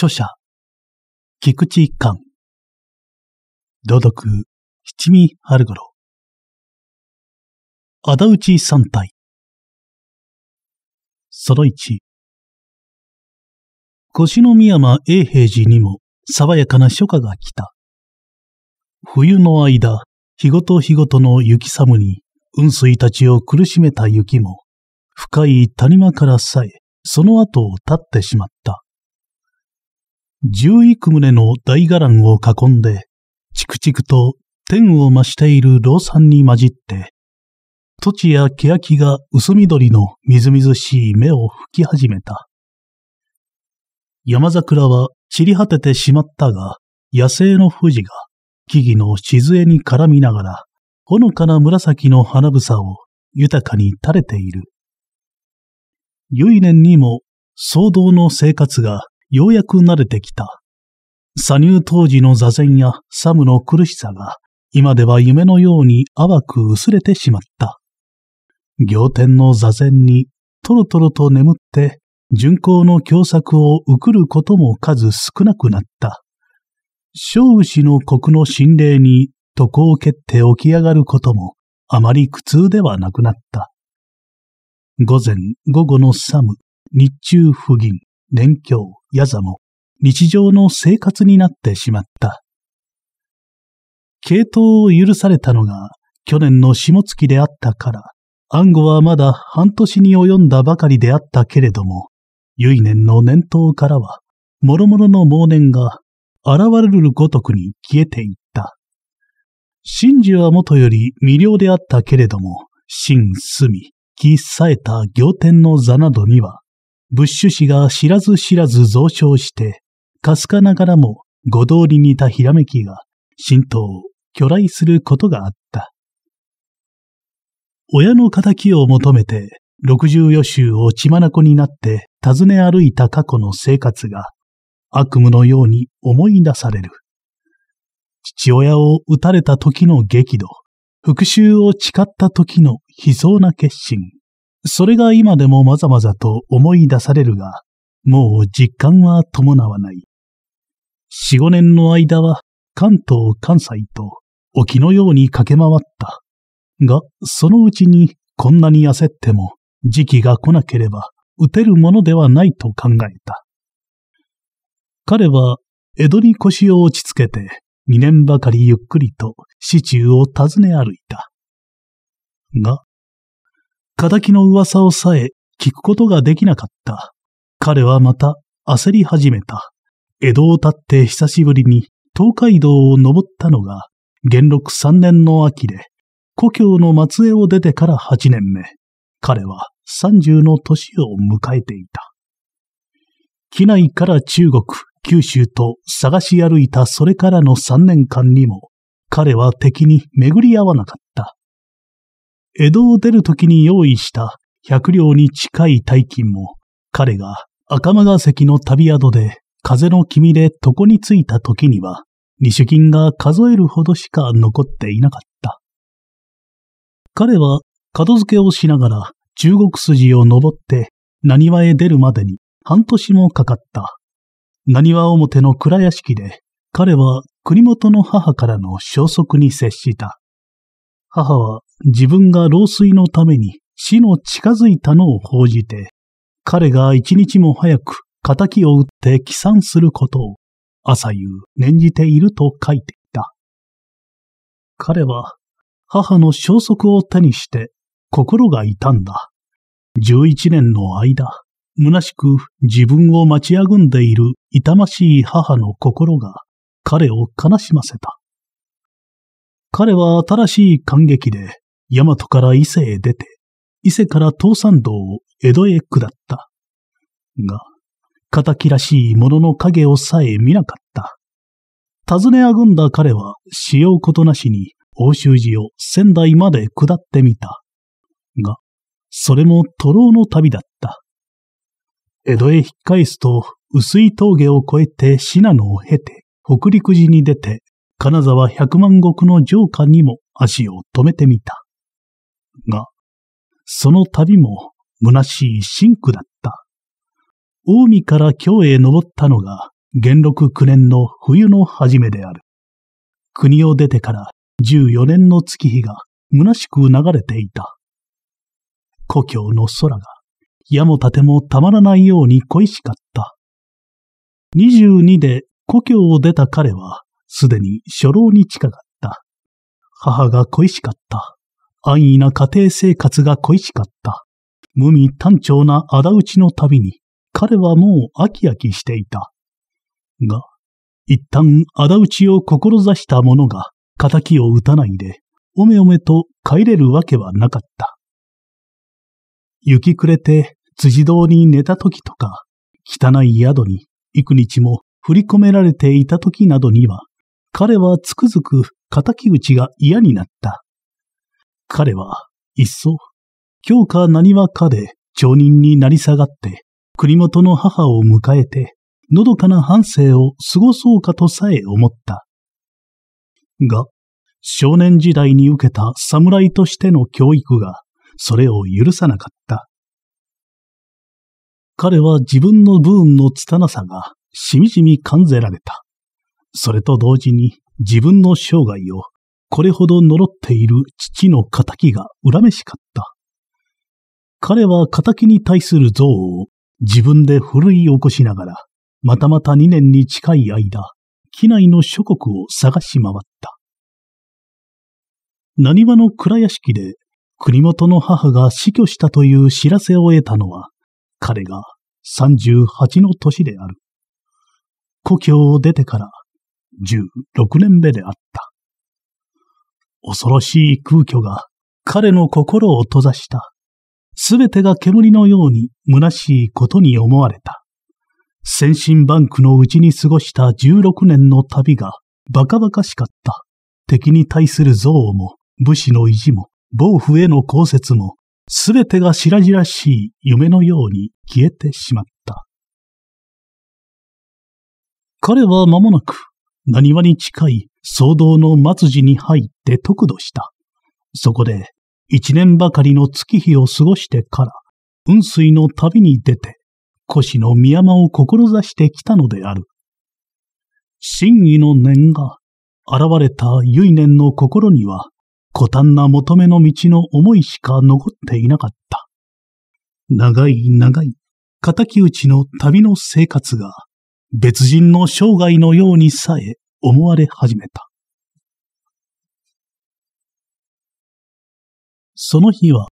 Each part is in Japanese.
著者、菊池一貫。土読、七味春頃。あだ討ち三体。その一。越の宮山永平寺にも爽やかな初夏が来た。冬の間、日ごと日ごとの雪寒に、雲水たちを苦しめた雪も、深い谷間からさえ、その後を立ってしまった。十幾棟の大伽藍を囲んで、チクチクと天を増している老山に混じって、土地や欅が薄緑のみずみずしい芽を吹き始めた。山桜は散り果ててしまったが、野生の富士が木々の静に絡みながら、ほのかな紫の花房を豊かに垂れている。唯年にも騒動の生活がようやく慣れてきた。左入当時の座禅やサムの苦しさが、今では夢のように淡く薄れてしまった。行天の座禅に、とろとろと眠って、巡行の狭作を受くることも数少なくなった。小雨の国の心霊に床を蹴って起き上がることもあまり苦痛ではなくなった。午前、午後のサム、日中不吟。年教、やざも、日常の生活になってしまった。系統を許されたのが去年の下月であったから、暗号はまだ半年に及んだばかりであったけれども、唯年の年頭からは、諸々の往年が現れるごとくに消えていった。真珠はもとより未了であったけれども、真、隅、木、冴えた行天の座などには、ブッシュ氏が知らず知らず増殖して、かすかながらも通道に似たひらめきが浸透、巨来することがあった。親の仇を求めて、六十余州を血眼になって尋ね歩いた過去の生活が悪夢のように思い出される。父親を撃たれた時の激怒、復讐を誓った時の悲壮な決心。それが今でもまざまざと思い出されるが、もう実感は伴わない。四五年の間は関東関西と沖のように駆け回った。が、そのうちにこんなに焦っても時期が来なければ打てるものではないと考えた。彼は江戸に腰を落ち着けて二年ばかりゆっくりと市中を訪ね歩いた。が、仇の噂をさえ聞くことができなかった。彼はまた焦り始めた。江戸を立って久しぶりに東海道を登ったのが、元禄三年の秋で、故郷の松江を出てから八年目、彼は三十の年を迎えていた。機内から中国、九州と探し歩いたそれからの三年間にも、彼は敵に巡り合わなかった。江戸を出る時に用意した百両に近い大金も、彼が赤間川関の旅宿で風の君で床に着いた時には、二種金が数えるほどしか残っていなかった。彼は角付けをしながら中国筋を登って何話へ出るまでに半年もかかった。何話表の蔵屋敷で彼は国元の母からの消息に接した。母は自分が老衰のために死の近づいたのを報じて、彼が一日も早く仇を打って帰参することを朝夕念じていると書いていた。彼は母の消息を手にして心が痛んだ。11年の間、虚しく自分を待ちあぐんでいる痛ましい母の心が彼を悲しませた。彼は新しい感激で大和から伊勢へ出て、伊勢から東山道を江戸へ下った。が、仇らしい者の影をさえ見なかった。尋ねあぐんだ彼は、しようことなしに、奥州寺を仙台まで下ってみた。が、それも徒労の旅だった。江戸へ引っ返すと、薄い峠を越えて信濃を経て、北陸寺に出て、金沢百万石の城下にも足を止めてみた。が、その旅も虚しい深苦だった。近江から京へ登ったのが、元禄9年の冬の初めである。国を出てから14年の月日が虚しく流れていた。故郷の空が、矢も盾もたまらないように恋しかった。22で故郷を出た彼は、すでに初老に近かった。母が恋しかった。安易な家庭生活が恋しかった。無味単調な仇討ちの旅に、彼はもう飽き飽きしていた。が、一旦仇討ちを志した者が、仇を打たないで、おめおめと帰れるわけはなかった。雪暮れて辻堂に寝た時とか、汚い宿に幾日も振り込められていた時などには、彼はつくづく仇討ちが嫌になった。彼は、いっそ、今日か何はかで町人になり下がって、国元の母を迎えて、のどかな半生を過ごそうかとさえ思った。が、少年時代に受けた侍としての教育が、それを許さなかった。彼は自分のブーンの拙さが、しみじみ感じられた。それと同時に、自分の生涯をこれほど呪っている父の仇が恨めしかった。彼は仇に対する憎悪を自分で奮い起こしながら、またまた二年に近い間、機内の諸国を探し回った。何話の蔵屋敷で国元の母が死去したという知らせを得たのは、彼が三十八の年である。故郷を出てから十六年目であった。恐ろしい空虚が彼の心を閉ざした。すべてが煙のように虚しいことに思われた。先進バンクのうちに過ごした16年の旅がバカバカしかった。敵に対する憎悪も、武士の意地も、暴風への降雪も、すべてが白々しい夢のように消えてしまった。彼は間もなく、何話に近い騒動の末時に入って得度した。そこで、一年ばかりの月日を過ごしてから、雲水の旅に出て、腰の宮間を志してきたのである。真偽の念が、現れた唯念の心には、古短な求めの道の思いしか残っていなかった。長い長い、敵討ちの旅の生活が、別人の生涯のようにさえ思われ始めた。その日は、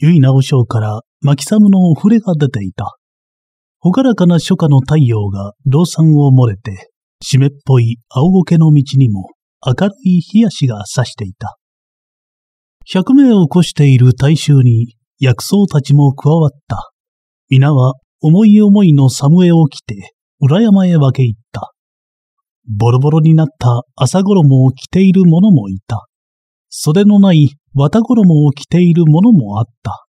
結ょうから巻サムの触れが出ていた。ほがらかな初夏の太陽が老産を漏れて、湿っぽい青苔の道にも明るい日足が差していた。百名を越している大衆に薬草たちも加わった。皆は思い思いのサムエを着て、裏山へ分け入った。ボロボロになった朝衣を着ている者もいた。袖のない綿衣を着ている者もあった。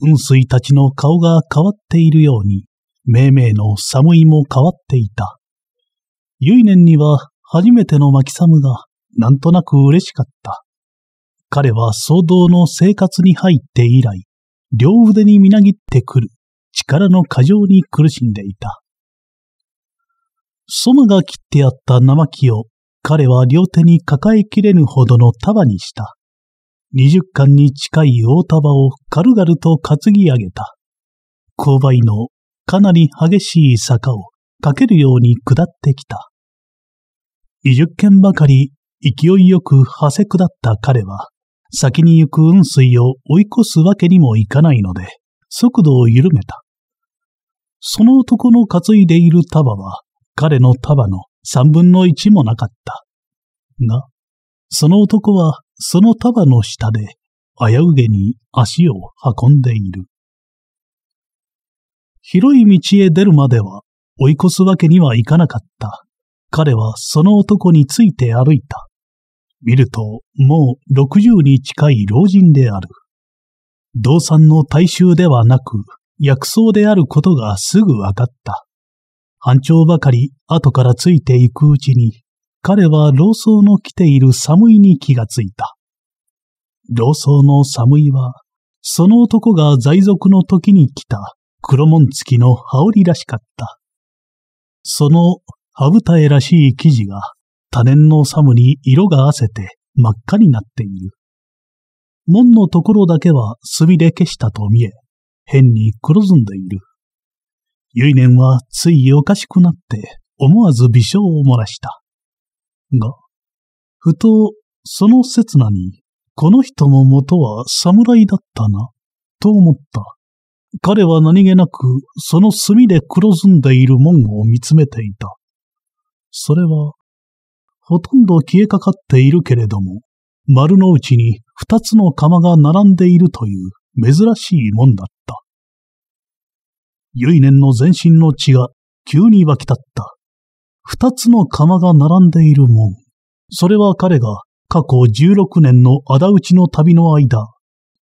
雲水たちの顔が変わっているように、命名の寒いも変わっていた。唯んには初めての巻寒がなんとなく嬉しかった。彼は騒動の生活に入って以来、両腕にみなぎってくる力の過剰に苦しんでいた。ソムが切ってあった生木を彼は両手に抱えきれぬほどの束にした。二十巻に近い大束を軽々と担ぎ上げた。勾配のかなり激しい坂を駆けるように下ってきた。二十軒ばかり勢いよくはせ下った彼は、先に行く雲水を追い越すわけにもいかないので、速度を緩めた。その男の担いでいる束は、彼の束の三分の一もなかった。が、その男はその束の下で危うげに足を運んでいる。広い道へ出るまでは追い越すわけにはいかなかった。彼はその男について歩いた。見ると、もう六十に近い老人である。動産の大衆ではなく、薬草であることがすぐわかった。班長ばかり後からついていくうちに、彼は老僧の来ている寒いに気がついた。老僧の寒いは、その男が在族の時に来た黒門付きの羽織らしかった。その羽舞重らしい生地が多年の寒に色があせて真っ赤になっている。門のところだけは墨で消したと見え、変に黒ずんでいる。ゆいねんはついおかしくなって思わず微笑を漏らした。が、ふとその刹那に、この人も元は侍だったな、と思った。彼は何気なくその墨で黒ずんでいる門を見つめていた。それは、ほとんど消えかかっているけれども、丸の内に二つの釜が並んでいるという珍しい門だった。唯年の全身の血が急に湧き立った。二つの釜が並んでいるもん。それは彼が過去16年の仇討ちの旅の間、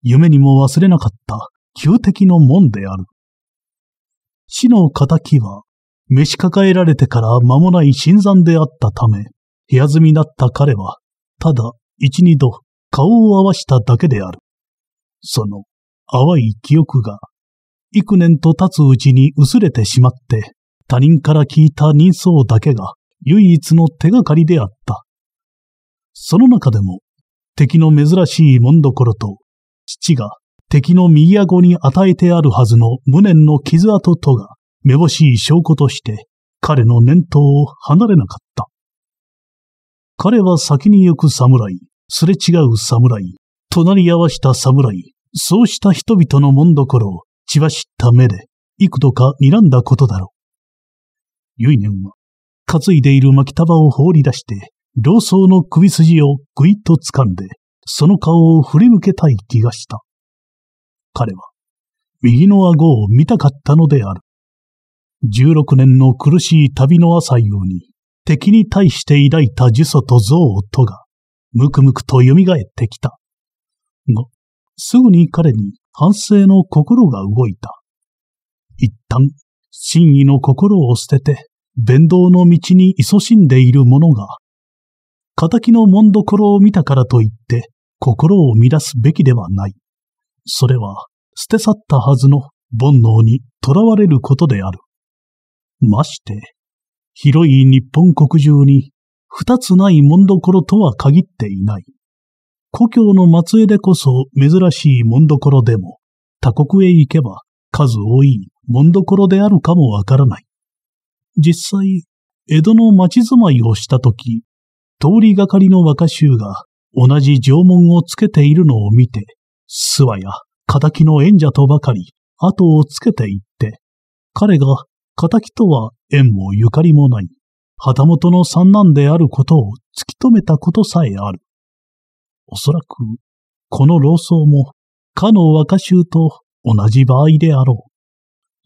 夢にも忘れなかった旧敵の門である。死の仇は、召し抱えられてから間もない新参であったため、部屋住みだった彼は、ただ一二度顔を合わしただけである。その淡い記憶が幾年と経つうちに薄れてしまって、他人から聞いた人相だけが唯一の手がかりであった。その中でも、敵の珍しいもんどころと、父が敵の右顎に与えてあるはずの無念の傷跡とが、めぼしい証拠として、彼の念頭を離れなかった。彼は先に行く侍、すれ違う侍、隣り合わした侍、そうした人々のもんどころを血走った目で、幾度か睨んだことだろう。ね念は、担いでいる巻き束を放り出して、老僧の首筋をぐいっと掴んで、その顔を振り向けたい気がした。彼は、右の顎を見たかったのである。16年の苦しい旅の朝ように、敵に対して抱いた呪詛と憎悪とが、むくむくと蘇ってきた。が、すぐに彼に反省の心が動いた。一旦、真意の心を捨てて、弁道の道に勤しんでいる者が、仇の門所を見たからといって、心を乱すべきではない。それは、捨て去ったはずの煩悩に囚われることである。まして、広い日本国中に、二つない門所とは限っていない。故郷の松江でこそ珍しいもんどころでも、他国へ行けば数多いもんどころであるかもわからない。実際、江戸の町住まいをしたとき、通りがかりの若衆が同じ縄文をつけているのを見て、諏訪や仇の縁者とばかり後をつけていって、彼が仇とは縁もゆかりもない、旗本の三男であることを突き止めたことさえある。おそらく、この老僧も、かの若衆と同じ場合であろ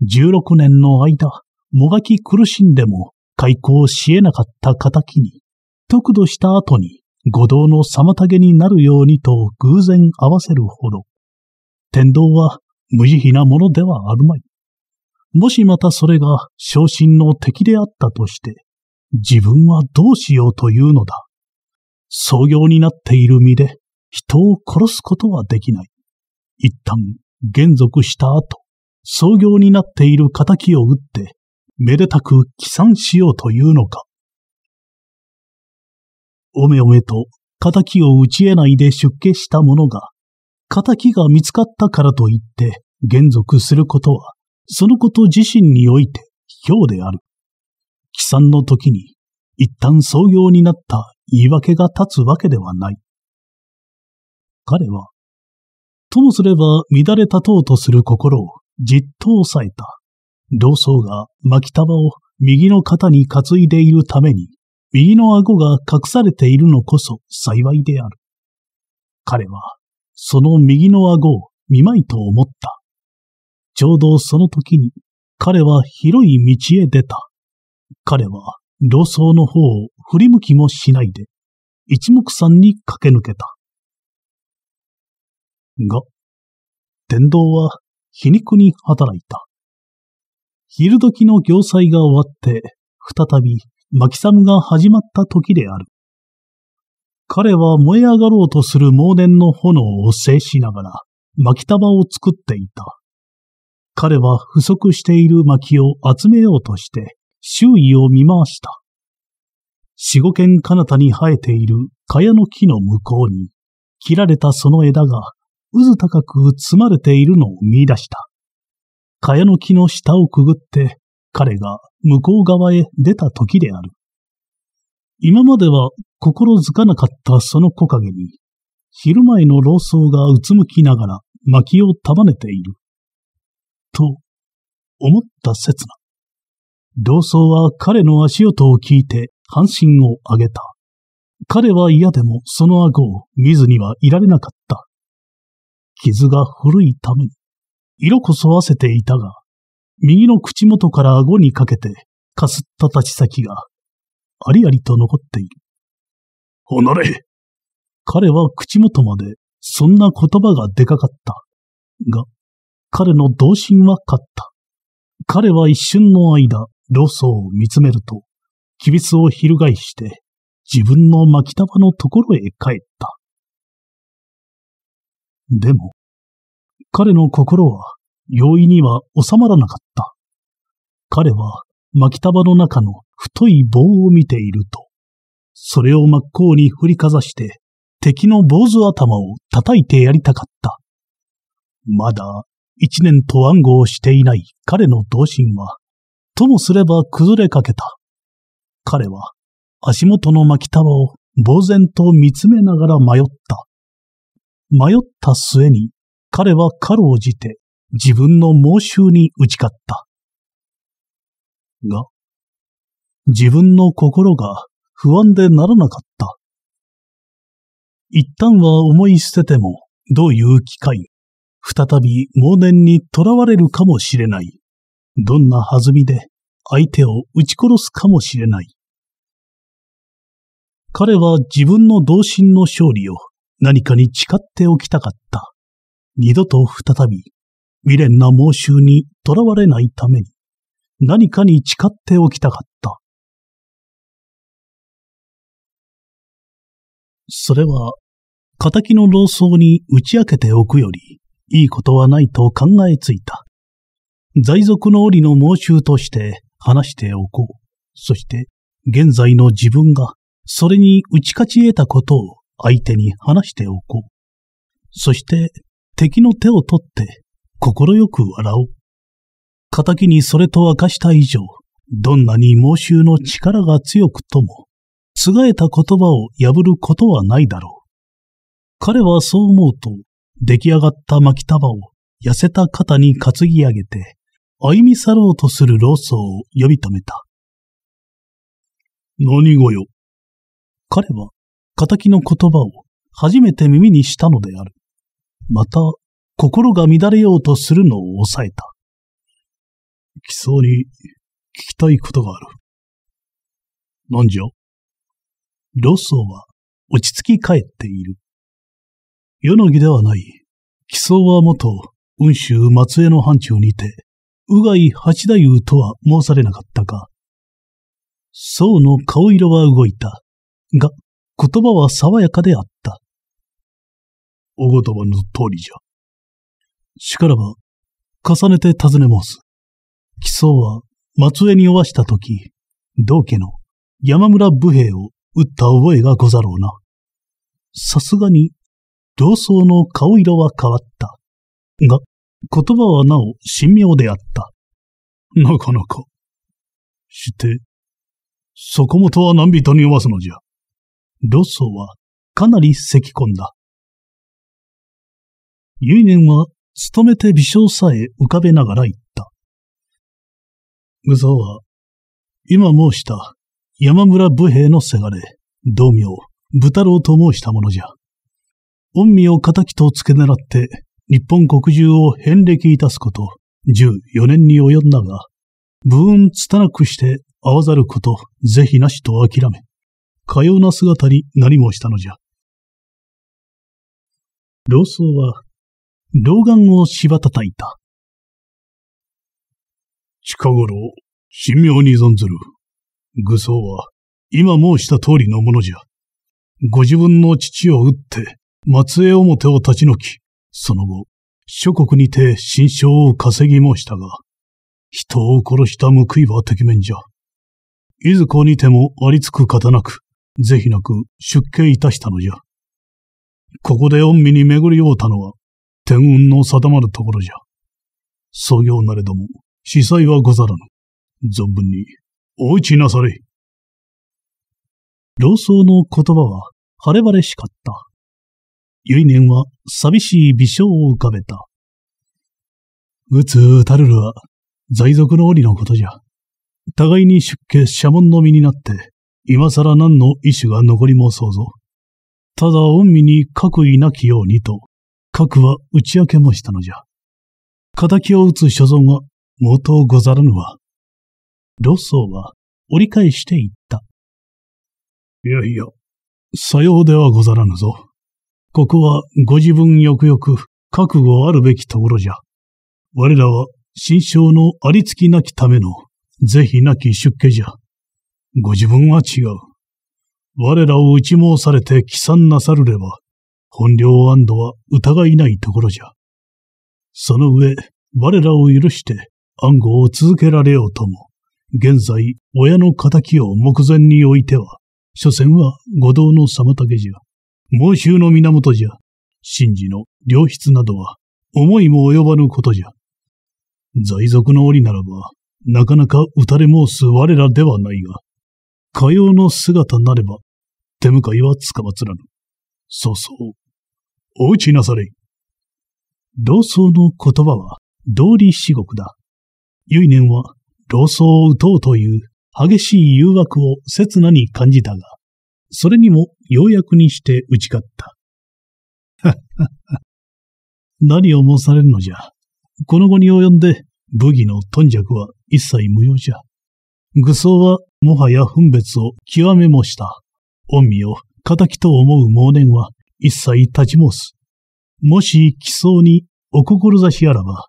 う。十六年の間、もがき苦しんでも開口し得なかった敵に、得度した後に、五道の妨げになるようにと偶然合わせるほど、天道は無慈悲なものではあるまい。もしまたそれが昇進の敵であったとして、自分はどうしようというのだ。創業になっている身で、人を殺すことはできない。一旦、減族した後、創業になっている仇を打って、めでたく帰参しようというのか。おめおめと、仇を打ち得ないで出家した者が、仇が見つかったからといって、減族することは、そのこと自身において、卑怯である。帰参の時に、一旦創業になった言い訳が立つわけではない。彼は、ともすれば乱れ立とうとする心をじっと抑えた。老僧が巻き束を右の肩に担いでいるために、右の顎が隠されているのこそ幸いである。彼は、その右の顎を見まいと思った。ちょうどその時に、彼は広い道へ出た。彼は老僧の方を振り向きもしないで、一目散に駆け抜けた。が、天道は皮肉に働いた。昼時の行祭が終わって、再び、巻サムが始まった時である。彼は燃え上がろうとする猛電の炎を制しながら、巻束を作っていた。彼は不足している薪を集めようとして、周囲を見回した。四五軒彼方に生えている茅の木の向こうに、切られたその枝が渦高く積まれているのを見出した。茅の木の下をくぐって、彼が向こう側へ出た時である。今までは心づかなかったその木陰に、昼前の老僧がうつむきながら薪を束ねている。と、思った刹那。同窓は彼の足音を聞いて半身を上げた。彼は嫌でもその顎を見ずにはいられなかった。傷が古いために、色こそわせていたが、右の口元から顎にかけてかすった立ち先が、ありありと残っている。おのれ彼は口元までそんな言葉が出かかった。が、彼の同心は勝った。彼は一瞬の間、老僧を見つめると、機密を翻して、自分の巻き束のところへ帰った。でも、彼の心は容易には収まらなかった。彼は巻き束の中の太い棒を見ていると、それを真っ向に振りかざして、敵の坊主頭を叩いてやりたかった。まだ一年と暗号をしていない彼の同心は、ともすれば崩れかけた。彼は足元の巻き束を呆然と見つめながら迷った。迷った末に彼はかろうじて自分の猛襲に打ち勝った。が、自分の心が不安でならなかった。一旦は思い捨ててもどういう機会、再び往年に囚われるかもしれない。どんな弾みで相手を撃ち殺すかもしれない。彼は自分の同心の勝利を何かに誓っておきたかった。二度と再び未練な妄襲に囚われないために何かに誓っておきたかった。それは、仇の老僧に打ち明けておくよりいいことはないと考えついた。在族の折の妄集として話しておこう。そして、現在の自分が、それに打ち勝ち得たことを相手に話しておこう。そして、敵の手を取って、心よく笑おう。仇にそれと明かした以上、どんなに猛襲の力が強くとも、つがえた言葉を破ることはないだろう。彼はそう思うと、出来上がった巻き束を痩せた肩に担ぎ上げて、歩み去ろうとする老僧を呼び止めた。何語よ。彼は、仇の言葉を初めて耳にしたのである。また、心が乱れようとするのを抑えた。貴様に聞きたいことがある。何じゃ老僧は落ち着き返っている。儀ではない。貴僧は元、雲州松江の藩中にて、うがい八太夫とは申されなかったか。僧の顔色は動いた。が、言葉は爽やかであった。お言葉の通りじゃ。しからば、重ねて尋ね申す。奇想は、松江に酔わしたとき、道家の山村武兵衛を撃った覚えがござろうな。さすがに、同窓の顔色は変わった。が、言葉はなお神妙であった。なかなか。して、そこもとは何人に読わすのじゃ。ロッソはかなり咳込んだ。ユイネンは勤めて微笑さえ浮かべながら言った。無造は、今申した山村武兵のせがれ、道明、武太郎と申したものじゃ。恩味を仇と付け狙って日本国中を遍歴いたすこと、十四年に及んだが、武運つたなくして合わざること、是非なしと諦め、かような姿に何もしたのじゃ。老僧は、老眼をた叩いた。近頃、神妙に存ずる。愚僧は、今申した通りのものじゃ。ご自分の父を討って、松江表を立ち退き、その後、諸国にて新章を稼ぎ申したが、人を殺した報いは敵面じゃ。いずこにてもありつく方なく、是非なく出家いたしたのじゃ。ここで恩身に巡り合うたのは、天運の定まるところじゃ。創業なれども、司祭はござらぬ。存分に、お打ちなされ。老僧の言葉は、晴れ晴れしかった。ゆんは寂しい微笑を浮かべた。うつうたるるは、在族の折のことじゃ。互いに出家社門の身になって、今更何の意志が残りもそうぞ。ただ恩身に各いなきようにと、核は打ち明けもしたのじゃ。仇を打つ所存は、元ござらぬわ。ロッソーは折り返していった。いやいや、さようではござらぬぞ。ここはご自分よくよく覚悟あるべきところじゃ。我らは心象のありつきなきための、是非なき出家じゃ。ご自分は違う。我らを打ち申されて帰参なさるれば、本領安堵は疑いないところじゃ。その上、我らを許して暗号を続けられようとも、現在、親の仇を目前においては、所詮は誤道の妨げじゃ。猛襲の源じゃ。神事の良質などは、思いも及ばぬことじゃ。在族の折ならば、なかなか打たれ申す我らではないが、かようの姿なれば、手向かいはつかまつらぬ。そうそう。お打ちなされ。老僧の言葉は、道理至極だ。唯念は、老僧を打とうという激しい誘惑を刹那に感じたが、それにもようやくにして打ち勝った。何を申されるのじゃ。この後に及んで、武器の頓着は一切無用じゃ。愚僧はもはや分別を極めもした。恩身を仇と思う盲念は一切立ち申す。もし奇想にお志あらば、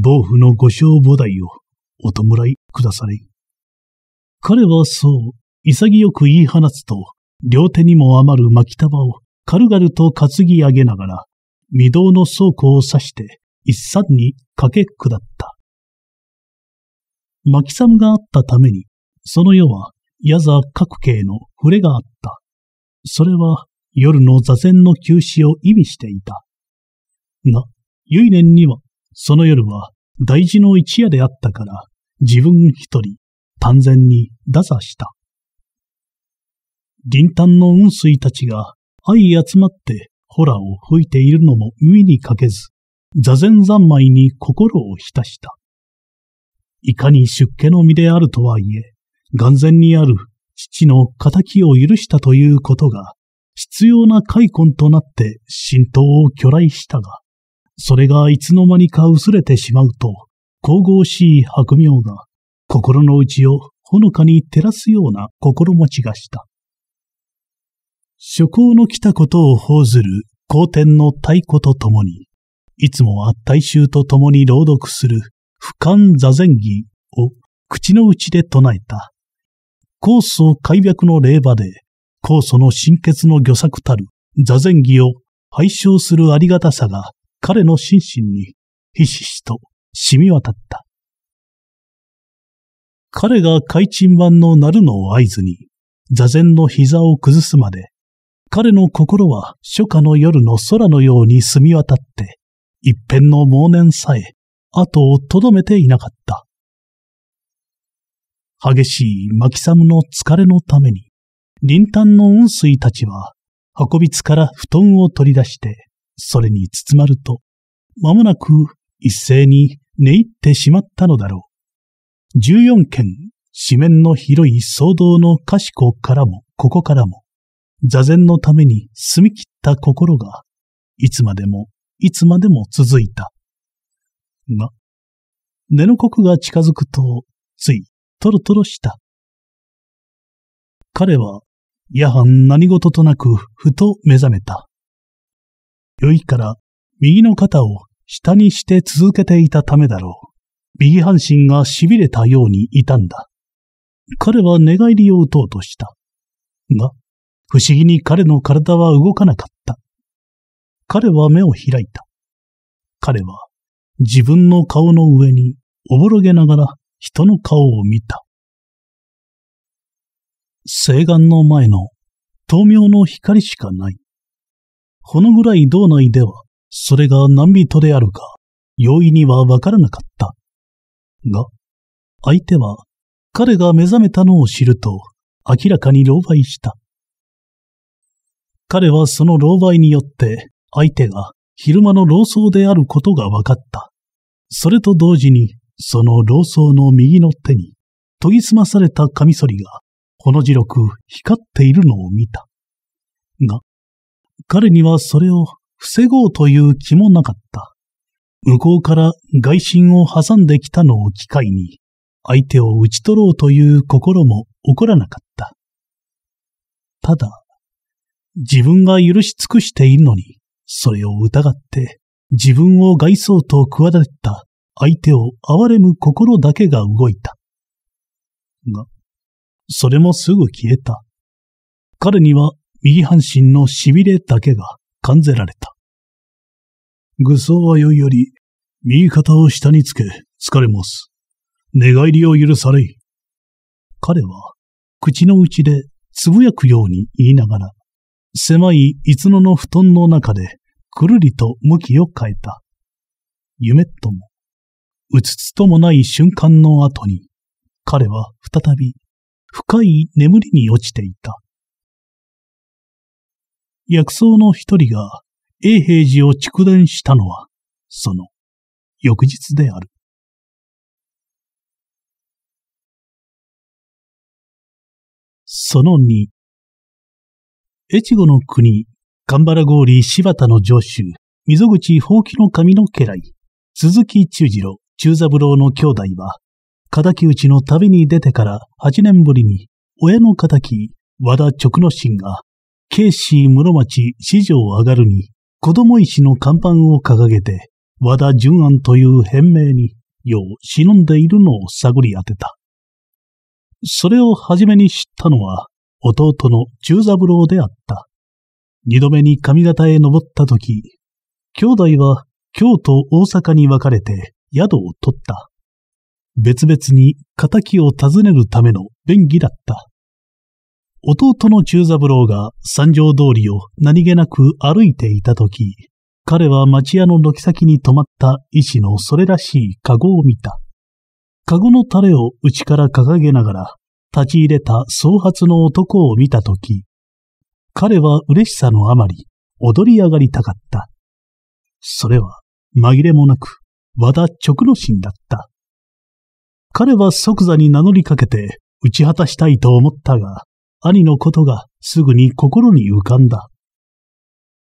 暴風の御賞菩提をお弔いくだされ。彼はそう、潔く言い放つと、両手にも余る巻き束を軽々と担ぎ上げながら、未堂の倉庫を指して一山に駆け下った。巻きサムがあったために、その世は、矢座各形の触れがあった。それは、夜の座禅の休止を意味していた。が、唯年には、その夜は、大事の一夜であったから、自分一人、単然に打座した。銀丹の雲水たちが相集まってホラを吹いているのも上にかけず、座禅三昧に心を浸した。いかに出家の身であるとはいえ、眼前にある父の仇を許したということが、必要な開墾となって浸透を巨来したが、それがいつの間にか薄れてしまうと、神々しい白妙が、心の内をほのかに照らすような心持ちがした。諸侯の来たことを報ずる皇天の太鼓とともに、いつもは大衆とともに朗読する不完座禅儀を口の内で唱えた。酵素開白の霊場で、酵素の心血の漁作たる座禅儀を拝唱するありがたさが彼の心身にひしひしと染み渡った。彼が海鎮版の鳴るのを合図に、座禅の膝を崩すまで彼の心は初夏の夜の空のように澄み渡って、一辺の猛念さえ、後をとどめていなかった。激しいマキサムの疲れのために、林丹の温水たちは、運びつから布団を取り出して、それに包まると、間もなく一斉に寝入ってしまったのだろう。十四軒、紙面の広い騒動の賢からも、ここからも、座禅のために澄み切った心が、いつまでも、いつまでも続いた。が、根の刻が近づくと、つい、とろとろした。彼は、夜半何事となく、ふと目覚めた。酔いから、右の肩を下にして続けていたためだろう。右半身が痺れたように痛んだ。彼は寝返りを打とうとした。が、不思議に彼の体は動かなかった。彼は目を開いた。彼は自分の顔の上におぼろげながら人の顔を見た。西岸の前の灯明の光しかない。このぐらい道内ではそれが何人であるか容易にはわからなかった。が、相手は彼が目覚めたのを知ると明らかに狼狽した。彼はその狼狽によって相手が昼間の老僧であることが分かった。それと同時に、その老僧の右の手に研ぎ澄まされたカミソリがほの白く光っているのを見た。が、彼にはそれを防ごうという気もなかった。向こうから外心を挟んできたのを機会に、相手を打ち取ろうという心も起こらなかった。ただ、自分が許し尽くしているのに、それを疑って、自分を害そうと企てた相手を憐れむ心だけが動いた。が、それもすぐ消えた。彼には右半身の痺れだけが感じられた。愚僧はよいより、右肩を下につけ、疲れます。寝返りを許され彼は、口の内でつぶやくように言いながら、狭いいつの布団の中で、くるりと向きを変えた。夢とも、うつつともない瞬間の後に、彼は再び深い眠りに落ちていた。薬草の一人が永平寺を蓄電したのは、その翌日である。その二、越後の国、神原郡柴田の上州、溝口放棄の神の家来、鈴木忠次郎、忠三郎の兄弟は、仇討ちの旅に出てから8年ぶりに、親の仇、和田直之進が、慶市室町四条上がるに、子供石の看板を掲げて、和田淳安という変名に、よう忍んでいるのを探り当てた。それをじめに知ったのは、弟の十三郎であった。二度目に上方へ登った時、兄弟は京都大阪に分かれて宿を取った。別々に仇を尋ねるための便宜だった。弟の中三郎が三条通りを何気なく歩いていたとき、彼は町屋の軒先に泊まった医師のそれらしいカゴを見た。カゴのタレを内から掲げながら、立ち入れた総髪の男を見たとき、彼は嬉しさのあまり踊り上がりたかった。それは紛れもなく和田直之進だった。彼は即座に名乗りかけて打ち果たしたいと思ったが、兄のことがすぐに心に浮かんだ。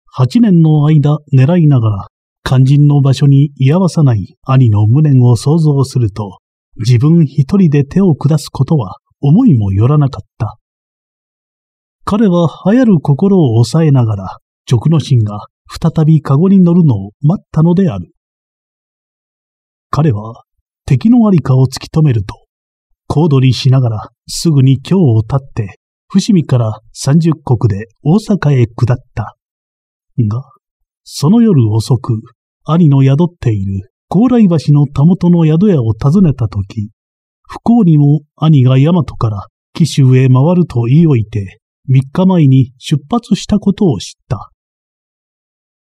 八年の間狙いながら肝心の場所に居合わさない兄の無念を想像すると、自分一人で手を下すことは思いもよらなかった。彼は流行る心を抑えながら、直の心が再びカゴに乗るのを待ったのである。彼は敵のありかを突き止めると、小躍りしながらすぐに京を立って、伏見から三十国で大阪へ下った。が、その夜遅く、兄の宿っている高麗橋のたもとの宿屋を訪ねたとき、不幸にも兄が大和から紀州へ回ると言いおいて、三日前に出発したことを知った。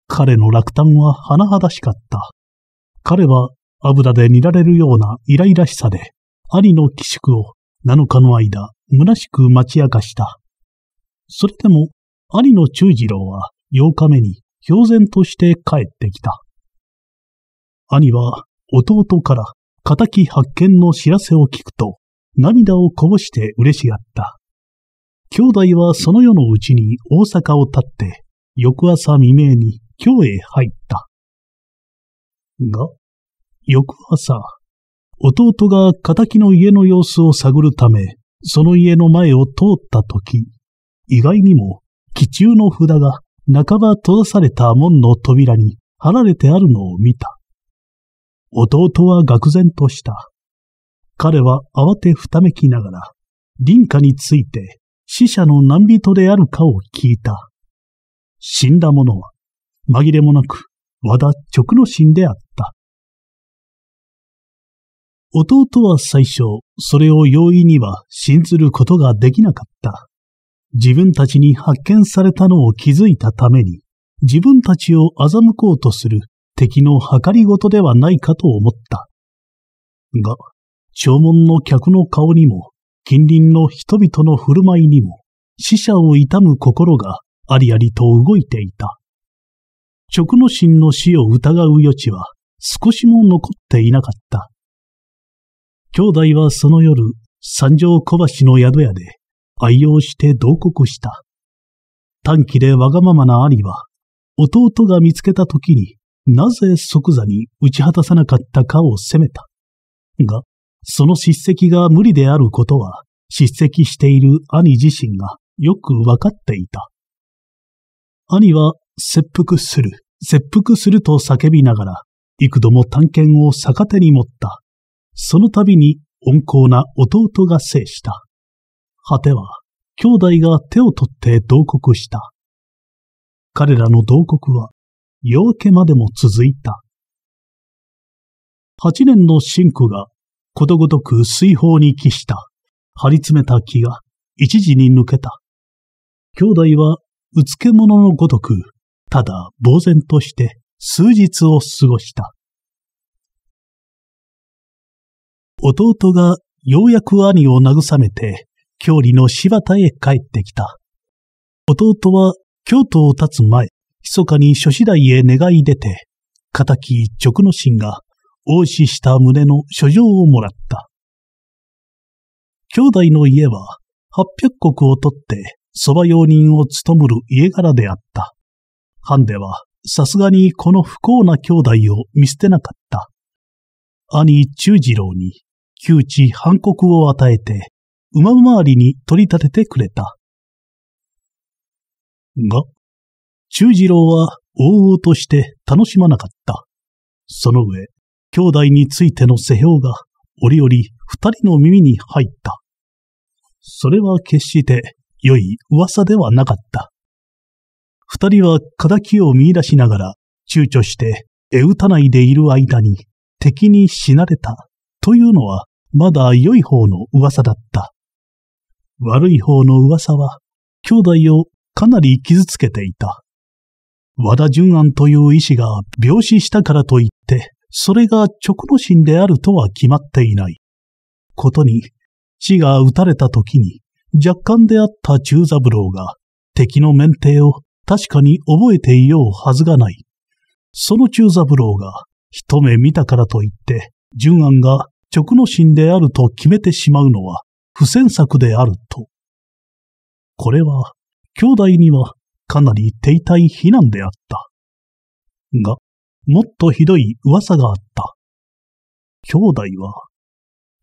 彼の落胆は甚だしかった。彼は油で煮られるようなイライラしさで、兄の寄宿を七日の間、虚しく待ち明かした。それでも、兄の忠次郎は八日目に標然として帰ってきた。兄は弟から仇発見の知らせを聞くと、涙をこぼして嬉しがった。兄弟はその夜のうちに大阪を立って、翌朝未明に京へ入った。が、翌朝、弟が仇の家の様子を探るため、その家の前を通ったとき、意外にも、気中の札が半ば閉ざされた門の扉に貼られてあるのを見た。弟は愕然とした。彼は慌てふためきながら、林家について死者の何人であるかを聞いた。死んだ者は、紛れもなく、和田直の心であった。弟は最初、それを容易には信ずることができなかった。自分たちに発見されたのを気づいたために、自分たちを欺こうとする敵の計りごとではないかと思った。が、弔問の客の顔にも、近隣の人々の振る舞いにも、死者を悼む心がありありと動いていた。直の心の死を疑う余地は少しも残っていなかった。兄弟はその夜、三条小橋の宿屋で愛用して同国した。短期でわがままな兄は、弟が見つけた時になぜ即座に打ち果たさなかったかを責めた。が、その叱責が無理であることは、叱責している兄自身がよくわかっていた。兄は切腹する、切腹すると叫びながら、幾度も探検を逆手に持った。その度に温厚な弟が制した。果ては、兄弟が手を取って同国した。彼らの同国は、夜明けまでも続いた。八年の神父がことごとく水泡に帰した、張り詰めた気が一時に抜けた。兄弟はうつけ者のごとく、ただ呆然として数日を過ごした。弟がようやく兄を慰めて、郷里の柴田へ帰ってきた。弟は京都を立つ前、密かに諸次第へ願い出て、仇一直の心が、応死した胸の書状をもらった。兄弟の家は、八百石を取って、蕎麦用人を務むる家柄であった。藩では、さすがにこの不幸な兄弟を見捨てなかった。兄中次郎に、窮地藩国を与えて、馬回りに取り立ててくれた。が、修二郎は往々として楽しまなかった。その上、兄弟についての世評が折々二人の耳に入った。それは決して良い噂ではなかった。二人は仇を見出しながら躊躇して絵打たないでいる間に敵に死なれたというのはまだ良い方の噂だった。悪い方の噂は兄弟をかなり傷つけていた。和田淳安という医師が病死したからといって、それが直の心であるとは決まっていない。ことに、死が撃たれた時に、若干であった中三郎が、敵の面体を確かに覚えていようはずがない。その中三郎が、一目見たからといって、淳安が直の心であると決めてしまうのは、不戦策であると。これは、兄弟にはかなり手痛い非難であった。が、もっとひどい噂があった。兄弟は、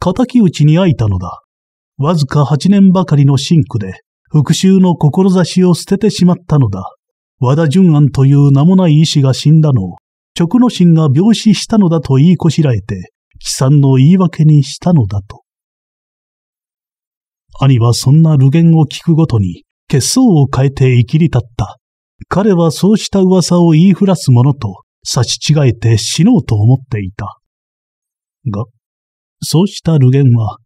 敵討ちに会いたのだ。わずか八年ばかりの深苦で、復讐の志を捨ててしまったのだ。和田淳安という名もない医師が死んだのを、直の心が病死したのだと言いこしらえて、悲惨の言い訳にしたのだと。兄はそんな流言を聞くごとに、血相を変えて生きり立った。彼はそうした噂を言いふらす者と差し違えて死のうと思っていた。が、そうした流言は、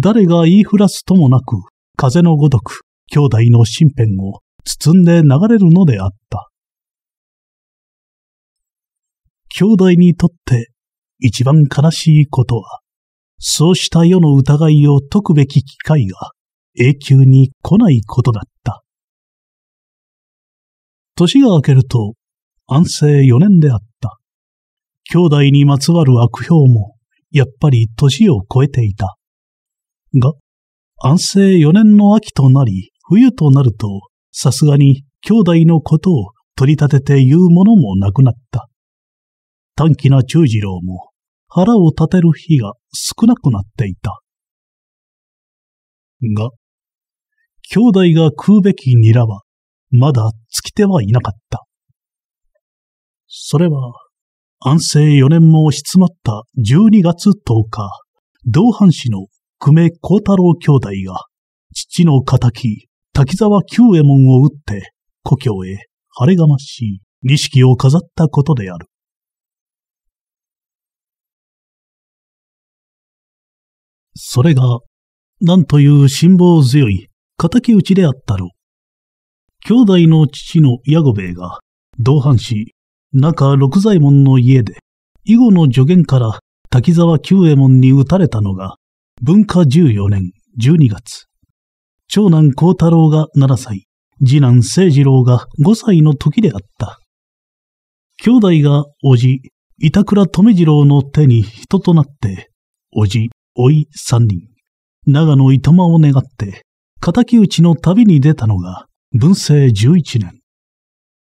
誰が言いふらすともなく、風のごとく、兄弟の身辺を包んで流れるのであった。兄弟にとって一番悲しいことは、そうした世の疑いを解くべき機会が永久に来ないことだっ年が明けると、安政四年であった。兄弟にまつわる悪評も、やっぱり年を超えていた。が、安政四年の秋となり、冬となると、さすがに兄弟のことを取り立てて言うものもなくなった。短気な中次郎も、腹を立てる日が少なくなっていた。が、兄弟が食うべきニラは、まだつきてはいなかった。それは、安政4年も押し詰まった12月10日、同藩士の久米幸太郎兄弟が、父の仇、滝沢久右衛門を撃って、故郷へ晴れがましい錦を飾ったことである。それが、なんという辛抱強い敵討ちであったろう。兄弟の父のヤゴベイが、同伴し、中六左衛門の家で、以後の助言から滝沢久右衛門に撃たれたのが、文化十四年十二月。長男幸太郎が七歳、次男聖次郎が五歳の時であった。兄弟が叔父、板倉富次郎の手に人となって、叔父、甥い三人、長野糸間を願って、敵討ちの旅に出たのが、文政11年、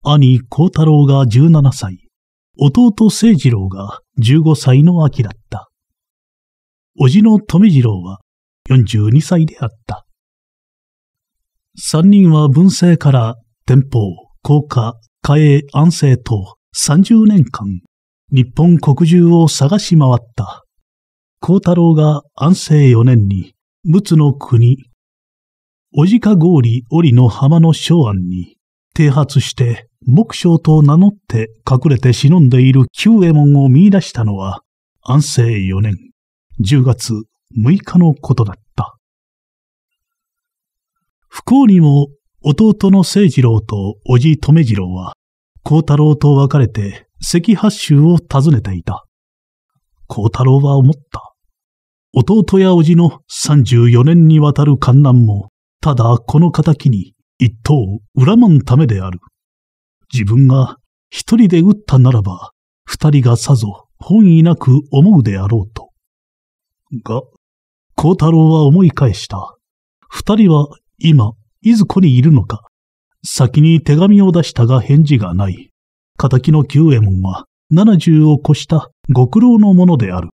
兄幸太郎が17歳、弟聖次郎が15歳の秋だった。叔父の富次郎は42歳であった。三人は文政から天保、高架、嘉永、安政と30年間、日本国中を探し回った。幸太郎が安政4年に、陸奥の国おじか氷織の浜の昭安に、停発して、木章と名乗って隠れて忍んでいる旧右衛門を見出したのは、安政四年十月六日のことだった。不幸にも弟の聖二郎と叔父留次郎は、孝太郎と別れて赤八州を訪ねていた。孝太郎は思った。弟やおじの三十四年にわたる観覧も、ただこの仇に一刀恨まんためである。自分が一人で撃ったならば、二人がさぞ本意なく思うであろうと。が、孝太郎は思い返した。二人は今、いずこにいるのか。先に手紙を出したが返事がない。仇の旧右衛門は七十を越したご苦労のものである。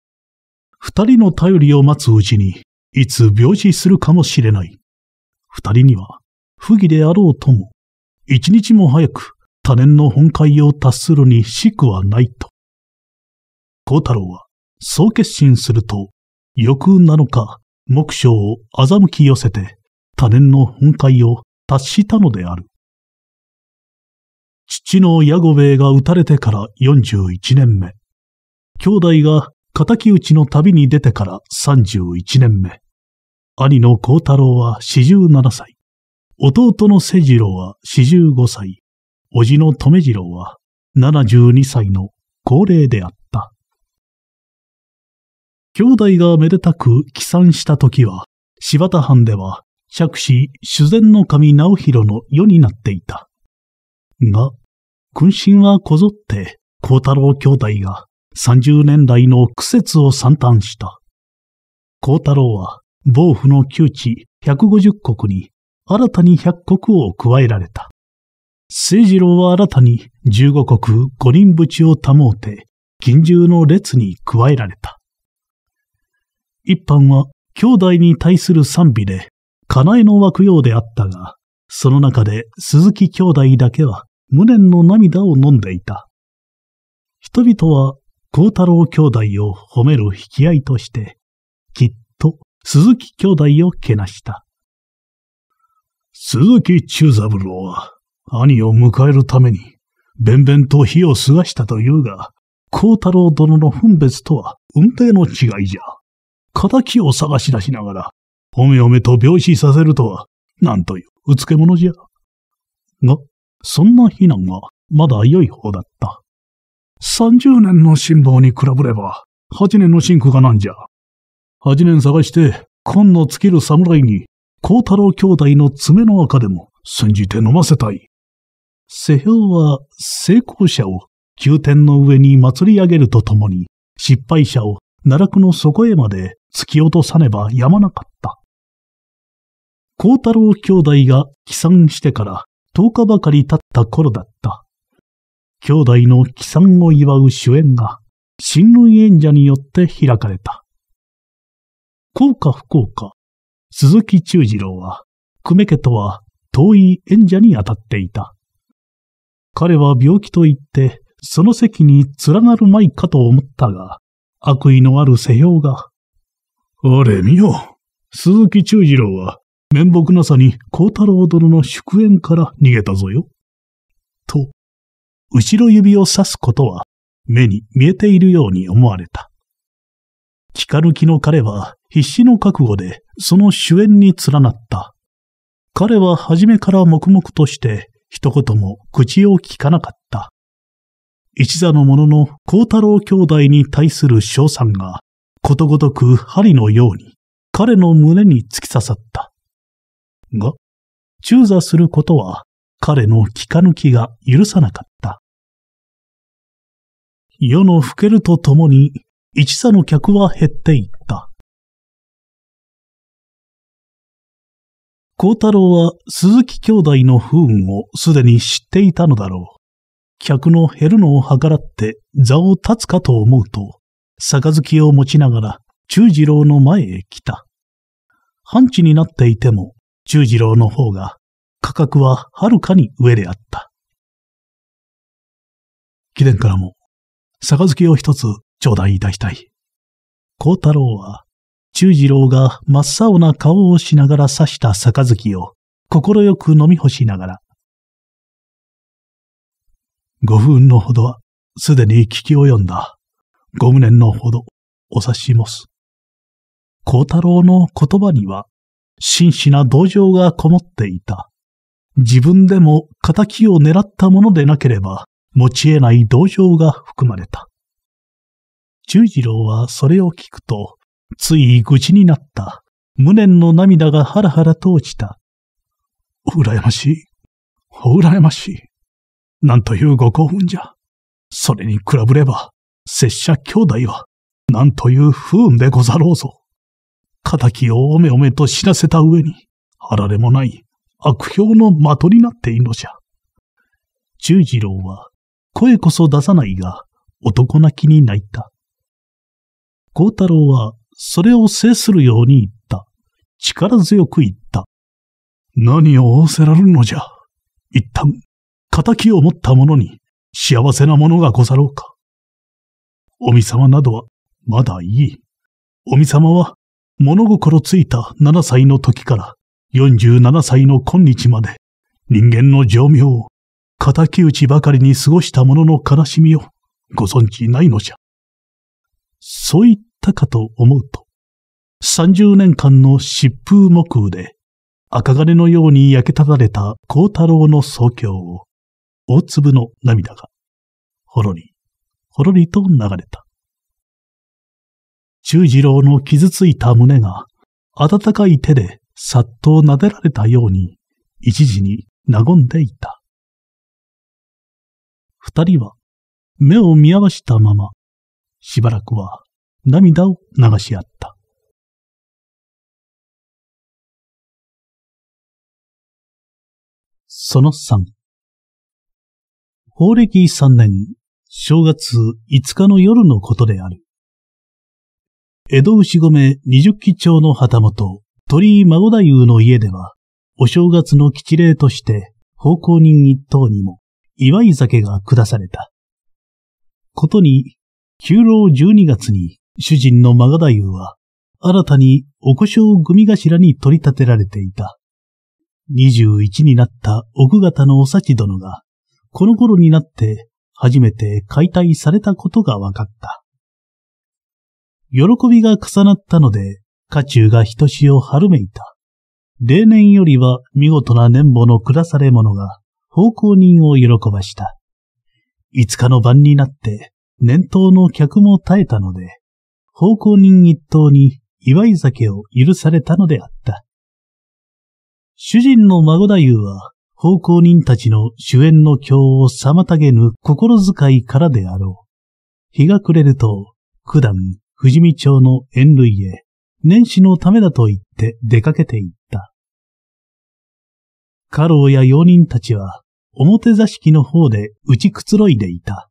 二人の頼りを待つうちに、いつ病死するかもしれない。二人には、不義であろうとも、一日も早く他年の本会を達するにしくはないと。孝太郎は、そう決心すると、翌7日、目標を欺き寄せて、他年の本会を達したのである。父の矢後兵衛が撃たれてから41年目。兄弟が敵討ちの旅に出てから31年目。兄の幸太郎は四十七歳、弟の清次郎は四十五歳、叔父の留次郎は七十二歳の高齢であった。兄弟がめでたく帰参した時は、柴田藩では、釈子修善の神直弘の世になっていた。が、君臣はこぞって、幸太郎兄弟が三十年来の苦節を散嘆した。幸太郎は、暴府の窮地150国に新たに100国を加えられた。清次郎は新たに15国5人ぶちを保うて、近従の列に加えられた。一般は兄弟に対する賛美で、なえの湧くようであったが、その中で鈴木兄弟だけは無念の涙を飲んでいた。人々は孝太郎兄弟を褒める引き合いとして、きっ鈴木兄弟をけなした。鈴木忠三郎は、兄を迎えるために、弁んと火を過がしたというが、孝太郎殿の分別とは運命の違いじゃ。仇を探し出しながら、おめおめと病死させるとは、なんといううつけ者じゃ。が、そんな非難はまだ良い方だった。30年の辛抱に比べれば、8年の辛苦がなんじゃ。8年探して、紺の尽きる侍に、孝太郎兄弟の爪の赤でも、煎じて飲ませたい。世表は、成功者を、宮殿の上に祭り上げるとともに、失敗者を、奈落の底へまで突き落とさねばやまなかった。孝太郎兄弟が帰参してから10日ばかり経った頃だった。兄弟の帰参を祝う主演が、新類演者によって開かれた。幸か不幸か、鈴木忠次郎は、久米家とは遠い縁者にあたっていた。彼は病気と言って、その席に連なるまいかと思ったが、悪意のある世用が。あれ見よ。鈴木忠次郎は、面目なさに幸太郎殿の祝宴から逃げたぞよ。と、後ろ指を指すことは、目に見えているように思われた。聞かぬ気の彼は必死の覚悟でその主演に連なった。彼は初めから黙々として一言も口を聞かなかった。一座の者の幸太郎兄弟に対する賞賛がことごとく針のように彼の胸に突き刺さった。が、中座することは彼の聞かぬきが許さなかった。世の更けるとともに一茶の客は減っていった。幸太郎は鈴木兄弟の不運をすでに知っていたのだろう。客の減るのを計らって座を立つかと思うと、杯を持ちながら中次郎の前へ来た。半地になっていても中次郎の方が価格ははるかに上であった。貴殿からも、杯を一つ頂戴いたしたい。幸太郎は、中次郎が真っ青な顔をしながら刺した杯を、快く飲み干しながら、不分のほどは、すでに聞き及んだ。ご無念のほど、お察しもす。幸太郎の言葉には、真摯な同情がこもっていた。自分でも仇を狙ったものでなければ、持ち得ない同情が含まれた。十次郎はそれを聞くと、つい愚痴になった。無念の涙がハラハラと落ちた。羨ましい。羨ましい。なんというご興奮じゃ。それに比べれば、拙者兄弟は、なんという不運でござろうぞ。仇をおめおめと知らせた上に、あられもない悪評の的になっているのじゃ。十次郎は、声こそ出さないが、男泣きに泣いた。孝太郎はそれを制するように言った。力強く言った。何を仰せられるのじゃ。一旦、仇を持った者に幸せなものがござろうか。おみさまなどはまだいい。おみさまは物心ついた七歳の時から四十七歳の今日まで人間の常妙を敵討ちばかりに過ごした者の悲しみをご存知ないのじゃ。そう言ったかと思うと、三十年間の疾風木雨で赤金のように焼けただれた光太郎の宗教を、大粒の涙が、ほろり、ほろりと流れた。中次郎の傷ついた胸が、温かい手でさっと撫でられたように、一時に和んでいた。二人は、目を見合わしたまま、しばらくは涙を流し合った。その3。法暦3年、正月5日の夜のことである。江戸牛米二十基町の旗本、鳥居孫太夫の家では、お正月の吉礼として、奉公人一等にも、祝い酒が下された。ことに、旧老十二月に主人のマガダユは新たにお故障組頭に取り立てられていた。二十一になった奥方のお幸殿が、この頃になって初めて解体されたことが分かった。喜びが重なったので、家中が人しを春めいた。例年よりは見事な年母の下され者が、奉公人を喜ばした。五日の晩になって、年頭の客も耐えたので、奉公人一頭に祝い酒を許されたのであった。主人の孫太夫は、奉公人たちの主演の教を妨げぬ心遣いからであろう。日が暮れると、九段、富士見町の縁類へ、年始のためだと言って出かけていった。家老や用人たちは、表座敷の方で打ちくつろいでいた。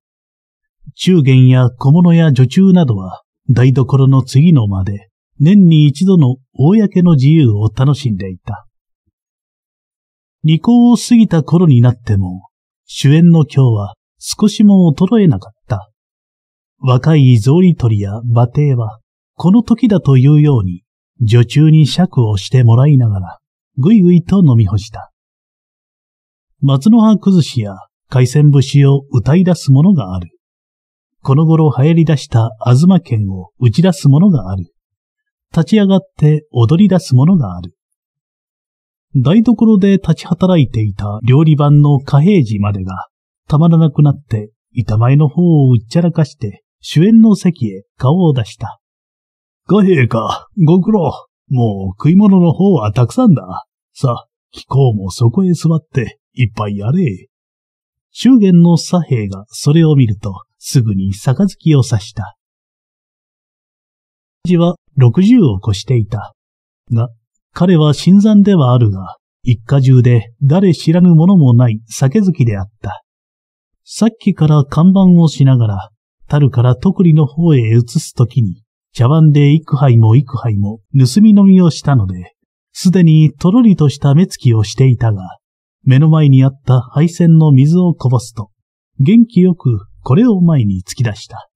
中元や小物や女中などは台所の次の間で年に一度の公の自由を楽しんでいた。二校を過ぎた頃になっても主演の今日は少しも衰えなかった。若い草履取りや馬蹄はこの時だというように女中に尺をしてもらいながらぐいぐいと飲み干した。松の葉崩しや海鮮節を歌い出すものがある。この頃流行り出したあず剣を打ち出すものがある。立ち上がって踊り出すものがある。台所で立ち働いていた料理番の貨幣寺までが、たまらなくなって板前の方をうっちゃらかして主演の席へ顔を出した。貨幣か、ご苦労。もう食い物の方はたくさんだ。さ、気候もそこへ座って一杯やれ。祝言の左兵がそれを見ると、すぐに杯を刺した。父は六十を越していた。が、彼は新参ではあるが、一家中で誰知らぬものもない酒好きであった。さっきから看板をしながら、樽から徳利の方へ移すときに、茶碗で幾杯も幾杯も盗み飲みをしたので、すでにとろりとした目つきをしていたが、目の前にあった配線の水をこぼすと、元気よくこれを前に突き出した。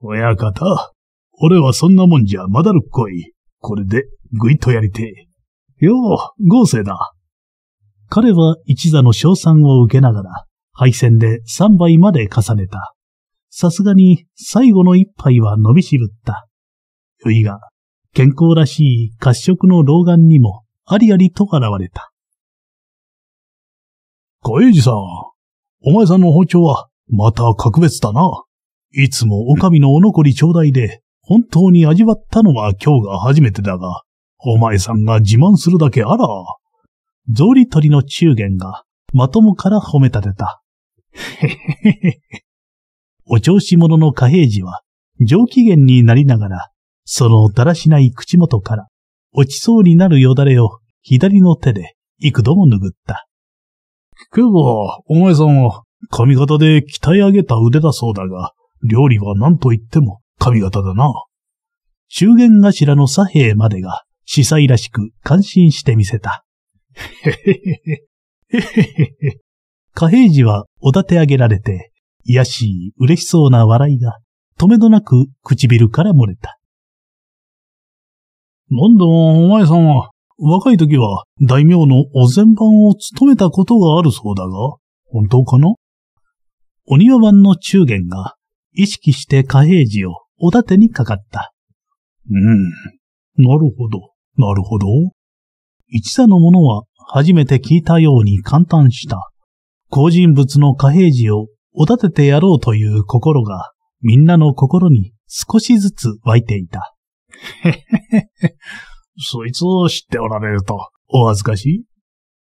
親方、俺はそんなもんじゃまだるっこい。これでぐいっとやりてえ。よう、豪勢だ。彼は一座の賞賛を受けながら、配線で三杯まで重ねた。さすがに最後の一杯は伸びしぶった。酔いが、健康らしい褐色の老眼にもありありと現れた。小英二さん、お前さんの包丁はまた格別だな。いつもお将のお残りちょうだいで、本当に味わったのは今日が初めてだが、お前さんが自慢するだけあら。草リトりの中元が、まともから褒め立てた。へへへへ。お調子者の貨幣児は、上機嫌になりながら、そのだらしない口元から、落ちそうになるよだれを左の手で幾度も拭った。けお前さんは髪型で鍛え上げた腕だそうだが、料理は何と言っても髪型だな。中元頭の左兵までが、司祭らしく感心してみせた。へへへへ。へへへへ。貨幣児はおだて上げられて、癒やしい嬉しそうな笑いが、止めどなく唇から漏れた。なんだ、お前さんは、若い時は大名のお膳番を務めたことがあるそうだが、本当かな鬼庭番の中元が意識して貨幣時をおだてにかかった。うん。なるほど、なるほど。一座のものは初めて聞いたように簡単した。後人物の貨幣時をおだててやろうという心がみんなの心に少しずつ湧いていた。へへへへ。そいつを知っておられるとお恥ずかしい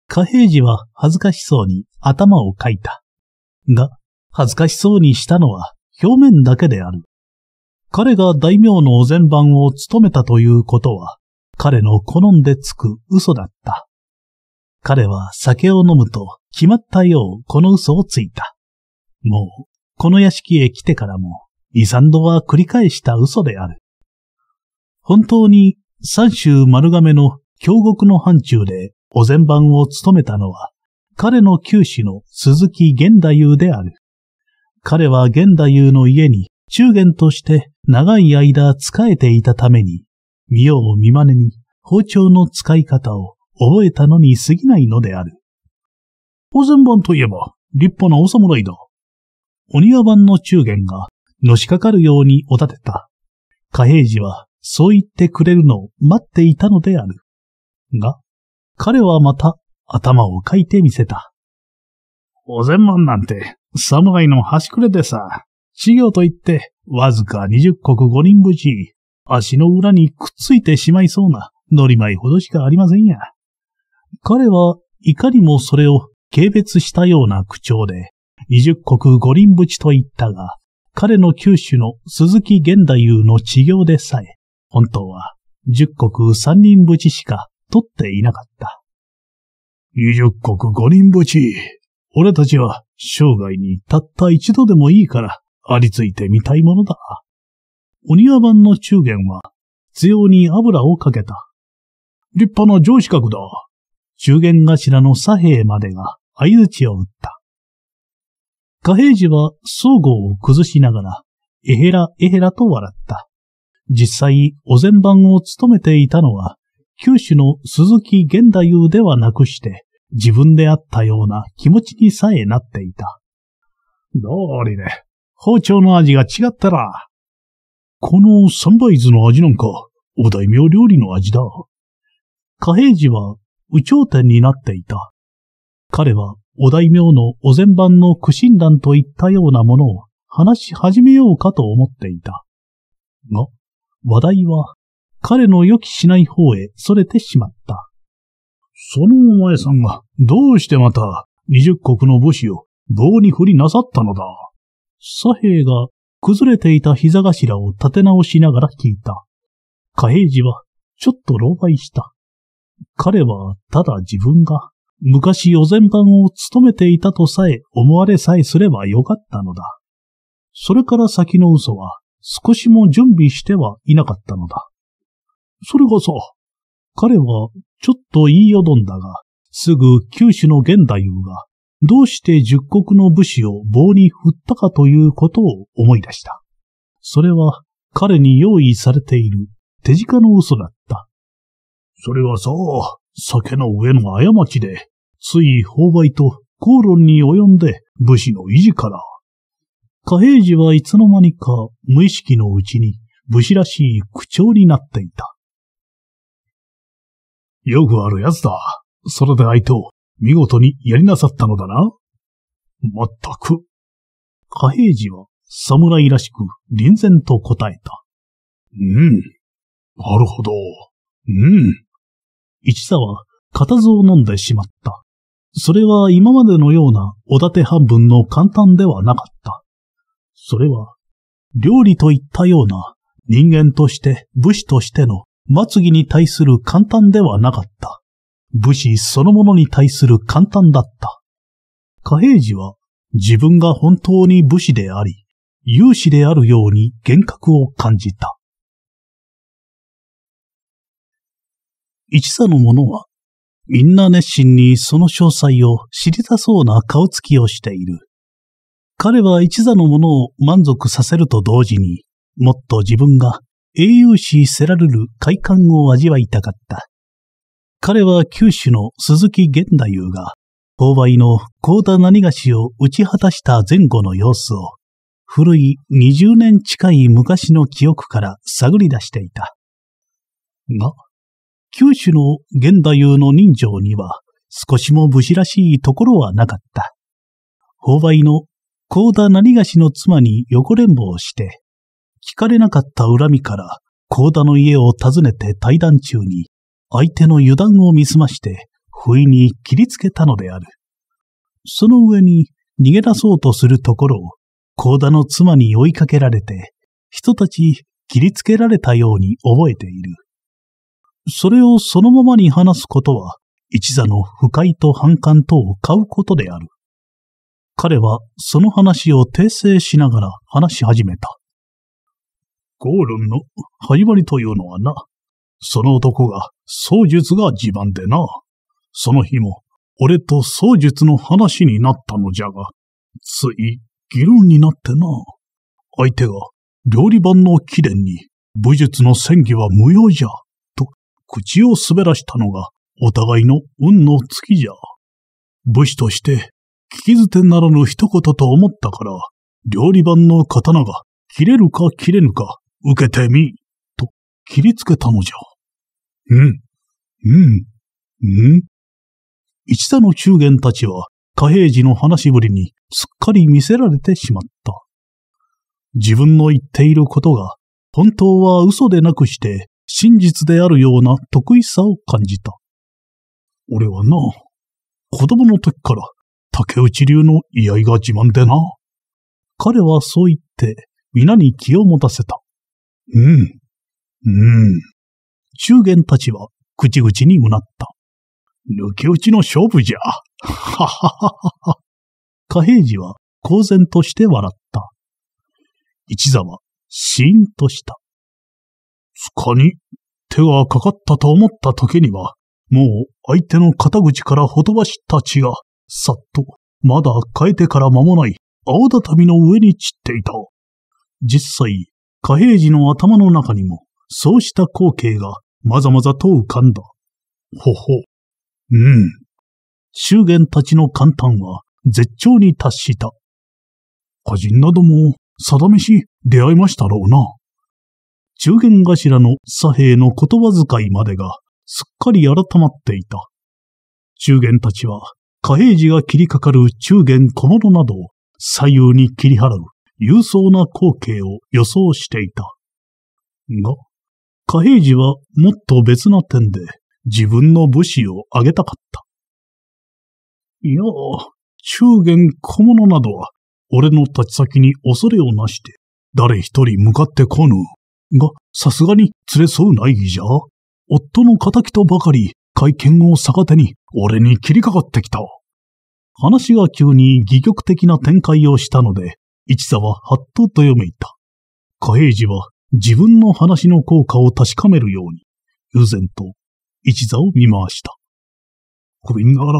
貨幣時は恥ずかしそうに頭をかいた。が、恥ずかしそうにしたのは表面だけである。彼が大名のお前番を務めたということは、彼の好んでつく嘘だった。彼は酒を飲むと決まったようこの嘘をついた。もう、この屋敷へ来てからも、遺産度は繰り返した嘘である。本当に三州丸亀の京極の範疇でお前番を務めたのは、彼の旧死の鈴木玄太夫である。彼は現太夫の家に中元として長い間仕えていたために、見よう見まねに包丁の使い方を覚えたのに過ぎないのである。お膳版といえば立派なお侍だ。お庭番の中元がのしかかるようにお立てた。貨幣次はそう言ってくれるのを待っていたのである。が、彼はまた頭をかいてみせた。お膳版なんて侍の端くれでさ、修行といって、わずか二十国五人無事、足の裏にくっついてしまいそうな乗り舞いほどしかありませんや。彼はいかにもそれを軽蔑したような口調で、二十国五人ぶちと言ったが、彼の九州の鈴木玄太夫の治療でさえ、本当は十国三人ぶちしか取っていなかった。二十国五人ぶち。俺たちは生涯にたった一度でもいいからありついてみたいものだ。お庭番の中元は、強に油をかけた。立派な上司格だ。中元頭の左兵までが相ちを打った。貨幣時は相互を崩しながら、えへらえへらと笑った。実際、お前番を務めていたのは、九州の鈴木玄太夫ではなくして、自分であったような気持ちにさえなっていた。どうりで、包丁の味が違ったら。このサンバイズの味なんか、お大名料理の味だ。貨幣寺は、宇頂点になっていた。彼は、お大名のお前版の苦心談といったようなものを話し始めようかと思っていた。が、話題は、彼の予期しない方へそれてしまった。そのお前さんが、どうしてまた、二十国の武士を棒に振りなさったのだ。左兵が崩れていた膝頭を立て直しながら聞いた。貨兵児はちょっと狼狽した。彼はただ自分が昔予前番を務めていたとさえ思われさえすればよかったのだ。それから先の嘘は少しも準備してはいなかったのだ。それがさ、彼はちょっと言いよどんだが、すぐ九州の現代夫が、どうして十国の武士を棒に振ったかということを思い出した。それは彼に用意されている手近の嘘だった。それはさ、酒の上の過ちで、つい放売と口論に及んで武士の維持から。貨幣時はいつの間にか無意識のうちに武士らしい口調になっていた。よくあるやつだ。それで相手を見事にやりなさったのだな。まったく。貨幣児は侍らしく臨然と答えた。うん。なるほど。うん。一座は固唾を飲んでしまった。それは今までのようなおだて半分の簡単ではなかった。それは、料理といったような人間として武士としての末儀に対する簡単ではなかった。武士そのものに対する簡単だった。貨幣時は自分が本当に武士であり、勇士であるように幻覚を感じた。一座の者は、みんな熱心にその詳細を知りたそうな顔つきをしている。彼は一座の者を満足させると同時に、もっと自分が英雄史せられる快感を味わいたかった。彼は九州の鈴木源太夫が、購買の高田何菓子を打ち果たした前後の様子を、古い20年近い昔の記憶から探り出していた。が、九州の玄太夫の人情には少しも武士らしいところはなかった。購買の高田何菓子の妻に横連棒をして、聞かれなかった恨みから、高田の家を訪ねて対談中に、相手の油断を見すまして、不意に切りつけたのである。その上に、逃げ出そうとするところを、高田の妻に追いかけられて、人たち切りつけられたように覚えている。それをそのままに話すことは、一座の不快と反感とを買うことである。彼はその話を訂正しながら話し始めた。ゴールンの始まりというのはな、その男が創術が自慢でな。その日も、俺と創術の話になったのじゃが、つい議論になってな。相手が料理版の貴殿に武術の戦技は無用じゃ、と口を滑らしたのがお互いの運の月じゃ。武士として聞き捨てならぬ一言と思ったから、料理版の刀が切れるか切れぬか受けてみ、と切りつけたのじゃ。うん、うん、うん。一座の中元たちは、貨幣時の話しぶりにすっかり見せられてしまった。自分の言っていることが、本当は嘘でなくして、真実であるような得意さを感じた。俺はな、子供の時から竹内流の居合が自慢でな。彼はそう言って皆に気を持たせた。うん、うん。中元たちは口々にうなった。抜け打ちの勝負じゃ。はははは。貨幣次は公然として笑った。一座はシーンとした。かに手がかかったと思った時には、もう相手の肩口からほとばした血が、さっと、まだ変えてから間もない青畳の上に散っていた。実際、貨幣児の頭の中にも、そうした光景がまざまざと浮かんだ。ほほ。うん。修言たちの簡単は絶頂に達した。歌人なども、定めし出会いましたろうな。中元頭の左平の言葉遣いまでが、すっかり改まっていた。中元たちは、貨幣児が切りかかる中元小物などを左右に切り払う勇壮な光景を予想していた。が、貨幣児はもっと別な点で自分の武士をあげたかった。いや中元小物などは俺の立ち先に恐れをなして誰一人向かってこぬ。が、さすがに連れ添うないじゃ。夫の仇とばかり会見を逆手に俺に切りかかってきた。話が急に戯曲的な展開をしたので、一座ははっととよめいた。貨幣児は自分の話の効果を確かめるように、悠然と一座を見回した。不憫ながら、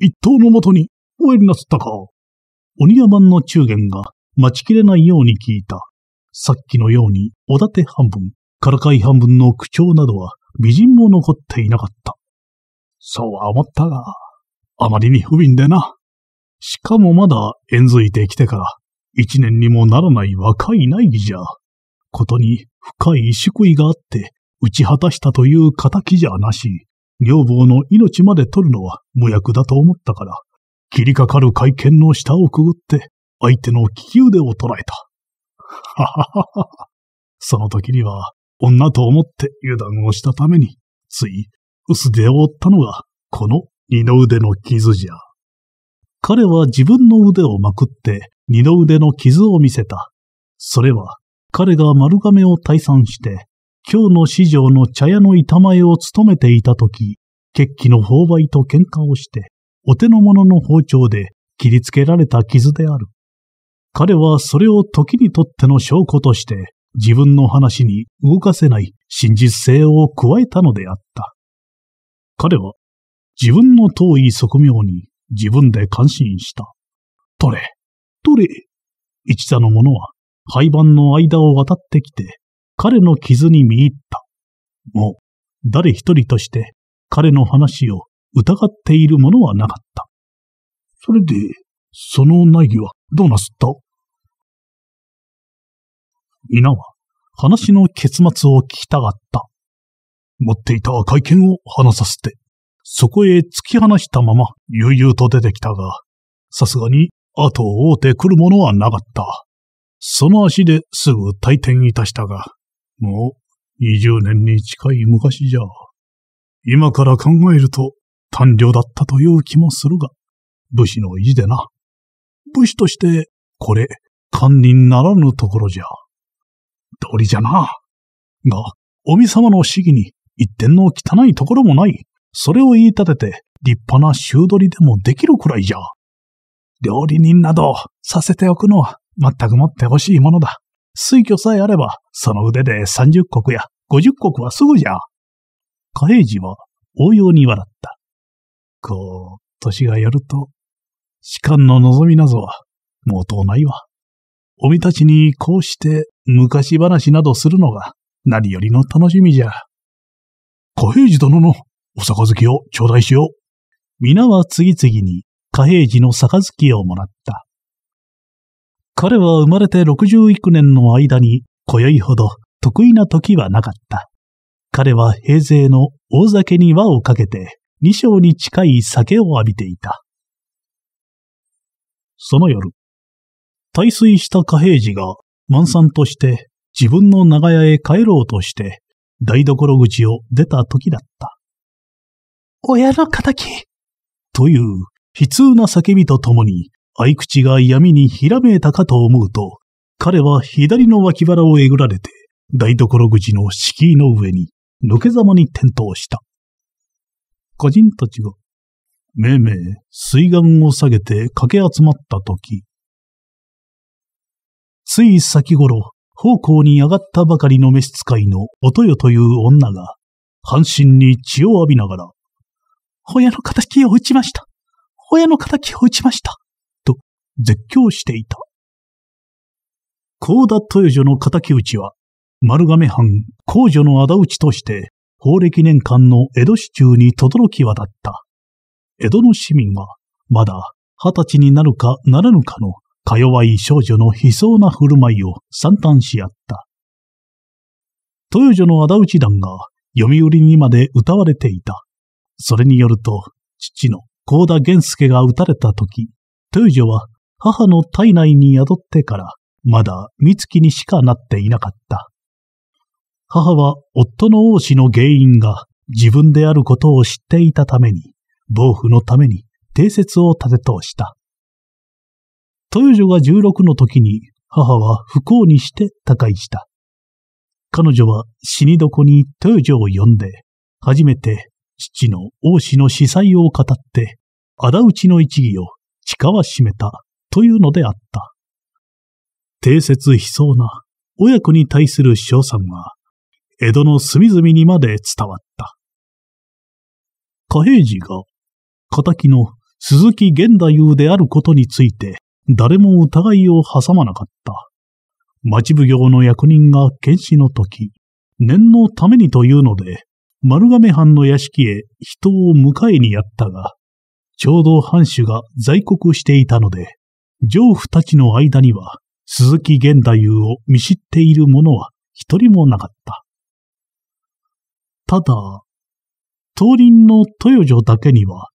一刀のもとにおやりなすったか。鬼屋番の中元が待ちきれないように聞いた。さっきのように、おだて半分、からかい半分の口調などは、微塵も残っていなかった。そうは思ったが、あまりに不憫でな。しかもまだ、縁づいてきてから、一年にもならない若い内儀じゃ。ことに深い宿意があって、打ち果たしたという仇じゃなし、女房の命まで取るのは無役だと思ったから、切りかかる会見の下をくぐって、相手の利き腕を捉えた。はははは。その時には、女と思って油断をしたために、つい、薄手を負ったのが、この二の腕の傷じゃ。彼は自分の腕をまくって、二の腕の傷を見せた。それは、彼が丸亀を退散して、今日の市場の茶屋の板前を務めていたとき、血気の勾配と喧嘩をして、お手の物の包丁で切りつけられた傷である。彼はそれを時にとっての証拠として、自分の話に動かせない真実性を加えたのであった。彼は自分の遠い側面に自分で感心した。どれ、とれ。一座の者は廃盤の間を渡ってきて、彼の傷に見入った。もう、誰一人として彼の話を疑っている者はなかった。それで、その内儀はどうなすった皆は話の結末を聞きたがった。持っていた会見を話させて、そこへ突き放したまま悠々と出てきたが、さすがに後を追うてくるものはなかった。その足ですぐ退店いたしたが、もう二十年に近い昔じゃ。今から考えると単調だったという気もするが、武士の意地でな。武士として、これ、堪忍ならぬところじゃ。通りじゃな。が、おみ様の主義に一点の汚いところもない。それを言い立てて、立派な修取りでもできるくらいじゃ。料理人などさせておくのは全くもって欲しいものだ。水挙さえあれば、その腕で30国や50国はすぐじゃ。カエジは応用に笑った。こう、年がやると、士官の望みなぞは、もうとないわ。おみたちにこうして昔話などするのが何よりの楽しみじゃ。小平次殿のお杯を頂戴しよう。皆は次々に貨幣寺の杯をもらった。彼は生まれて6幾年の間に、今宵ほど得意な時はなかった。彼は平成の大酒に輪をかけて、二升に近い酒を浴びていた。その夜、退水した貨幣寺が満山として自分の長屋へ帰ろうとして台所口を出た時だった。親の仇という悲痛な叫びとともに、合口が闇にひらめいたかと思うと、彼は左の脇腹をえぐられて、台所口の敷居の上に、のけざまに転倒した。個人たちが、めいめい、水眼を下げて駆け集まったとき、つい先頃、方向に上がったばかりの召使いのおとよという女が、半身に血を浴びながら、親の形を打ちました。親の仇を討ちました。と、絶叫していた。甲田豊女の仇討ちは、丸亀藩公女の仇討ちとして、法暦年間の江戸市中に轟き渡った。江戸の市民は、まだ二十歳になるかならぬかの、か弱い少女の悲壮な振る舞いを散端し合った。豊女の仇討ち団が、読売にまで歌われていた。それによると、父の高田源介が撃たれた時、豊女は母の体内に宿ってから、まだ三月にしかなっていなかった。母は夫の王子の原因が自分であることを知っていたために、暴風のために定説を立て通した。豊女が16の時に母は不幸にして他界した。彼女は死に床に豊女を呼んで、初めて父の王子の司祭を語って、仇討ちの一義を近はしめたというのであった。定説悲壮な親子に対する称賛は、江戸の隅々にまで伝わった。貨幣寺が、仇の鈴木源太夫であることについて、誰も疑いを挟まなかった。町奉行の役人が検視の時、念のためにというので、丸亀藩の屋敷へ人を迎えにやったが、ちょうど藩主が在国していたので、上夫たちの間には鈴木源太夫を見知っている者は一人もなかった。ただ、当人の豊女だけには、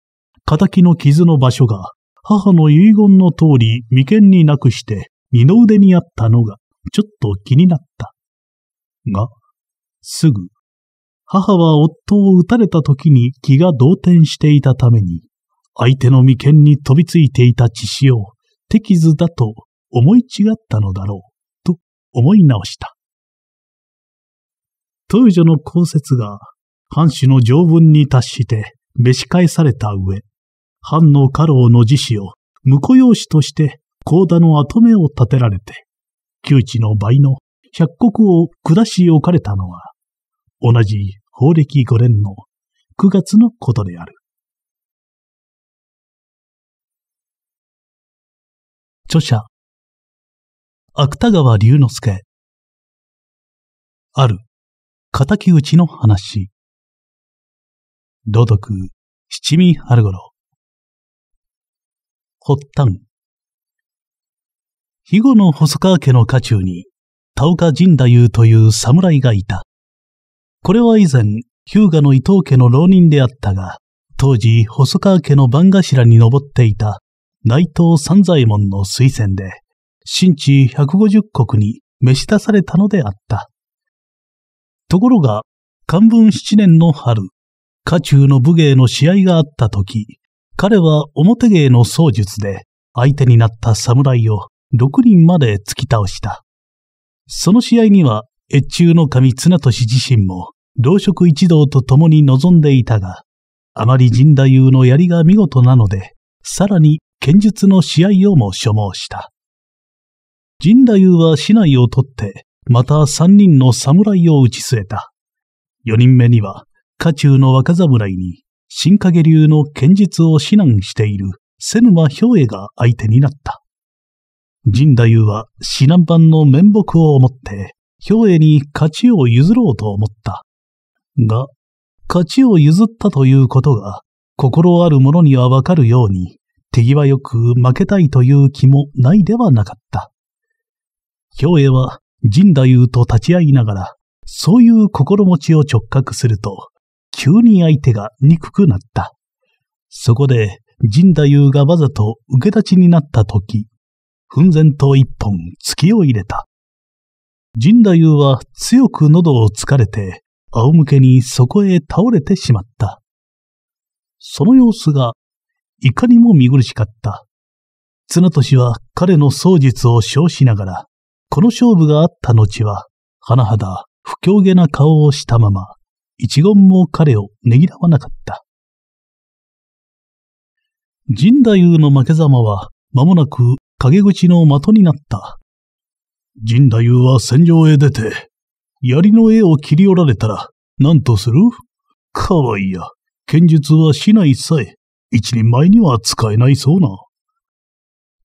仇の傷の場所が母の遺言の通り眉間になくして二の腕にあったのがちょっと気になった。が、すぐ母は夫を撃たれた時に気が動転していたために、相手の眉間に飛びついていた血潮を手傷だと思い違ったのだろう、と思い直した。豊女の公説が、藩主の条文に達して召し返された上、藩の家老の自死を婿養子として高田の跡目を立てられて、窮地の倍の百国を下し置かれたのは、同じ法暦五年の九月のことである。著者、芥川龍之介。ある、仇討ちの話。土徳、七味春五郎。発端。肥後の細川家の家中に、田岡神太夫という侍がいた。これは以前、ヒューガの伊藤家の浪人であったが、当時、細川家の番頭に登っていた内藤三左衛門の推薦で、新地150国に召し出されたのであった。ところが、漢文七年の春、家中の武芸の試合があった時、彼は表芸の創術で相手になった侍を6人まで突き倒した。その試合には越中の神綱俊自身も、同職一同と共に望んでいたが、あまり神太夫の槍が見事なので、さらに剣術の試合をも所望した。神太夫は市内を取って、また三人の侍を打ち据えた。四人目には、家中の若侍に、新影流の剣術を指南している瀬沼兵衛が相手になった。神太夫は指南版の面目を持って、兵衛に勝ちを譲ろうと思った。が、勝ちを譲ったということが、心ある者にはわかるように、手際よく負けたいという気もないではなかった。兵衛は、神太夫と立ち会いながら、そういう心持ちを直覚すると、急に相手が憎くなった。そこで、神太夫がわざと受け立ちになった時、奮然と一本突きを入れた。神太夫は強く喉を疲かれて、仰向けにそこへ倒れてしまった。その様子が、いかにも見苦しかった。綱俊は彼の壮術を称しながら、この勝負があった後は、甚だ不狂げな顔をしたまま、一言も彼をねぎらわなかった。神太夫の負けざまは、間もなく陰口の的になった。神太夫は戦場へ出て、槍の絵を切り折られたら、何とするかわいいや、剣術は市内さえ、一人前には使えないそうな。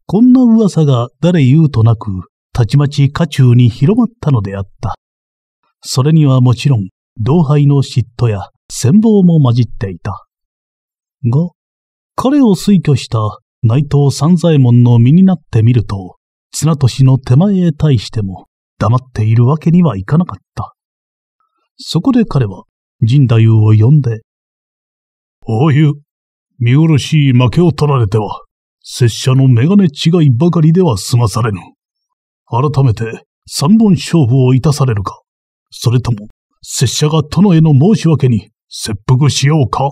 こんな噂が誰言うとなく、たちまち家中に広まったのであった。それにはもちろん、同輩の嫉妬や戦望も混じっていた。が、彼を推挙した内藤三左衛門の身になってみると、綱利の手前へ対しても黙っているわけにはいかなかった。そこで彼は神太夫を呼んで、おゆいう見殺しい負けを取られては、拙者のメガネ違いばかりでは済まされぬ。改めて三本勝負をいたされるか、それとも拙者が殿への申し訳に切腹しようか。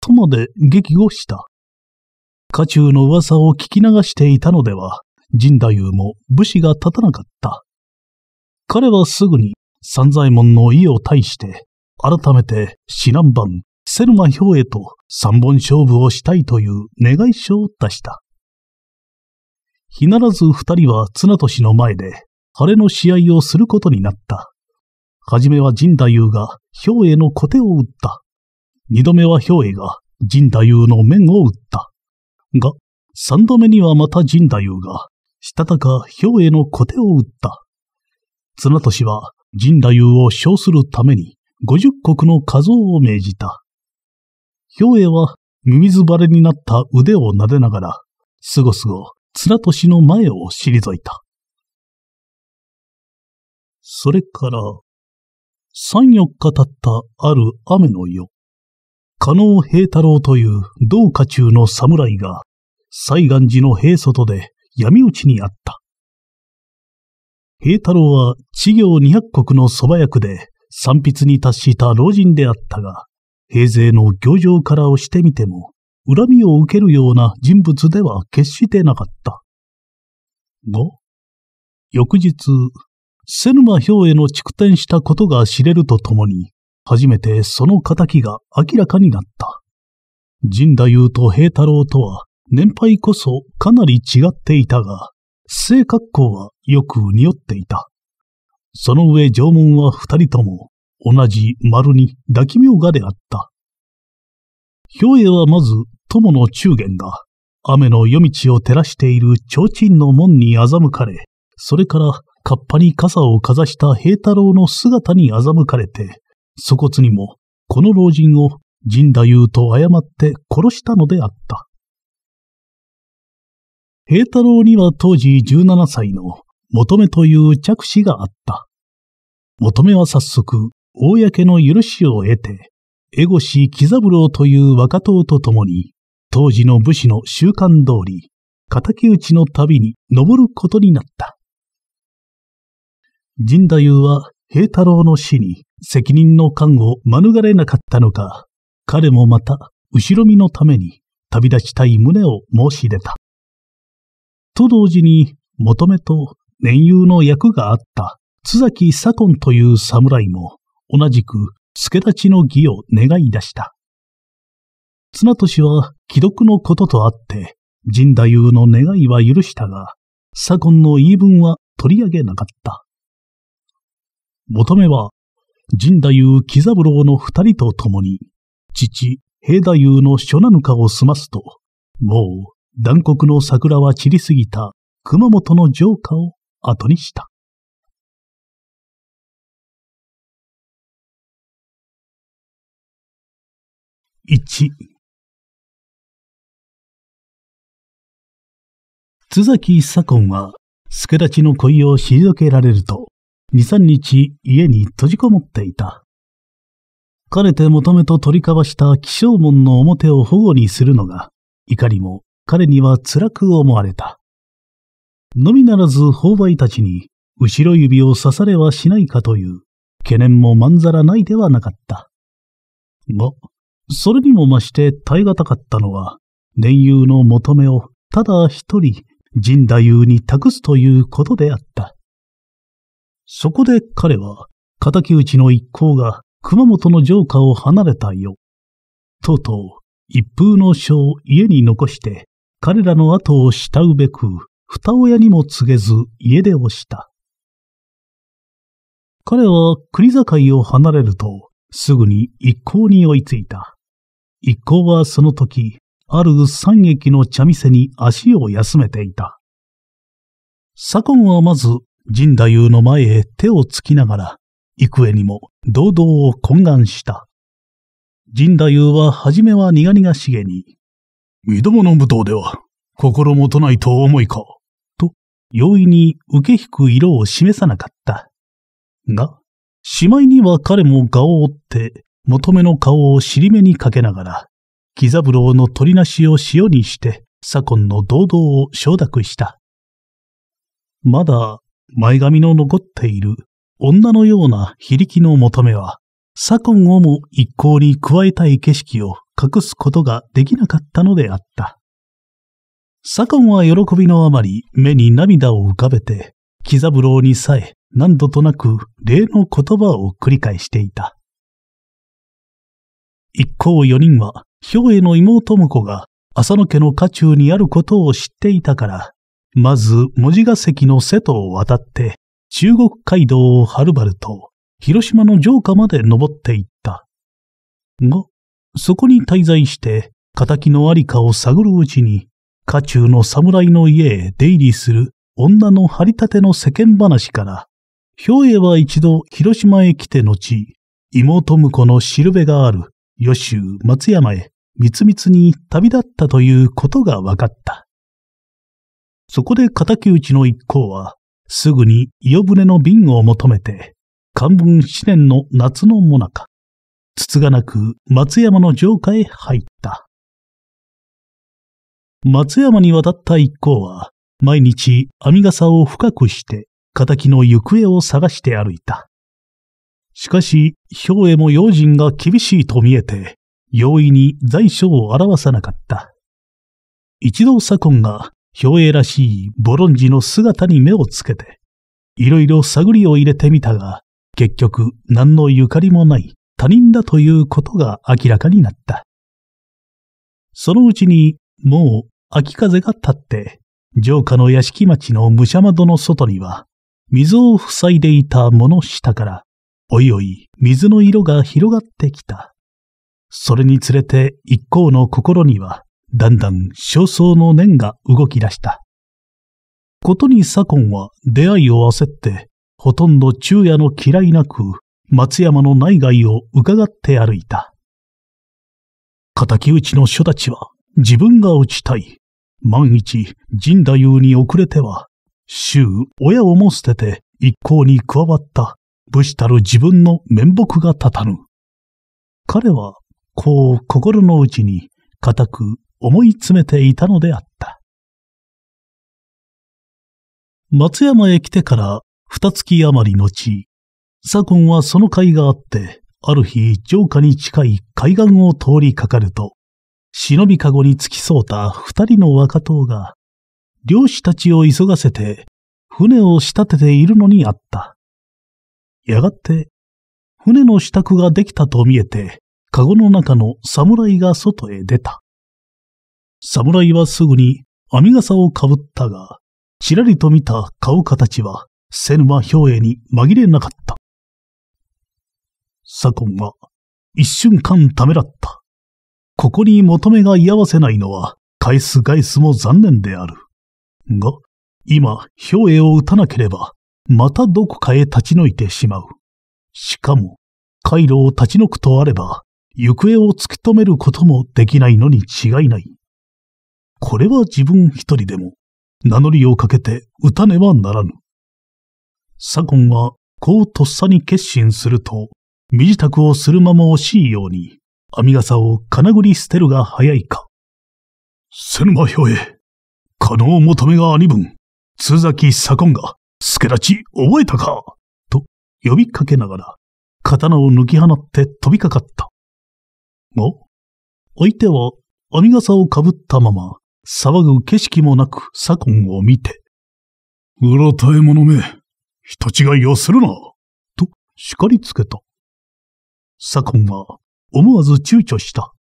とまで激怒した。家中の噂を聞き流していたのでは、神太夫も武士が立たなかった。彼はすぐに三左衛門の意を対して、改めて四南番、セルマ兵衛と三本勝負をしたいという願い書を出した。ひならず二人は綱年の前で、晴れの試合をすることになった。はじめは神太夫が兵衛の小手を打った。二度目は兵衛が神太夫の面を打った。が、三度目にはまた神太夫がしたたか兵衛の小手を打った。綱利は神太夫を称するために五十国の数を命じた。兵衛はミミズバレになった腕を撫でながら、すごすご綱利の前を退いた。それから、三四日経ったある雨の夜、加納平太郎という道家中の侍が、西岸寺の平外で闇討ちにあった。平太郎は稚魚200国の蕎麦役で三筆に達した老人であったが、平勢の行情からをしてみても、恨みを受けるような人物では決してなかった。が、翌日、瀬沼兵への蓄転したことが知れるとともに、初めてその仇が明らかになった。神太夫と平太郎とは、年配こそかなり違っていたが、性格好はよく匂っていた。その上縄文は二人とも同じ丸に抱き妙画であった。兵衛はまず友の中元が雨の夜道を照らしている提灯の門に欺かれ、それからかっぱに傘をかざした平太郎の姿に欺かれて、粗骨にもこの老人を神太夫と誤って殺したのであった。平太郎には当時17歳の求めという着手があった。求めは早速、公の許しを得て、江越喜三郎という若党と共に、当時の武士の習慣通り、敵討ちの旅に登ることになった。神太夫は平太郎の死に責任の感を免れなかったのか、彼もまた後ろ身のために旅立ちたい旨を申し出た。と同時に、求めと年優の役があった津崎左近という侍も、同じく助立ちの義を願い出した。綱利は既読のこととあって、神太夫の願いは許したが、左近の言い分は取り上げなかった。求めは、神太夫喜三郎の二人と共に、父、平太夫の初なぬかを済ますと、もう断黒の桜は散りすぎた熊本の城下を後にした。一。津崎左近は、助立ちの恋を退けられると、二三日家に閉じこもっていた。かねて求めと取り交わした気象門の表を保護にするのが、怒りも彼には辛く思われた。のみならず法媒たちに後ろ指を刺されはしないかという懸念もまんざらないではなかった。が、それにも増して耐え難かったのは、年優の求めをただ一人神太夫に託すということであった。そこで彼は、敵討ちの一行が熊本の城下を離れたよ。とうとう、一風の書を家に残して、彼らの後を慕うべく、二親にも告げず家出をした。彼は国境を離れると、すぐに一行に追いついた。一行はその時、ある三駅の茶店に足を休めていた。左近はまず、神太夫の前へ手をつきながら、幾重にも堂々を懇願した。神太夫は初めは苦々しげに、身どもの武道では、心もとないと思いか。と、容易に受け引く色を示さなかった。が、しまいには彼も顔を追って、求めの顔を尻目にかけながら、木三郎の取りなしを塩にして、左近の堂々を承諾した。まだ前髪の残っている女のような非力の求めは、左近をも一向に加えたい景色を隠すことができなかったのであった。左近は喜びのあまり目に涙を浮かべて、喜三郎にさえ何度となく礼の言葉を繰り返していた。一行四人は、兵衛の妹婿が浅野家の家中にあることを知っていたから、まず文字ヶ関の瀬戸を渡って、中国街道をはるばると、広島の城下まで登っていった。が、そこに滞在して、仇のありかを探るうちに、家中の侍の家へ出入りする女の張り立ての世間話から、兵衛は一度広島へ来て後、妹婿のしるべがある予州松山へ密密に旅立ったということが分かった。そこで敵討ちの一行は、すぐに伊予船の瓶を求めて、漢文七年の夏のもなか、つつがなく松山の城下へ入った。松山に渡った一行は、毎日網笠を深くして、仇の行方を探して歩いた。しかし、兵衛も用心が厳しいと見えて、容易に在所を表さなかった。一度左近が兵衛らしいボロンジの姿に目をつけて、いろいろ探りを入れてみたが、結局何のゆかりもない。他人だということが明らかになった。そのうちにもう秋風が立って、城下の屋敷町の武者窓の外には、水を塞いでいたもの下から、おいおい水の色が広がってきた。それにつれて一行の心には、だんだん焦燥の念が動き出した。ことに左近は出会いを焦って、ほとんど昼夜の嫌いなく松山の内外を伺って歩いた。敵討ちの書たちは自分が打ちたい。万一、神太夫に遅れては、周親をも捨てて一向に加わった武士たる自分の面目が立たぬ。彼は、こう心の内に固く思い詰めていたのであった。松山へ来てから二月余り後、左近はその甲斐があって、ある日、城下に近い海岸を通りかかると、忍びかごに付き添うた二人の若党が、漁師たちを急がせて、船を仕立てているのにあった。やがて、船の支度ができたと見えて、かごの中の侍が外へ出た。侍はすぐに網笠をかぶったが、ちらりと見た顔形は、瀬沼兵衛に紛れなかった。左近は、一瞬間ためらった。ここに求めが居合わせないのは、返す返すも残念である。が、今、兵衛を撃たなければ、またどこかへ立ち退いてしまう。しかも、回路を立ち退くとあれば、行方を突き止めることもできないのに違いない。これは自分一人でも、名乗りをかけて撃たねばならぬ。左近は、こうとっさに決心すると、身支度をするまま惜しいように、編笠を金繰り捨てるが早いか。千沼兵衛、可能求めが兄分、津崎左近が、助立ち覚えたかと呼びかけながら、刀を抜き放って飛びかかった。が、相手は編笠をかぶったまま、騒ぐ景色もなく左近を見て、うろたえ者め、人違いをするな、と叱りつけた。左近は思わず躊躇した。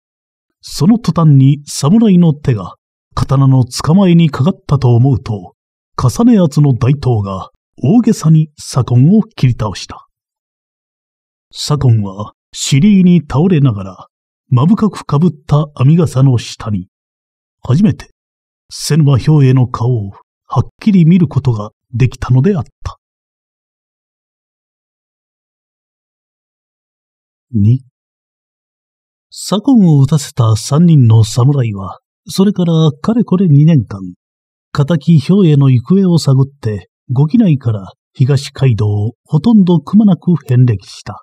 その途端に侍の手が刀の捕まえにかかったと思うと、重ね圧の大刀が大げさに左近を切り倒した。左近は尻に倒れながら、まぶかくかぶった編み傘の下に、初めて千沼兵衛の顔をはっきり見ることができたのであった。2左近を撃たせた3人の侍は、それからかれこれ2年間、敵兵衛の行方を探って、ご機内から東街道をほとんどくまなく遍歴した。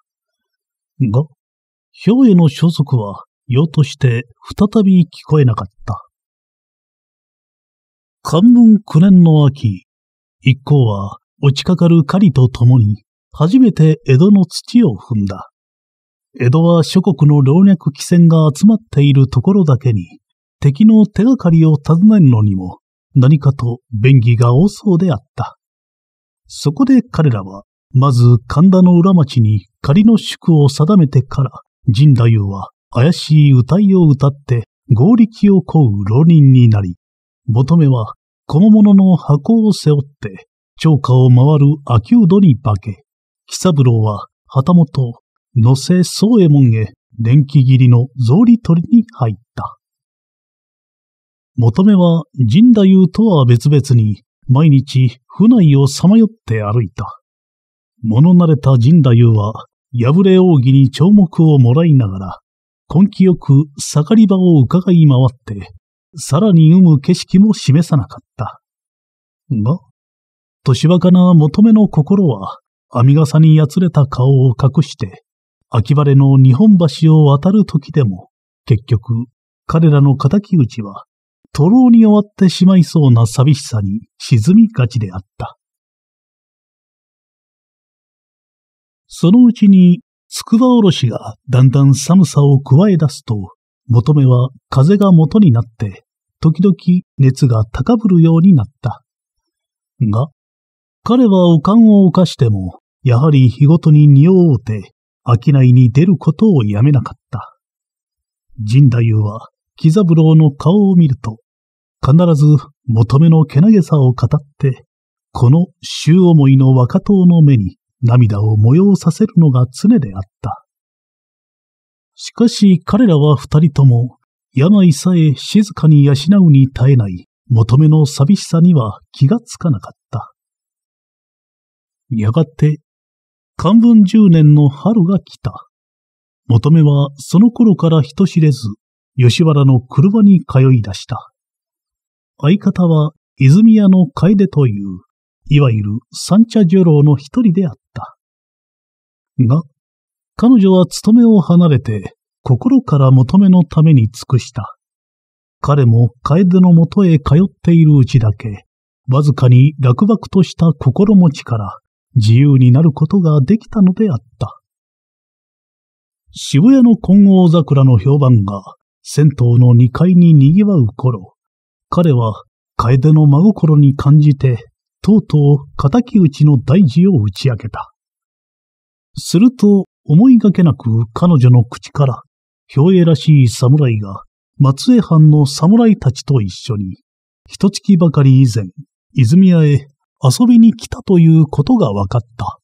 が、兵衛の消息は、世として再び聞こえなかった。関文9年の秋、一行は落ちかかる狩りとともに、初めて江戸の土を踏んだ。江戸は諸国の老若汽船が集まっているところだけに、敵の手がかりを尋ねるのにも、何かと便宜が多そうであった。そこで彼らは、まず神田の裏町に仮の宿を定めてから、神太夫は怪しい歌いを歌って、合力を請う浪人になり、求めは小物の箱を背負って、超下を回る秋うどに化け、喜三郎は旗本野瀬宗右衛門へ電気切りの草履取りに入った。求めは神太夫とは別々に毎日府内をさまよって歩いた。物慣れた神太夫は破れ扇に彫目をもらいながら根気よく盛り場を伺い回って、さらに生む景色も示さなかった。が、年若な求めの心は、編み笠にやつれた顔を隠して、秋晴れの日本橋を渡る時でも、結局、彼らの仇討ちは、徒労に終わってしまいそうな寂しさに沈みがちであった。そのうちに、筑波おろしがだんだん寒さを加え出すと、求めは風が元になって、時々熱が高ぶるようになった。が、彼はおかんを犯しても、やはり日ごとに匂うて、商いに出ることをやめなかった。神太夫は、木三郎の顔を見ると、必ず求めのけなげさを語って、この周思いの若党の目に涙を様させるのが常であった。しかし彼らは二人とも、病さえ静かに養うに耐えない求めの寂しさには気がつかなかった。やがて漢文十年の春が来た。求めはその頃から人知れず、吉原の車に通い出した。相方は泉屋の楓という、いわゆる三茶女郎の一人であった。が、彼女は勤めを離れて、心から求めのために尽くした。彼も楓のもとへ通っているうちだけ、わずかに落幕とした心持ちから、自由になることができたのであった。渋谷の金剛桜の評判が銭湯の2階に賑わう頃、彼は楓の真心に感じて、とうとう敵討ちの大事を打ち明けた。すると思いがけなく彼女の口から、兵衛らしい侍が松江藩の侍たちと一緒に、一月ばかり以前、泉屋へ遊びに来たということが分かった。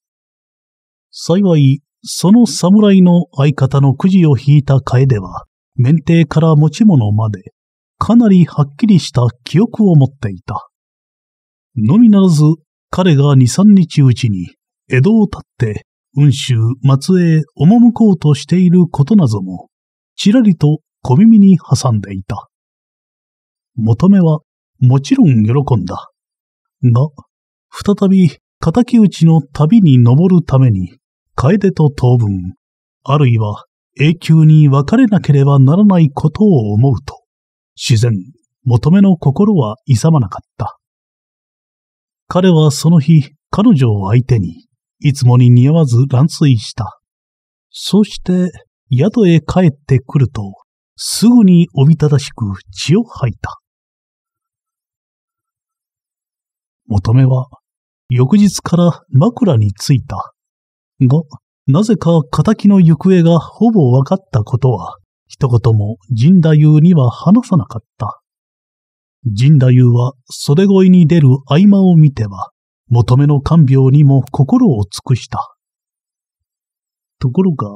幸い、その侍の相方のくじを引いた楓は、免停から持ち物まで、かなりはっきりした記憶を持っていた。のみならず、彼が二三日うちに、江戸を立って、雲州松江へ赴こうとしていることなども、ちらりと小耳に挟んでいた。求めは、もちろん喜んだ。が、再び敵討ちの旅に登るために、楓と当分、あるいは永久に別れなければならないことを思うと、自然、求めの心は勇まなかった。彼はその日、彼女を相手に、いつもに似合わず乱睡した。そして、宿へ帰ってくると、すぐにおびただしく血を吐いた。求めは翌日から枕に着いた。が、なぜか仇の行方がほぼ分かったことは、一言も神太夫には話さなかった。神太夫は袖越に出る合間を見ては、求めの看病にも心を尽くした。ところが、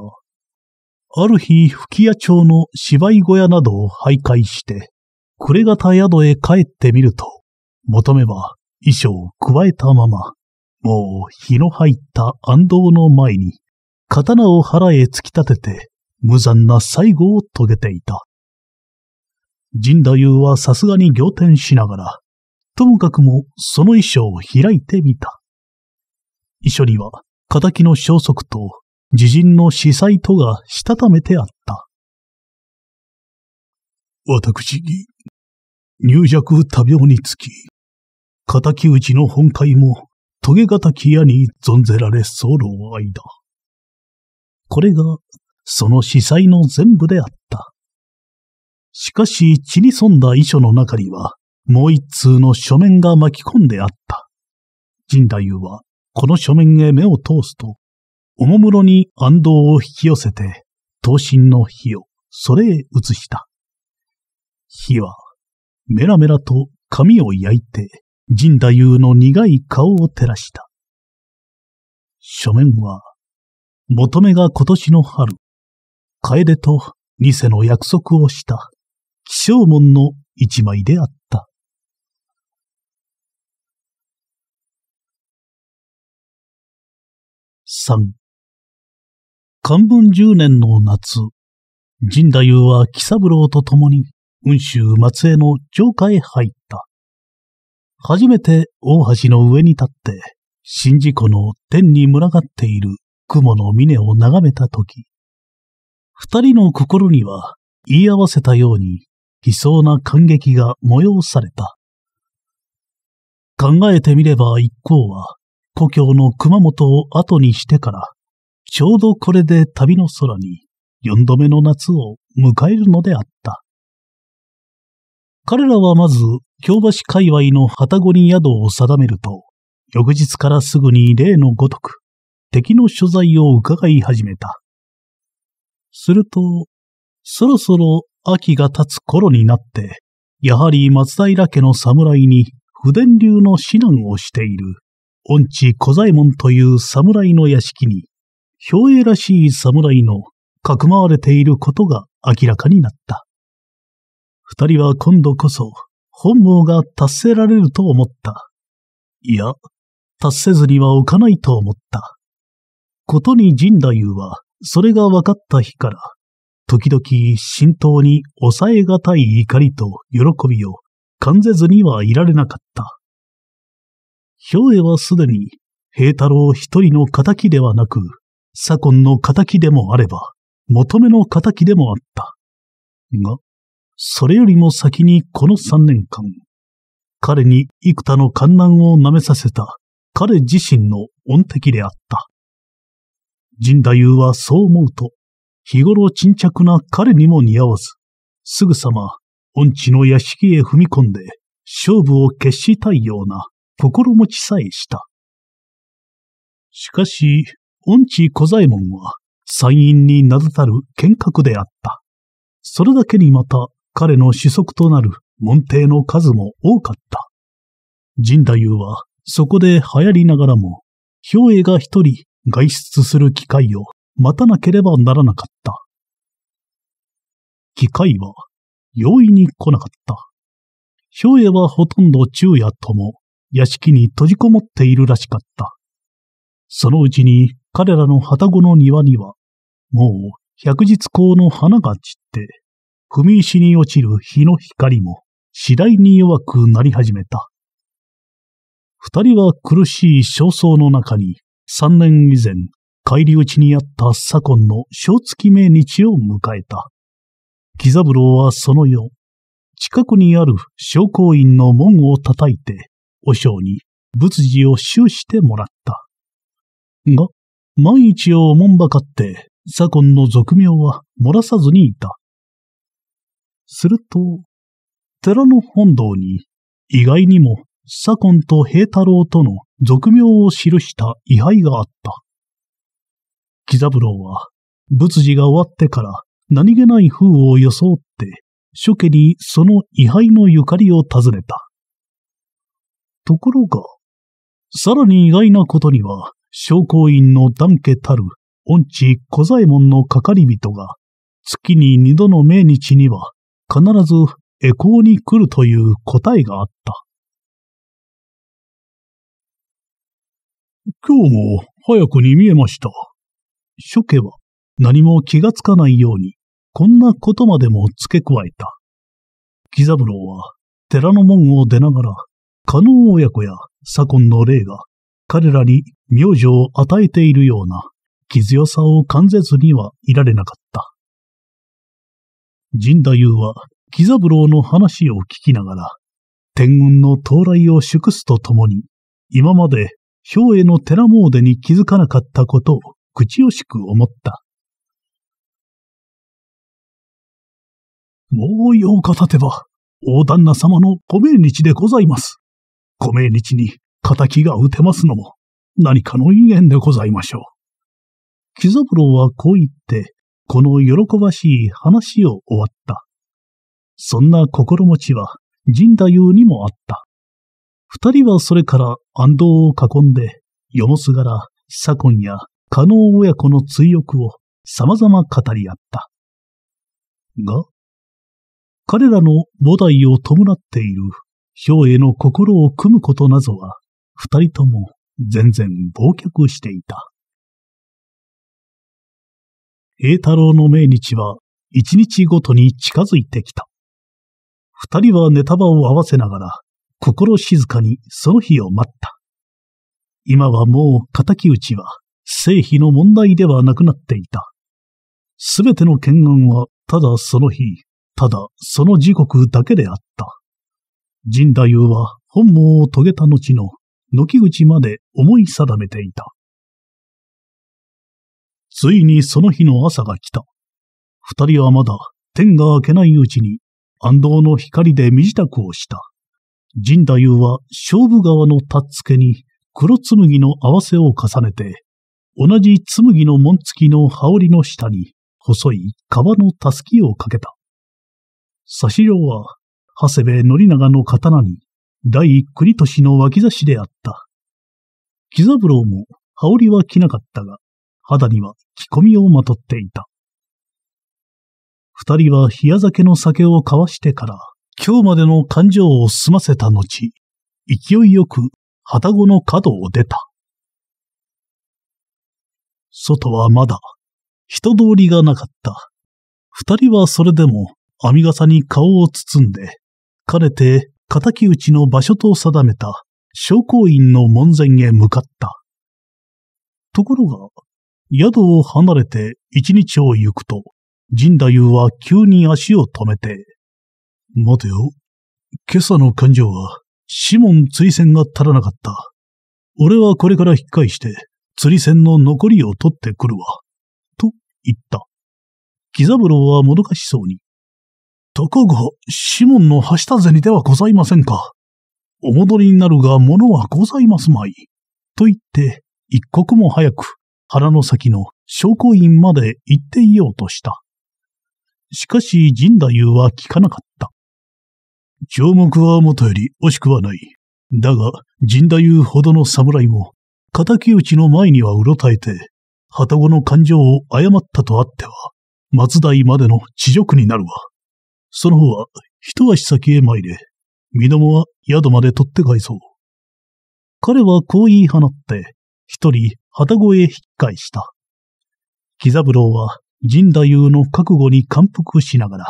ある日、吹屋町の芝居小屋などを徘徊して、暮れ方宿へ帰ってみると、求めは衣装を加えたまま、もう火の入った暗道の前に、刀を腹へ突き立てて、無残な最後を遂げていた。神太夫はさすがに仰天しながら、ともかくもその衣装を開いてみた。衣装には、仇の消息と、自陣の司祭とがしたためてあった。私に、入弱多病につき、敵討ちの本懐も、棘敵屋に存ぜられ候間。これが、その司祭の全部であった。しかし、血に潜んだ遺書の中には、もう一通の書面が巻き込んであった。神太夫は、この書面へ目を通すと、おもむろに暗道を引き寄せて、刀身の火を、それへ移した。火は、メラメラと髪を焼いて、神太夫の苦い顔を照らした。書面は、求めが今年の春、楓とニセの約束をした、希少門の一枚であった。三、漢文十年の夏、神太夫は喜三郎と共に、雲州松江の城下へ入った。初めて大橋の上に立って、宍道湖の天に群がっている雲の峰を眺めたとき、二人の心には言い合わせたように悲壮な感激が催された。考えてみれば一行は、故郷の熊本を後にしてから、ちょうどこれで旅の空に四度目の夏を迎えるのであった。彼らはまず、京橋界隈の旗子に宿を定めると、翌日からすぐに例のごとく、敵の所在を伺い始めた。すると、そろそろ秋が経つ頃になって、やはり松平家の侍に不伝流の指南をしている、恩地小左衛門という侍の屋敷に、兵衛らしい侍のかくまわれていることが明らかになった。二人は今度こそ本望が達せられると思った。いや、達せずには置かないと思った。ことに神太夫は、それが分かった日から、時々浸透に抑えがたい怒りと喜びを感じずにはいられなかった。兵衛はすでに、平太郎一人の仇ではなく、左近の仇でもあれば、求めの仇でもあった。が、それよりも先にこの三年間、彼に幾多の観難を舐めさせた彼自身の恩敵であった。神太夫はそう思うと、日頃沈着な彼にも似合わず、すぐさま、恩知の屋敷へ踏み込んで、勝負を決したいような心持ちさえした。しかし、恩知小左衛門は、山陰に名だたる剣客であった。それだけにまた、彼の子息となる門弟の数も多かった。神太夫はそこで流行りながらも、兵衛が一人外出する機会を待たなければならなかった。機会は容易に来なかった。兵衛はほとんど昼夜とも屋敷に閉じこもっているらしかった。そのうちに彼らの旗子の庭には、もう百日光の花が散って、踏み石に落ちる日の光も次第に弱くなり始めた。二人は苦しい焦燥の中に三年以前、帰り討ちにあった左近の正月命日を迎えた。喜三郎はその夜、近くにある商工院の門を叩いて、和尚に仏事を修してもらった。が、万一をおもんばかって、左近の俗名は漏らさずにいた。すると、寺の本堂に、意外にも左近と平太郎との俗名を記した位牌があった。喜三郎は、仏事が終わってから何気ない風を装って、初家にその位牌のゆかりを訪ねた。ところが、さらに意外なことには、商工院の断家たる、御地小左衛門の係人が、月に二度の命日には、必ずエコーに来るという答えがあった。今日も早くに見えました。初家は何も気がつかないように、こんなことまでも付け加えた。木三郎は寺の門を出ながら、加納親子や左近の霊が彼らに名字を与えているような気強さを感じずにはいられなかった。神太夫は、喜三郎の話を聞きながら、天運の到来を祝すとともに、今まで兵衛の寺詣に気づかなかったことを口惜しく思った。もう8日経てば、大旦那様のご命日でございます。ご命日に仇が打てますのも、何かの因縁でございましょう。喜三郎はこう言って、この喜ばしい話を終わった。そんな心持ちは、神太夫にもあった。二人はそれから安藤を囲んで、よもすがら、左近や加納親子の追憶を様々語り合った。が、彼らの母体を伴っている兵への心を組むことなぞは、二人とも全然忘却していた。栄太郎の命日は一日ごとに近づいてきた。二人は寝束を合わせながら、心静かにその日を待った。今はもう敵討ちは正否の問題ではなくなっていた。すべての懸案はただその日、ただその時刻だけであった。神太夫は本望を遂げた後の軒口まで思い定めていた。ついにその日の朝が来た。二人はまだ天が明けないうちに、暗道の光で身支度をした。神太夫は勝負川のたっつけに黒紬の合わせを重ねて、同じ紬の紋付きの羽織の下に細い革のたすきをかけた。差し量は、長谷部則長の刀に、第一国都市の脇差しであった。木三郎も羽織は着なかったが、肌には着込みをまとっていた。二人は冷酒の酒を交わしてから、今日までの感情を済ませた後、勢いよく、旗子の角を出た。外はまだ、人通りがなかった。二人はそれでも、網笠に顔を包んで、かねて敵討ちの場所と定めた、商工院の門前へ向かった。ところが、宿を離れて一日を行くと、神太夫は急に足を止めて、待てよ。今朝の勘定は、指紋釣り線が足らなかった。俺はこれから引っ返して、釣り線の残りを取ってくるわ。と言った。木三郎はもどかしそうに。たかが、指紋の橋田銭ではございませんか。お戻りになるが、物はございますまい。と言って、一刻も早く腹の先の証拠院まで行っていようとした。しかし、神太夫は聞かなかった。彫目はもとより惜しくはない。だが、神太夫ほどの侍も、敵討ちの前にはうろたえて、旗子の感情を誤ったとあっては、松代までの地辱になるわ。その方は、一足先へ参れ、身のもは宿まで取って返そう。彼はこう言い放って、一人旗越へ引き返した。木三郎は神太夫の覚悟に感服しながら、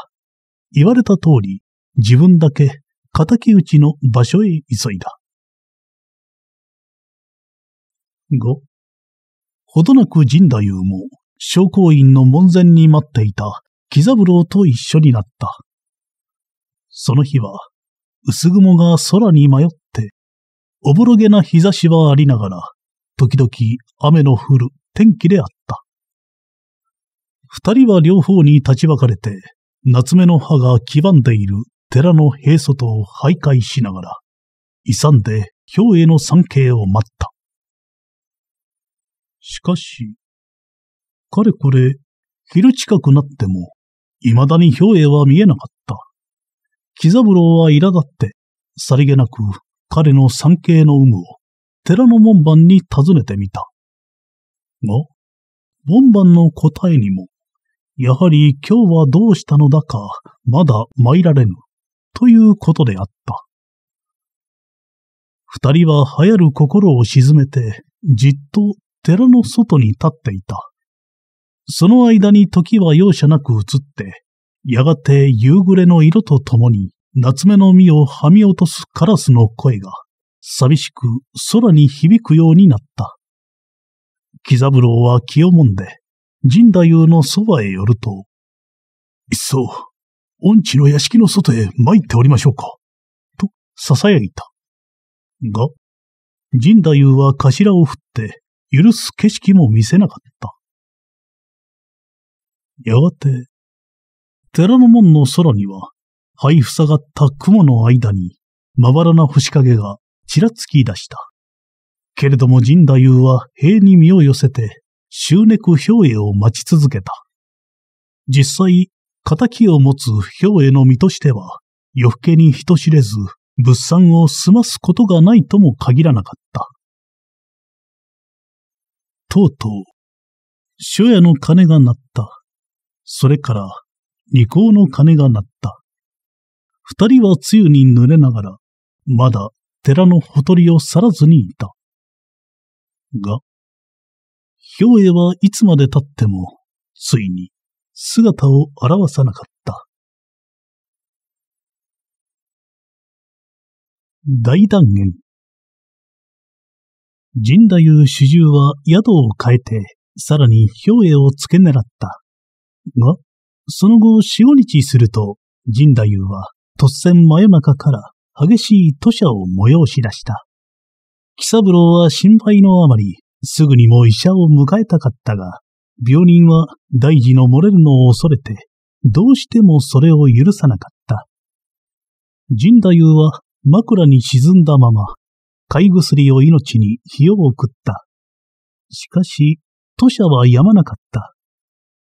言われた通り、自分だけ敵討ちの場所へ急いだ。5. ほどなく神太夫も、商工員の門前に待っていた木三郎と一緒になった。その日は、薄雲が空に迷って、おぼろげな日差しはありながら、時々雨の降る天気であった。二人は両方に立ち分かれて、夏目の葉が黄ばんでいる寺の閉鎖とを徘徊しながら、勇んで兵への参詣を待った。しかし、かれこれ、昼近くなっても、未だに兵衛は見えなかった。木三郎は苛立って、さりげなく彼の参詣の有無を寺の門番に尋ねてみた。が、門番の答えにも、やはり今日はどうしたのだか、まだ参られぬ、ということであった。二人は流行る心を沈めて、じっと寺の外に立っていた。その間に時は容赦なく移って、やがて夕暮れの色とともに、夏目の実をはみ落とすカラスの声が、寂しく空に響くようになった。木三郎は気をもんで、神太夫のそばへ寄ると、いっそ、御地の屋敷の外へ参っておりましょうか、と囁いた。が、神太夫は頭を振って許す景色も見せなかった。やがて、寺の門の空には、灰塞がった雲の間に、まばらな星影がちらつき出した。けれども神太夫は塀に身を寄せて、周ねく兵衛を待ち続けた。実際、仇を持つ兵衛の身としては、夜更けに人知れず、物産を済ますことがないとも限らなかった。とうとう、初夜の鐘が鳴った。それから、二項の鐘が鳴った。二人は露に濡れながら、まだ寺のほとりを去らずにいた。が、兵衛はいつまで経っても、ついに姿を現さなかった。大断言。神太夫主従は宿を変えて、さらに兵衛を付け狙った。が、その後四五日すると、神太夫は突然真夜中から激しい土砂を催し出した。喜三郎は心配のあまり、すぐにも医者を迎えたかったが、病人は大事の漏れるのを恐れて、どうしてもそれを許さなかった。神太夫は枕に沈んだまま、貝薬を命に火を送った。しかし、土砂は止まなかった。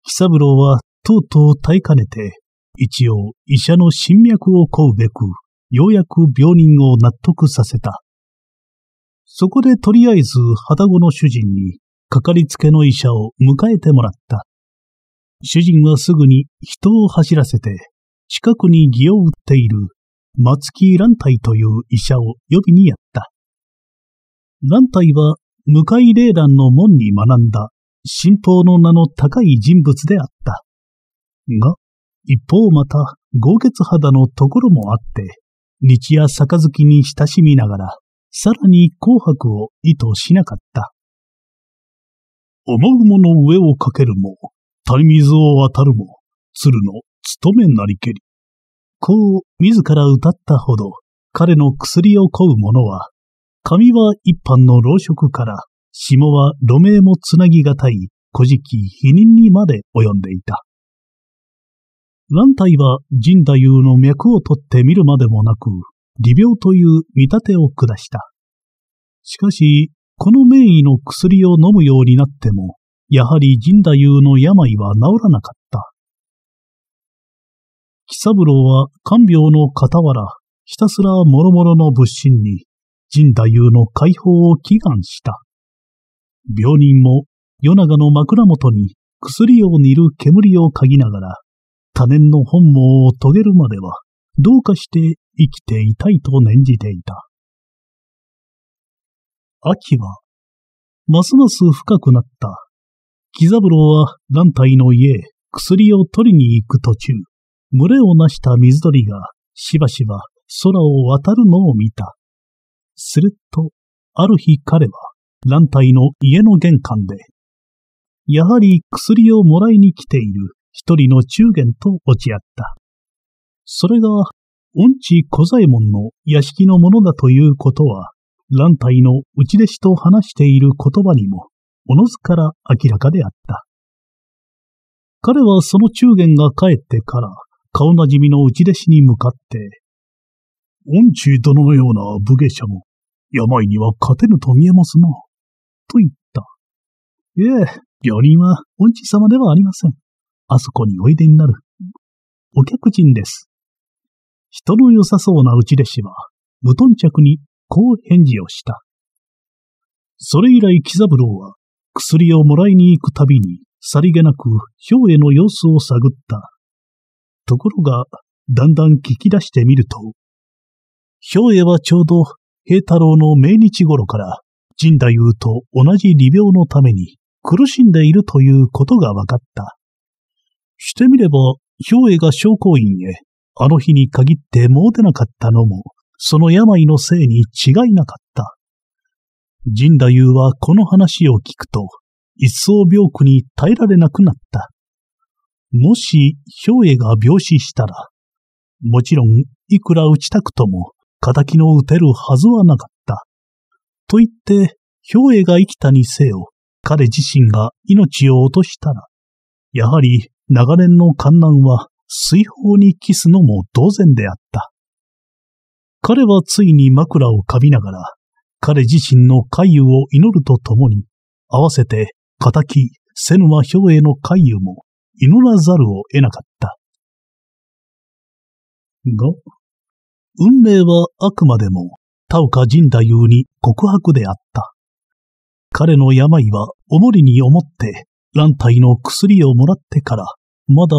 喜三郎はとうとう耐えかねて、一応医者の侵脈を請うべく、ようやく病人を納得させた。そこでとりあえず、旗子の主人に、かかりつけの医者を迎えてもらった。主人はすぐに人を走らせて、近くに義を売っている松木蘭隊という医者を予備にやった。蘭体は、向井霊蘭の門に学んだ、信宝の名の高い人物であった。が、一方また、豪傑肌のところもあって、日や杯に親しみながら、さらに紅白を意図しなかった。思うもの上をかけるも、谷水を渡るも、鶴の務めなりけり。こう、自ら歌ったほど、彼の薬をこう者は、紙は一般の老職から、霜は路名もつなぎがたい、古事記否認にまで及んでいた。蘭体は神太夫の脈を取って見るまでもなく、利病という見立てを下した。しかし、この名医の薬を飲むようになっても、やはり神太夫の病は治らなかった。喜三郎は看病の傍ら、ひたすら諸々の物心に、神太夫の解放を祈願した。病人も、夜長の枕元に薬を煮る煙を嗅ぎながら、多年の本望を遂げるまでは、どうかして生きていたいと念じていた。秋は、ますます深くなった。木三郎は蘭体の家へ薬を取りに行く途中、群れをなした水鳥がしばしば空を渡るのを見た。すると、ある日彼は蘭体の家の玄関で、やはり薬をもらいに来ている一人の中元と落ち合った。それが、恩知小左衛門の屋敷のものだということは、蘭体の内弟子と話している言葉にも、おのずから明らかであった。彼はその中元が帰ってから、顔なじみの内弟子に向かって、恩知殿のような武芸者も、病には勝てぬと見えますな、と言った。いえ、病人は恩知様ではありません。あそこにおいでになる。お客人です。人の良さそうな内弟子は、無頓着にこう返事をした。それ以来、喜三郎は、薬をもらいに行くたびに、さりげなく、兵衛の様子を探った。ところが、だんだん聞き出してみると、兵衛はちょうど、平太郎の命日頃から、神太夫と同じ利病のために苦しんでいるということが分かった。してみれば、兵衛が証拠院へ、あの日に限ってもう出なかったのも、その病のせいに違いなかった。神太夫はこの話を聞くと、一層病苦に耐えられなくなった。もし、兵衛が病死したら、もちろん、いくら打ちたくとも、仇の打てるはずはなかった。と言って、兵衛が生きたにせよ、彼自身が命を落としたら、やはり長年の観覧は水泡に帰すのも同然であった。彼はついに枕をかびながら、彼自身の回遊を祈るとともに、合わせて、敵、瀬沼兵衛の回遊も祈らざるを得なかった。が、運命はあくまでも、田岡神太夫に告白であった。彼の病は重りに思って乱体の薬をもらってから、まだ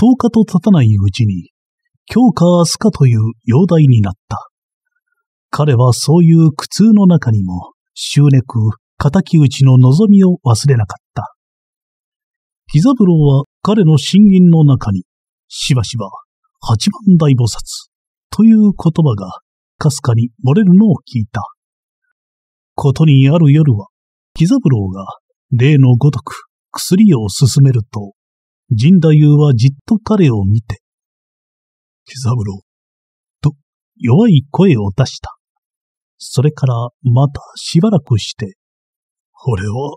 10日と経たないうちに、今日か明日かという容体になった。彼はそういう苦痛の中にも、周ねく敵討ちの望みを忘れなかった。膝風呂は彼の心銀の中に、しばしば、八番大菩薩という言葉がかすかに漏れるのを聞いた。ことにある夜は、膝風呂が例のごとく薬を進めると、神太夫はじっと彼を見て、木三郎、と弱い声を出した。それからまたしばらくして、俺は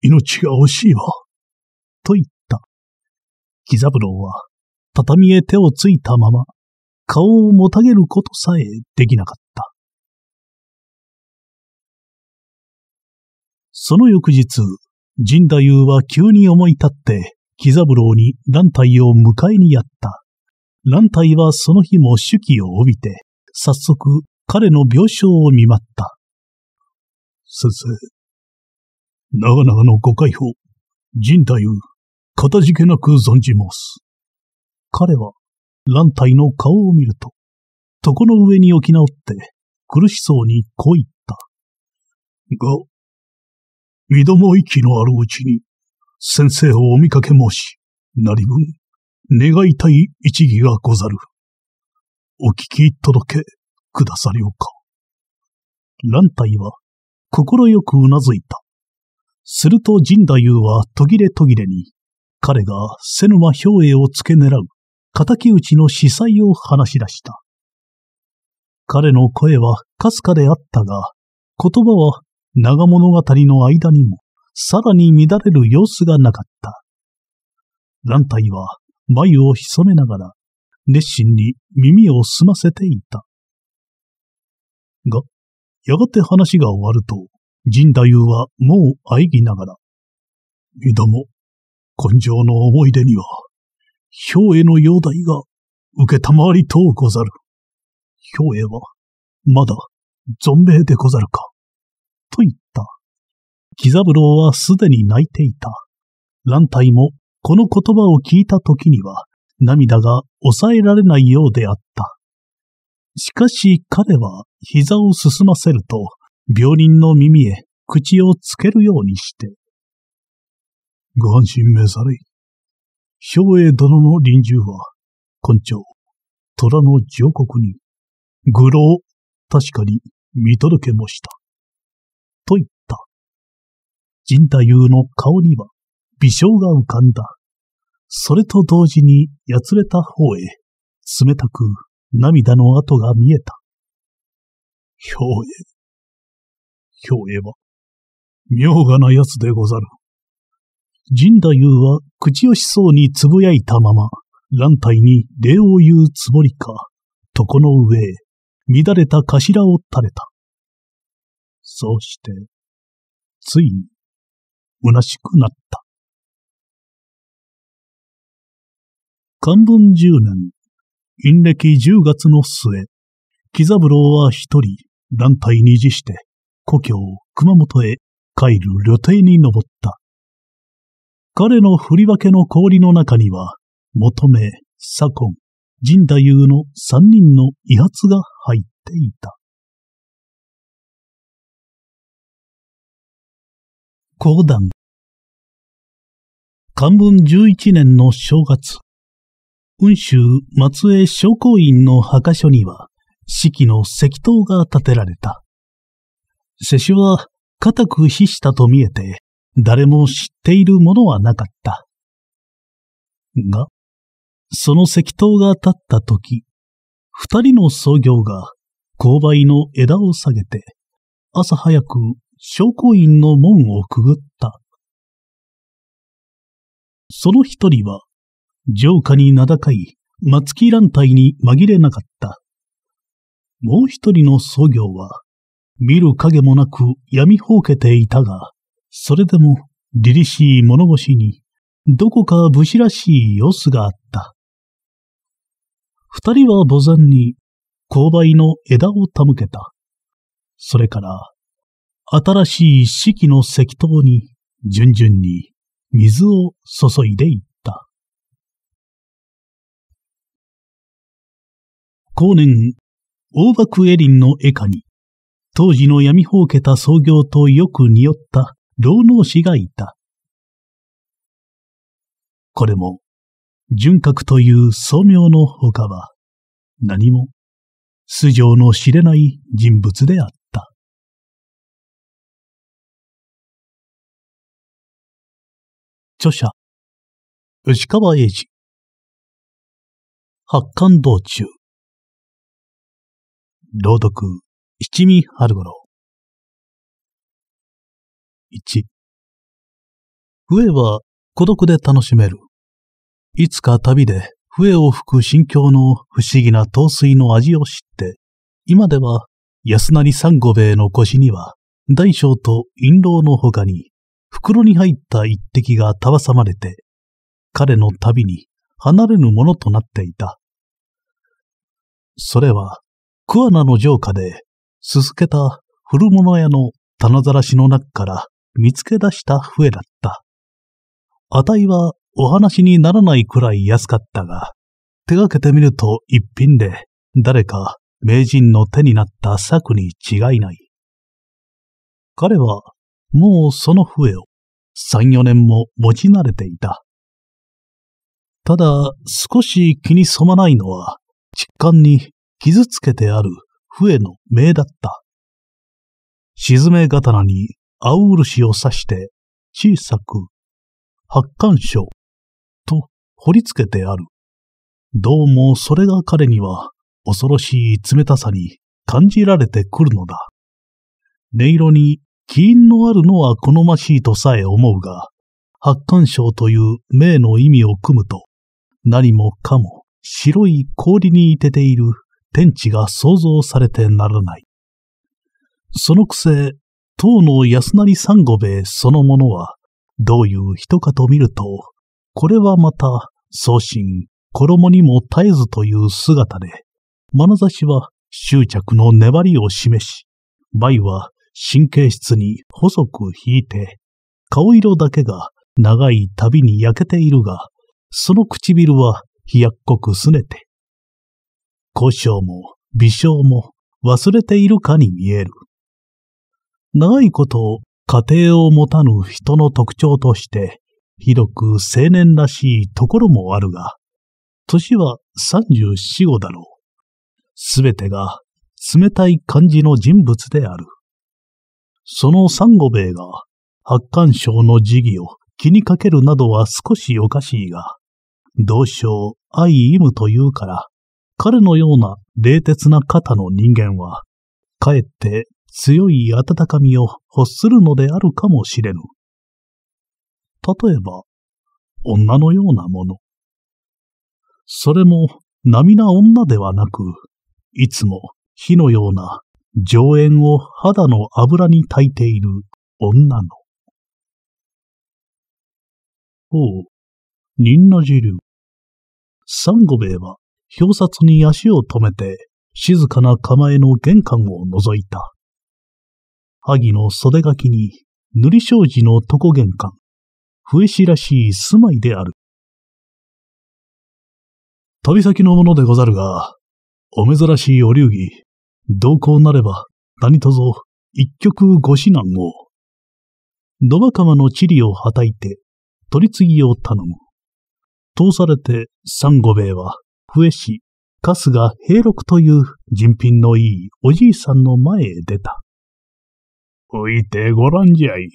命が惜しいわ、と言った。木三郎は畳へ手をついたまま、顔をもたげることさえできなかった。その翌日、神太夫は急に思い立って、木三郎に蘭体を迎えにやった。蘭体はその日も手記を帯びて、早速彼の病床を見舞った。先生、長々のご解放、神太夫、かたじけなく存じます。彼は、蘭体の顔を見ると、床の上に置き直って、苦しそうにこう言った。が、二ども息のあるうちに、先生をお見かけ申し、なりぶん、願いたい一義がござる。お聞き届け、くださりょうか。乱体は、心よくうなずいた。すると神太夫は途切れ途切れに、彼が瀬沼兵衛を付け狙う、敵討ちの司祭を話し出した。彼の声はかすかであったが、言葉は長物語の間にも、さらに乱れる様子がなかった。蘭体は眉を潜めながら、熱心に耳を澄ませていた。が、やがて話が終わると、神太夫はもう喘ぎながら、二ども、根性の思い出には、兵衛の容体が受けたまわりとうござる。兵衛は、まだ、存命でござるか。と言った。木三郎はすでに泣いていた。乱隊もこの言葉を聞いた時には涙が抑えられないようであった。しかし彼は膝を進ませると病人の耳へ口をつけるようにして。ご安心めされい。昭栄殿の臨終は、根長、虎の上国に、愚弄、確かに見届けもした。と言った。神太夫の顔には微笑が浮かんだ。それと同時にやつれた方へ、冷たく涙の跡が見えた。兵衛。兵衛は、妙がな奴でござる。神太夫は口惜しそうにつぶやいたまま、乱体に礼を言うつもりか、床の上へ、乱れた頭を垂れた。そうして、ついに、虚しくなった。漢文10年、陰暦10月の末、喜三郎は一人、団体に辞して、故郷、熊本へ帰る旅程に登った。彼の振り分けの氷の中には、求め、左近、神太夫の三人の遺髪が入っていた。講談。漢文11年の正月、雲州松江商工院の墓所には、四季の石塔が建てられた。世子は固く比したと見えて、誰も知っているものはなかった。が、その石塔が建った時、二人の創業が勾配の枝を下げて、朝早く証拠院の門をくぐった。その一人は、城下に名高い松木乱隊に紛れなかった。もう一人の僧業は、見る影もなく闇ほうけていたが、それでも凛々しい物腰に、どこか武士らしい様子があった。二人は墓前に、勾配の枝を手向けた。それから、新しい四季の石灯に順々に水を注いでいった。後年、大幕エリンの絵下に、当時の闇ほうけた創業とよく似った老農師がいた。これも、純格という宗名の他は、何も、素性の知れない人物であった。著者、牛川英治。発刊道中。朗読、七味春五郎。1。笛は孤独で楽しめる。いつか旅で笛を吹く心境の不思議な陶水の味を知って、今では安成三五兵衛の腰には大小と陰謀の他に袋に入った一滴がたわさまれて、彼の旅に離れぬものとなっていた。それは、桑名の城下で、すすけた古物屋の棚ざらしの中から見つけ出した笛だった。値はお話にならないくらい安かったが、手がけてみると一品で誰か名人の手になった策に違いない。彼はもうその笛を三、四年も持ち慣れていた。ただ、少し気に染まないのは、疾患に傷つけてある笛の名だった。沈め刀に青漆を刺して小さく、発汗症と彫り付けてある。どうもそれが彼には恐ろしい冷たさに感じられてくるのだ。音色に起因のあるのは好ましいとさえ思うが、八干章という名の意味を組むと、何もかも白い氷にいてている天地が想像されてならない。そのくせ、当の安成三五兵衛そのものは、どういう人かと見ると、これはまた、送信、衣にも絶えずという姿で、眼差しは執着の粘りを示し、舞は神経質に細く引いて、顔色だけが長い旅に焼けているが、その唇は飛躍濃くすねて、故障も微笑も忘れているかに見える。長いこと家庭を持たぬ人の特徴として、ひどく青年らしいところもあるが、年は3四五だろう。すべてが冷たい感じの人物である。その三五ベイが、八汗症の時期を気にかけるなどは少しおかしいが、同う、相意むというから、彼のような冷徹な肩の人間は、かえって強い温かみを欲するのであるかもしれぬ。例えば、女のようなもの。それも、並な女ではなく、いつも火のような上縁を肌の油に焚いている女の。う、忍の寺サ三五兵衛は表札に足を止めて、静かな構えの玄関を覗いた。萩の袖書きに、塗り障子の床玄関、笛師らしい住まいである。旅先のものでござるが、お珍しいお流儀、同行なれば、何とぞ、一曲ご指南を。野カ釜の地理をはたいて、取り次ぎを頼む。通されて三五兵衛は、笛師、春日平六という人品のいいおじいさんの前へ出た。吹いてごらんじゃい。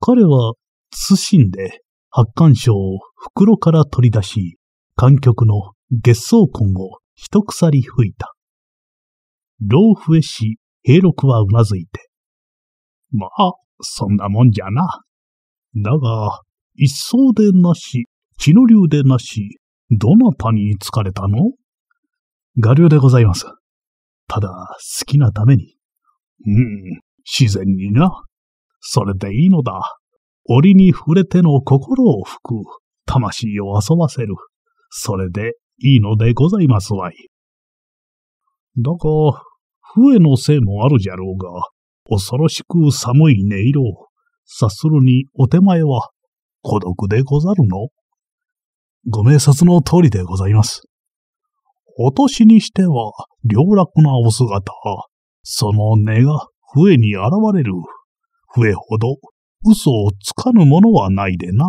彼は、謹んで、発汗症を袋から取り出し、観客の月相根を一鎖吹いた。老笛し、平六はうなずいて。まあ、そんなもんじゃな。だが、一層でなし、血の流でなし、どなたに疲れたの我流でございます。ただ、好きなために。うん、自然にな。それでいいのだ。檻に触れての心を吹く、魂を遊ばせる。それでいいのでございますわい。だが、笛のせいもあるじゃろうが、恐ろしく寒い音色。察するにお手前は孤独でござるのご明察の通りでございます。お年にしては、良楽なお姿。その音が笛に現れる。笛ほど嘘をつかぬものはないでな。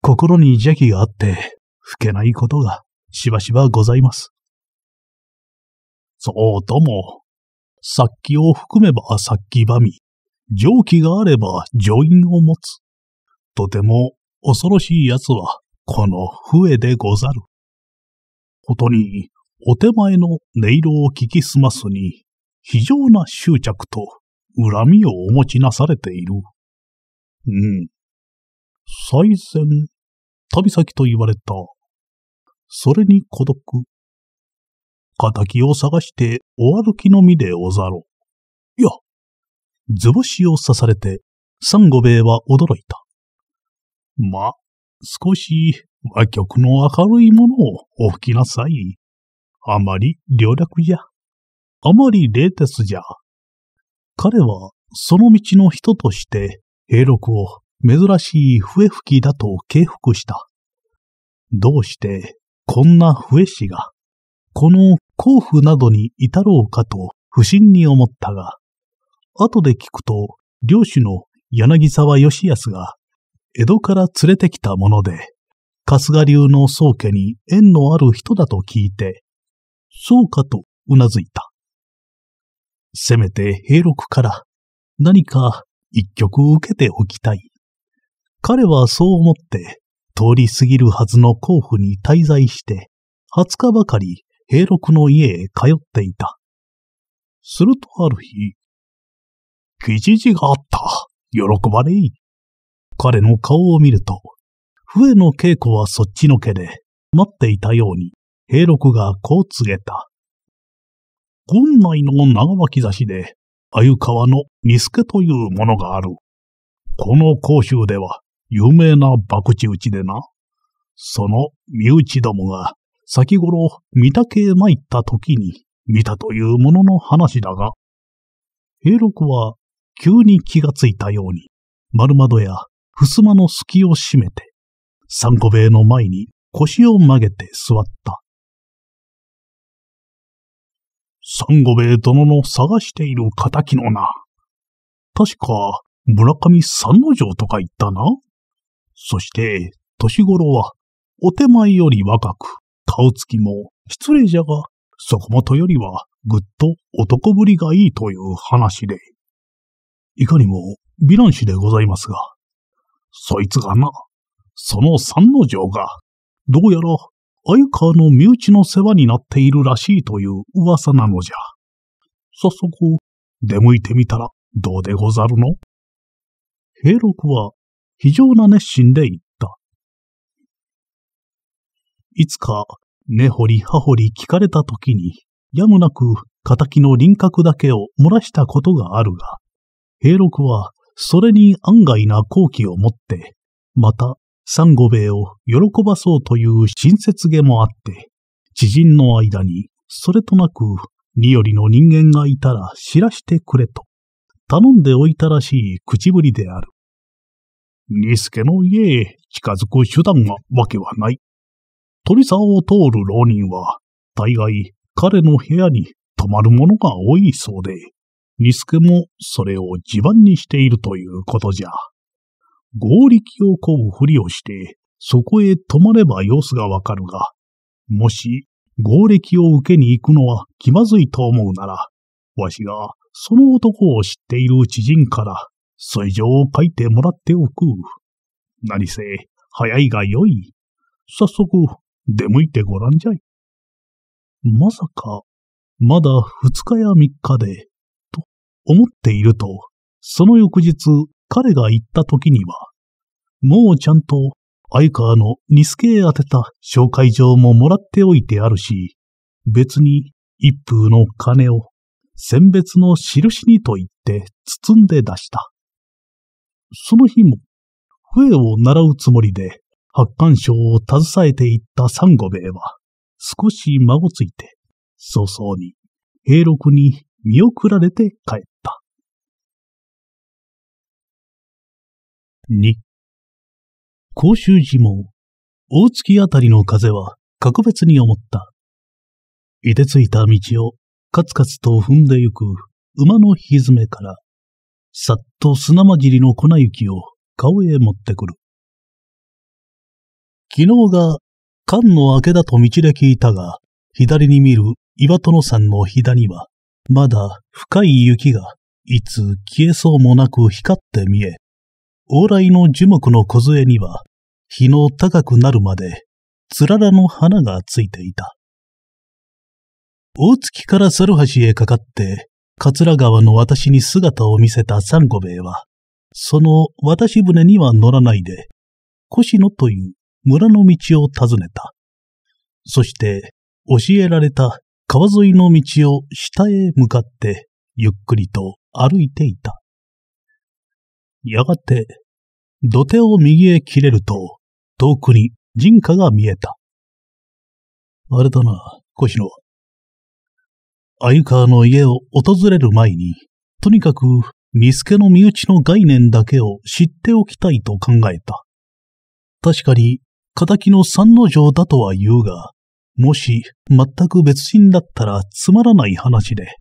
心に邪気があって、吹けないことがしばしばございます。そうとも、殺気を含めば殺気ばみ、蒸気があれば乗員を持つ。とても恐ろしい奴はこの笛でござる。ことに、お手前の音色を聞きすますに、非常な執着と恨みをお持ちなされている。うん。最善、旅先と言われた。それに孤独、仇を探してお歩きの身でおざろう。いや、図星を刺されて、三五兵衛は驚いた。ま、少し和曲の明るいものをお吹きなさい。あまり略略じゃ。あまり冷徹じゃ。彼はその道の人として兵六を珍しい笛吹きだと敬服した。どうしてこんな笛師がこの甲府などに至ろうかと不審に思ったが、後で聞くと、領主の柳沢義康が、江戸から連れてきたもので、春日流の宗家に縁のある人だと聞いて、そうかとうなずいた。せめて平六から何か一曲受けておきたい。彼はそう思って通り過ぎるはずの甲府に滞在して、20日ばかり平六の家へ通っていた。するとある日、吉次があった。喜ばれい。彼の顔を見ると、笛の稽古はそっちのけで、待っていたように、平六がこう告げた。本内の長巻差しで、鮎川の二助というものがある。この甲州では有名な博打打ちでな、その身内どもが先頃、御宅へ参った時に見たというものの話だが、平六は急に気がついたように、丸窓や襖の隙を閉めて、三個兵衛の前に腰を曲げて座った。三五兵衛殿の探している仇の名。確か、村上三之丞とか言ったな。そして、年頃は、お手前より若く、顔つきも失礼じゃが、そこもとよりはぐっと男ぶりがいいという話で。いかにも美男子でございますが、そいつがな、その三の城が、どうやら、鮎川の身内の世話になっているらしいという噂なのじゃ。早速、出向いてみたらどうでござるの平六は非常な熱心で言いつか、根掘り葉掘り聞かれた時に、やむなく仇の輪郭だけを漏らしたことがあるが、平六はそれに案外な好機を持って、また三五兵衛を喜ばそうという親切げもあって、知人の間にそれとなくによりの人間がいたら知らしてくれと、頼んでおいたらしい口ぶりである。ニスケの家へ近づく手段はわけはない。鳥沢を通る浪人は、大概彼の部屋に泊まるものが多いそうで、リスケもそれを地盤にしているということじゃ。合力をこうふりをして、そこへ泊まれば様子がわかるが、もし合力を受けに行くのは気まずいと思うなら、わしがその男を知っている知人から水上を書いてもらっておく。何せ、早いが良い。早速、出向いてごらんじゃい。まさか、まだ二日や三日で、と思っていると、その翌日彼が行った時には、もうちゃんと相川のニスケへ当てた紹介状ももらっておいてあるし、別に一風の金を選別の印にと言って包んで出した。その日も、笛を習うつもりで発汗症を携えていった三五兵衛は、少し孫ついて、早々に、平六に見送られて帰った。二、甲州寺門、大月あたりの風は格別に思った。いてついた道をカツカツと踏んでゆく馬の蹄から、さっと砂混じりの粉雪を顔へ持ってくる。昨日が、缶の明けだと道で聞いたが、左に見る岩殿山の膝には、まだ深い雪が、いつ消えそうもなく光って見え、往来の樹木の梢には、日の高くなるまで、つららの花がついていた。大月から猿橋へかかって、桂川の私に姿を見せた三五兵衛は、その私船には乗らないで、越野という村の道を訪ねた。そして、教えられた川沿いの道を下へ向かって、ゆっくりと歩いていた。やがて、土手を右へ切れると、遠くに人家が見えた。あれだな、小四郎。鮎川の家を訪れる前に、とにかく、見助の身内の概念だけを知っておきたいと考えた。確かに、仇の三の城だとは言うが、もし全く別人だったらつまらない話で、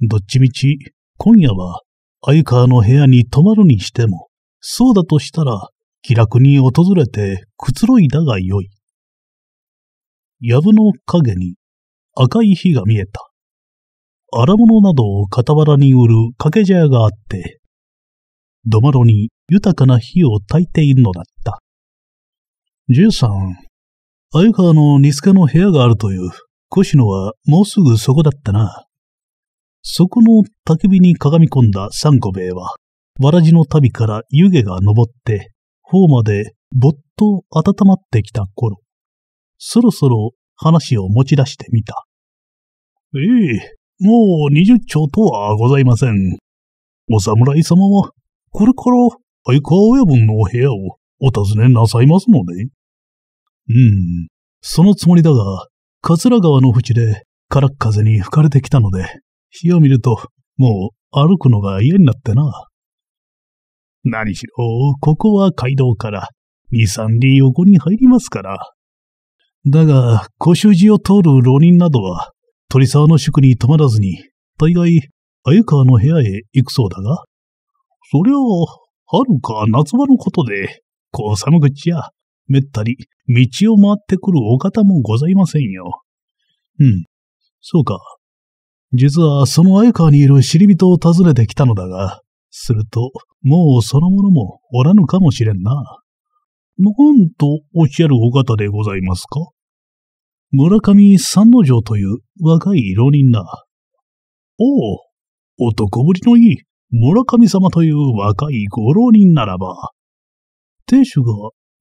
どっちみち今夜は鮎川の部屋に泊まるにしても、そうだとしたら気楽に訪れてくつろいだがよい。藪の影に赤い火が見えた。荒物などを傍らに売る掛け茶屋があって、土間炉に豊かな火を焚いているのだった。J さん、鮎川のニスの部屋があるという、越野はもうすぐそこだったな。そこの焚き火にかがみ込んだ三個兵衛は、わらじの旅から湯気が昇って、方までぼっと温まってきた頃、そろそろ話を持ち出してみた。ええ、もう二十丁とはございません。お侍様は、これから相川親分のお部屋をお尋ねなさいますので。うん、そのつもりだが、桂川の淵で空っ風に吹かれてきたので、日を見ると、もう歩くのが嫌になってな。何しろ、ここは街道から2、3里横に入りますから。だが、古州寺を通る浪人などは、鳥沢の宿に泊まらずに、大概、鮎川の部屋へ行くそうだが、そりゃあ、春か夏場のことで、こう寒口や、めったに道を回ってくるお方もございませんよ。うん、そうか。実はその鮎川にいる知り人を訪ねてきたのだが、すると、もうその者もおらぬかもしれんな。なんとおっしゃるお方でございますか村上三之丞という若い浪人だ。おお、男ぶりのいい村上様という若いご浪人ならば、亭主が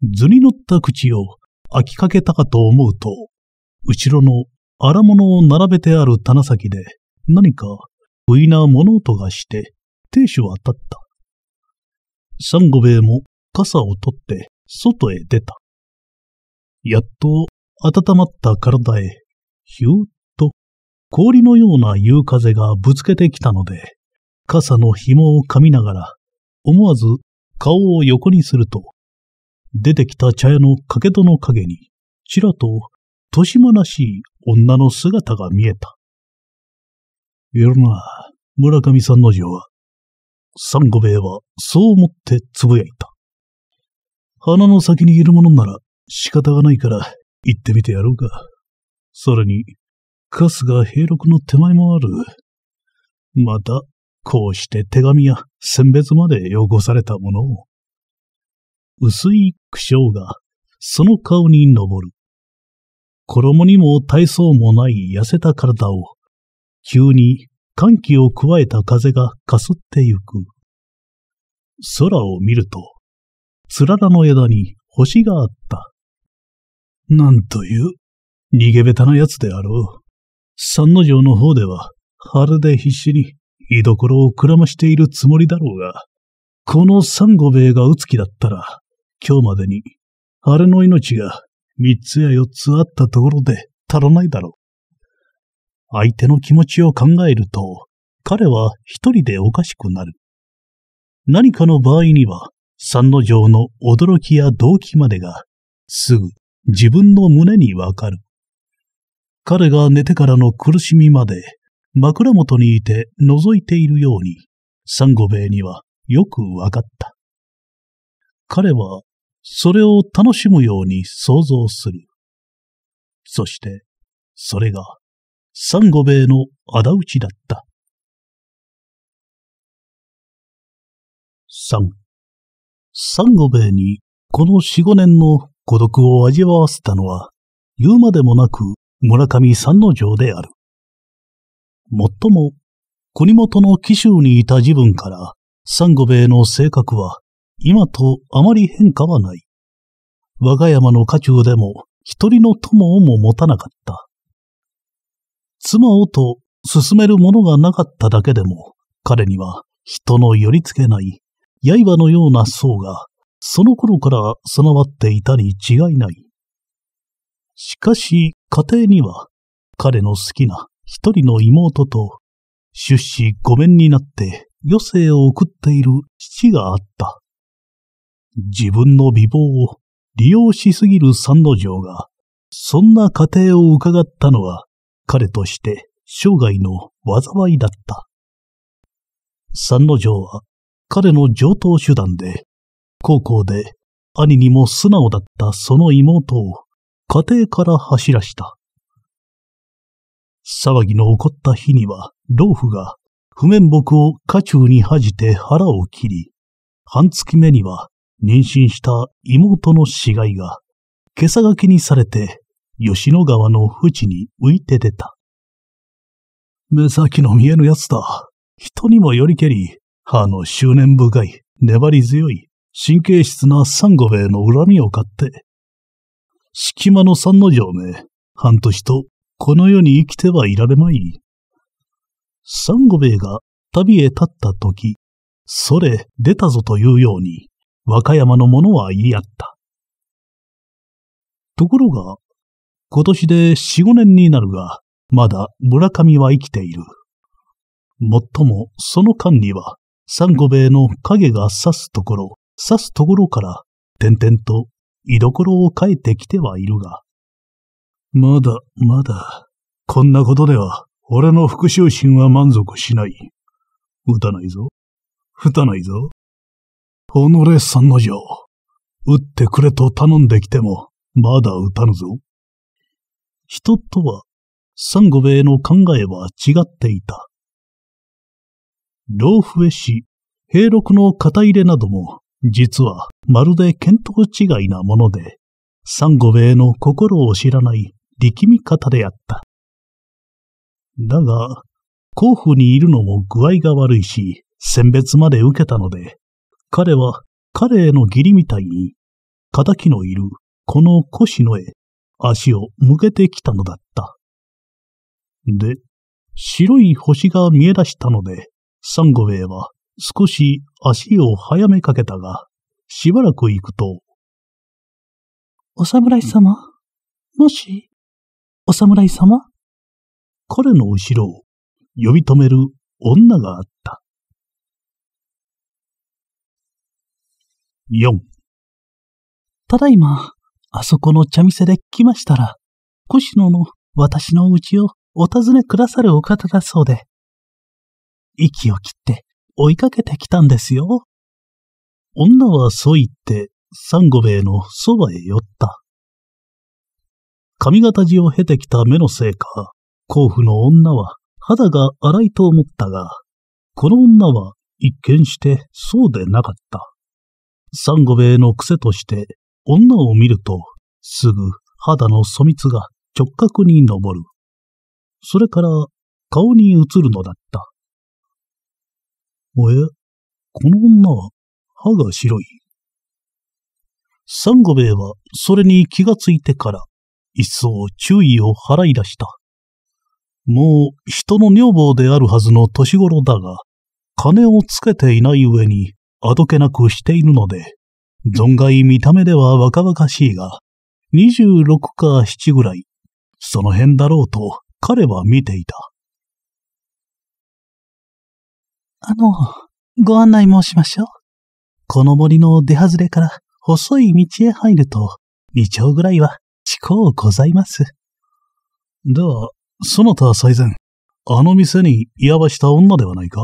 図に乗った口を開きかけたかと思うと、後ろの荒物を並べてある棚先で何か不意な物音がして、亭主は当たった。三五兵衛も傘を取って外へ出た。やっと温まった体へ、ひゅーっと氷のような夕風がぶつけてきたので、傘の紐を噛みながら、思わず顔を横にすると、出てきた茶屋の掛け戸の陰に、ちらと、としまなしい女の姿が見えた。いるな、村上さんの字は。三五兵衛はそう思ってつぶやいた。鼻の先にいるものなら仕方がないから行ってみてやろうか。それに、春日平六の手前もある。また、こうして手紙や選別まで汚されたものを。薄い苦笑が、その顔に昇る。衣にも体操もない痩せた体を、急に寒気を加えた風がかすってゆく。空を見ると、つららの枝に星があった。なんという、逃げべたな奴であろう。三の城の方では、春で必死に居所をくらましているつもりだろうが、この三五兵衛が打つ気だったら、今日までに、あれの命が三つや四つあったところで足らないだろう。相手の気持ちを考えると、彼は一人でおかしくなる。何かの場合には、三の城の驚きや動機までが、すぐ自分の胸にわかる。彼が寝てからの苦しみまで、枕元にいて覗いているように、三五兵衛にはよくわかった。彼はそれを楽しむように想像する。そして、それが、サンゴベイの仇討ちだった。三、サンゴベイに、この四五年の孤独を味わわせたのは、言うまでもなく村上三之丞である。もっとも、国元の紀州にいた自分から、サンゴベイの性格は、今とあまり変化はない。我が山の家中でも一人の友をも持たなかった。妻をと進めるものがなかっただけでも、彼には人の寄りつけない刃のような層が、その頃から備わっていたに違いない。しかし、家庭には、彼の好きな一人の妹と、出資御免になって余生を送っている父があった。自分の美貌を利用しすぎる三之丞が、そんな過程を伺ったのは、彼として生涯の災いだった。三之丞は彼の上等手段で、高校で兄にも素直だったその妹を家庭から走らした。騒ぎの起こった日には、老婦が譜面木を家中に恥じて腹を切り、半月目には妊娠した妹の死骸が、今朝がきにされて、吉野川の淵に浮いて出た。目先の見えぬ奴だ。人にもよりけり、歯の執念深い、粘り強い、神経質なサンゴベイの恨みを買って。隙間の三の条め、半年とこの世に生きてはいられまい。サンゴベイが旅へ立った時、それ出たぞというように、和歌山の者は言い合った。ところが、今年で4、5年になるが、まだ村上は生きている。もっともその間には、三五兵衛の影が刺すところ、刺すところから、点々と居所を変えてきてはいるが。まだ、まだ、こんなことでは、俺の復讐心は満足しない。打たないぞ。打たないぞ。のれ三の城。撃ってくれと頼んできても、まだ撃たぬぞ。人とは、三五兵衛の考えは違っていた。老笛氏、兵六の肩入れなども、実はまるで見当違いなもので、三五兵衛の心を知らない力み方であった。だが、甲府にいるのも具合が悪いし、選別まで受けたので、彼は彼への義理みたいに、仇のいるこの腰のへ足を向けてきたのだった。で、白い星が見え出したので、サンゴウェイは少し足を早めかけたが、しばらく行くと、お侍様、もし、お侍様彼の後ろを呼び止める女があった。4ただいま、あそこの茶店で来ましたら、越野の私のうちをお尋ねくださるお方だそうで、息を切って追いかけてきたんですよ。女はそう言って、三五兵衛のそばへ寄った。髪型地を経てきた目のせいか、甲府の女は肌が荒いと思ったが、この女は一見してそうでなかった。サンゴベイの癖として、女を見ると、すぐ肌の粗密が直角に昇る。それから、顔に映るのだった。おえ、この女は、歯が白い。サンゴベイは、それに気がついてから、一層注意を払い出した。もう、人の女房であるはずの年頃だが、金をつけていない上に、あどけなくしているので、存外見た目では若々しいが、26か7ぐらい、その辺だろうと彼は見ていた。あの、ご案内申しましょう。この森の出外れから細い道へ入ると、二丁ぐらいは近うございます。では、そなた最善、あの店に居合わした女ではないか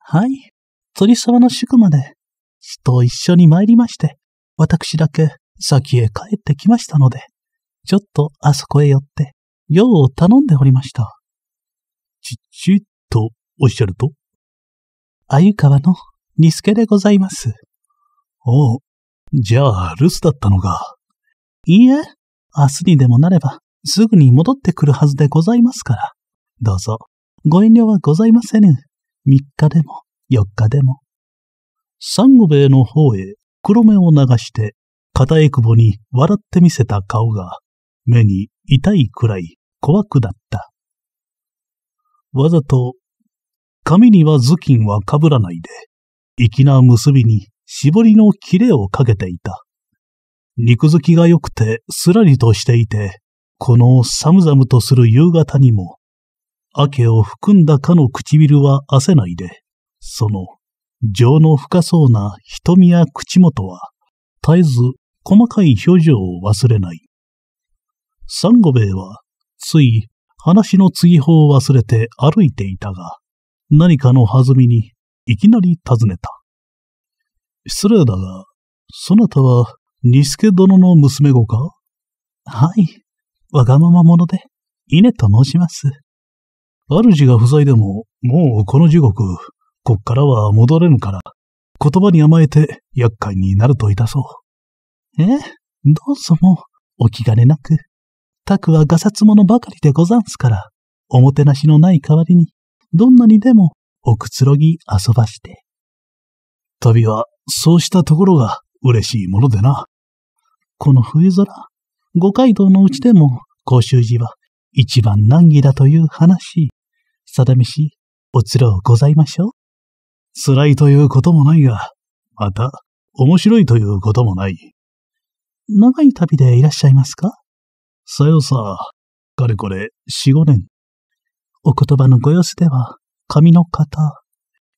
はい。鳥沢の宿まで、と一緒に参りまして、私だけ先へ帰ってきましたので、ちょっとあそこへ寄って、用を頼んでおりました。ちっちっとおっしゃると鮎川のリスケでございます。おう、じゃあ留守だったのか。いいえ、明日にでもなればすぐに戻ってくるはずでございますから。どうぞ、ご遠慮はございませぬ。3日でも4日でも。サンゴベイの方へ黒目を流して、片えくぼに笑ってみせた顔が、目に痛いくらい怖くなった。わざと、髪には頭巾はかぶらないで、粋な結びに絞りの切れをかけていた。肉付きが良くてすらりとしていて、この寒々とする夕方にも、明けを含んだかの唇は焦ないで、その、情の深そうな瞳や口元は、絶えず細かい表情を忘れない。サンゴベイは、つい話の継ぎ方を忘れて歩いていたが、何かの弾みにいきなり尋ねた。失礼だが、そなたは、ニスケ殿の娘子かはい、わがまま者で、イネと申します。主が不在でも、もうこの地獄、こっからは戻れぬから、言葉に甘えて厄介になるといたそう。えどうぞも、お気兼ねなく。たくはがさつのばかりでござんすから、おもてなしのない代わりに、どんなにでもおくつろぎ遊ばして。旅はそうしたところが嬉しいものでな。この冬空、五街道のうちでも甲州寺は一番難儀だという話。さだめし、おつろうございましょう。辛いということもないが、また、面白いということもない。長い旅でいらっしゃいますかさよさ、かれこれ、四五年。お言葉のご様子では、髪の方、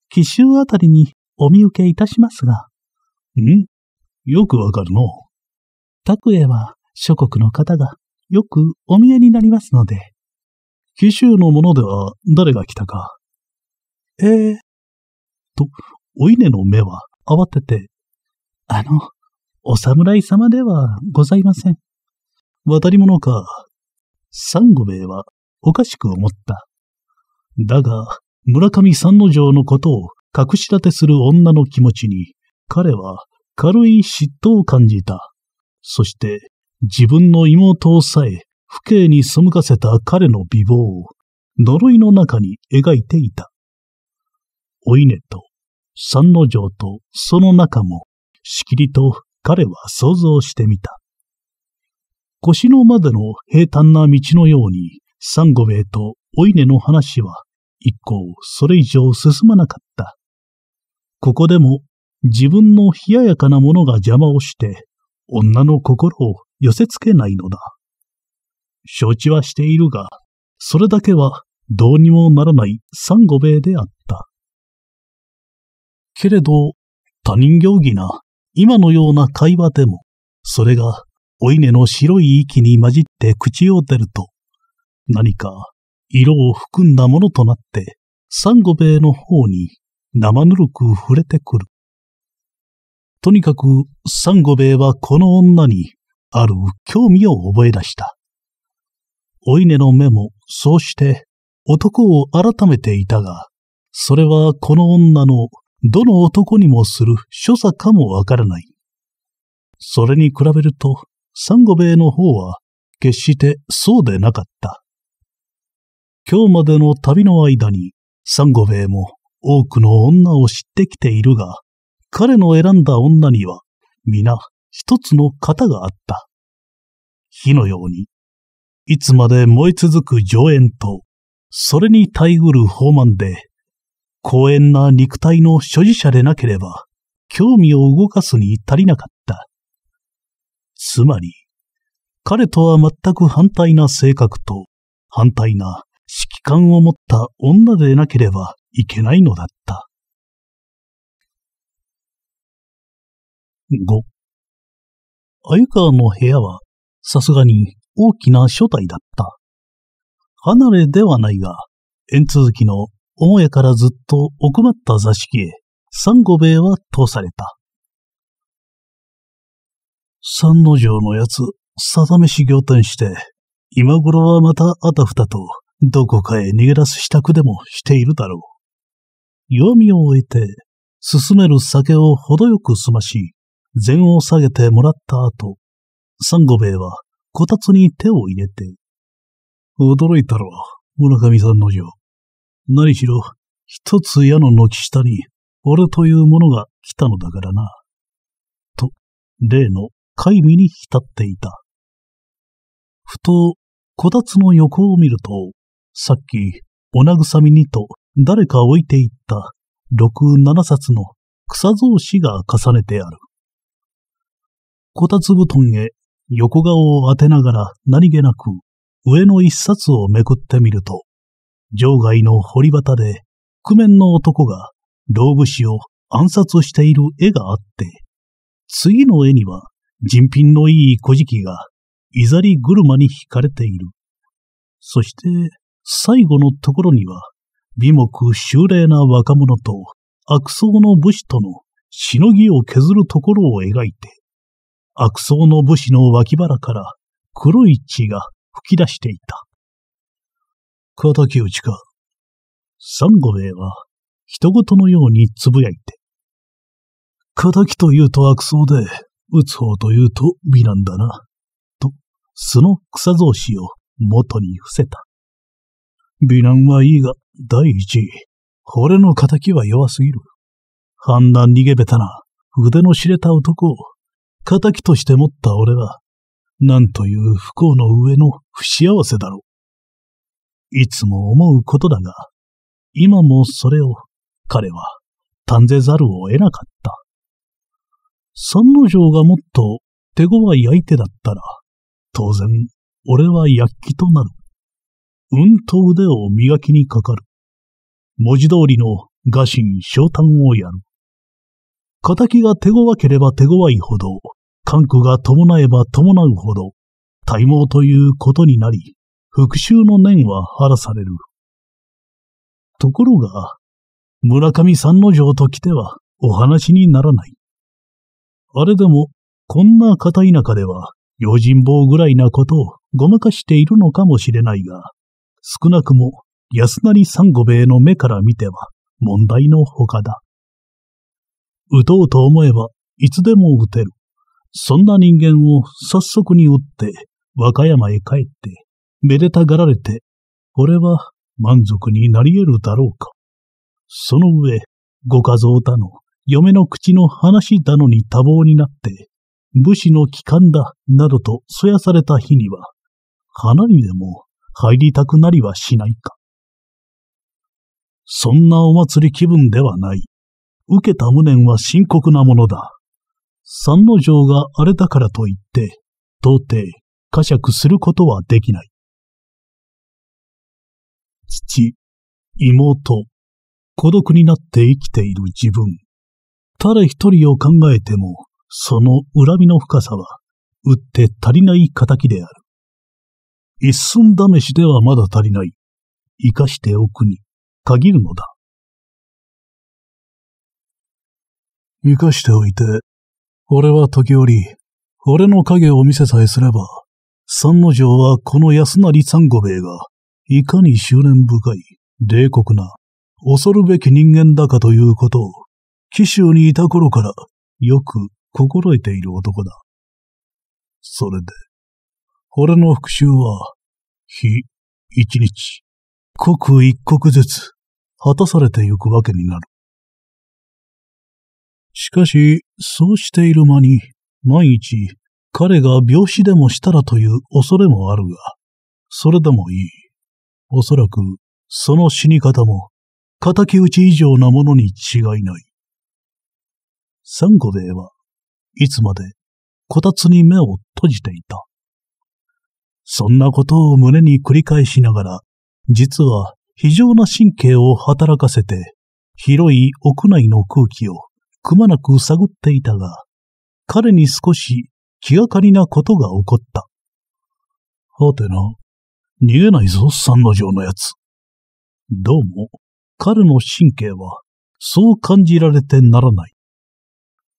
奇襲あたりにお見受けいたしますが。んよくわかるの。拓也は諸国の方がよくお見えになりますので。紀州のものでは誰が来たか。ええー、と、お稲の目は慌てて、あの、お侍様ではございません。渡り者か。三五兵衛はおかしく思った。だが、村上三之丞のことを隠し立てする女の気持ちに、彼は軽い嫉妬を感じた。そして、自分の妹をさえ、不敬に背かせた彼の美貌を、呪いの中に描いていた。お稲と、三之丞とその中も、しきりと彼は想像してみた。腰のまでの平坦な道のように、三五衛とお稲の話は、一向それ以上進まなかった。ここでも自分の冷ややかなものが邪魔をして、女の心を寄せ付けないのだ。承知はしているが、それだけはどうにもならない三五兵であった。けれど、他人行儀な、今のような会話でも、それが、お稲の白い息に混じって口を出ると、何か、色を含んだものとなって、サンゴベイの方に生ぬるく触れてくる。とにかく、サンゴベイはこの女に、ある興味を覚え出した。お稲の目も、そうして、男を改めていたが、それはこの女のどの男にもする所作かもわからない。それに比べると、サンゴベイの方は決してそうでなかった。今日までの旅の間に、サンゴベイも多くの女を知ってきているが、彼の選んだ女には、皆一つの型があった。火のように、いつまで燃え続く上演と、それに耐ぐる放慢で、公園な肉体の所持者でなければ、興味を動かすに足りなかった。つまり、彼とは全く反対な性格と、反対な指揮官を持った女でなければいけないのだった。5. 鮎川の部屋は、さすがに大きな書体だった。離れではないが、縁続きの母屋からずっと奥まった座敷へ、三五兵衛は通された。三之城のやつ、定し行転して、今頃はまたあたふたと、どこかへ逃げ出す支度でもしているだろう。弱みを終えて、進める酒を程よく済まし、禅を下げてもらった後、三五兵衛はこたつに手を入れて、驚いたろう、村上さんの城。何しろ、一つ矢の軒下に、俺というものが来たのだからな。と、例の怪味に浸っていた。ふと、こたつの横を見ると、さっき、おなぐさみにと誰か置いていった六七冊の草草紙が重ねてある。こたつ布団へ横顔を当てながら何気なく上の一冊をめくってみると、場外の堀端で、覆面の男が、老武士を暗殺している絵があって、次の絵には、人品のいい小敷が、いざり車に惹かれている。そして、最後のところには、美目秀麗な若者と悪僧の武士とのしのぎを削るところを描いて、悪僧の武士の脇腹から黒い血が噴き出していた。仇討ちか。サンゴ兵は、人事のようにつぶやいて。仇というと悪そうで、打つ方というと美なんだな。と、素の草造紙を元に伏せた。美男はいいが、第一位、俺の仇は弱すぎる。判断逃げべたな、腕の知れた男を、仇として持った俺は、なんという不幸の上の不幸せだろう。いつも思うことだが、今もそれを彼は断ぜざるを得なかった。三之丞がもっと手強い相手だったら、当然、俺は躍起となる。うんと腕を磨きにかかる。文字通りの餓心昇胆をやる。仇が手強ければ手強いほど、勘苦が伴えば伴うほど、体毛ということになり、復讐の念は晴らされる。ところが、村上三之丞と来てはお話にならない。あれでも、こんな片田舎では、用心棒ぐらいなことをごまかしているのかもしれないが、少なくも安成三五兵衛の目から見ては問題のほかだ。撃とうと思えばいつでも撃てる。そんな人間を早速に撃って和歌山へ帰ってめでたがられて、これは満足になり得るだろうか。その上、ご家像だの、嫁の口の話だのに多忙になって、武士の帰還だ、などとそやされた日には、花にでも入りたくなりはしないか。そんなお祭り気分ではない。受けた無念は深刻なものだ。三之丞が荒れたからといって、到底、呵責することはできない。父、妹、孤独になって生きている自分。誰一人を考えても、その恨みの深さは、打って足りない仇である。一寸試しではまだ足りない。生かしておくに、限るのだ。生かしておいて、俺は時折、俺の影を見せさえすれば、三の城はこの安成三五兵衛が、いかに執念深い、冷酷な、恐るべき人間だかということを、紀州にいた頃からよく心得ている男だ。それで、俺の復讐は、日、一日、刻一刻ずつ、果たされてゆくわけになる。しかし、そうしている間に、毎日、彼が病死でもしたらという恐れもあるが、それでもいい。おそらく、その死に方も、敵討ち以上なものに違いない。サンゴベイはいつまでこたつに目を閉じていた。そんなことを胸に繰り返しながら、実は非常な神経を働かせて、広い屋内の空気をくまなく探っていたが、彼に少し気がかりなことが起こった。はてな、逃げないぞ、三の城のやつ。どうも、彼の神経は、そう感じられてならない。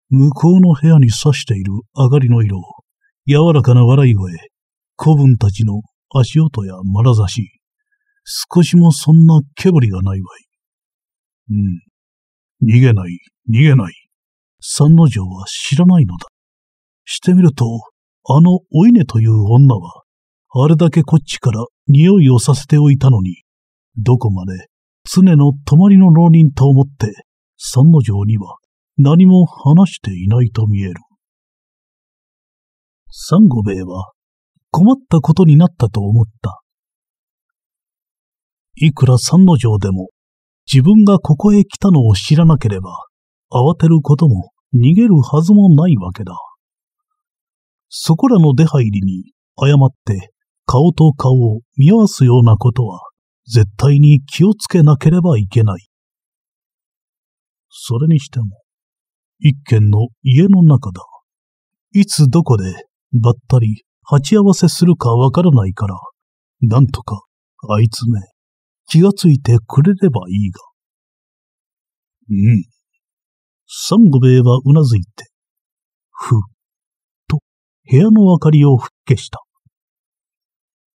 向こうの部屋に刺している上がりの色、柔らかな笑い声、子分たちの足音や眼差し、少しもそんな毛振りがないわい。うん。逃げない、逃げない。三の城は知らないのだ。してみると、あのお稲という女は、あれだけこっちから匂いをさせておいたのに、どこまで常の泊まりの浪人と思って、三の城には何も話していないと見える。三五兵衛は困ったことになったと思った。いくら三の城でも自分がここへ来たのを知らなければ慌てることも逃げるはずもないわけだ。そこらの出入りに誤って顔と顔を見合わすようなことは、絶対に気をつけなければいけない。それにしても、一軒の家の中だ。いつどこでばったり鉢合わせするかわからないから、なんとかあいつめ、気がついてくれればいいが。うん。サンゴベイはうなずいて、ふ、と部屋の明かりを復っした。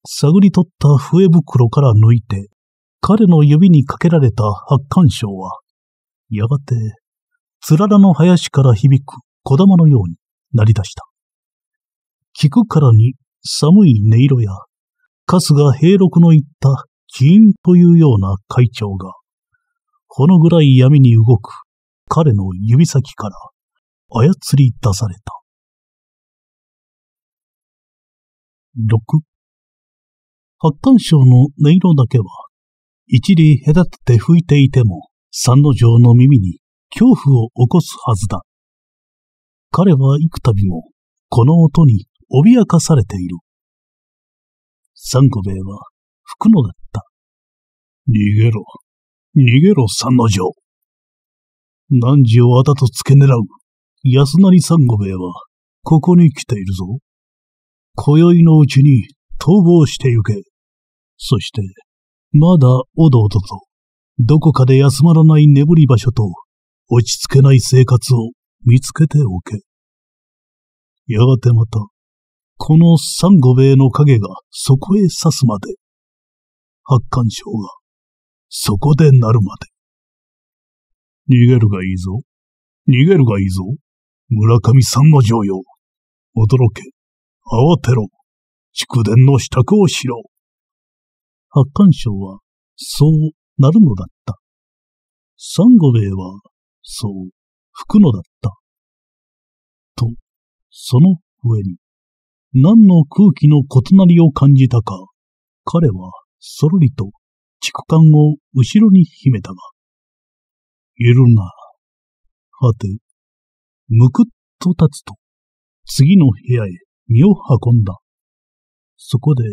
探り取った笛袋から抜いて、彼の指にかけられた発汗症は、やがて、つららの林から響く小玉のようになり出した。聞くからに寒い音色や、春日平六の言ったキーンというような会長が、ほのぐらい闇に動く彼の指先から操り出された。六。八汗症の音色だけは、一里隔てて吹いていても、三の城の耳に恐怖を起こすはずだ。彼は幾度も、この音に脅かされている。三五兵衛は、くのだった。逃げろ。逃げろ、三の城。何時をあたと付け狙う。安成三五兵衛は、ここに来ているぞ。今宵のうちに逃亡してゆけ。そして、まだおどおどと、どこかで休まらない眠り場所と、落ち着けない生活を見つけておけ。やがてまた、この三五兵衛の影がそこへ刺すまで、八冠章がそこでなるまで。逃げるがいいぞ。逃げるがいいぞ。村上さんの城よ。驚け。慌てろ。祝電の支度をしろ。発汗症は、そうなるのだった。サンゴベイは、そう吹くのだった。と、その上に、何の空気の異なりを感じたか、彼はそろりと畜管を後ろに秘めたが、いるな。はて、むくっと立つと、次の部屋へ身を運んだ。そこで、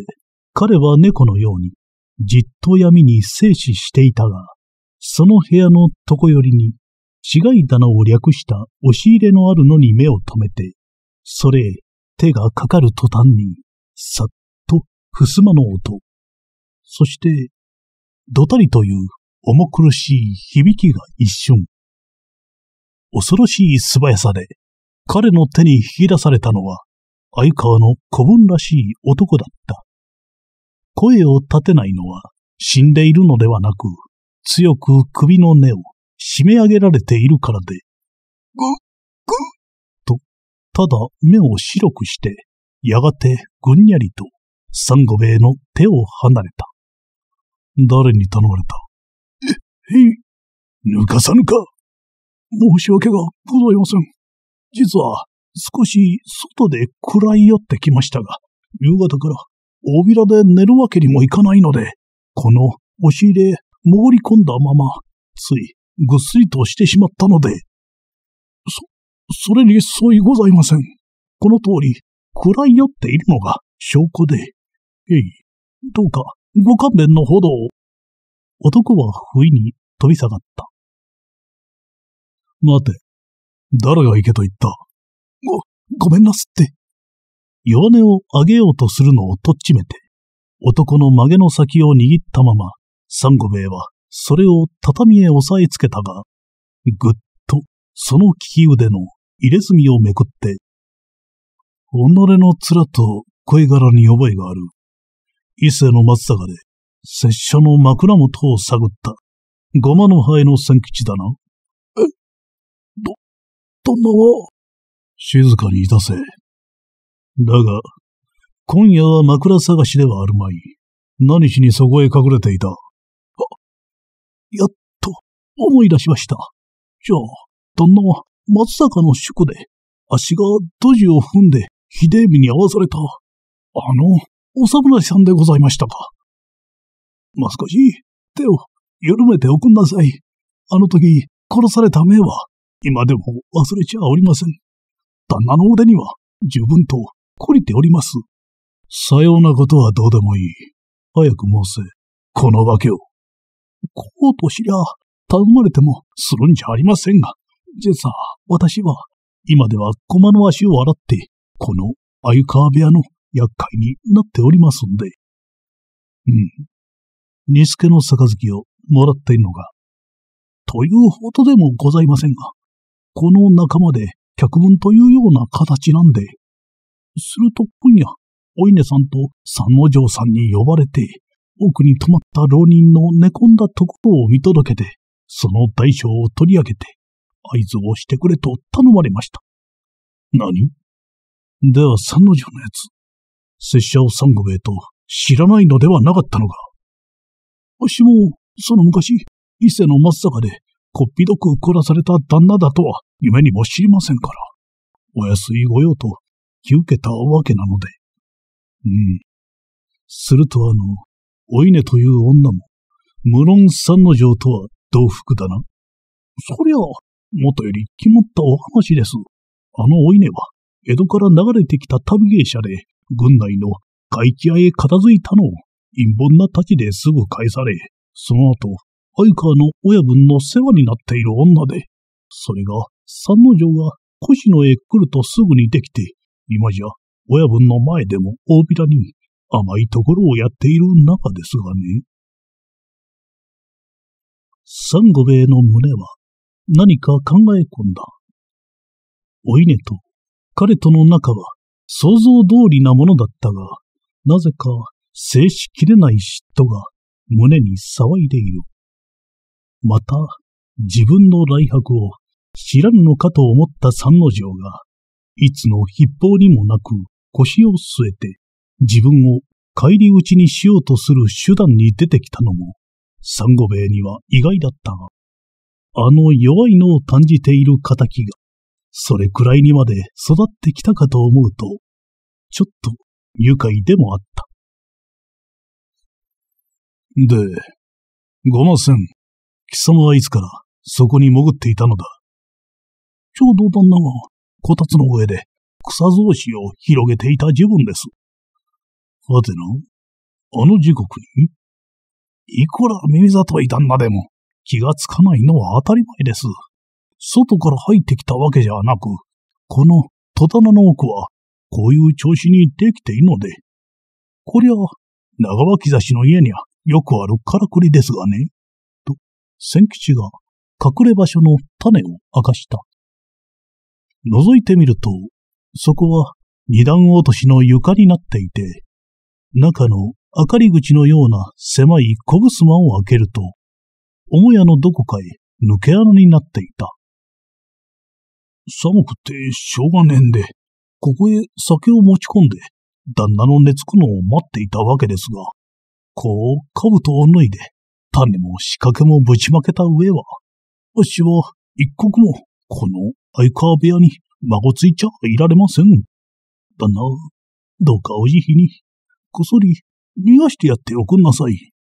彼は猫のように、じっと闇に静止していたが、その部屋の床寄りに、違い棚を略した押し入れのあるのに目を留めて、それへ手がかかる途端に、さっと、襖の音。そして、どたりという重苦しい響きが一瞬。恐ろしい素早さで、彼の手に引き出されたのは、相川の古文らしい男だった。声を立てないのは死んでいるのではなく、強く首の根を締め上げられているからで、ぐ、ぐ、と、ただ目を白くして、やがてぐんにゃりと、サンゴベイの手を離れた。誰に頼まれたえ、へい、抜かさぬか申し訳がございません。実は、少し外で暗いよってきましたが、夕方から大びらで寝るわけにもいかないので、この押し入れ潜り込んだまま、ついぐっすりとしてしまったので、そ、それに相違ございません。この通り、暗いよっているのが証拠で、えい、どうかご勘弁のほどを。男は不意に飛び下がった。待て、誰が行けと言ったごめんなすって。弱音を上げようとするのをとっちめて、男の曲げの先を握ったまま、三五ゴはそれを畳へ押さえつけたが、ぐっとその利き腕の入れ墨をめくって、己の面と声柄に覚えがある。伊勢の松坂で、拙者の枕元を探った。ごまの灰の千吉だな。え、ど、どんなは静かにいたせ。だが、今夜は枕探しではあるまい。何しにそこへ隠れていた。あ、やっと思い出しました。じゃあ、旦那は松坂の宿で、足がドジを踏んで秀美に合わされた、あの、お侍さんでございましたか。ま少し、手を緩めておくんなさい。あの時、殺された目は、今でも忘れちゃおりません。旦那の腕には十分と懲りております。さようなことはどうでもいい。早く申せ、この訳を。こうとしりゃ、頼まれてもするんじゃありませんが、実は、さ私は、今では駒の足を洗って、この鮎川部屋の厄介になっておりますんで。うん。ニスケの杯をもらっているのが、というほどでもございませんが、この仲間で脚本というような形なんで。すると今夜、お稲さんと三之丞さんに呼ばれて、奥に泊まった浪人の寝込んだところを見届けて、その代償を取り上げて、合図をしてくれと頼まれました。何では三之丞のやつ、拙者を三五兵衛と知らないのではなかったのか。わしも、その昔、伊勢の松坂でこっぴどく怒らされた旦那だとは夢にも知りませんから、お安いご用と引き受けたわけなので。うん。するとあの、お稲という女も、無論三の城とは同服だな。そりゃ、元より決まったお話です。あのお稲は、江戸から流れてきた旅芸者で、軍内の外気屋へ片付いたのを、陰謀な太刀ですぐ返され、その後、相川の親分の世話になっている女で、それが、三之丞が越野へ来るとすぐにできて、今じゃ、親分の前でも大びらに甘いところをやっている中ですがね。三五兵衛の胸は何か考え込んだ。お稲と彼との仲は想像通りなものだったが、なぜか制しきれない嫉妬が胸に騒いでいる。また、自分の来白を知らぬのかと思った三之丞が、いつの筆法にもなく腰を据えて、自分を帰り討ちにしようとする手段に出てきたのも、三五兵衛には意外だったが、あの弱いのを感じている敵が、それくらいにまで育ってきたかと思うと、ちょっと愉快でもあった。で、ごません。貴様はいつからそこに潜っていたのだちょうど旦那が、こたつの上で草草子を広げていた自分です。はてな、あの時刻にいくら耳ざといたんだでも気がつかないのは当たり前です。外から入ってきたわけじゃなく、この戸棚の奥はこういう調子にできているので、こりゃ、長脇差しの家にはよくあるからくりですがね。千吉が隠れ場所の種を明かした。覗いてみると、そこは二段落としの床になっていて、中の明かり口のような狭い小襖を開けると、母屋のどこかへ抜け穴になっていた。寒くてしょうがねえんで、ここへ酒を持ち込んで、旦那の寝つくのを待っていたわけですが、こう、兜を脱いで、種も仕掛けもぶちまけた上は、わしは一刻もこの相川部屋に孫ついちゃいられません。だな、どうかお慈悲に、こっそり逃がしてやっておくんなさい。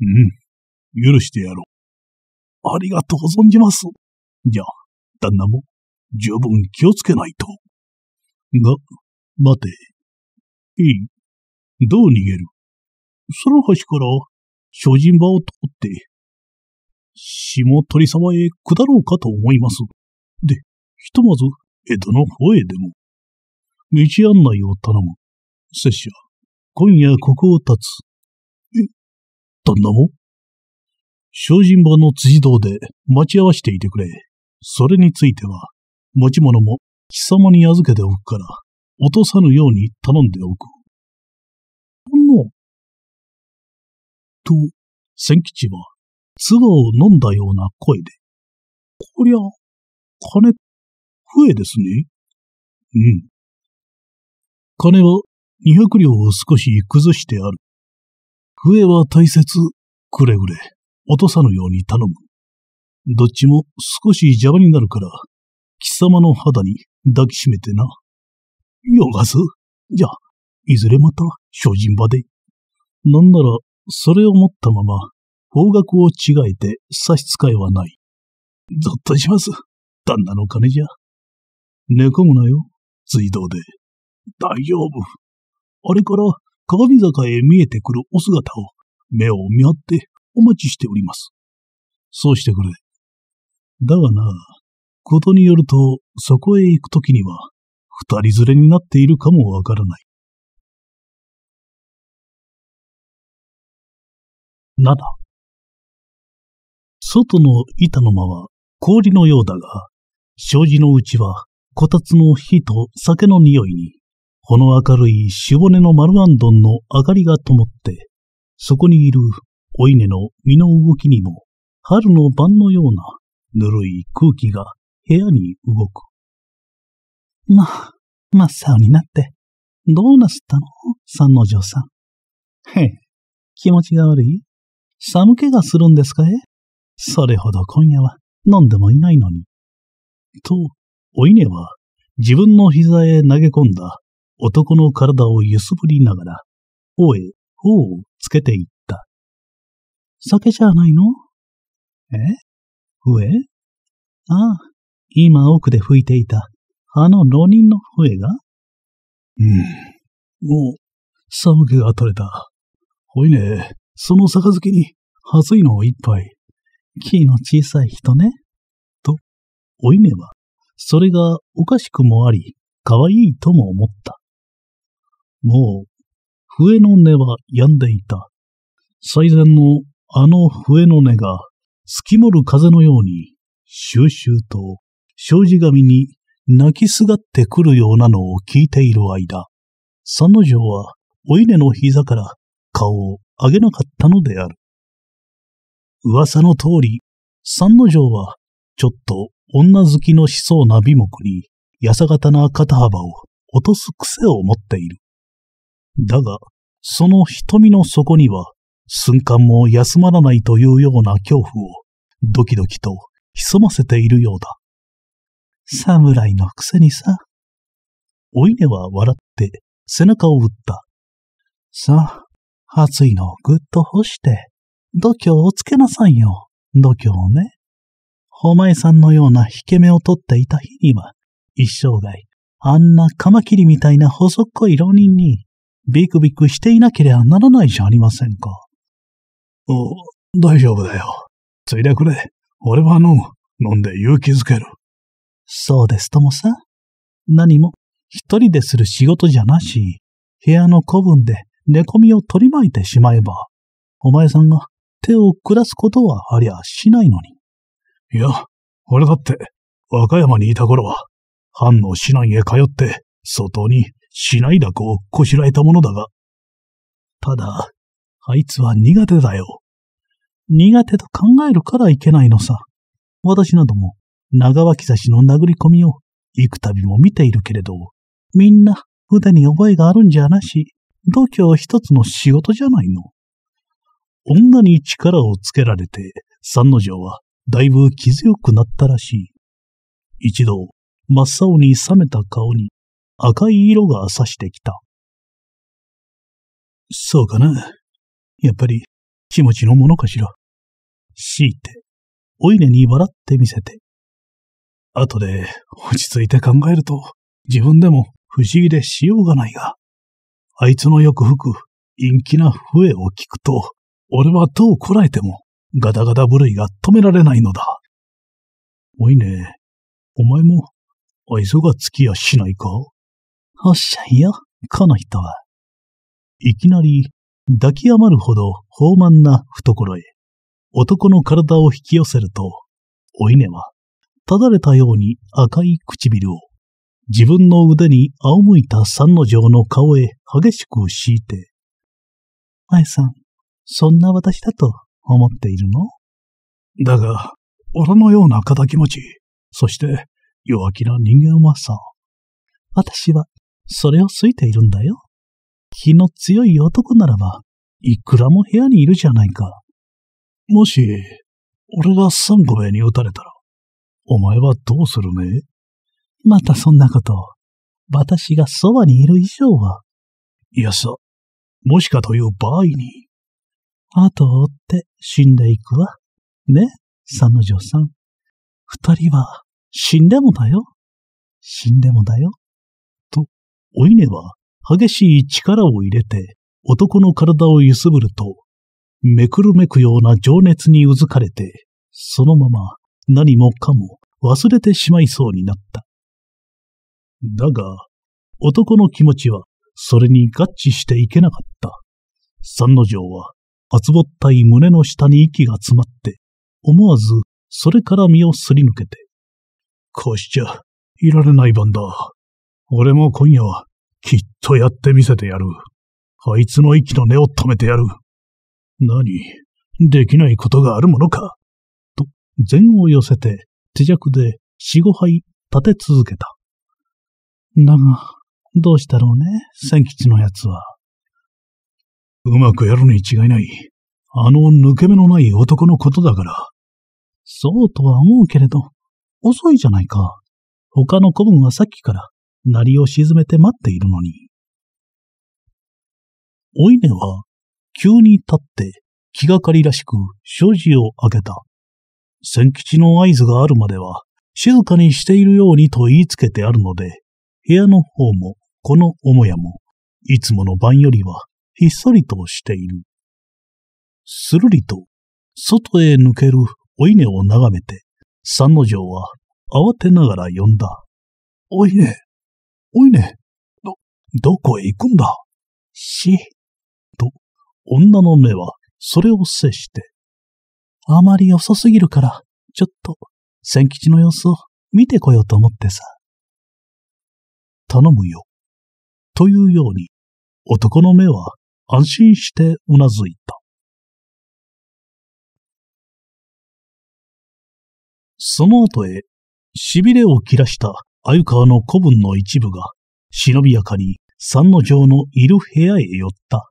うん、許してやろう。ありがとう存じます。じゃあ、旦那も十分気をつけないと。が、待て。いい。どう逃げるその橋から精進場を通って、下鳥沢へ下ろうかと思います。で、ひとまず、江戸の方へでも。道案内を頼む。拙者、今夜ここを立つ。え、旦那も精進場の辻堂で待ち合わせていてくれ。それについては、持ち物も貴様に預けておくから、落とさぬように頼んでおく。ほんの、と、千吉は、唾を飲んだような声で、こりゃ、金、増えですね。うん。金は二百両を少し崩してある。笛は大切、くれぐれ、落とさぬように頼む。どっちも少し邪魔になるから、貴様の肌に抱きしめてな。よがす。じゃあ、いずれまた、精進場で。なんなら、それを持ったまま、方角を違えて差し支えはない。ぞっとします。旦那の金じゃ。寝込むなよ、水道で。大丈夫。あれから鏡坂へ見えてくるお姿を目を見張ってお待ちしております。そうしてくれ。だがな、ことによるとそこへ行くときには二人連れになっているかもわからない。7外の板の間は氷のようだが、障子のうちはこたつの火と酒の匂いに、この明るいしぼねの丸あんどんの明かりが灯って、そこにいるお稲の身の動きにも、春の晩のようなぬるい空気が部屋に動く。まあ、真っ青になって、どうなすったの三の女さん。へえ、気持ちが悪い寒気がするんですかえそれほど今夜は飲んでもいないのに。と、お稲は自分の膝へ投げ込んだ男の体を揺すぶりながら、おへ王をつけていった。酒じゃないのえ笛ああ、今奥で吹いていた、あの浪人の笛がうん。もう、寒気が取れた。おいね、その杯に、ずいのを一杯。キーの小さい人ね。と、お稲は、それがおかしくもあり、かわいいとも思った。もう、笛の音は止んでいた。最前のあの笛の音が、すきもる風のように、シューシューと、障子紙に泣きすがってくるようなのを聞いている間、三の城は、お稲の膝から顔をあげなかったのである。噂の通り、三之丞は、ちょっと女好きのしそうな美目に、やさ型な肩幅を落とす癖を持っている。だが、その瞳の底には、瞬間も休まらないというような恐怖を、ドキドキと潜ませているようだ。侍のくせにさ。お稲は笑って背中を打った。さあ、熱いのをぐっと干して、度胸をつけなさいよ、度胸をね。お前さんのような引け目を取っていた日には、一生涯、あんなカマキリみたいな細っこい浪人に、ビクビクしていなければならないじゃありませんか。お、大丈夫だよ。ついでくれ。俺は飲む。飲んで勇気づける。そうですともさ何も、一人でする仕事じゃなし、部屋の古文で寝込みを取り巻いてしまえば、お前さんが手を下すことはありゃしないのに。いや、俺だって、和歌山にいた頃は、藩の市内へ通って、外に市内だこをこしらえたものだが。ただ、あいつは苦手だよ。苦手と考えるからいけないのさ。私なども、長脇差しの殴り込みを、幾度も見ているけれど、みんな腕に覚えがあるんじゃなし。度胸一つの仕事じゃないの。女に力をつけられて、三之丞はだいぶ気強くなったらしい。一度、真っ青に冷めた顔に赤い色が差してきた。そうかな。やっぱり、気持ちのものかしら。強いて、おいねに笑ってみせて。後で、落ち着いて考えると、自分でも不思議でしようがないが、あいつのよく吹く、陰気な笛を聞くと、俺はどうこらえても、ガダガダ部類が止められないのだ。おいね、お前も、愛想がつきやしないかおっしゃいよ、この人は。いきなり、抱き余るほど豊満な懐へ、男の体を引き寄せると、お稲は、ただれたように赤い唇を自分の腕に仰向いた三の城の顔へ激しく敷いて、前さん、そんな私だと思っているのだが、俺のような仇持ち、そして弱気な人間はさ、私はそれをついているんだよ。気の強い男ならば、いくらも部屋にいるじゃないか。もし、俺が三五兵に撃たれたら、お前はどうするねまたそんなことを。私がそばにいる以上は。いやさ、もしかという場合に。後を追って死んでいくわ。ね、サヌジョさん。二人は死んでもだよ。死んでもだよ。と、お稲は激しい力を入れて男の体を揺すぶると、めくるめくような情熱にうずかれて、そのまま何もかも忘れてしまいそうになった。だが、男の気持ちはそれに合致していけなかった。三之丞は、厚ぼったい胸の下に息が詰まって、思わずそれから身をすり抜けて。こうしちゃいられない番だ。俺も今夜はきっとやってみせてやる。あいつの息の根を止めてやる。何できないことがあるものか。と、禅を寄せて手弱で四五杯立て続けた。だが、どうしたろうね、千吉のやつは。うまくやるに違いない。あの抜け目のない男のことだから。そうとは思うけれど、遅いじゃないか。他の子分はさっきから、鳴りを沈めて待っているのに。お稲は、急に立って、気がかりらしく、所持を開けた。千吉の合図があるまでは、静かにしているようにと言いつけてあるので、部屋の方も、この母屋も、いつもの晩よりは、ひっそりとしている。するりと、外へ抜けるお稲を眺めて、三之丞は慌てながら呼んだ。お稲、お稲、ど、どこへ行くんだし、と、女の目はそれを接して、あまり遅すぎるから、ちょっと、千吉の様子を見てこようと思ってさ。頼むよ。というように、男の目は安心してうなずいた。その後へ、痺れを切らした鮎川の古文の一部が、忍びやかに三の城のいる部屋へ寄った。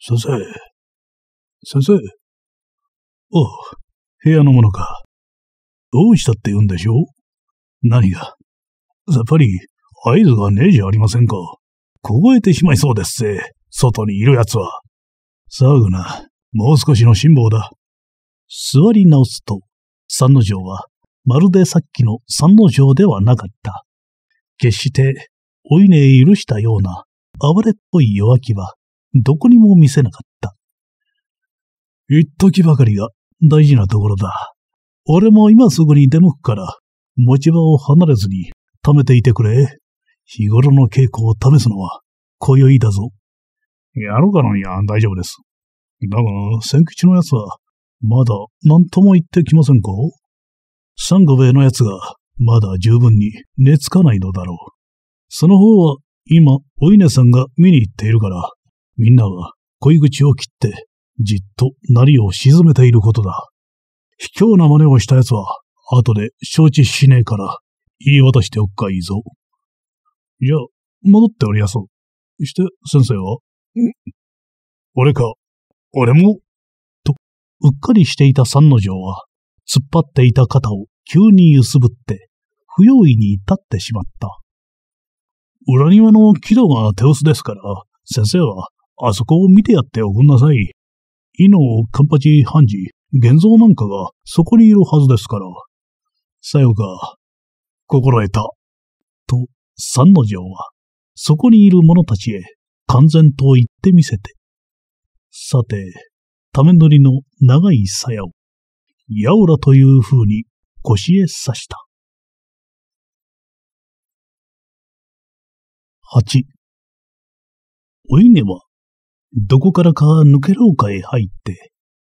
先生。先生。おう、部屋のものか。どうしたって言うんでしょう何がやっぱり、合図がねえじゃありませんか。凍えてしまいそうですぜ。外にいる奴は。騒ぐな。もう少しの辛抱だ。座り直すと、三之丞は、まるでさっきの三之丞ではなかった。決して、お稲へ許したような、暴れっぽい弱気は、どこにも見せなかった。一時ばかりが大事なところだ。俺も今すぐに出向くから、持ち場を離れずに貯めていてくれ。日頃の稽古を試すのは、今宵だぞ。やろうかのには大丈夫です。だが、千吉の奴は、まだ何とも言ってきませんか三五兵衛の奴が、まだ十分に寝つかないのだろう。その方は、今、お稲さんが見に行っているから、みんなは恋口を切って、じっとなりを沈めていることだ。卑怯な真似をした奴は、後で承知しねえから、言い渡しておくかいいぞ。じゃあ、戻っておりやそう。して、先生はん俺か。俺も。と、うっかりしていた三之丞は、突っ張っていた肩を急に揺すぶって、不用意に至ってしまった。裏庭の木戸が手薄ですから、先生は、あそこを見てやっておくんなさい。伊のカンパチ判事、現像なんかがそこにいるはずですから。さよか、心得た。と、三の城は、そこにいる者たちへ、完全と言ってみせて。さて、ため取りの長い鞘を、やおらという風に腰へ刺した。八。お稲は、どこからか抜けろかへ入って、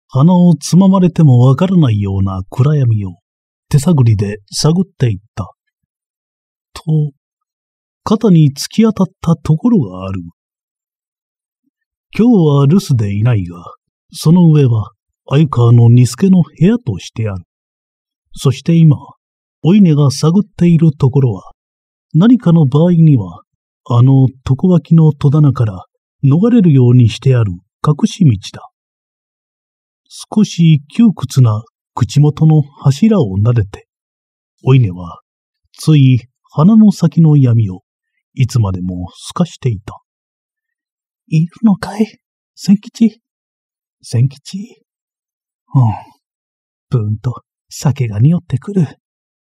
鼻をつままれてもわからないような暗闇を手探りで探っていった。と、肩に突き当たったところがある。今日は留守でいないが、その上は、鮎川の二助の部屋としてある。そして今、お稲が探っているところは、何かの場合には、あの床脇の戸棚から逃れるようにしてある隠し道だ。少し窮屈な口元の柱を撫でて、お稲は、つい鼻の先の闇をいつまでも透かしていた。いるのかい千吉。千吉。うん。ぷんと酒が匂ってくる。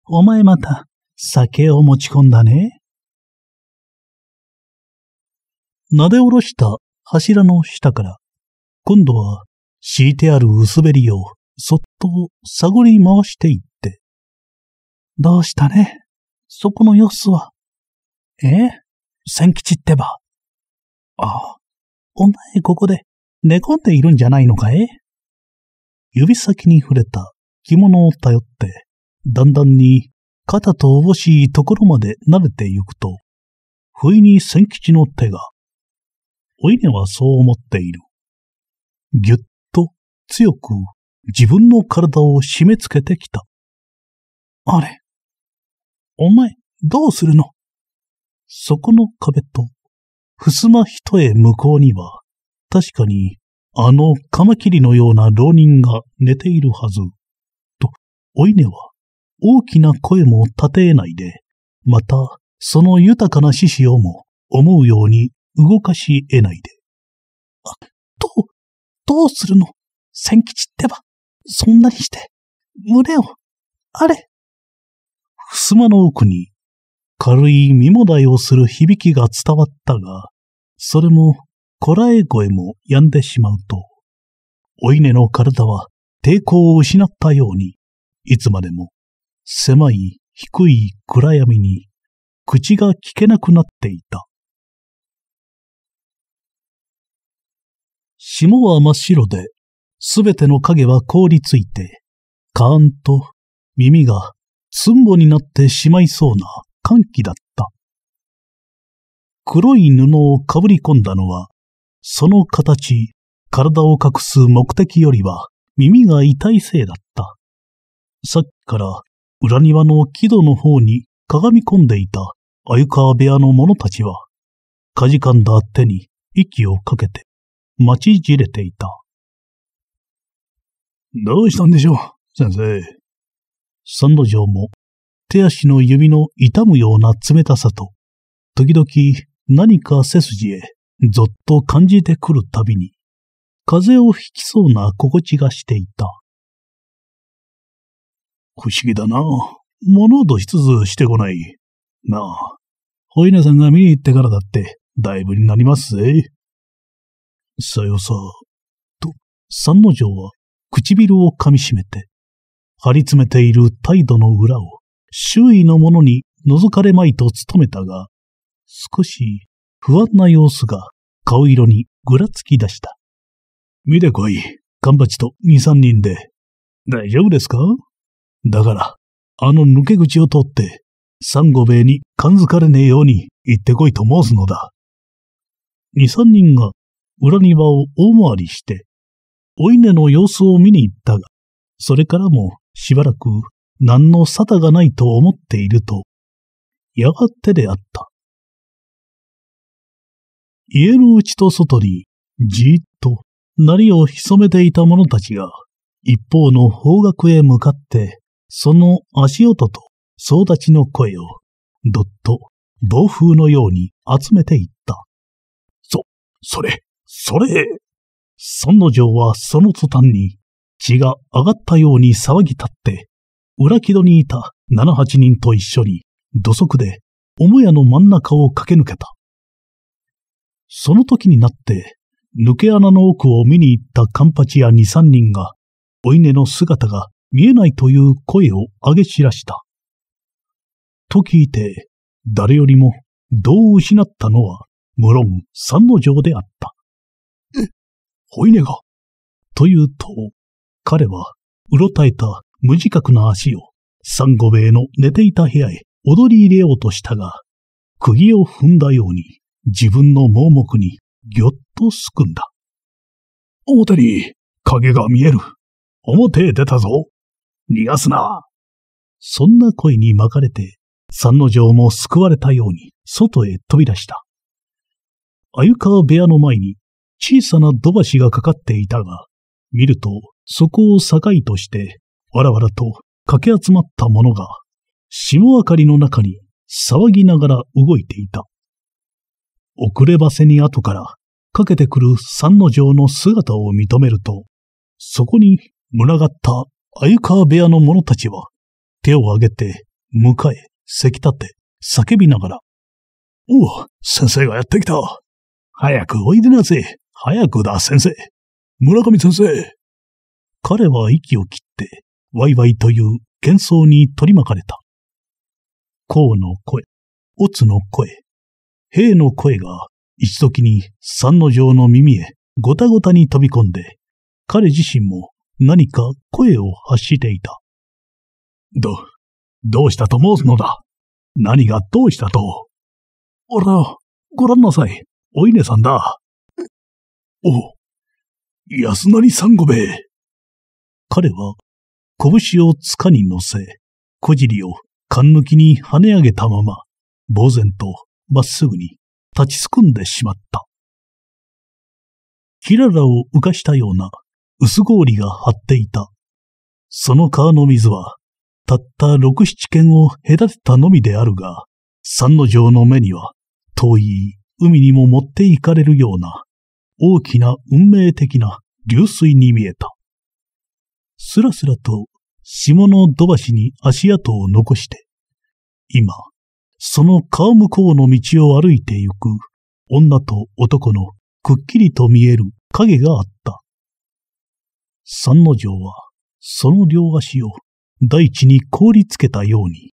お前また酒を持ち込んだね。なでおろした柱の下から、今度は敷いてある薄べりをそっと探り回していって。どうしたねそこの様子は。え千吉ってば。ああ、お前ここで寝込んでいるんじゃないのかい指先に触れた着物を頼って、だんだんに肩とおぼしいところまで慣れてゆくと、不意に千吉の手が、お稲はそう思っている。ぎゅっと強く自分の体を締め付けてきた。あれ、お前、どうするのそこの壁と、襖一重向こうには、確かに、あのカマキリのような浪人が寝ているはず。と、お稲は、大きな声も立てないで、また、その豊かな獅子をも、思うように動かし得ないで。あ、どう、どうするの千吉ってば、そんなにして、胸を、あれ。襖の奥に軽い身もだいをする響きが伝わったが、それも、こらえ声も止んでしまうと、お稲の体は抵抗を失ったように、いつまでも狭い低い暗闇に口が聞けなくなっていた。霜は真っ白で、すべての影は凍りついて、カーンと耳がつんぼになってしまいそうな歓喜だった。黒い布をかぶり込んだのは、その形、体を隠す目的よりは耳が痛いせいだった。さっきから裏庭の木戸の方に鏡み込んでいた鮎川部屋の者たちは、かじかんだ手に息をかけて待ちじれていた。どうしたんでしょう、先生。三度城も手足の指の痛むような冷たさと、時々何か背筋へぞっと感じてくるたびに、風邪をひきそうな心地がしていた。不思議だな。物音しつつしてこない。なあ、お稲さんが見に行ってからだって、だいぶになりますぜ。さよさ、と、三之丞は唇を噛みしめて、張り詰めている態度の裏を周囲の者に覗かれまいと努めたが、少し不安な様子が顔色にぐらつき出した。見てこい、カンパチと二三人で。大丈夫ですかだから、あの抜け口を取って、三五兵衛に感づかれねえように行ってこいと申すのだ。二三人が裏庭を大回りして、お稲の様子を見に行ったが、それからもしばらく何の沙汰がないと思っていると、やがてであった。家の内と外に、じーっと、鳴を潜めていた者たちが、一方の方角へ向かって、その足音と総立ちの声を、どっと暴風のように集めていった。そ、それ、それ孫の城はその途端に血が上がったように騒ぎ立って、裏木戸にいた七八人と一緒に土足で母屋の真ん中を駆け抜けた。その時になって、抜け穴の奥を見に行ったカンパチや二三人が、お稲の姿が見えないという声を上げ知らした。と聞いて、誰よりも道を失ったのは、無論三の城であった。え、お稲が。というと、彼は、うろたえた無自覚な足を、三五兵衛の寝ていた部屋へ踊り入れようとしたが、釘を踏んだように、自分の盲目にぎょっとすくんだ。表に影が見える。表へ出たぞ。逃がすな。そんな声に巻かれて、三之城も救われたように外へ飛び出した。鮎川部屋の前に小さな土橋がかかっていたが、見るとそこを境としてわらわらと駆け集まった者が、霜明かりの中に騒ぎながら動いていた。遅ればせに後からかけてくる三の城の姿を認めると、そこに群がった鮎川部屋の者たちは、手を挙げて、迎え、せき立て、叫びながら、おお、先生がやってきた。早くおいでなぜ。早くだ、先生。村上先生。彼は息を切って、ワイワイという幻想に取り巻かれた。孔の声、乙の声、兵の声が一時に三の城の耳へごたごたに飛び込んで、彼自身も何か声を発していた。ど、どうしたと申すのだ何がどうしたと。あら、ご覧なさい、お稲さんだ。お、安成三五兵衛。彼は拳を塚に乗せ、小尻を勘抜きに跳ね上げたまま、呆然とまっすぐに立ちすくんでしまった。キララを浮かしたような薄氷が張っていた。その川の水は、たった六七軒を隔てたのみであるが、三の城の目には、遠い海にも持っていかれるような、大きな運命的な流水に見えた。すらすらと下の土橋に足跡を残して、今、その川向こうの道を歩いてゆく女と男のくっきりと見える影があった。三之丞は、その両足を大地に凍りつけたように、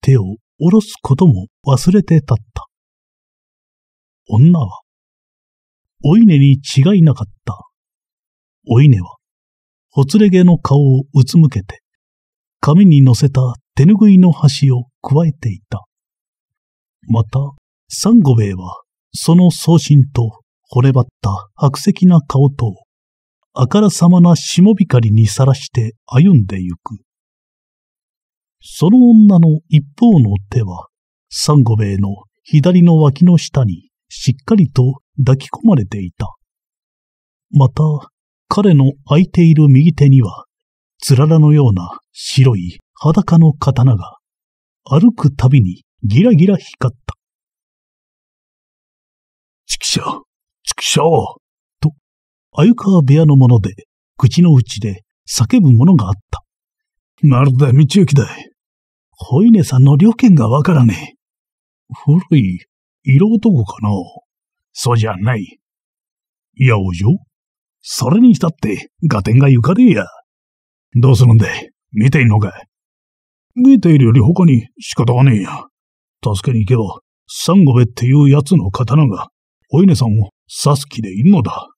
手を下ろすことも忘れて立った。女は、お稲に違いなかった。お稲は、ほつれ毛の顔をうつむけて、紙に乗せた手ぬぐいの端を加えていた。また、サンゴベイは、その送信と、惚れ張った白石な顔と、あからさまな下光にさらして歩んでゆく。その女の一方の手は、サンゴベイの左の脇の下にしっかりと抱き込まれていた。また、彼の空いている右手には、つららのような白い裸の刀が、歩くたびにギラギラ光った。ちくしょう、ちくしょう、と、あゆかわ部屋のもので、口の内で叫ぶものがあった。まるで道行きだい。ホイネさんの旅券がわからねえ。古い、色男かなそうじゃない。いや、お嬢。それにしたって、合点がゆかねえや。どうするんだい見ていんのか見ているより他に仕方がねえや。助けに行けば、サンゴベっていうやつの刀が、お稲さんを刺す気でいんのだ。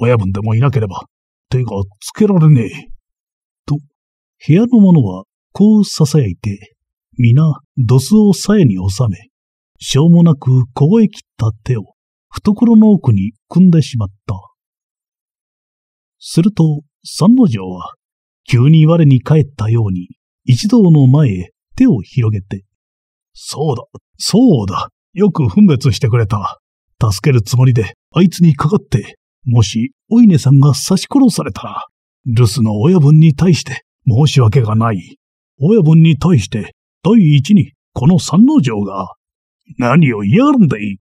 親分でもいなければ、手がつけられねえ。と、部屋の者はこう囁いて、皆、ドスを鞘に収め、しょうもなく凍え切った手を懐の奥に組んでしまった。すると、三之城は、急に我に返ったように、一同の前へ手を広げて、そうだ、そうだ、よく分別してくれた。助けるつもりで、あいつにかかって、もし、お稲さんが刺し殺されたら、留守の親分に対して申し訳がない。親分に対して、第一に、この三之丞が、何を言いやがるんだい。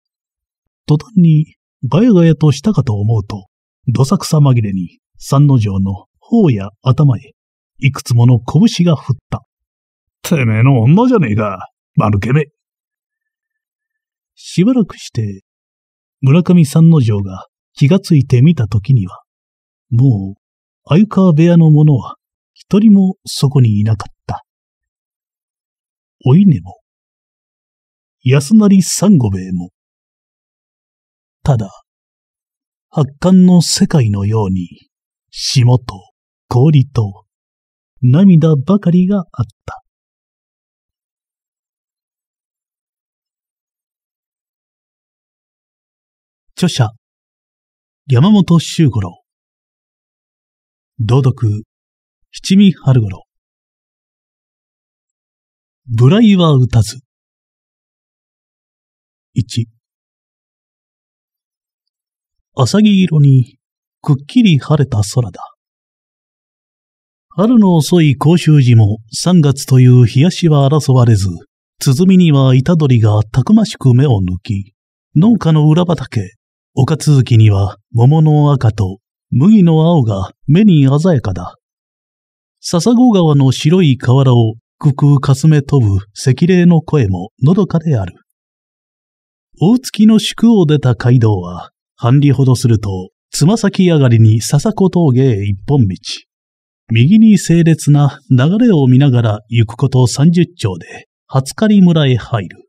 途端に、ガヤガヤとしたかと思うと、どさくさ紛れに、三之丞の頬や頭へ、いくつもの拳が振った。てめえの女じゃねえか、丸けめ。しばらくして、村上三之丞が気がついてみたときには、もう、鮎川部屋の者は一人もそこにいなかった。お稲も、安成三五兵衛も、ただ、発汗の世界のように、霜と氷と涙ばかりがあった。著者、山本周五郎。朗読、七味春五郎。無頼は打たず。一。浅木色にくっきり晴れた空だ。春の遅い甲州時も3月という冷やしは争われず、鼓には虎取がたくましく目を抜き、農家の裏畑、丘続きには桃の赤と麦の青が目に鮮やかだ。笹子川の白い河原をくくかすめ飛ぶ赤霊の声ものどかである。大月の宿を出た街道は、半里ほどすると、つま先上がりに笹子峠へ一本道。右に整列な流れを見ながら行くこと30丁で、初刈村へ入る。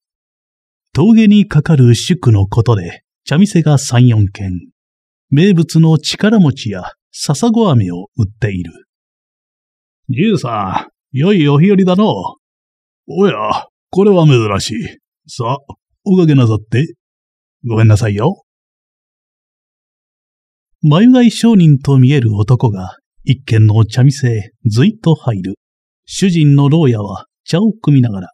峠にかかる宿のことで、茶店が3、4軒。名物の力餅や笹子飴を売っている。じいさん、良いお日和だの。おや、これは珍しい。さあ、おかけなさって。ごめんなさいよ。眉貝商人と見える男が一軒の茶店へずいと入る。主人の牢屋は茶を汲みながら。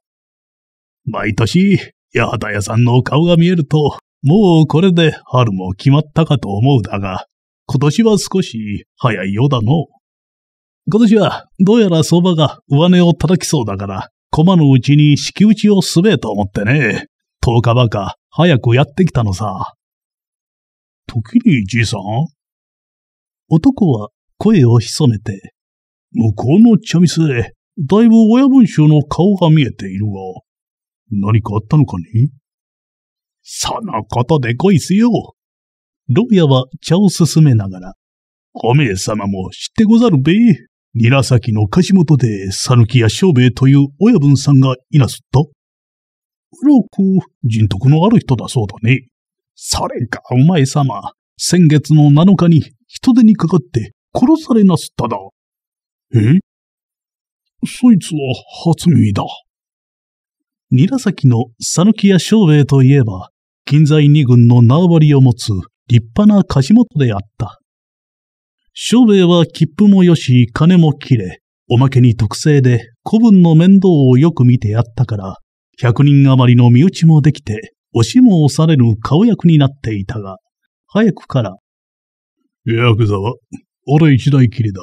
毎年、八幡屋さんの顔が見えると、もうこれで春も決まったかと思うだが、今年は少し早いようだの。今年はどうやら相場が上値を叩きそうだから、駒のうちに敷打ちをすべえと思ってね。10日ばか早くやってきたのさ。時にじいさん男は声を潜めて、向こうの茶店、だいぶ親分衆の顔が見えているが、何かあったのかねそのことでこいすよ。ロビアは茶を進めながら、おめえ様も知ってござるべ。稲崎の貸元で、さぬきや正兵衛という親分さんがいなすった。ろく、人徳のある人だそうだね。それか、お前様、先月の7日に人手にかかって殺されなすっただ。えそいつは初耳だ。韮崎の讃岐屋庄兵衛といえば、近在二軍の縄張りを持つ立派な貸元であった。庄兵衛は切符もよし、金も切れ、おまけに特性で古文の面倒をよく見てやったから、百人余りの身内もできて、押しも押されぬ顔役になっていたが、早くから、ヤクザは俺一代きりだ。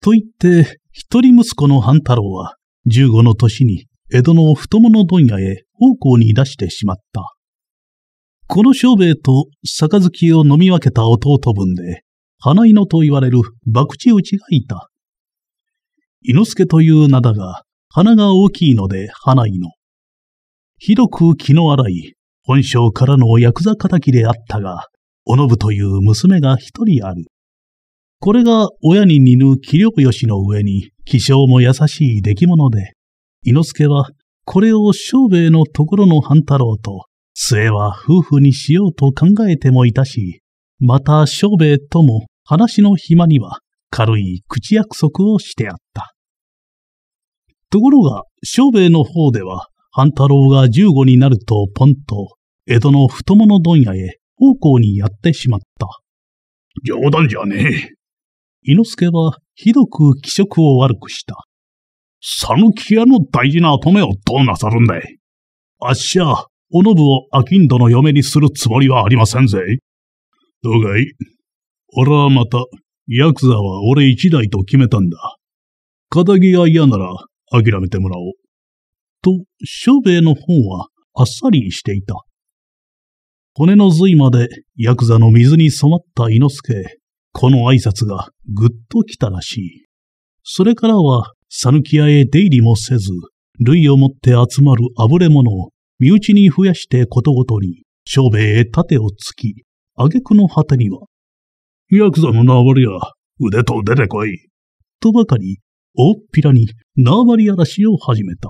と言って、一人息子の半太郎は、十五の年に江戸の太物問屋へ奉公に出してしまった。この小兵衛と杯を飲み分けた弟分で、花犬と言われる博打打ちがいた。猪助という名だが、鼻が大きいので花犬。ひどく気の荒い、本性からのヤクザ仇であったが、おのぶという娘が一人ある。これが親に似ぬ気力よしの上に気性も優しい出来物で、伊之助はこれを庄兵衛のところの半太郎と末は夫婦にしようと考えてもいたし、また庄兵衛とも話の暇には軽い口約束をしてあった。ところが、庄兵衛の方では、半太郎が15になるとポンと、江戸の太物問屋へ奉公にやってしまった。冗談じゃねえ。猪之助はひどく気色を悪くした。讃き屋の大事な跡目をどうなさるんだいあっしゃ、おのぶを商人の嫁にするつもりはありませんぜ。どうかい俺はまた、ヤクザは俺一台と決めたんだ。仇が嫌なら諦めてもらおう。と、庄兵衛の方はあっさりしていた。骨の髄までヤクザの水に染まった猪之助。この挨拶がぐっと来たらしい。それからは、讃岐屋へ出入りもせず、類をもって集まるあぶれ者を身内に増やしてことごとに、商兵へ盾をつき、挙句の果てには、ヤクザの縄張りや、腕と出てこい。とばかり、大っぴらに縄張り嵐を始めた。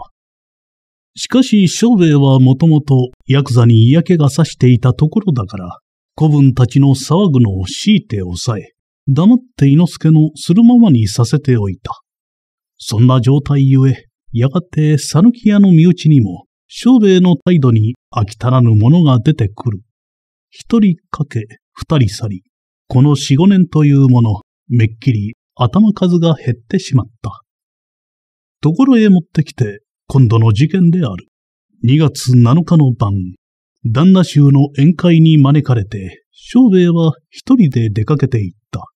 しかし、商兵衛はもともとヤクザに嫌気がさしていたところだから、子分たちの騒ぐのを強いて抑え、黙って伊之助のするままにさせておいた。そんな状態ゆえ、やがて讃岐屋の身内にも、小兵衛の態度に飽きたらぬものが出てくる。一人かけ、二人去り、この四五年というもの、めっきり頭数が減ってしまった。ところへ持ってきて、今度の事件である。二月七日の晩、旦那衆の宴会に招かれて、小兵衛は一人で出かけていった。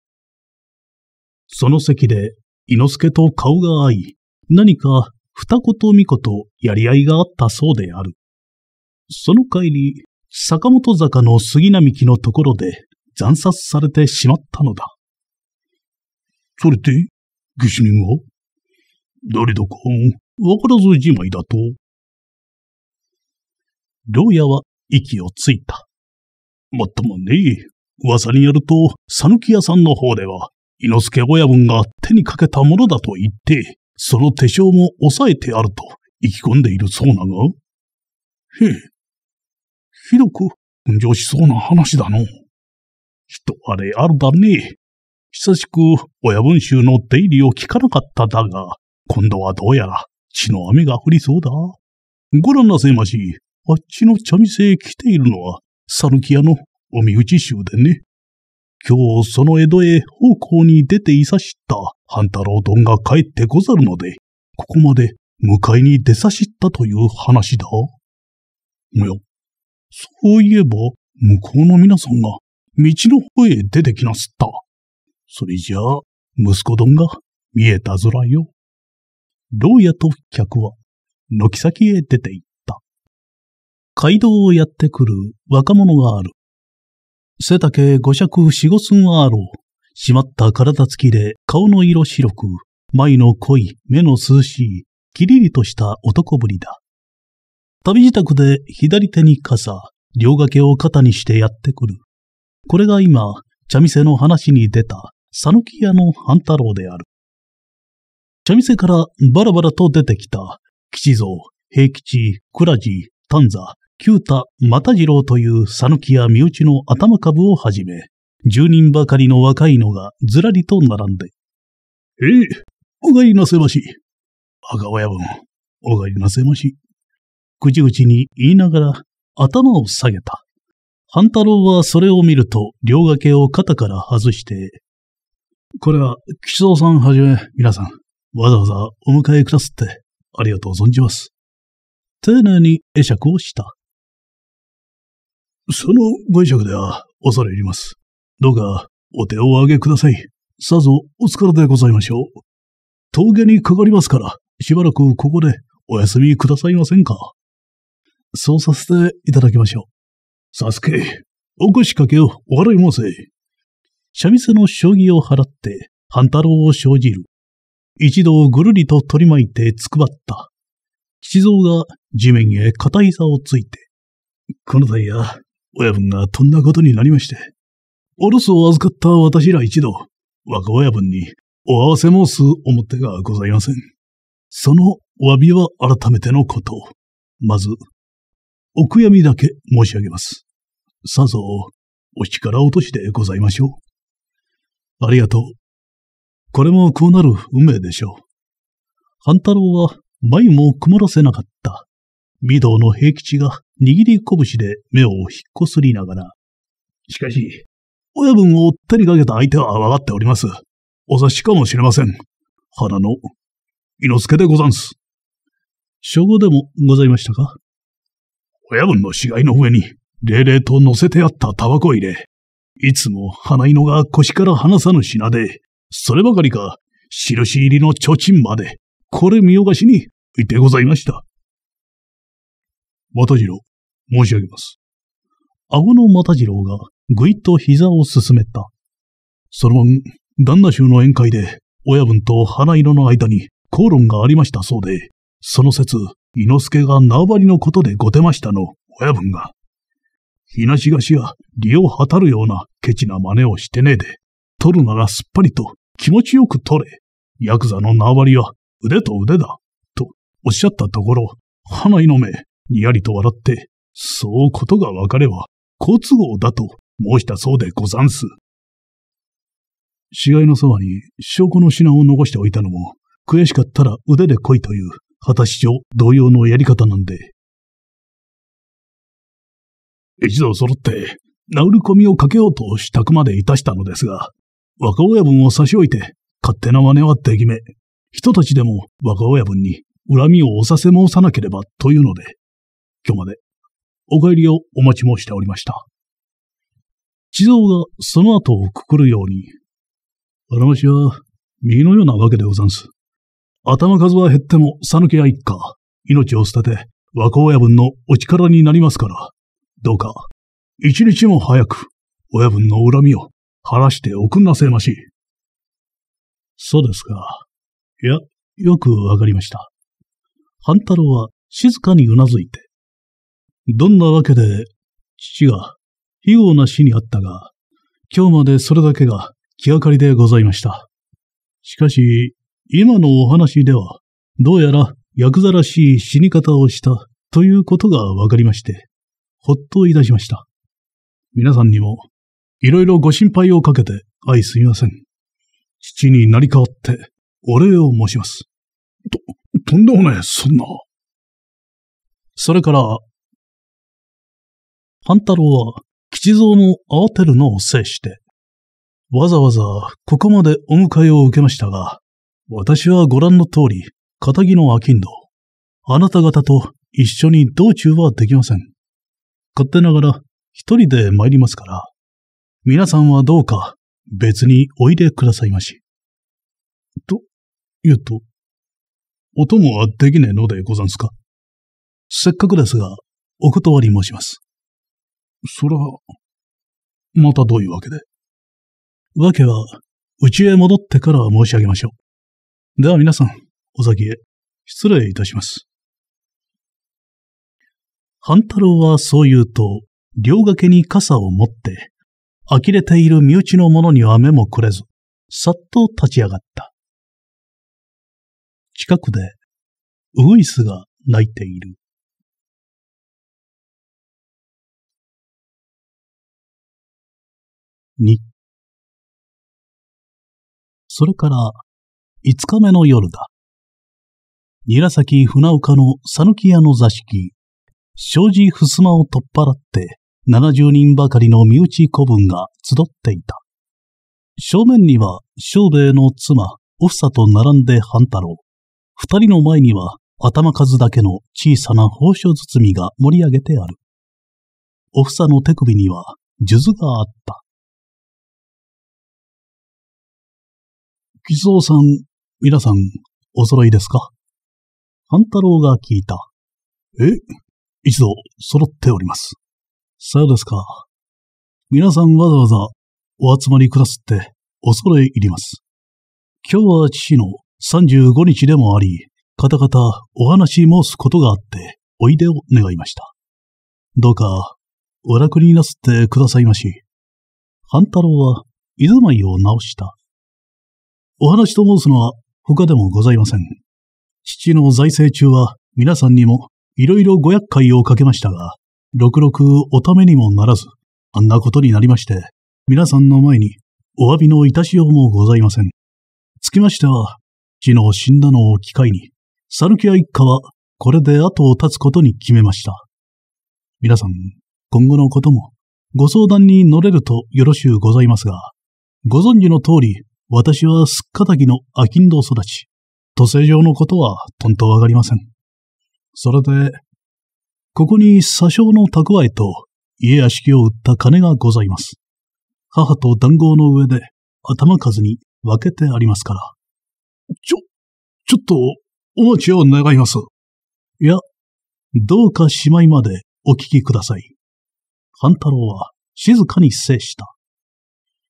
その席で、伊之助と顔が合い、何か二子と三子とやり合いがあったそうである。その帰り、坂本坂の杉並木のところで惨殺されてしまったのだ。それで、下手人は誰だか、わからずじまいだと。牢屋は息をついた。もっともね、噂によると、讃岐屋さんの方では、之助親分が手にかけたものだと言って、その手帳も抑えてあると意気込んでいるそうなが。へえ。ひどく分上しそうな話だの。人あれあるだね。久しく親分衆の出入りを聞かなかっただが、今度はどうやら血の雨が降りそうだ。ご覧なせまし、あっちの茶店へ来ているのは、サルキ屋のお身内衆でね。今日その江戸へ奉公に出ていさした半太郎殿が帰ってござるので、ここまで迎えに出さしったという話だ。いや、そういえば、向こうの皆さんが道の方へ出てきなすった。それじゃあ、息子どんが見えたぞらよ。牢屋と客は、軒先へ出て行った。街道をやってくる若者がある。背丈五尺四五寸アーロー。締まった体つきで顔の色白く、眉の濃い、目の涼しい、きりりとした男ぶりだ。旅自宅で左手に傘、両掛けを肩にしてやってくる。これが今、茶店の話に出た、讃岐屋の半太郎である。茶店からバラバラと出てきた、吉蔵、平吉、倉治、丹座、九太又次郎という讃岐や身内の頭株をはじめ、十人ばかりの若いのがずらりと並んで。ええ、おがりなせまし。赤親分、おがりなせまし。口々に言いながら頭を下げた。半太郎はそれを見ると両掛けを肩から外して、これは吉蔵さんはじめ皆さん、わざわざお迎えくださってありがとう存じます。丁寧に会釈をした。そのご遺では恐れ入ります。どうかお手をあげください。さぞお疲れでございましょう。峠にかかりますから、しばらくここでお休みくださいませんか。そうさせていただきましょう。サスケ、おしかけをお払い申せ。三味線の将棋を払って、半太郎を生じる。一度ぐるりと取り巻いてつくばった。地蔵が地面へ固いさをついて、この際や親分がとんなことになりまして、お留守を預かった私ら一度、若親分にお合わせ申す表がございません。そのお詫びは改めてのこと。まず、お悔やみだけ申し上げます。さぞ、お力落としでございましょう。ありがとう。これもこうなる運命でしょう。半太郎は眉も曇らせなかった。御堂の平吉が握り拳で目を引っこすりながら、しかし、親分を追ったりかけた相手は分かっております。お察しかもしれません。花の、猪助でござんす。初号でもございましたか親分の死骸の上に、霊々と乗せてあったタバコ入れ。いつも花犬が腰から離さぬ品で、そればかりか、印入りの貯金まで、これ見よがしに、いてございました。又次郎、申し上げます。顎の又次郎がぐいっと膝を進めた。その晩、旦那衆の宴会で、親分と花色の間に口論がありましたそうで、その説、伊之助が縄張りのことでごてましたの、親分が。東がしや利をはたるようなケチな真似をしてねえで、取るならすっぱりと気持ちよく取れ。ヤクザの縄張りは腕と腕だ、とおっしゃったところ、花井の目、にやりと笑って、そうことが分かれば、好都合だと申したそうでござんす。死骸のそばに証拠の品を残しておいたのも、悔しかったら腕で来いという、果たし上同様のやり方なんで。一度揃って、殴り込みをかけようと支度までいたしたのですが、若親分を差し置いて、勝手な真似はできめ、人たちでも若親分に恨みをおさせ申さなければというので、今日までお帰りをお待ち申しておりました。地蔵がその後をくくるように、あらましは右のようなわけでござんす。頭数は減ってもさぬけや一家、命を捨てて和光親分のお力になりますから、どうか一日も早く親分の恨みを晴らしておくんなせまし。そうですか。いや、よくわかりました。半太郎は静かにうなずいて、どんなわけで、父が、非用な死にあったが、今日までそれだけが気がかりでございました。しかし、今のお話では、どうやら薬ザらしい死に方をしたということがわかりまして、ほっといたしました。皆さんにも、いろいろご心配をかけて、愛すみません。父に成り代わって、お礼を申します。と、とんでもない、そんな。それから、半太郎は吉蔵の慌てるのを制して、わざわざここまでお迎えを受けましたが、私はご覧の通り、の飽の商人、あなた方と一緒に道中はできません。勝手ながら一人で参りますから、皆さんはどうか別においでくださいまし。と、言うと、お供はできねえのでござんすかせっかくですが、お断り申します。そら、またどういうわけで。わけは、うちへ戻ってから申し上げましょう。では皆さん、お先へ、失礼いたします。半太郎はそう言うと、両掛けに傘を持って、呆れている身内の者には目もくれず、さっと立ち上がった。近くで、ウグイスが鳴いている。それから五日目の夜だ。韮崎船岡の讃岐屋の座敷、障子ふすまを取っ払って七十人ばかりの身内子分が集っていた。正面には正兵衛の妻、おふさと並んで半太郎。二人の前には頭数だけの小さな宝書包みが盛り上げてある。おふさの手首には数珠があった。吉蔵さん、皆さん、お揃いですか半太郎が聞いた。え一度、揃っております。さようですか。皆さんわざわざお集まりくださってお揃い入ります。今日は父の35日でもあり、方々お話申すことがあって、おいでを願いました。どうか、お楽になすってくださいまし。半太郎は、居住まいを直した。お話と申すのは他でもございません。父の財政中は皆さんにも色々ご厄介をかけましたが、ろくろくおためにもならず、あんなことになりまして、皆さんの前にお詫びのいたしようもございません。つきましては、父の死んだのを機会に、サルキア一家はこれで後を絶つことに決めました。皆さん、今後のこともご相談に乗れるとよろしゅうございますが、ご存知の通り、私はすっかたぎの飽きんど育ち、土星上のことはとんとわかりません。それで、ここに詐称の蓄えと家屋敷を売った金がございます。母と談合の上で頭数に分けてありますから。ちょ、ちょっとお待ちを願います。いや、どうかしまいまでお聞きください。半太郎は静かに制した。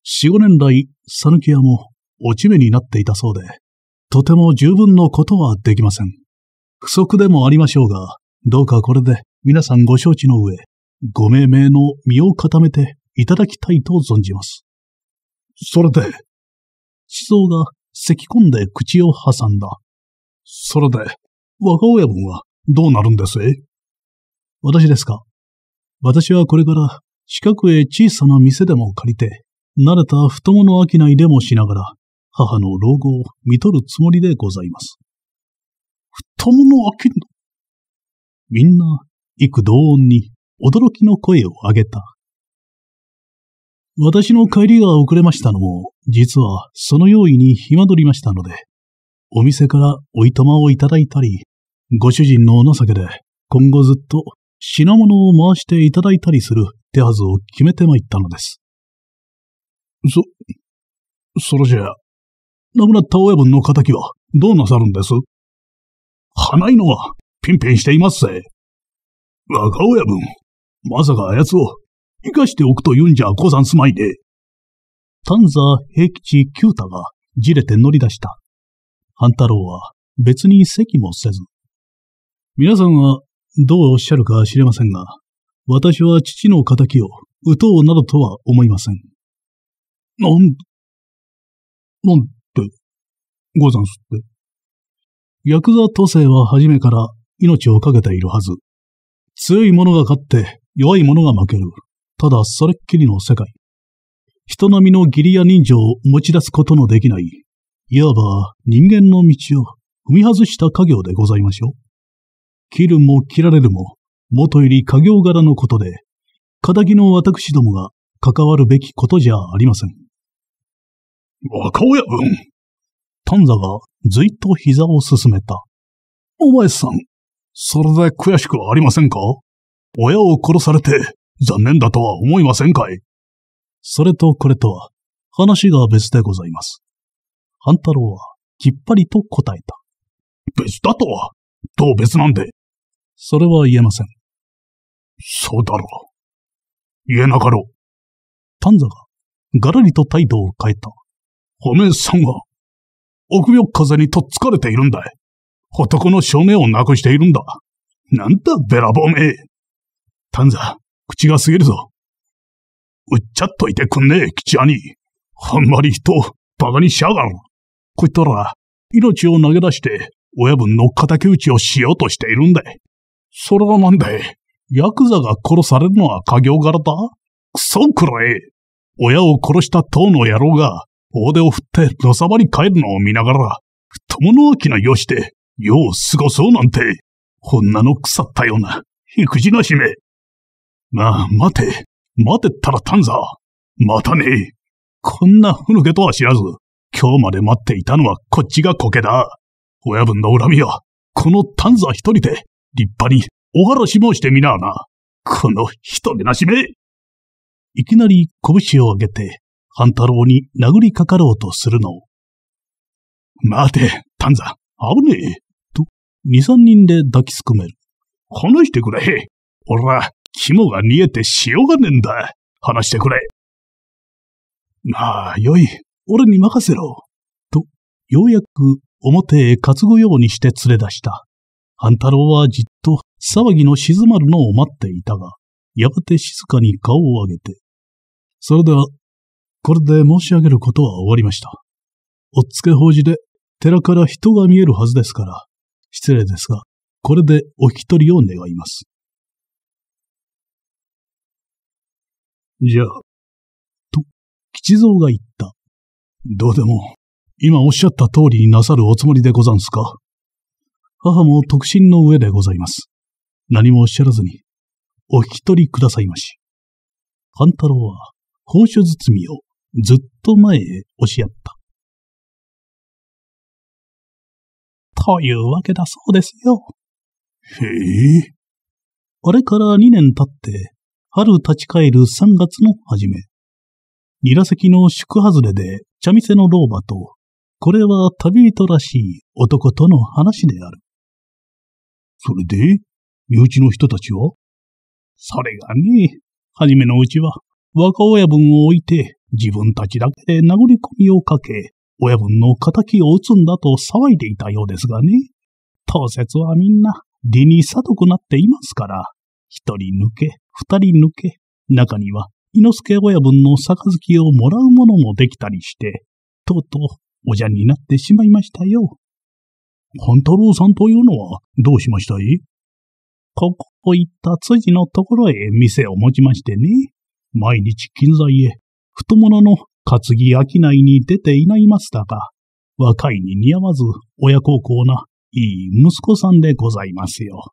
四五年来、讃岐屋も落ち目になっていたそうで、とても十分のことはできません。不足でもありましょうが、どうかこれで皆さんご承知の上、ご命名の身を固めていただきたいと存じます。それで、地蔵が咳込んで口を挟んだ。それで、若親分はどうなるんですえ私ですか私はこれから近くへ小さな店でも借りて、慣れた太もの商いでもしながら、母の老後を見とるつもりでございます。も物開けんのみんな、幾同音に驚きの声を上げた。私の帰りが遅れましたのも、実はその用意に暇取りましたので、お店からおいまをいただいたり、ご主人のお情けで今後ずっと品物を回していただいたりする手はずを決めてまいったのです。そ、それじゃあ、亡くなった親分の仇は、どうなさるんです花いのは、ピンピンしていますぜ。若親分、まさかあやつを、生かしておくと言うんじゃござんすまいで。丹沢平吉九太が、じれて乗り出した。半太郎は、別に席もせず。皆さんは、どうおっしゃるか知れませんが、私は父の仇を、打とうなどとは思いません。なん、なんござんすって。ヤクザ都政は初めから命をかけているはず。強い者が勝って弱い者が負ける。ただそれっきりの世界。人並みの義理や人情を持ち出すことのできない、いわば人間の道を踏み外した家業でございましょう。切るも切られるも、元より家業柄のことで、仇の私どもが関わるべきことじゃありません。若親分ン座がずいと膝を進めた。お前さん、それで悔しくはありませんか親を殺されて残念だとは思いませんかいそれとこれとは話が別でございます。半太郎はきっぱりと答えた。別だとはどう別なんでそれは言えません。そうだろう。言えなかろう。ン座ががらりと態度を変えた。おめえさんが、臆病風にとっつかれているんだ男の少年をなくしているんだ。なんだ、べらぼうめ。丹座、口が過ぎるぞ。うっちゃっといてくんねえ、吉兄。あんまり人を馬鹿にしやがる。こいったら、命を投げ出して、親分の敵討ちをしようとしているんだそれはなんだい。ヤクザが殺されるのは家業柄だくそくらえ。親を殺した当の野郎が、大手を振ってのさばに帰るのを見ながら、友のきなよして、よう過ごそうなんて、女の腐ったような、育児なしめ。まあ、待て、待てったら丹沢。またね。こんなふぬけとは知らず、今日まで待っていたのはこっちが苔だ。親分の恨みは、この丹沢一人で、立派にお話もしてみなあな。この人でなしめ。いきなり拳を上げて、半太郎に殴りかかろうとするのを。待て、丹座、危ねえ。と、二三人で抱きすくめる。話してくれ。俺は、肝が煮えてしようがねえんだ。話してくれ。まあ、よい。俺に任せろ。と、ようやく表へ担ぐようにして連れ出した。半太郎はじっと騒ぎの静まるのを待っていたが、やがて静かに顔を上げて。それではこれで申し上げることは終わりました。おっつけ法事で寺から人が見えるはずですから、失礼ですが、これでお引き取りを願います。じゃあ、と、吉蔵が言った。どうでも、今おっしゃった通りになさるおつもりでござんすか。母も特進の上でございます。何もおっしゃらずに、お引き取りくださいまし。半太郎は、報書包みをずっと前へ押しやった。というわけだそうですよ。へえ。あれから2年経って、春立ち返る3月の初め。ニラ席の宿外れで茶店の老婆と、これは旅人らしい男との話である。それで、身内の人たちはそれがね、初めのうちは若親分を置いて自分たちだけで殴り込みをかけ、親分の仇を討つんだと騒いでいたようですがね。当節はみんな、理に悟くなっていますから、一人抜け、二人抜け、中には、猪之助親分の杯をもらうものもできたりして、とうとう、おじゃんになってしまいましたよ。半太郎さんというのは、どうしましたいここを行った辻のところへ店を持ちましてね、毎日金座へ太もの担ぎ商いに出ていないましたが、若いに似合わず親孝行ないい息子さんでございますよ。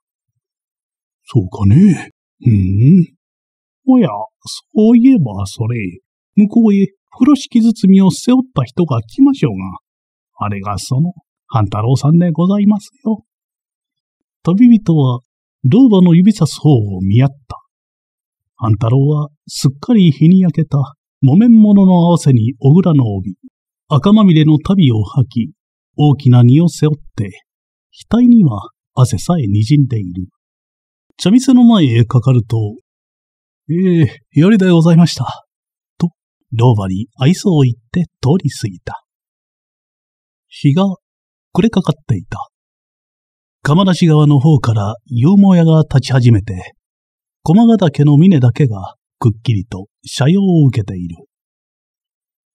そうかね。うん。おや、そういえばそれ、向こうへ風呂敷包みを背負った人が来ましょうが、あれがその、半太郎さんでございますよ。旅人は、老婆の指さす方を見合った。半太郎はすっかり日に焼けた木綿物の合わせに小倉の帯、赤まみれの足袋を吐き、大きな荷を背負って、額には汗さえ滲んでいる。茶店の前へかかると、ええー、よりでございました。と、老婆に愛想を言って通り過ぎた。日が暮れかかっていた。釜出し側の方から夕毛屋が立ち始めて、駒ヶ岳の峰だけがくっきりと斜陽を受けている。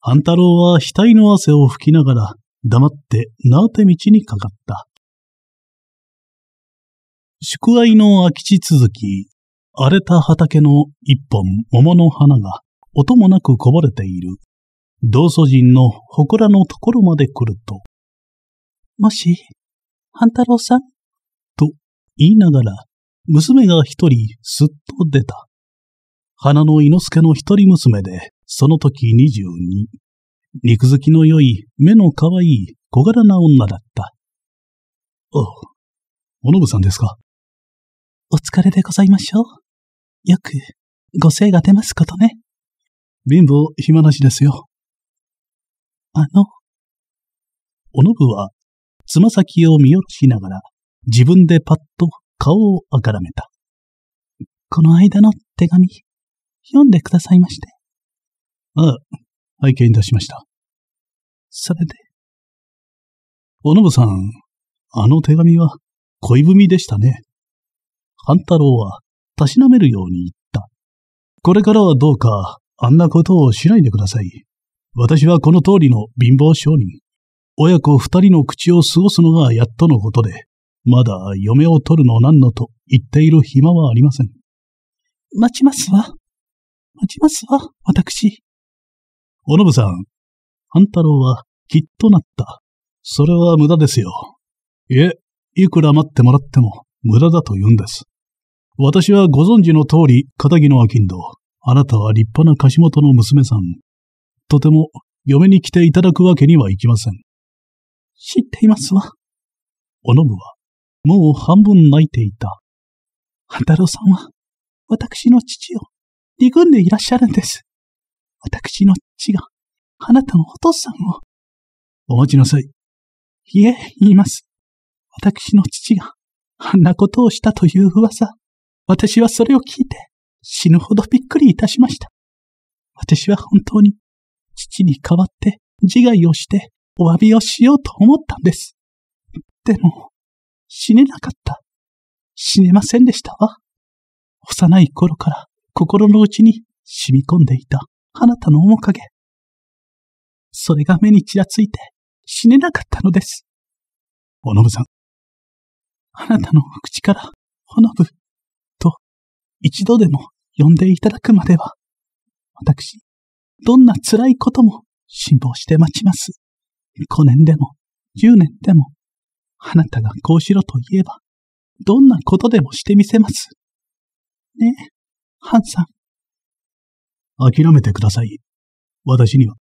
半太郎は額の汗を拭きながら黙って縄手道にかかった。宿愛の空き地続き、荒れた畑の一本桃の花が音もなくこぼれている。道祖人の祠のところまで来ると、もし、半太郎さんと言いながら、娘が一人すっと出た。花の伊之助の一人娘で、その時22。肉付きの良い、目の可愛い、小柄な女だった。ああ、おのぶさんですかお疲れでございましょう。よく、ご精が出ますことね。貧乏暇なしですよ。あの。おのぶは、つま先を見下ろしながら、自分でパッと顔をあからめた。この間の手紙、読んでくださいまして。ああ、拝見いたしました。それで。おのぶさん、あの手紙は恋文でしたね。半太郎はたしなめるように言った。これからはどうか、あんなことをしないでください。私はこの通りの貧乏商人。親子二人の口を過ごすのがやっとのことで、まだ嫁を取るの何のと言っている暇はありません。待ちますわ。待ちますわ、私。おのぶさん、半太郎はきっとなった。それは無駄ですよ。いえ、いくら待ってもらっても無駄だと言うんです。私はご存知の通り、片木の商人、あなたは立派な貸元の娘さん。とても、嫁に来ていただくわけにはいきません。知っていますわ。おのぶは、もう半分泣いていた。半太郎さんは、私の父を憎んでいらっしゃるんです。私の血が、あなたのお父さんを。お待ちなさい。いえ、言います。私の父が、あんなことをしたという噂。私はそれを聞いて、死ぬほどびっくりいたしました。私は本当に、父に代わって自害をして、お詫びをしようと思ったんです。でも、死ねなかった。死ねませんでしたわ。幼い頃から心の内に染み込んでいたあなたの面影。それが目にちらついて死ねなかったのです。おのぶさん。あなたの口から、おのぶ、と、一度でも呼んでいただくまでは、私、どんな辛いことも辛抱して待ちます。5年でも、10年でも、あなたがこうしろと言えば、どんなことでもしてみせます。ねえ。ハンさん。諦めてください。私には、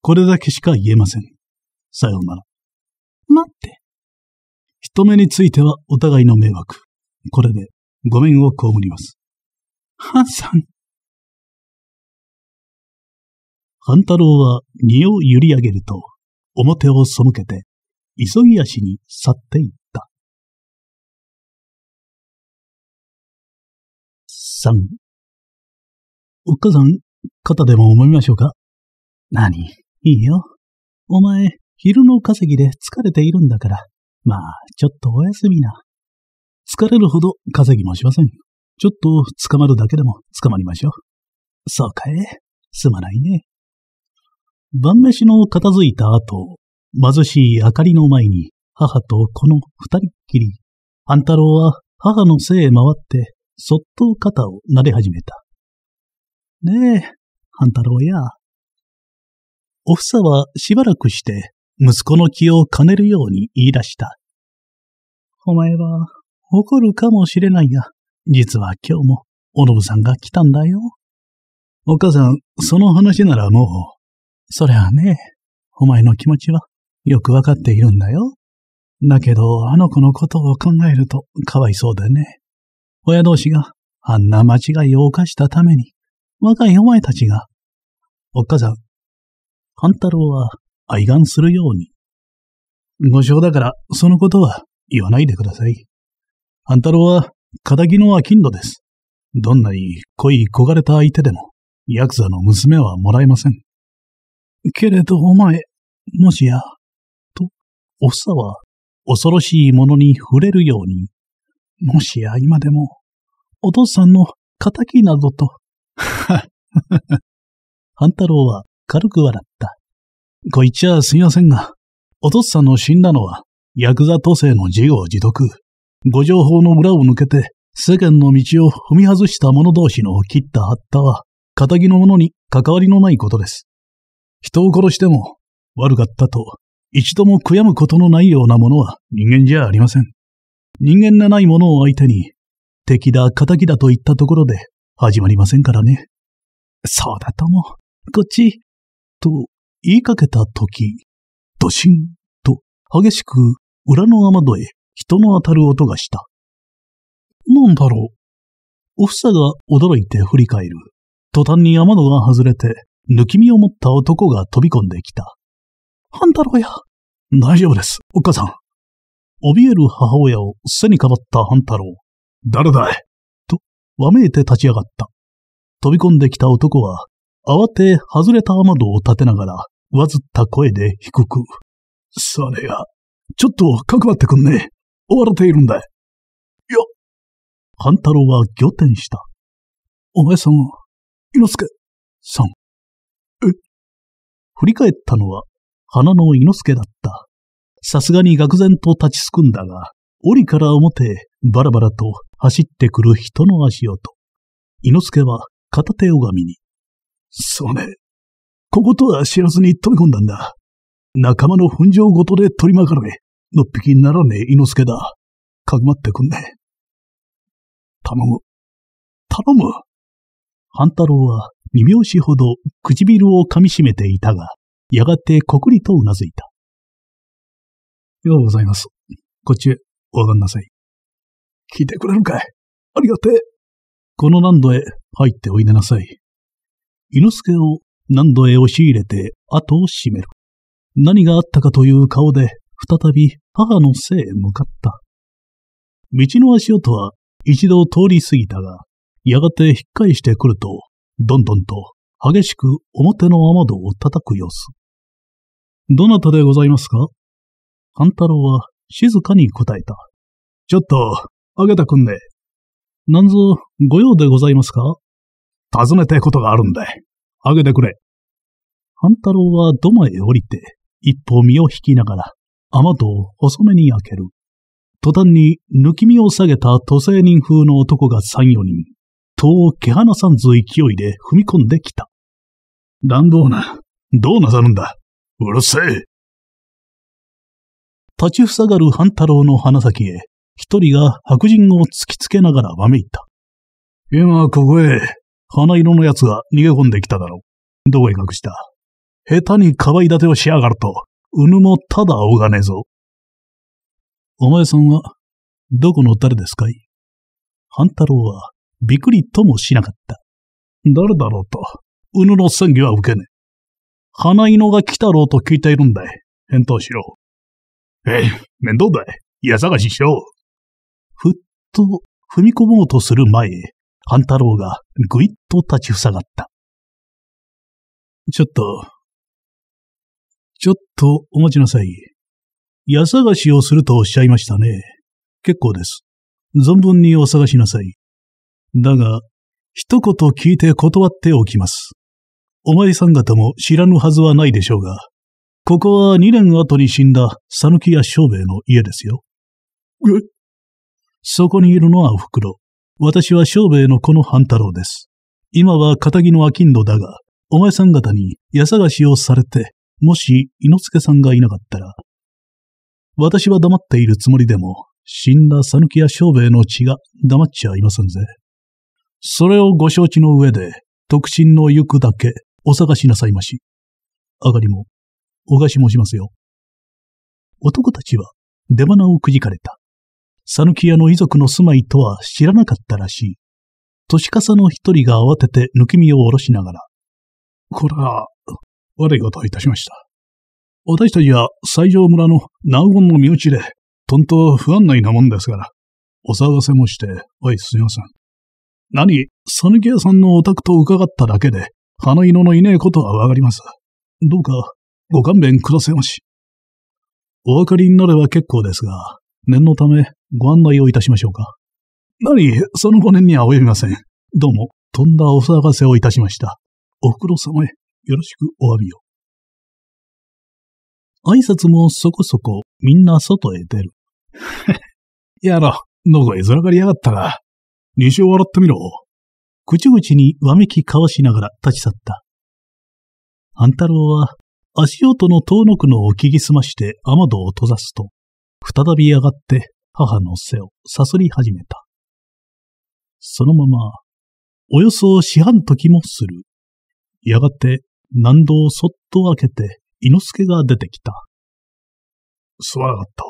これだけしか言えません。さようなら。待って。人目についてはお互いの迷惑。これで、ごめんをこむります。ハンさん。半太郎は荷を揺り上げると、表を背けて、急ぎ足に去っていった。ん。おっかさん、肩でも揉みましょうか何いいよ。お前、昼の稼ぎで疲れているんだから、まあ、ちょっとお休みな。疲れるほど稼ぎもしません。ちょっと捕まるだけでも捕まりましょう。そうかいすまないね。晩飯の片付いた後、貧しい明かりの前に母とこの二人っきり。半太郎は母の背へ回って、そっと肩を撫で始めた。ねえ、半太郎や。おふさはしばらくして息子の気を兼ねるように言い出した。お前は怒るかもしれないが、実は今日もおのぶさんが来たんだよ。お母さん、その話ならもう。そりゃね、お前の気持ちはよくわかっているんだよ。だけど、あの子のことを考えるとかわいそうでね。親同士があんな間違いを犯したために、若いお前たちが、おっかさん、半太郎は愛願するように。ご承だから、そのことは言わないでください。半太郎は、仇のんどです。どんなに恋焦がれた相手でも、ヤクザの娘はもらえません。けれどお前、もしや、と、おふさは恐ろしいものに触れるように、もしや今でも、お父さんの仇などと半太郎は軽く笑った。こいっちゃすいませんが、お父さんの死んだのは、ヤクザ都政の自業自得。ご情報の裏を抜けて、世間の道を踏み外した者同士の切った発ったは、仇の者に関わりのないことです。人を殺しても、悪かったと、一度も悔やむことのないようなものは人間じゃありません。人間でない者を相手に、敵だ、仇だといったところで、始まりませんからね。そうだとも、こっち、と言いかけた時、ドシンと激しく裏の雨戸へ人の当たる音がした。なんだろう。おふさが驚いて振り返る。途端に雨戸が外れて、抜き身を持った男が飛び込んできた。半太郎や。大丈夫です、おっかさん。怯える母親を背にかばった半太郎。誰だいわめいて立ち上がった。飛び込んできた男は、慌て外れた雨戸を立てながら、わずった声で低く。それが、ちょっとかくまってくんね。追われているんだ。いや。半太郎は仰天した。お前さん、猪之助さん。え振り返ったのは、花の猪之助だった。さすがに愕然と立ちすくんだが、檻から表、バラバラと走ってくる人の足音。伊之助は片手拝みに。そうね。こことは知らずに飛び込んだんだ。仲間の粉状ごとで取り巻かれ、のっぴきにならねえ伊之助だ。かぐまってくんね。頼む。頼む。半太郎は二拍子ほど唇を噛みしめていたが、やがてこくりとうなずいた。ようございます。こっちへお上がんなさい。聞いてくれるかいありがてえ。この難度へ入っておいでなさい。猪之助を難度へ押し入れて後を閉める。何があったかという顔で、再び母の背へ向かった。道の足音は一度通り過ぎたが、やがて引っ返してくると、どんどんと激しく表の雨戸を叩く様子。どなたでございますか半太郎は静かに答えた。ちょっと、あげたくんね。なんぞ、ご用でございますか尋ねてことがあるんだ。あげてくれ。半太郎は土間へ降りて、一歩身を引きながら、雨戸を細めに開ける。途端に抜き身を下げた都政人風の男が三四人、戸を毛離さんず勢いで踏み込んできた。乱暴な、どうなさるんだうるせえ立ちふさがる半太郎の鼻先へ、一人が白人を突きつけながらわめいた。今ここへ、花色の奴が逃げ込んできただろう。どこへ隠した下手に可愛い立てをしやがると、うぬもただ拝がねえぞ。お前さんは、どこの誰ですかい半太郎は、びくりともしなかった。誰だろうと、うぬの詮議は受けねえ。花色が来たろうと聞いているんだい。返答しろ。ええ、面倒だい。家探ししろ。ふっと踏み込もうとする前半太郎がぐいっと立ちふさがった。ちょっと、ちょっとお待ちなさい。矢探しをするとおっしゃいましたね。結構です。存分にお探しなさい。だが、一言聞いて断っておきます。お前さん方も知らぬはずはないでしょうが、ここは二年後に死んだ讃岐屋商兵衛の家ですよ。えそこにいるのはお袋。私は小兵衛のこの半太郎です。今は仇の商人だが、お前さん方に矢探しをされて、もし猪之助さんがいなかったら、私は黙っているつもりでも、死んだ讃岐や小兵衛の血が黙っちゃいませんぜ。それをご承知の上で、特進の行くだけお探しなさいまし。あがりも、お貸し申しますよ。男たちは出花をくじかれた。讃岐屋の遺族の住まいとは知らなかったらしい。年笠の一人が慌てて抜き身を下ろしながら。これは、悪いことをいたしました。私たちは西条村の南言の身内で、とんと不安内なもんですから、お騒がせもして、おい、すみません。何、讃岐屋さんのお宅と伺っただけで、花色のいねえことはわかります。どうか、ご勘弁くださいまし。お分かりになれば結構ですが、念のため、ご案内をいたしましょうか。なその5年には及びません。どうも、とんだお騒がせをいたしました。お袋様へ、よろしくお詫びを。挨拶もそこそこ、みんな外へ出る。やろ、喉へずらがりやがったら、西を笑ってみろ。口々にわめき交わしながら立ち去った。半太郎は、足音の遠のくのを聞き澄まして雨戸を閉ざすと、再び上がって母の背をさすり始めた。そのまま、およそ四半時もする。やがて、難度をそっと開けて、猪之助が出てきた。座らなかった。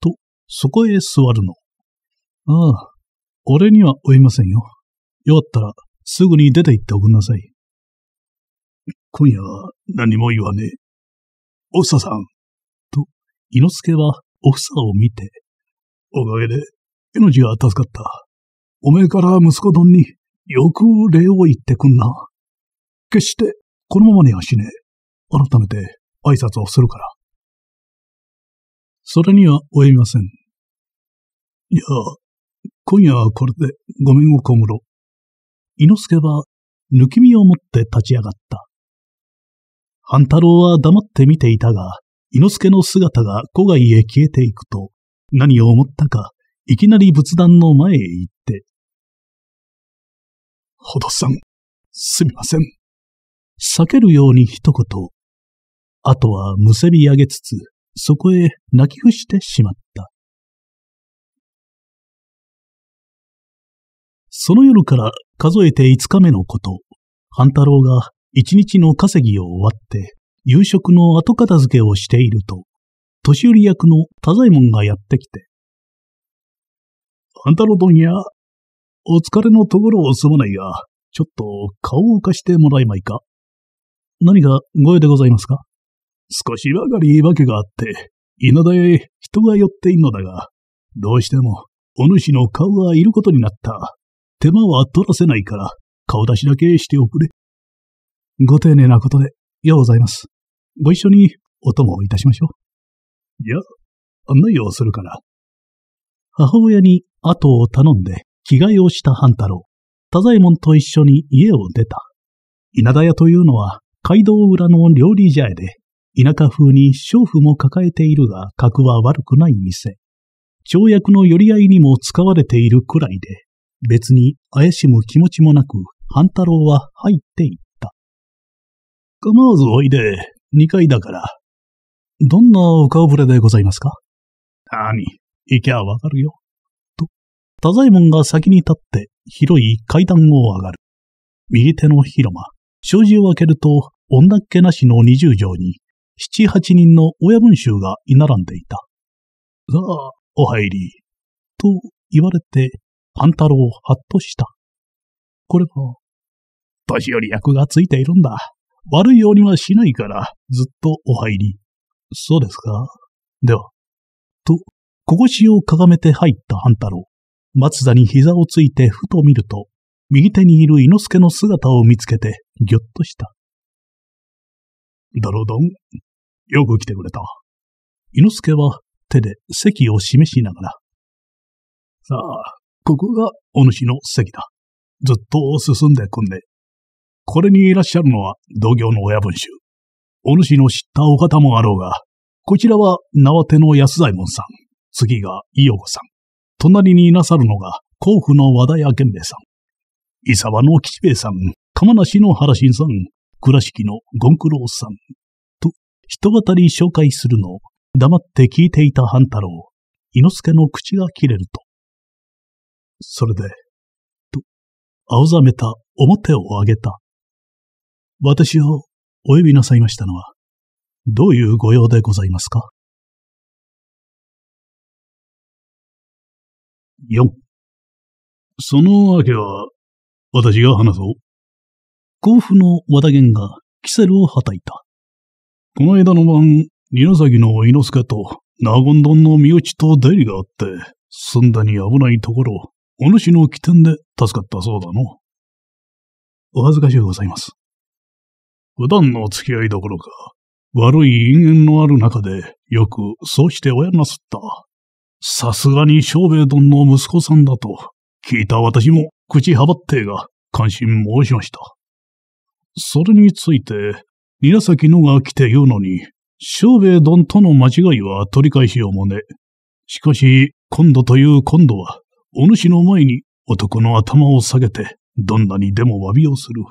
と、そこへ座るの。ああ、俺には追いませんよ。よかったら、すぐに出て行っておくんなさい。今夜は何も言わねえ。おふささん。と、猪之助はおふさを見て、おかげで、命が助かった。おめえから息子どんに、よく礼を言ってくんな。決して、このままにはしねえ。改めて、挨拶をするから。それには及びません。いや、今夜はこれでごめんをこむろ。伊之助は、抜き身を持って立ち上がった。半太郎は黙って見ていたが、伊之助の姿が戸外へ消えていくと、何を思ったか、いきなり仏壇の前へ行って、ほどさん、すみません。避けるように一言。あとはむせび上げつつ、そこへ泣き伏してしまった。その夜から数えて5日目のこと、半太郎が一日の稼ぎを終わって、夕食の後片付けをしていると、年寄り役の太左衛門がやってきて、あんたの問屋、お疲れのところをすまないが、ちょっと顔を貸してもらえまいか。何かご用でございますか少しばかり訳があって、稲田へ人が寄っているのだが、どうしても、お主の顔がいることになった。手間は取らせないから、顔出しだけしておくれ。ご丁寧なことで、ようございます。ご一緒にお供をいたしましょう。いや、案内をするから。母親に後を頼んで着替えをした半太郎、太左衛門と一緒に家を出た。稲田屋というのは街道裏の料理茶屋で、田舎風に娼婦も抱えているが格は悪くない店。跳躍の寄り合いにも使われているくらいで、別に怪しむ気持ちもなく、半太郎は入っていった。構わずおいで、二階だから、どんなお顔ぶれでございますか何、行きゃわかるよ。と、太左衛門が先に立って広い階段を上がる。右手の広間、障子を開けると女っ気なしの二十畳に、七八人の親分衆が居並んでいた。さあ、お入り。と言われて、半太郎はっとした。これは、年寄り役がついているんだ。悪いようにはしないから、ずっとお入り。そうですか。では。と、拳をかがめて入った半太郎。松田に膝をついてふと見ると、右手にいる猪之助の姿を見つけて、ぎょっとした。ドロドン、よく来てくれた。猪之助は手で席を示しながら。さあ、ここがお主の席だ。ずっと進んでくんで。これにいらっしゃるのは同業の親分衆。お主の知ったお方もあろうが、こちらは縄手の安左衛門さん、次が伊予子さん、隣にいなさるのが甲府の和田屋源兵衛さん、伊沢の吉兵衛さん、釜梨の原新さん、倉敷の権九郎さん、と、人語り紹介するのを黙って聞いていた半太郎、伊之助の口が切れると。それで、と、青ざめた表を上げた。私をお呼びなさいましたのは、どういうご用でございますか ?4。そのわけは、私が話そう。甲府の和田源がキセルをはたいた。この間の晩、稲崎の伊之助と、納言丼の身内と出入りがあって、澄んだに危ないところ、お主の起点で助かったそうだの。お恥ずかしゅうございます。普段の付き合いどころか、悪い因縁のある中で、よくそうしておやなすった。さすがに庄兵殿の息子さんだと、聞いた私も口はばってが、感心申しました。それについて、稲崎のが来て言うのに、庄兵殿との間違いは取り返しをもね。しかし、今度という今度は、お主の前に男の頭を下げて、どんなにでも詫びをする。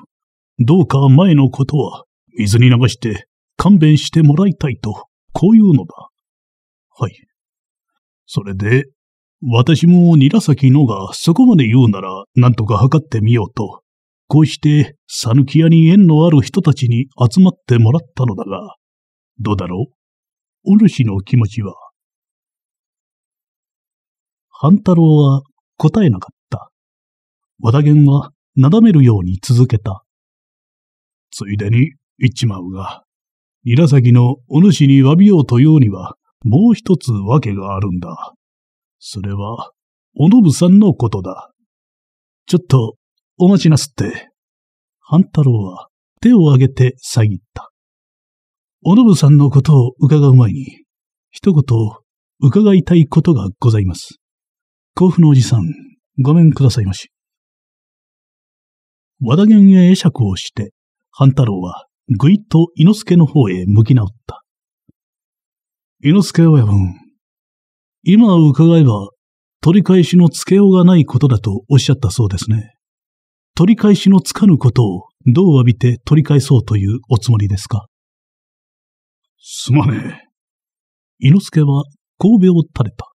どうか前のことは水に流して勘弁してもらいたいと、こういうのだ。はい。それで、私も韮崎のがそこまで言うなら何とか測ってみようと、こうして讃岐屋に縁のある人たちに集まってもらったのだが、どうだろうお主の気持ちは半太郎は答えなかった。和田源はなだめるように続けた。ついでに、言っちまうが、韮崎のお主に詫びようというには、もう一つ訳があるんだ。それは、おのぶさんのことだ。ちょっと、お待ちなすって。半太郎は手を挙げて詐ぎった。おのぶさんのことを伺う前に、一言伺いたいことがございます。甲府のおじさん、ごめんくださいまし。和田源へ会釈をして、半太郎はぐいっと伊之助の方へ向き直った。伊之助親分、今伺えば取り返しのつけようがないことだとおっしゃったそうですね。取り返しのつかぬことをどう詫びて取り返そうというおつもりですかすまねえ。伊之助は神戸を垂れた。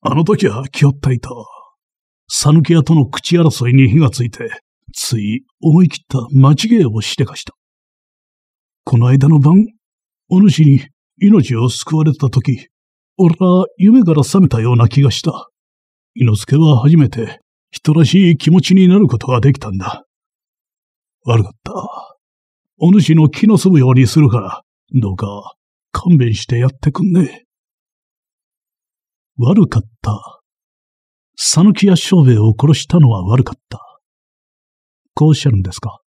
あの時は気をったいた。讃岐屋との口争いに火がついて、つい思い切った間違いをしてかした。この間の晩、お主に命を救われた時、俺は夢から覚めたような気がした。猪之助は初めて人らしい気持ちになることができたんだ。悪かった。お主の気の済むようにするから、どうか勘弁してやってくんね。悪かった。讃岐屋商兵衛を殺したのは悪かった。こうおっしゃるんですか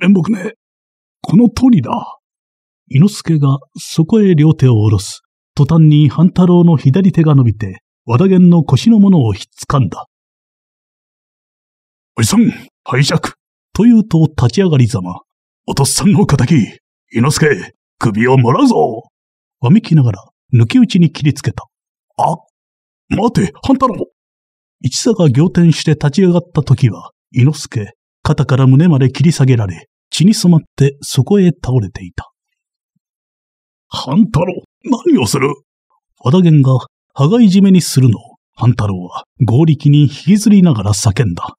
面目ね、この通りだ。伊之助がそこへ両手を下ろす。途端に半太郎の左手が伸びて、和田源の腰のものをひっつかんだ。おじさん、拝借。というと立ち上がりざま。おとっさんの仇、伊之助、首をもらうぞ。わめきながら、抜き打ちに切りつけた。あ、待て、半太郎。一座が仰天して立ち上がった時は、伊之助、肩から胸まで切り下げられ、血に染まってそこへ倒れていた。半太郎、何をする和田源が羽交いじめにするのを、半太郎は合力に引きずりながら叫んだ。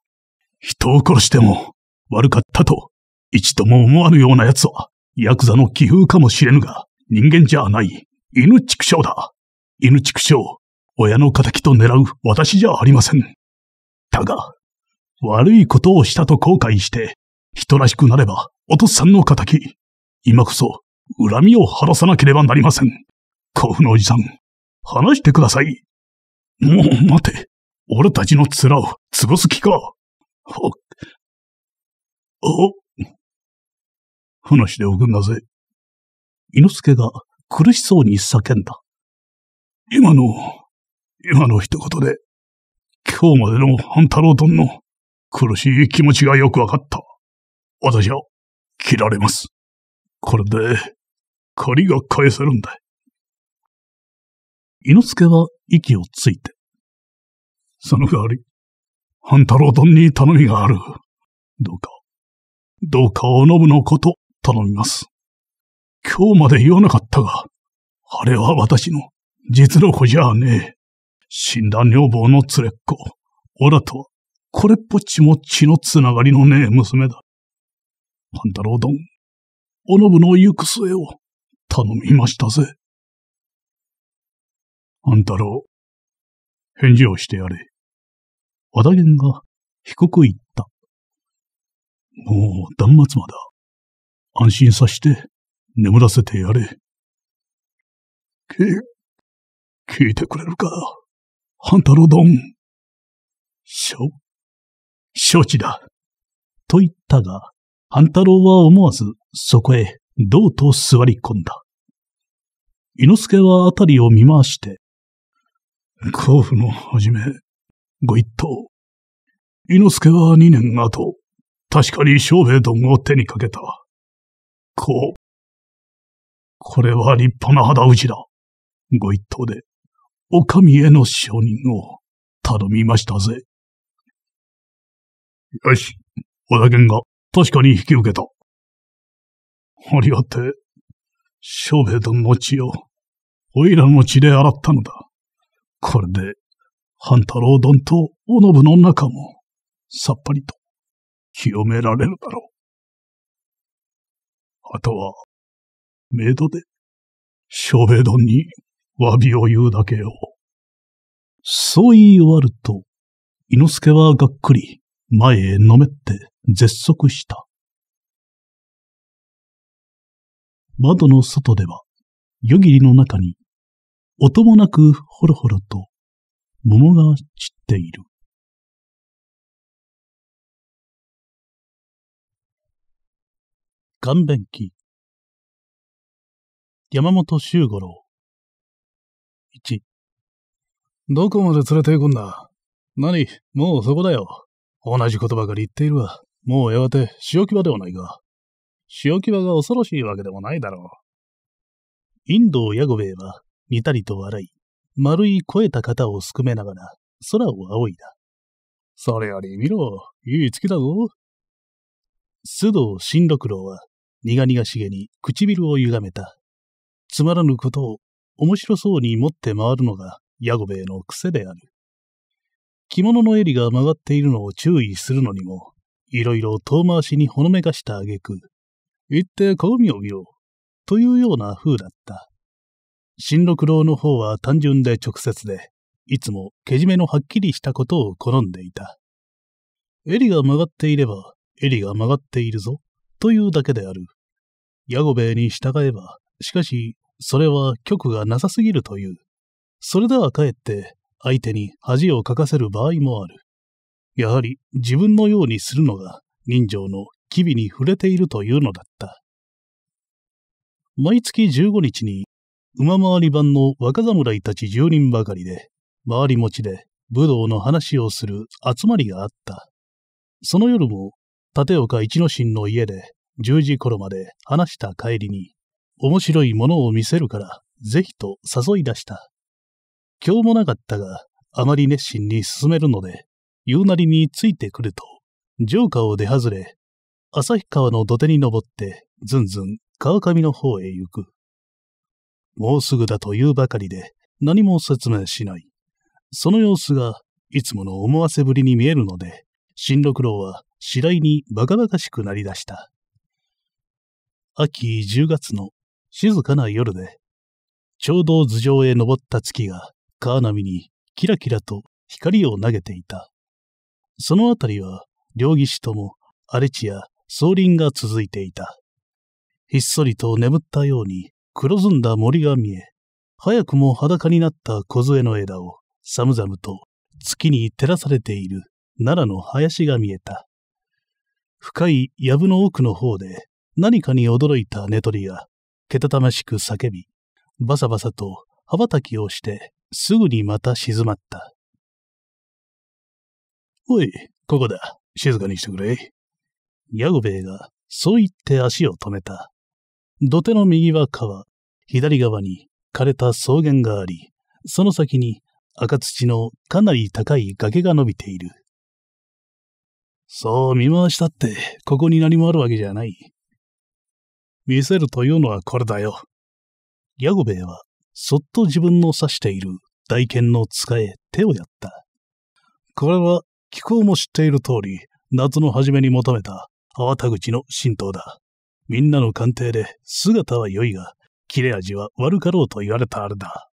人を殺しても悪かったと、一度も思わぬような奴は、ヤクザの気風かもしれぬが、人間じゃない、犬畜生だ。犬畜生、親の仇と狙う私じゃありません。だが、悪いことをしたと後悔して、人らしくなれば、お父さんの仇。今こそ、恨みを晴らさなければなりません。甲府のおじさん、話してください。もう待て。俺たちの面を潰す気か。ほ、っ。お、話しておくんだぜ。猪之助が苦しそうに叫んだ。今の、今の一言で、今日までの半太郎殿の苦しい気持ちがよくわかった。私は、切られます。これで、借りが返せるんだ。猪之助は息をついて。その代わり、半太郎殿に頼みがある。どうか、どうかおのぶのこと頼みます。今日まで言わなかったが、あれは私の実の子じゃねえ。死んだ女房の連れっ子、オラとはこれっぽっちも血のつながりのねえ娘だ。パンタロウどん、おのぶの行く末を頼みましたぜ。あンタロう、返事をしてやれ。和田源が低く言った。もう断末魔だ。安心させて眠らせてやれ。け、聞いてくれるか、半太郎どん。しょっ承知だ。と言ったが、半太郎は思わずそこへどうと座り込んだ。猪之助はあたりを見回して、甲府のはじめ、ご一頭。猪之助は二年後、確かに小兵衛丼を手にかけた。こう。これは立派な肌打ちだ。ご一頭で、お上への承認を頼みましたぜ。よし、小田健が確かに引き受けた。ありがてえ、小兵衛殿の血を、おいらの血で洗ったのだ。これで、半太郎殿とおのぶの中も、さっぱりと、清められるだろう。あとは、メイドで、小兵衛殿に詫びを言うだけよ。そう言い終わると、猪之助はがっくり前へのめって絶足した。窓の外では、夜霧の中に、音もなくほろほろと、桃が散っている。顔弁記山本周五郎1どこまで連れて行くんだ何もうそこだよ。同じことばかり言っているわ。もうやがて、仕置き場ではないか。仕置き場が恐ろしいわけでもないだろう。インドヤゴベイは、似たりと笑い、丸い肥えた肩をすくめながら、空を仰いだ。それより見ろ、いい月だぞ。須藤新六郎は、苦々しげに唇を歪めた。つまらぬことを面白そうに持って回るのがヤゴベイの癖である。着物の襟が曲がっているのを注意するのにも、いろいろ遠回しにほのめかした挙句、行って鏡を見ろ、というような風だった。新六郎の方は単純で直接で、いつもけじめのはっきりしたことを好んでいた。襟が曲がっていれば、襟が曲がっているぞ、というだけである。矢後兵衛に従えば、しかし、それは局がなさすぎるという。それではかえって、相手に恥をかかせる場合もある。やはり自分のようにするのが人情の機微に触れているというのだった。毎月15日に馬回り版の若侍たち10人ばかりで、回り持ちで武道の話をする集まりがあった。その夜も、立岡一之進の家で10時頃まで話した帰りに、面白いものを見せるから、ぜひと誘い出した。今日もなかったが、あまり熱心に進めるので、言うなりについてくると、城下を出外れ、旭川の土手に登って、ずんずん川上の方へ行く。もうすぐだというばかりで、何も説明しない。その様子が、いつもの思わせぶりに見えるので、新六郎は次第にバカバカしくなりだした。秋10月の静かな夜で、ちょうど頭上へ登った月がカーナミにキラキラと光を投げていた。そのあたりは、両岸とも荒れ地や草林が続いていた。ひっそりと眠ったように黒ずんだ森が見え、早くも裸になった梢の枝を寒々と月に照らされている奈良の林が見えた。深い藪の奥の方で何かに驚いた寝取りが、けたたましく叫び、バサバサと羽ばたきをしてすぐにまた静まった。おい、ここだ。静かにしてくれ。ヤゴベイが、そう言って足を止めた。土手の右は川、左側に枯れた草原があり、その先に赤土のかなり高い崖が伸びている。そう見回したって、ここに何もあるわけじゃない。見せるというのはこれだよ。ヤゴベイはそっと自分の指している大剣の使え手をやった。これは気候も知っている通り、夏の初めに求めた粟田口の神道だ。みんなの鑑定で姿は良いが、切れ味は悪かろうと言われたあれだ。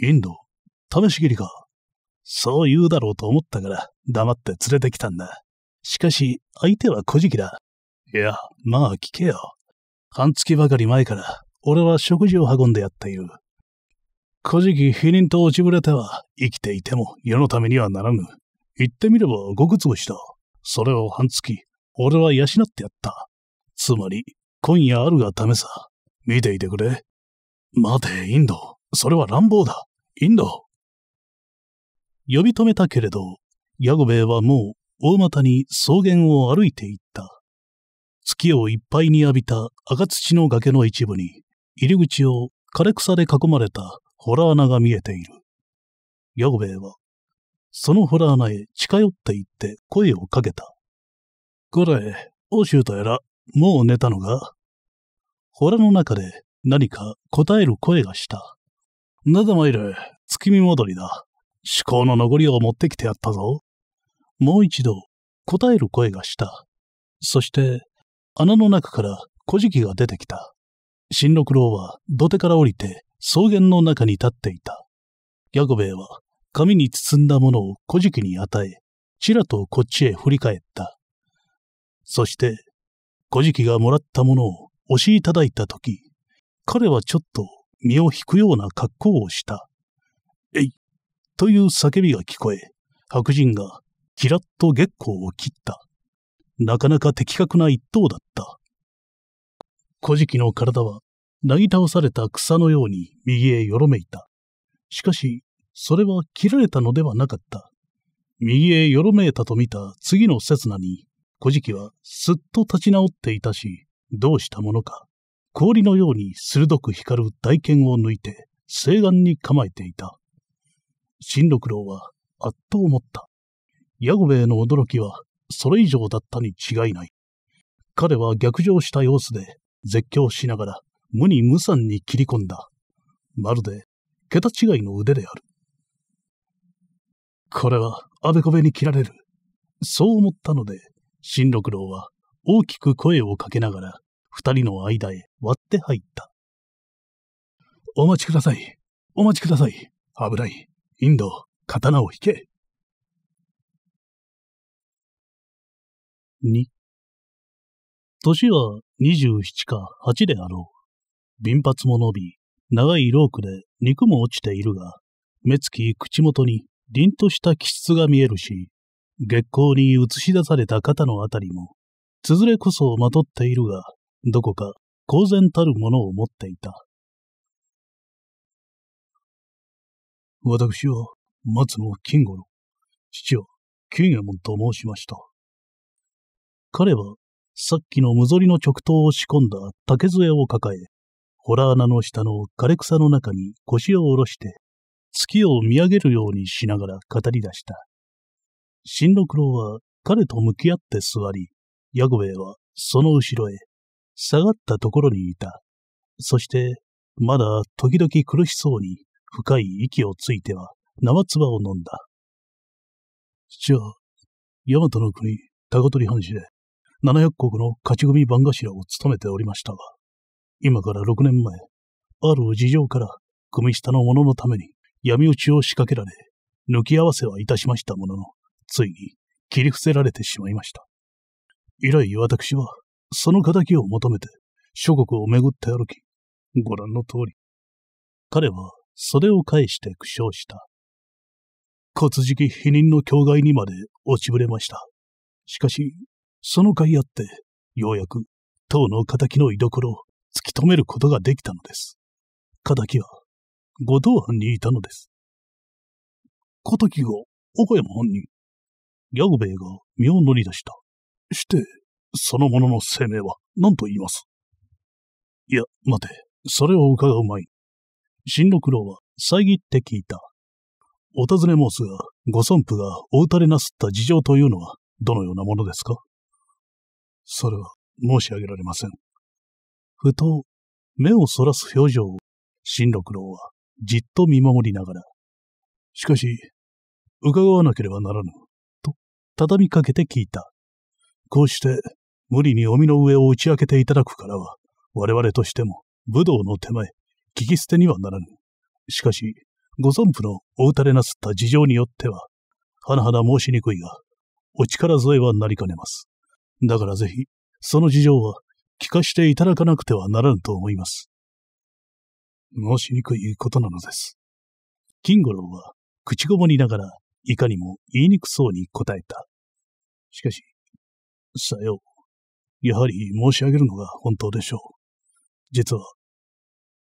インド、試し切りか。そう言うだろうと思ったから黙って連れてきたんだ。しかし相手は小じきだ。いや、まあ聞けよ。半月ばかり前から俺は食事を運んでやっている。古事記否認と落ちぶれては、生きていても世のためにはならぬ。言ってみればごくつぶしだ。それを半月、俺は養ってやった。つまり、今夜あるがためさ。見ていてくれ。待て、インド。それは乱暴だ。インド。呼び止めたけれど、ヤゴベイはもう大股に草原を歩いていった。月をいっぱいに浴びた赤土の崖の一部に、入り口を枯れ草で囲まれた洞穴が見えている。ヤゴベイは、その洞穴へ近寄って行って声をかけた。これ、欧州とやら、もう寝たのが洞の中で何か答える声がした。なだまいる、月見戻りだ。思考の残りを持ってきてやったぞ。もう一度、答える声がした。そして、穴の中から小事記が出てきた。新六郎は土手から降りて草原の中に立っていた。ヤコベイは紙に包んだものを小記に与え、ちらとこっちへ振り返った。そして、小記がもらったものを押しいただいたとき、彼はちょっと身を引くような格好をした。えいという叫びが聞こえ、白人がキラッと月光を切った。なかなか的確な一頭だった。古事記の体はなぎ倒された草のように右へよろめいた。しかし、それは切られたのではなかった。右へよろめいたと見た次の刹那に、古事記はすっと立ち直っていたし、どうしたものか。氷のように鋭く光る大剣を抜いて、西岸に構えていた。新六郎は、あっと思った。ヤゴベイの驚きは、それ以上だったに違いない。彼は逆上した様子で、絶叫しながら、無に無惨に切り込んだ。まるで、桁違いの腕である。これは、あべこべに切られる。そう思ったので、新六郎は大きく声をかけながら、二人の間へ割って入った。お待ちください。お待ちください。危ない。インド、刀を引け。二。年は二十七か八であろう。瓶髪も伸び、長いロークで肉も落ちているが、目つき口元に凛とした気質が見えるし、月光に映し出された肩のあたりも、つづれこそまとっているが、どこか公然たるものを持っていた。私は、松野金五郎、父は、金右衛門と申しました。彼は、さっきの無ぞりの直刀を仕込んだ竹杖を抱え、ホラ穴の下の枯れ草の中に腰を下ろして、月を見上げるようにしながら語り出した。新六郎は彼と向き合って座り、ヤゴベイはその後ろへ、下がったところにいた。そして、まだ時々苦しそうに深い息をついては生唾を飲んだ。じゃあ、大和の国、高取藩士で、700国の勝ち組番頭を務めておりましたが、今から6年前、ある事情から、組下の者のために闇討ちを仕掛けられ、抜き合わせはいたしましたものの、ついに切り伏せられてしまいました。以来私は、その仇を求めて、諸国を巡って歩き、ご覧の通り、彼はそれを返して苦笑した。骨敷否認の境外にまで落ちぶれました。しかし、その甲斐あって、ようやく、党の仇の居所、突き止めることができたのです。仇は、五道藩にいたのです。小時を、岡山本人、ヤグベイが身を乗り出した。して、その者の声明は何と言いますいや、待て、それを伺う前に。新六郎は遮って聞いた。お尋ね申すが、ご尊父がお打たれなすった事情というのは、どのようなものですかそれは申し上げられません。ふと、目をそらす表情を、新六郎はじっと見守りながら、しかし、伺わなければならぬ、と畳みかけて聞いた。こうして、無理にお身の上を打ち明けていただくからは、我々としても、武道の手前、聞き捨てにはならぬ。しかし、ご存父のお打たれなすった事情によっては、はなはな申しにくいが、お力添えはなりかねます。だからぜひ、その事情は聞かしていただかなくてはならぬと思います。申しにくいことなのです。金五郎は口ごもりながらいかにも言いにくそうに答えた。しかし、さよう。やはり申し上げるのが本当でしょう。実は、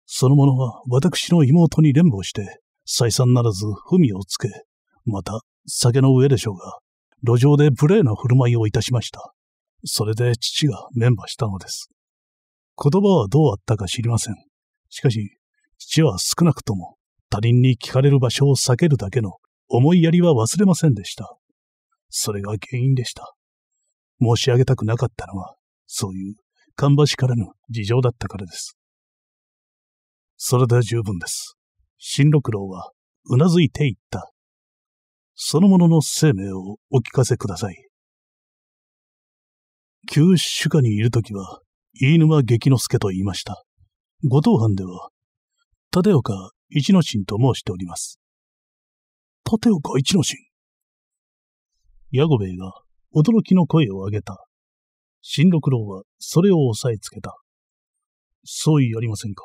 その者は私の妹に連謀して、再三ならず文をつけ、また酒の上でしょうが、路上で無礼な振る舞いをいたしました。それで父がメンバーしたのです。言葉はどうあったか知りません。しかし、父は少なくとも他人に聞かれる場所を避けるだけの思いやりは忘れませんでした。それが原因でした。申し上げたくなかったのは、そういう芳しからぬ事情だったからです。それで十分です。新六郎はうなずいていった。その者の生命をお聞かせください。旧主家にいるときは、飯沼激之助と言いました。ご当藩では、立岡一之進と申しております。立岡一之進矢後兵衛が驚きの声を上げた。新六郎はそれを押さえつけた。そういありませんか。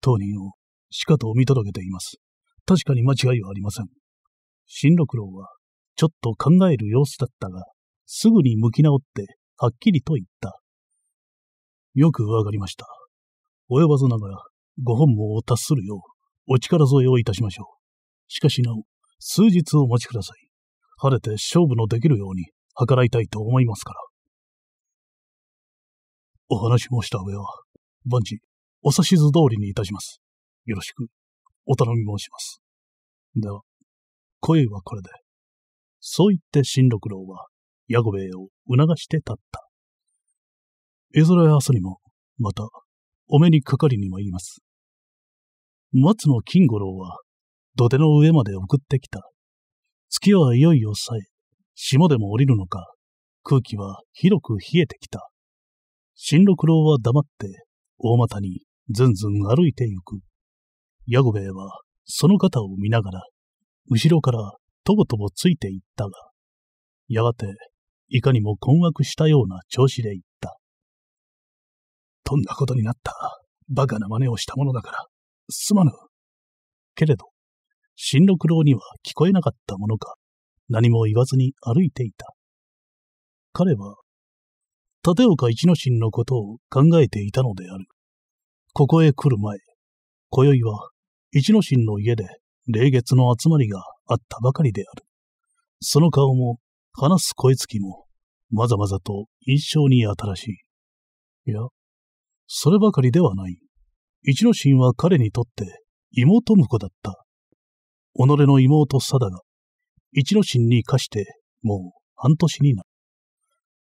当人をしかと見届けています。確かに間違いはありません。新六郎はちょっと考える様子だったが、すぐに向き直って、はっきりと言った。よくわかりました。及ばずながら、ご本望を達するよう、お力添えをいたしましょう。しかしなお、数日お待ちください。晴れて勝負のできるように、計らいたいと思いますから。お話申した上は、万事、お指図通りにいたします。よろしく、お頼み申します。では、声はこれで。そう言って新六郎は、ヤゴベイを促して立った。絵空や朝にも、また、お目にかかりに参ります。松の金五郎は、土手の上まで送ってきた。月はいよいよさえ、霜でも降りるのか、空気は広く冷えてきた。新六郎は黙って、大股にずんずん歩いてゆく。ヤゴベイは、その肩を見ながら、後ろからとぼとぼついていったが、やがていかにも困惑したような調子で言った。どんなことになった。バカな真似をしたものだから。すまぬ。けれど、新六郎には聞こえなかったものか、何も言わずに歩いていた。彼は、立岡一之進のことを考えていたのである。ここへ来る前、今宵は一之進の家で霊月の集まりがあったばかりである。その顔も話す声つきも、まざまざと印象に新しい。いや、そればかりではない。一之進は彼にとって妹婿だった。己の妹貞が、一之進に貸してもう半年になる。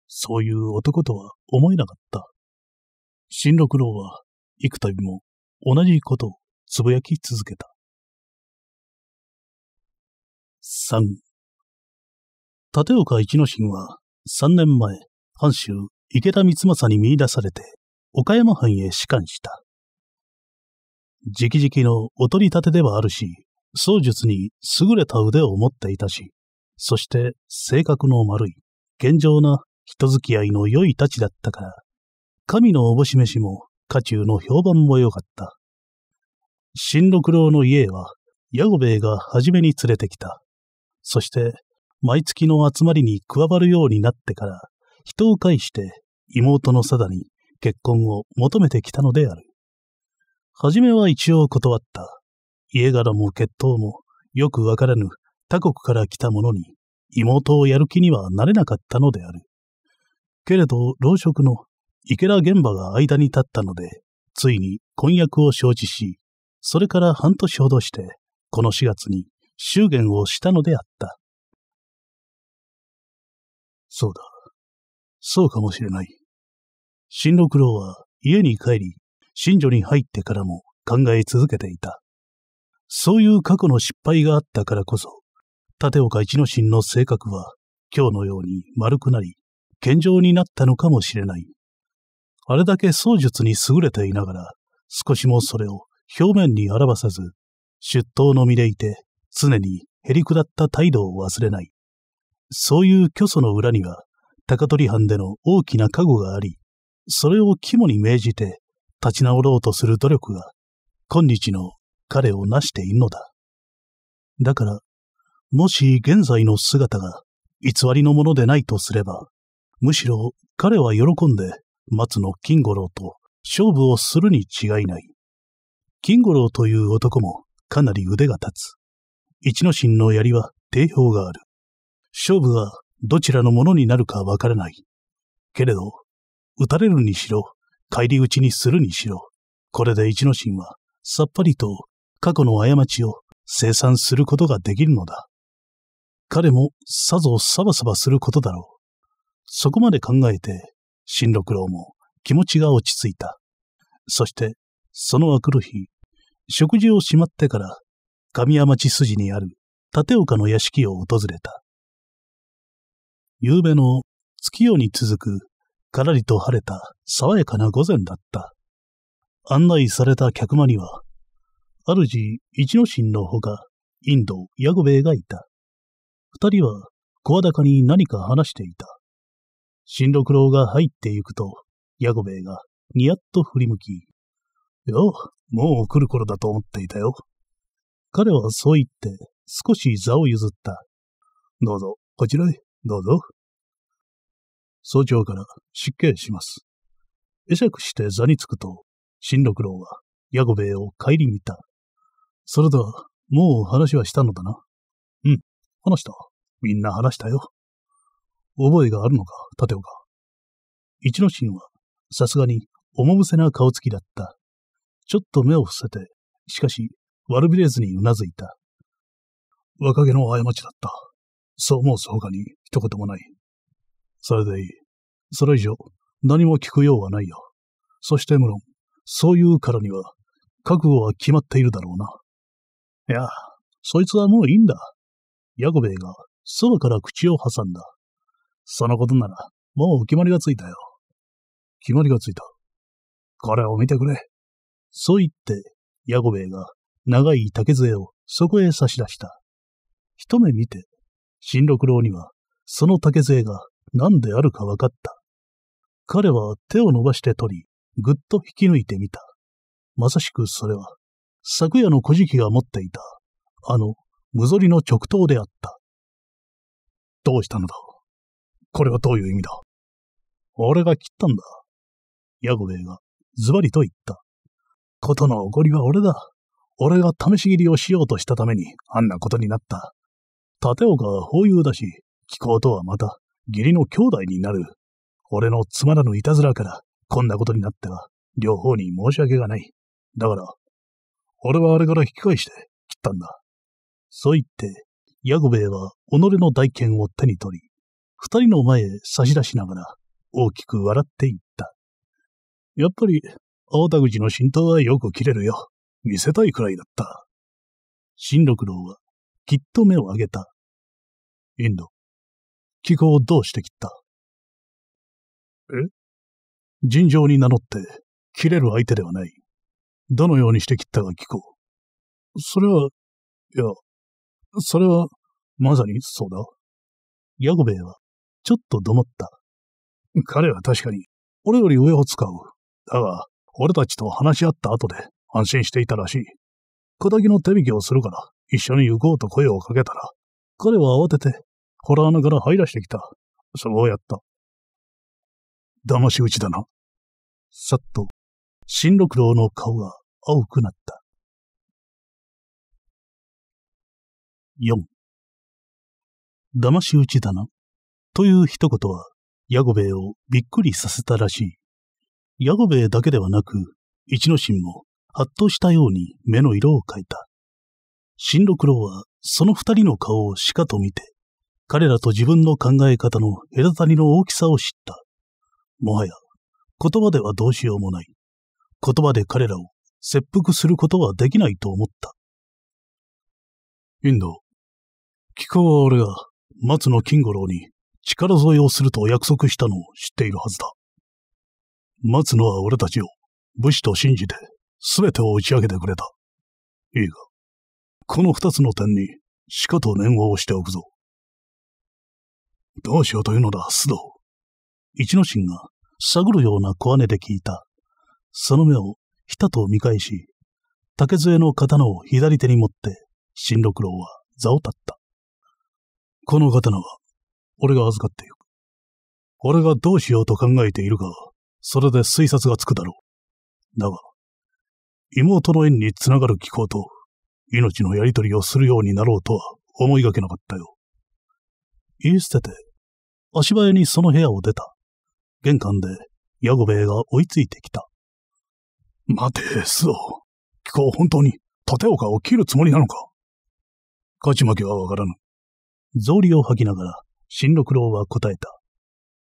そういう男とは思えなかった。新六郎は、幾度も同じことをつぶやき続けた。三。立岡一之進は、3年前、藩主池田光政に見出されて、岡山藩へ仕官した。直々のお取り立てではあるし、僧術に優れた腕を持っていたし、そして性格の丸い、現状な人付き合いの良いたちだったから、神のおぼし飯も家中の評判も良かった。新六郎の家へは、矢後兵衛が初めに連れてきた。そして、毎月の集まりに加わるようになってから、人を介して妹の定に結婚を求めてきたのである。はじめは一応断った。家柄も血統もよくわからぬ他国から来た者に妹をやる気にはなれなかったのである。けれど、老職の池田現場が間に立ったので、ついに婚約を承知し、それから半年ほどして、この4月に祝言をしたのであった。そうだ。そうかもしれない。新六郎は家に帰り、新女に入ってからも考え続けていた。そういう過去の失敗があったからこそ、立岡一之進の性格は今日のように丸くなり、健常になったのかもしれない。あれだけ槍術に優れていながら、少しもそれを表面に表さず、出頭の身でいて、常にへりくだった態度を忘れない。そういう虚祖の裏には、高取藩での大きな加護があり、それを肝に銘じて立ち直ろうとする努力が、今日の彼を成しているのだ。だから、もし現在の姿が偽りのものでないとすれば、むしろ彼は喜んで松野金五郎と勝負をするに違いない。金五郎という男もかなり腕が立つ。一之進の槍は定評がある。勝負はどちらのものになるかわからない。けれど、撃たれるにしろ、帰り討ちにするにしろ、これで一之進はさっぱりと過去の過ちを生産することができるのだ。彼もさぞサバサバすることだろう。そこまで考えて、新六郎も気持ちが落ち着いた。そして、その明くる日、食事をしまってから、神山町筋にある立岡の屋敷を訪れた。夕べの月夜に続く、からりと晴れた爽やかな午前だった。案内された客間には、主一之進のほか、インド、ヤゴベイがいた。二人は、声高に何か話していた。新六郎が入ってゆくと、ヤゴベイが、にやっと振り向き、よ、もう来る頃だと思っていたよ。彼はそう言って、少し座を譲った。どうぞ、こちらへ。どうぞ。早朝から失敬します。会釈して座に着くと、新六郎は、ヤゴベイを帰り見た。それでは、もう話はしたのだな。うん、話した。みんな話したよ。覚えがあるのか、立岡。一之進は、さすがに、おもむせな顔つきだった。ちょっと目を伏せて、しかし、悪びれずにうなずいた。若気の過ちだった。そう申す他に一言もない。それでいい。それ以上、何も聞くようはないよ。そして無論、そう言うからには、覚悟は決まっているだろうな。いや、そいつはもういいんだ。ヤコベイが、そばから口を挟んだ。そのことなら、もう決まりがついたよ。決まりがついた。これを見てくれ。そう言って、ヤコベイが、長い竹杖をそこへ差し出した。一目見て、新六郎には、その竹杖が何であるか分かった。彼は手を伸ばして取り、ぐっと引き抜いてみた。まさしくそれは、昨夜の古事記が持っていた、あの、無ぞりの直刀であった。どうしたのだこれはどういう意味だ俺が切ったんだ。ヤゴベイがズバリと言った。ことのおごりは俺だ。俺が試し切りをしようとしたためにあんなことになった。立岡は宝友だし、気候とはまた、義理の兄弟になる。俺のつまらぬいたずらから、こんなことになっては、両方に申し訳がない。だから、俺はあれから引き返して、切ったんだ。そう言って、ヤゴベイは己の大剣を手に取り、二人の前へ差し出しながら、大きく笑っていった。やっぱり、青田口の浸透はよく切れるよ。見せたいくらいだった。新六郎は、きっと目を上げた。インド。気候をどうして切ったえ尋常に名乗って、切れる相手ではない。どのようにして切ったか聞こう。それは、いや、それは、まさにそうだ。ヤゴベイは、ちょっとどもった。彼は確かに、俺より上を使う。だが、俺たちと話し合った後で、安心していたらしい。仇の手引きをするから、一緒に行こうと声をかけたら、彼は慌てて、洞穴から入らしてきた。そうやった。騙し討ちだな。さっと、新六郎の顔が青くなった。4騙し討ちだな。という一言は、ヤゴベイをびっくりさせたらしい。ヤゴベイだけではなく、一之進も、はっとしたように目の色を変えた。新六郎はその二人の顔をしかと見て、彼らと自分の考え方の隔たりの大きさを知った。もはや、言葉ではどうしようもない。言葉で彼らを切腹することはできないと思った。インド、気候は俺が松野金五郎に力添えをすると約束したのを知っているはずだ。松野は俺たちを武士と信じて全てを打ち明けてくれた。いいが、この二つの点に、しかと念を押しておくぞ。どうしようというのだ、須藤。一之進が探るような小姉で聞いた。その目をひたと見返し、竹杖の刀を左手に持って、新六郎は座を立った。この刀は、俺が預かっていく。俺がどうしようと考えているか、それで推察がつくだろう。だが、妹の縁につながる気候と、命のやりとりをするようになろうとは思いがけなかったよ。言い捨てて、足早にその部屋を出た。玄関で、ヤゴベイが追いついてきた。待て、スオ。貴公本当に、立岡を切るつもりなのか勝ち負けはわからぬ。草履を吐きながら、新六郎は答えた。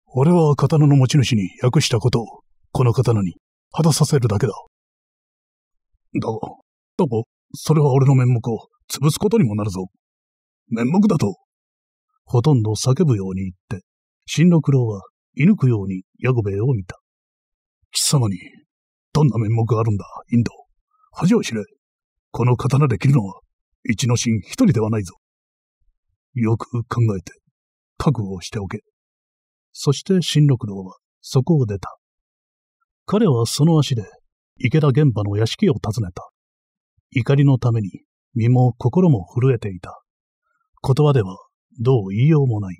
俺は刀の持ち主に訳したことを、この刀に、果たさせるだけだ。だが、どこそれは俺の面目を潰すことにもなるぞ。面目だと。ほとんど叫ぶように言って、新六郎は射抜くようにヤゴベを見た。貴様に、どんな面目があるんだ、インド。恥を知れ。この刀で切るのは、一之進一人ではないぞ。よく考えて、覚悟をしておけ。そして新六郎は、そこを出た。彼はその足で、池田玄馬の屋敷を訪ねた。怒りのために身も心も震えていた。言葉ではどう言いようもない。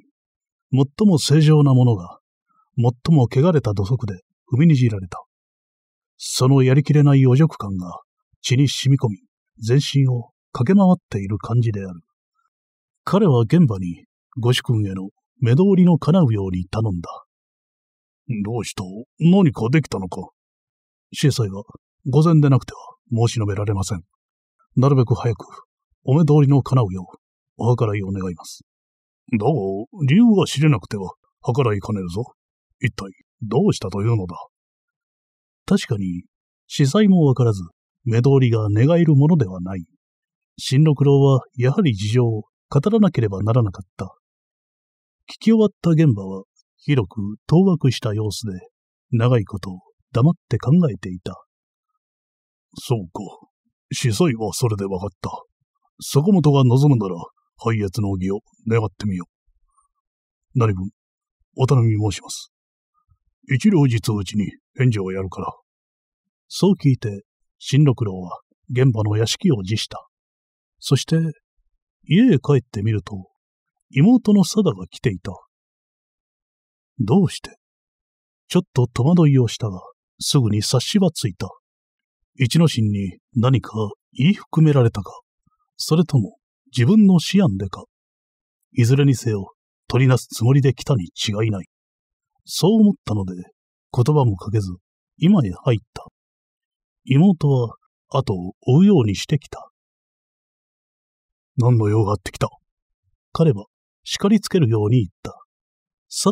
最も正常なものが、最も汚れた土足で踏みにじられた。そのやりきれないお辱感が血に染み込み、全身を駆け回っている感じである。彼は現場に、ご主君への目通りの叶うように頼んだ。どうした何かできたのか司祭は、午前でなくては申し述べられません。なるべく早く、お目通りの叶うよう、お計らいを願います。だが、理由が知れなくては、計らいかねるぞ。一体、どうしたというのだ。確かに、司祭もわからず、目通りが願えるものではない。新六郎は、やはり事情を語らなければならなかった。聞き終わった現場は、広く当惑した様子で、長いこと黙って考えていた。そうか。子祭はそれで分かった。坂本が望むなら、拝謁の儀を願ってみよう。何分、お頼み申します。一両日うちに返事をやるから。そう聞いて、新六郎は現場の屋敷を辞した。そして、家へ帰ってみると、妹の貞が来ていた。どうしてちょっと戸惑いをしたが、すぐに察しはついた。一之進に何か言い含められたか、それとも自分の思案でか、いずれにせよ取りなすつもりで来たに違いない。そう思ったので、言葉もかけず、今へ入った。妹は後を追うようにしてきた。何の用があってきた彼は叱りつけるように言った。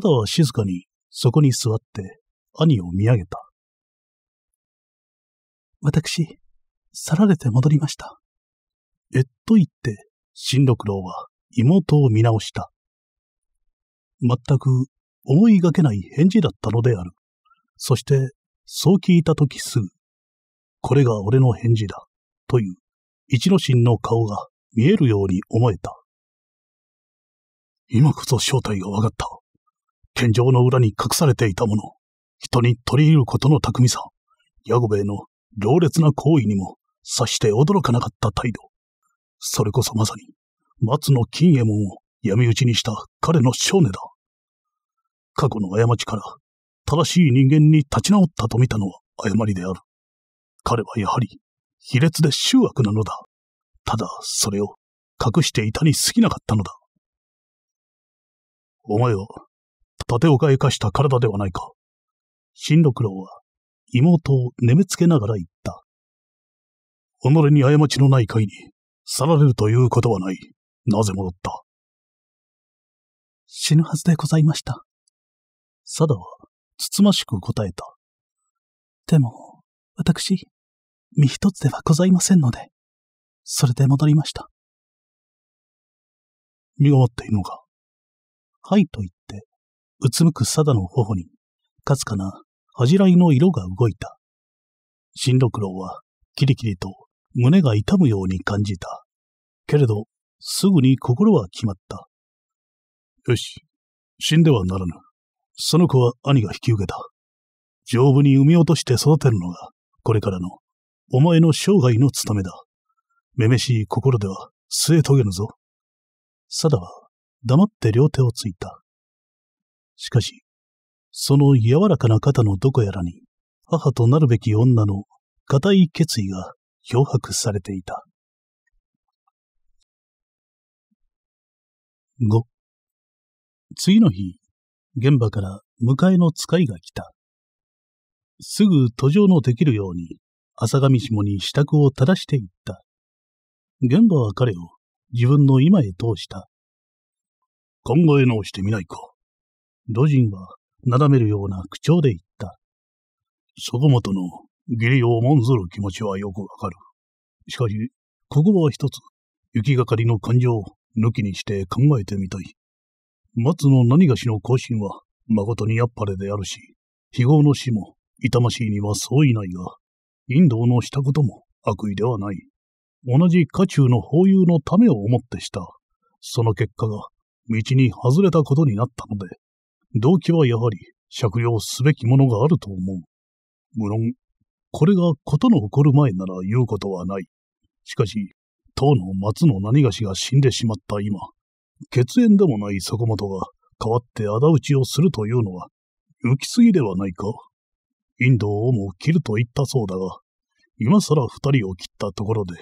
田は静かにそこに座って兄を見上げた。私、去られて戻りました。えっと言って、新六郎は妹を見直した。全く思いがけない返事だったのである。そして、そう聞いたときすぐ、これが俺の返事だ、という、一之進の顔が見えるように思えた。今こそ正体が分かった。天井の裏に隠されていたもの、人に取り入ることの巧みさ、ヤゴベイの強烈な行為にも、察して驚かなかった態度。それこそまさに、松の金右衛門を闇討ちにした彼の少年だ。過去の過ちから、正しい人間に立ち直ったと見たのは誤りである。彼はやはり、卑劣で醜悪なのだ。ただ、それを隠していたに過ぎなかったのだ。お前は、縦岡へ化した体ではないか。新六郎は妹を眠つけながら言った。己に過ちのない会に、去られるということはない。なぜ戻った死ぬはずでございました。サダは、つつましく答えた。でも、私、身一つではございませんので、それで戻りました。身代わっているのかはいと言って、うつむくサダの頬に、かすかな恥じらいの色が動いた。新六郎は、キリキリと胸が痛むように感じた。けれど、すぐに心は決まった。よし、死んではならぬ。その子は兄が引き受けた。丈夫に産み落として育てるのが、これからの、お前の生涯の務めだ。めめしい心では、末遂げぬぞ。サダは、黙って両手をついた。しかし、その柔らかな肩のどこやらに、母となるべき女の固い決意が漂白されていた。5. 次の日、現場から迎えの使いが来た。すぐ途上のできるように、朝上下に支度を正していった。現場は彼を自分の今へ通した。考え直してみないか。路人はなだめるような口調で言った。そこもとの義理をもんずる気持ちはよくわかる。しかし、ここは一つ、雪がかりの感情を抜きにして考えてみたい。松の何がしの行進は、誠にやっぱれであるし、非業の死も、痛ましいにはそういないが、インドのしたことも悪意ではない。同じ家中の保有のためを思ってした。その結果が、道に外れたことになったので、動機はやはり借用すべきものがあると思う。無論、これが事の起こる前なら言うことはない。しかし、当の松の何がしが死んでしまった今、血縁でもない坂本が代わって仇討ちをするというのは、浮きすぎではないかインドをも切ると言ったそうだが、今更二人を切ったところで、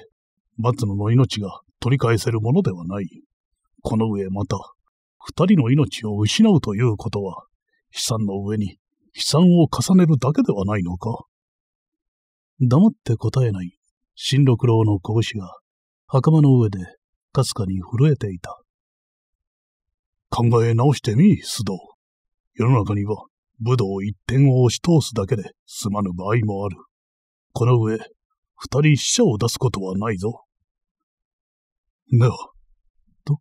松野の命が取り返せるものではない。この上また、二人の命を失うということは、悲惨の上に悲惨を重ねるだけではないのか。黙って答えない、新六郎の拳が、袴の上で、かすかに震えていた。考え直してみ、須藤。世の中には、武道一点を押し通すだけで済まぬ場合もある。この上、二人死者を出すことはないぞ。なあ、と、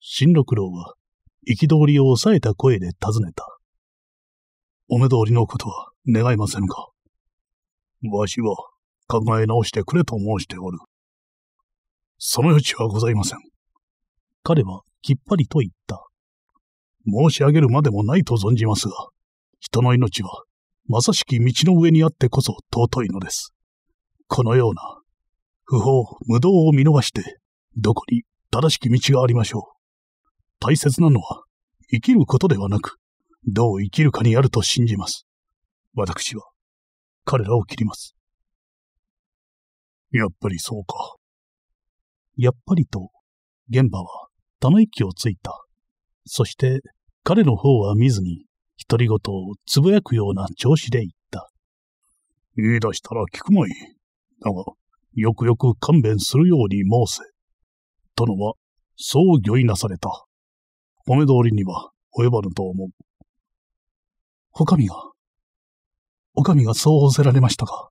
新六郎は憤りを抑えた声で尋ねた。お目通りのことは願いませんか。わしは考え直してくれと申しておる。その余地はございません。彼はきっぱりと言った。申し上げるまでもないと存じますが、人の命はまさしき道の上にあってこそ尊いのです。このような、不法、無道を見逃して、どこに正しき道がありましょう。大切なのは、生きることではなく、どう生きるかにあると信じます。私は、彼らを切ります。やっぱりそうか。やっぱりと、現場は、たの息をついた。そして、彼の方は見ずに、独り言をつぶやくような調子で言った。言い出したら聞くまい。だが、よくよく勘弁するように申せ。殿は、そう御意なされた。お目通りには及ばぬと思う。おかみが、おかみがそう仰せられましたか。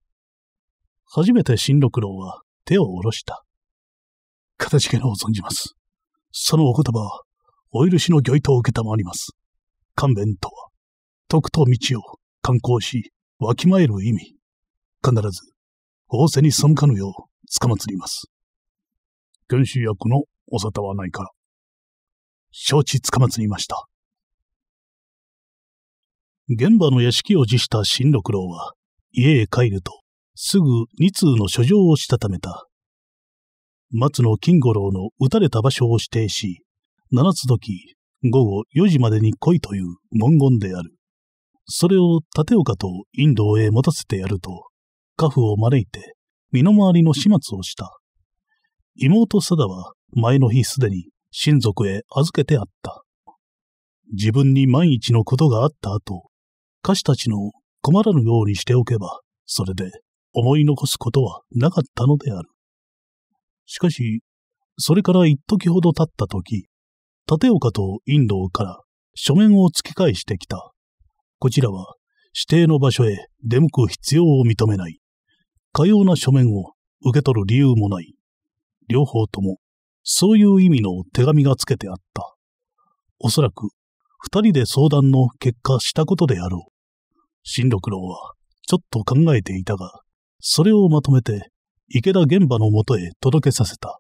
初めて新六郎は手を下ろした。かたじけのを存じます。そのお言葉は、お許しの御意とを承ります。勘弁とは、徳と道を観光し、わきまえる意味。必ず、仰せに背かぬよう、つかまつります。君主役のお沙汰はないから、承知つかまつりました。現場の屋敷を辞した新六郎は、家へ帰ると、すぐ二通の書状をしたためた。松野金五郎の撃たれた場所を指定し、七つ時、午後4時までに来いという文言である。それを立岡とインドへ持たせてやると、家父を招いて、身の回りの始末をした。妹貞は前の日すでに親族へ預けてあった。自分に万一のことがあった後、歌手たちの困らぬようにしておけば、それで思い残すことはなかったのである。しかし、それから一時ほど経った時、立岡とインドから書面を突き返してきた。こちらは指定の場所へ出向く必要を認めない。かような書面を受け取る理由もない。両方ともそういう意味の手紙がつけてあった。おそらく、二人で相談の結果したことであろう。新六郎は、ちょっと考えていたが、それをまとめて、池田現場のもとへ届けさせた。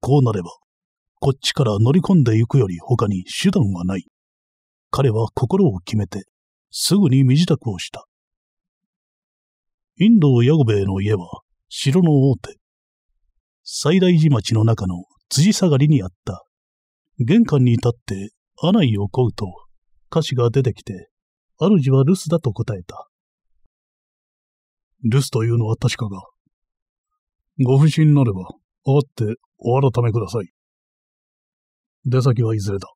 こうなれば、こっちから乗り込んでいくより他に手段はない。彼は心を決めて、すぐに身支度をした。インドヤゴベイの家は、城の大手、西大寺町の中の辻下がりにあった。玄関に立って案内を請うと、歌詞が出てきて、主は留守だと答えた。留守というのは確かが、ご不審なれば、あってお改めください。出先はいずれだ。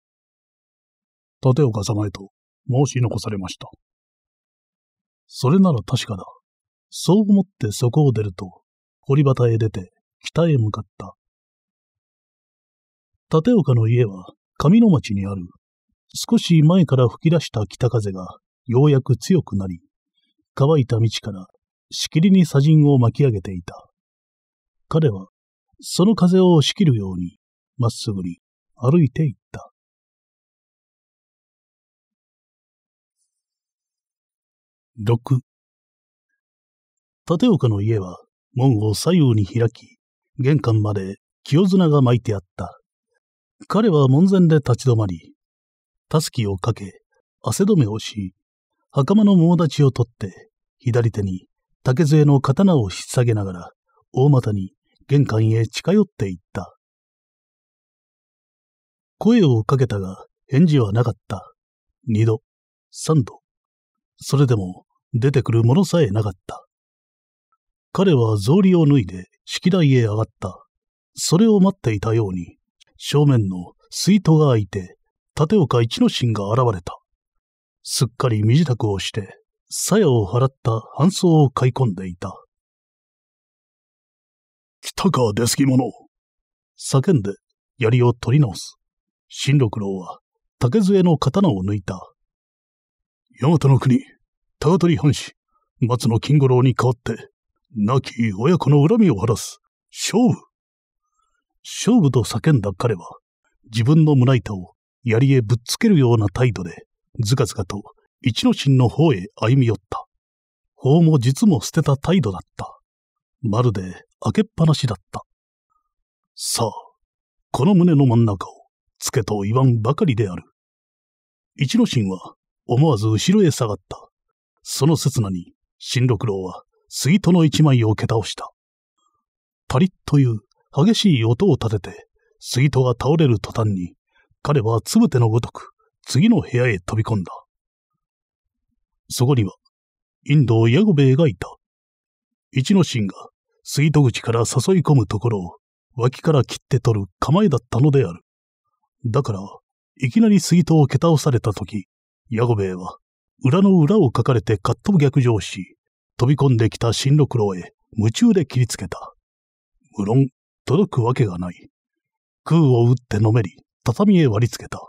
立岡様へと申し残されました。それなら確かだ。そう思ってそこを出ると、堀端へ出て、北へ向かった。立岡の家は上野町にある、少し前から吹き出した北風がようやく強くなり、乾いた道からしきりに砂塵を巻き上げていた。彼は、その風を押し切るように、まっすぐに歩いていった。6立岡の家は門を左右に開き、玄関まで清綱が巻いてあった。彼は門前で立ち止まり、たすきをかけ、汗止めをし、袴の桃立ちを取って、左手に竹杖の刀を引っ下げながら、大股に玄関へ近寄っていった。声をかけたが、返事はなかった。二度、三度。それでも、出てくるものさえなかった。彼は草履を脱いで、式台へ上がった。それを待っていたように、正面の水戸が開いて、立岡一之進が現れた。すっかり身支度をして、鞘を払った搬送を買い込んでいた。来たか、出過ぎ者叫んで、槍を取り直す。新六郎は、竹杖の刀を抜いた。大和の国、高取藩士、松野金五郎に代わって、亡き親子の恨みを晴らす。勝負勝負と叫んだ彼は、自分の胸板を槍へぶっつけるような態度で、ずかずかと一之進の方へ歩み寄った。法も実も捨てた態度だった。まるで開けっぱなしだった。さあ、この胸の真ん中を、つけと言わんばかりである。一之進は思わず後ろへ下がった。その刹那に、新六郎は水戸の一枚を蹴倒した。パリッという激しい音を立てて、水戸が倒れる途端に、彼はつぶてのごとく、次の部屋へ飛び込んだ。そこには、インドヤゴベイがいた。一之進が、水戸口から誘い込むところを、脇から切って取る構えだったのである。だから、いきなり水戸を蹴倒されたとき、ヤゴベイは、裏の裏をかかれてカット逆上し、飛び込んできた新六郎へ夢中で切りつけた。無論、届くわけがない。空を打ってのめり、畳へ割りつけた。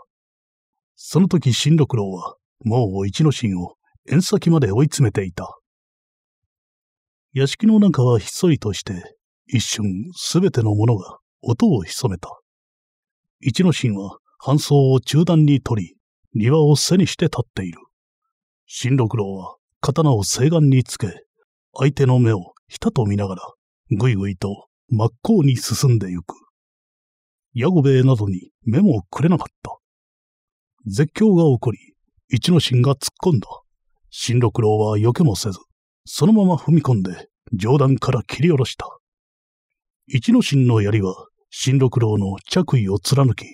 その時新六郎は、もう一の心を縁先まで追い詰めていた。屋敷の中はひっそりとして、一瞬すべてのものが音を潜めた。一の心は搬送を中断に取り、庭を背にして立っている。新六郎は刀を西岸につけ、相手の目をひたと見ながら、ぐいぐいと真っ向に進んでゆく。矢後兵衛などに目もくれなかった。絶叫が起こり、一之進が突っ込んだ。新六郎は避けもせず、そのまま踏み込んで、上段から切り下ろした。一之進の槍は、新六郎の着衣を貫き、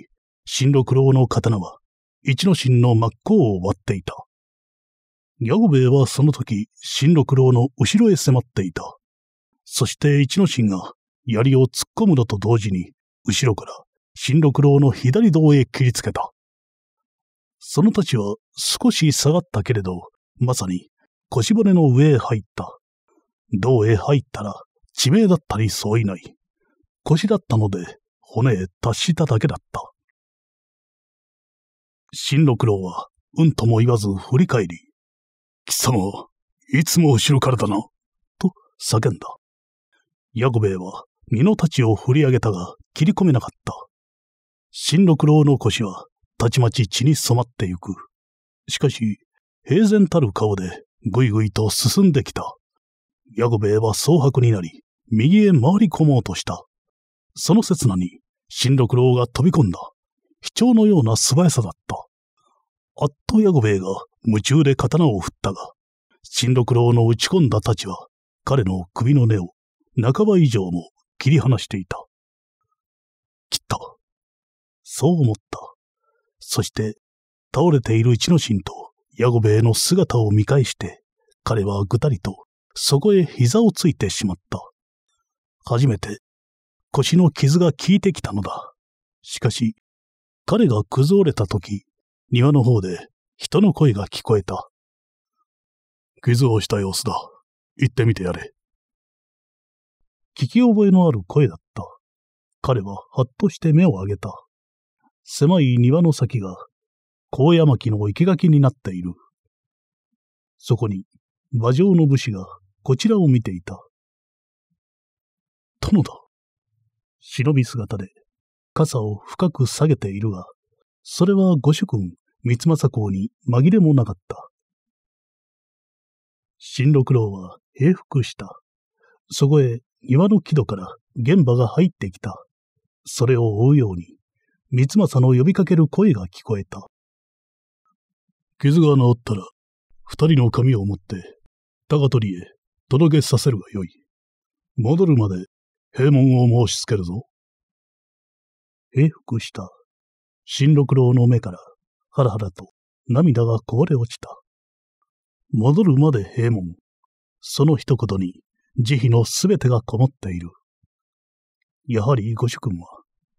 新六郎の刀は、一之進の真っ向を割っていた。ギャゴベイはその時、新六郎の後ろへ迫っていた。そして一之進が、槍を突っ込むのと同時に、後ろから、新六郎の左胴へ切りつけた。その太刀は少し下がったけれど、まさに腰骨の上へ入った。胴へ入ったら、地名だったりそういない。腰だったので、骨へ達しただけだった。新六郎は、うんとも言わず振り返り、貴様、いつも後ろからだな、と叫んだ。ヤゴベイは身の太刀を振り上げたが切り込めなかった。新六郎の腰はたちまち血に染まってゆく。しかし、平然たる顔でぐいぐいと進んできた。ヤゴベイは蒼白になり、右へ回り込もうとした。その刹那に、新六郎が飛び込んだ。卑怯のような素早さだった。あっとヤゴベイが夢中で刀を振ったが、新六郎の打ち込んだ太刀は、彼の首の根を半ば以上も切り離していた。切った。そう思った。そして、倒れている一の神とヤゴベイの姿を見返して、彼はぐたりと、そこへ膝をついてしまった。初めて、腰の傷が効いてきたのだ。しかし、彼が崩れた時、庭の方で人の声が聞こえた。傷をした様子だ。行ってみてやれ。聞き覚えのある声だった。彼ははっとして目を上げた。狭い庭の先が、高山木の生垣になっている。そこに、馬上の武士がこちらを見ていた。殿だ。忍び姿で、傘を深く下げているが、それは御主君、三政公に紛れもなかった。新六郎は平服した。そこへ庭の木戸から現場が入ってきた。それを追うように、三政の呼びかける声が聞こえた。傷が治ったら、二人の髪を持って、高取へ届けさせるがよい。戻るまで閉門を申しつけるぞ。平服した。新六郎の目からはらはらと涙がこぼれ落ちた。戻るまで閉門。その一言に慈悲のすべてがこもっている。やはりご主君は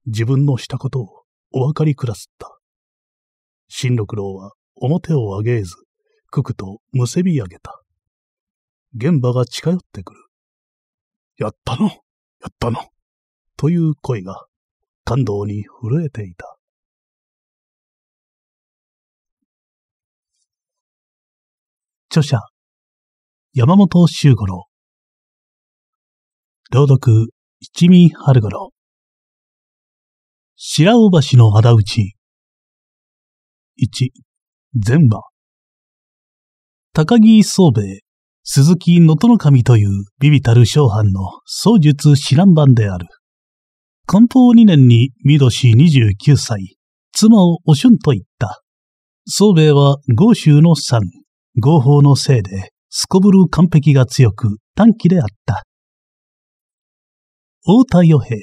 自分のしたことをお分かりくだすった。新六郎は表を上げず、くくとむせび上げた。現場が近寄ってくる。やったのやったのという声が感動に震えていた。著者、山本周五郎。朗読、一味春五郎。白尾橋の仇討ち。1、前場。高木宗兵衛、鈴木能登守というビビたる商藩の創術指南版である。漢方2年に御年29歳、妻をおしゅんと言った。宗兵衛は豪州の三、合法のせいで、すこぶる完璧が強く短期であった。大田与平、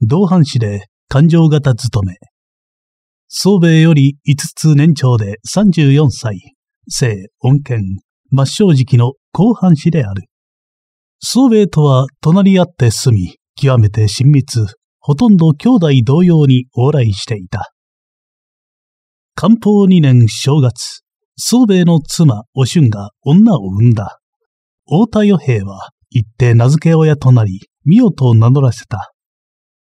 同伴士で感情型勤め。総米より5つ年長で34歳、性、恩犬、抹消時期の後半士である。総米とは隣り合って住み、極めて親密、ほとんど兄弟同様に往来していた。漢方2年正月、宗兵衛の妻、お春が女を産んだ。太田与兵衛はって名付け親となり、美代と名乗らせた。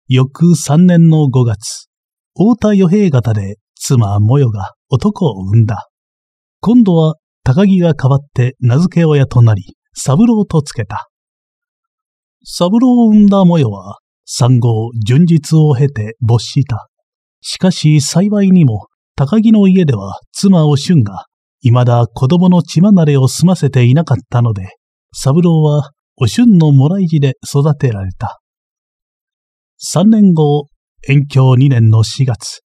翌三年の五月、太田与兵衛方で妻、もよが男を産んだ。今度は高木が代わって名付け親となり、三郎とつけた。三郎を産んだもよは、産後、純実を経て没した。しかし幸いにも、高木の家では妻お春が未だ子供の血離れを済ませていなかったので、三郎はお春のもらい地で育てられた。三年後、遠長二年の四月、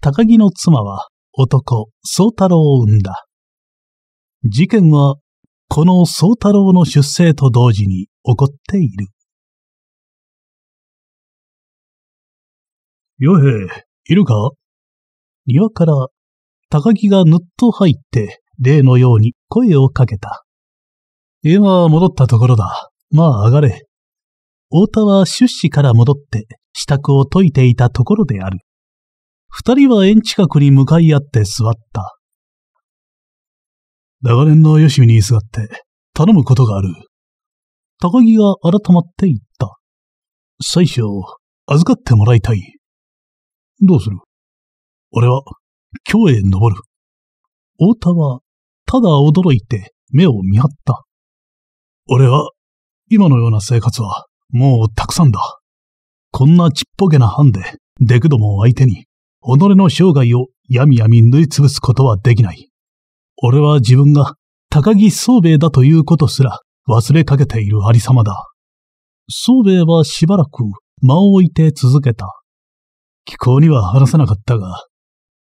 高木の妻は男、宗太郎を産んだ。事件は、この宗太郎の出生と同時に起こっている。よへ、いるか庭から高木がぬっと入って、例のように声をかけた。今戻ったところだ。まあ上がれ。太田は出資から戻って支度を解いていたところである。二人は園近くに向かい合って座った。長年の吉見に座って頼むことがある。高木が改まって言った。最初、預かってもらいたい。どうする俺は京へ登る。太田は、ただ驚いて目を見張った。俺は、今のような生活は、もうたくさんだ。こんなちっぽけな班で、デクどもを相手に、己の生涯をやみやみ縫いつぶすことはできない。俺は自分が高木宗兵衛だということすら忘れかけているありさまだ。宗兵衛はしばらく間を置いて続けた。気候には話さなかったが、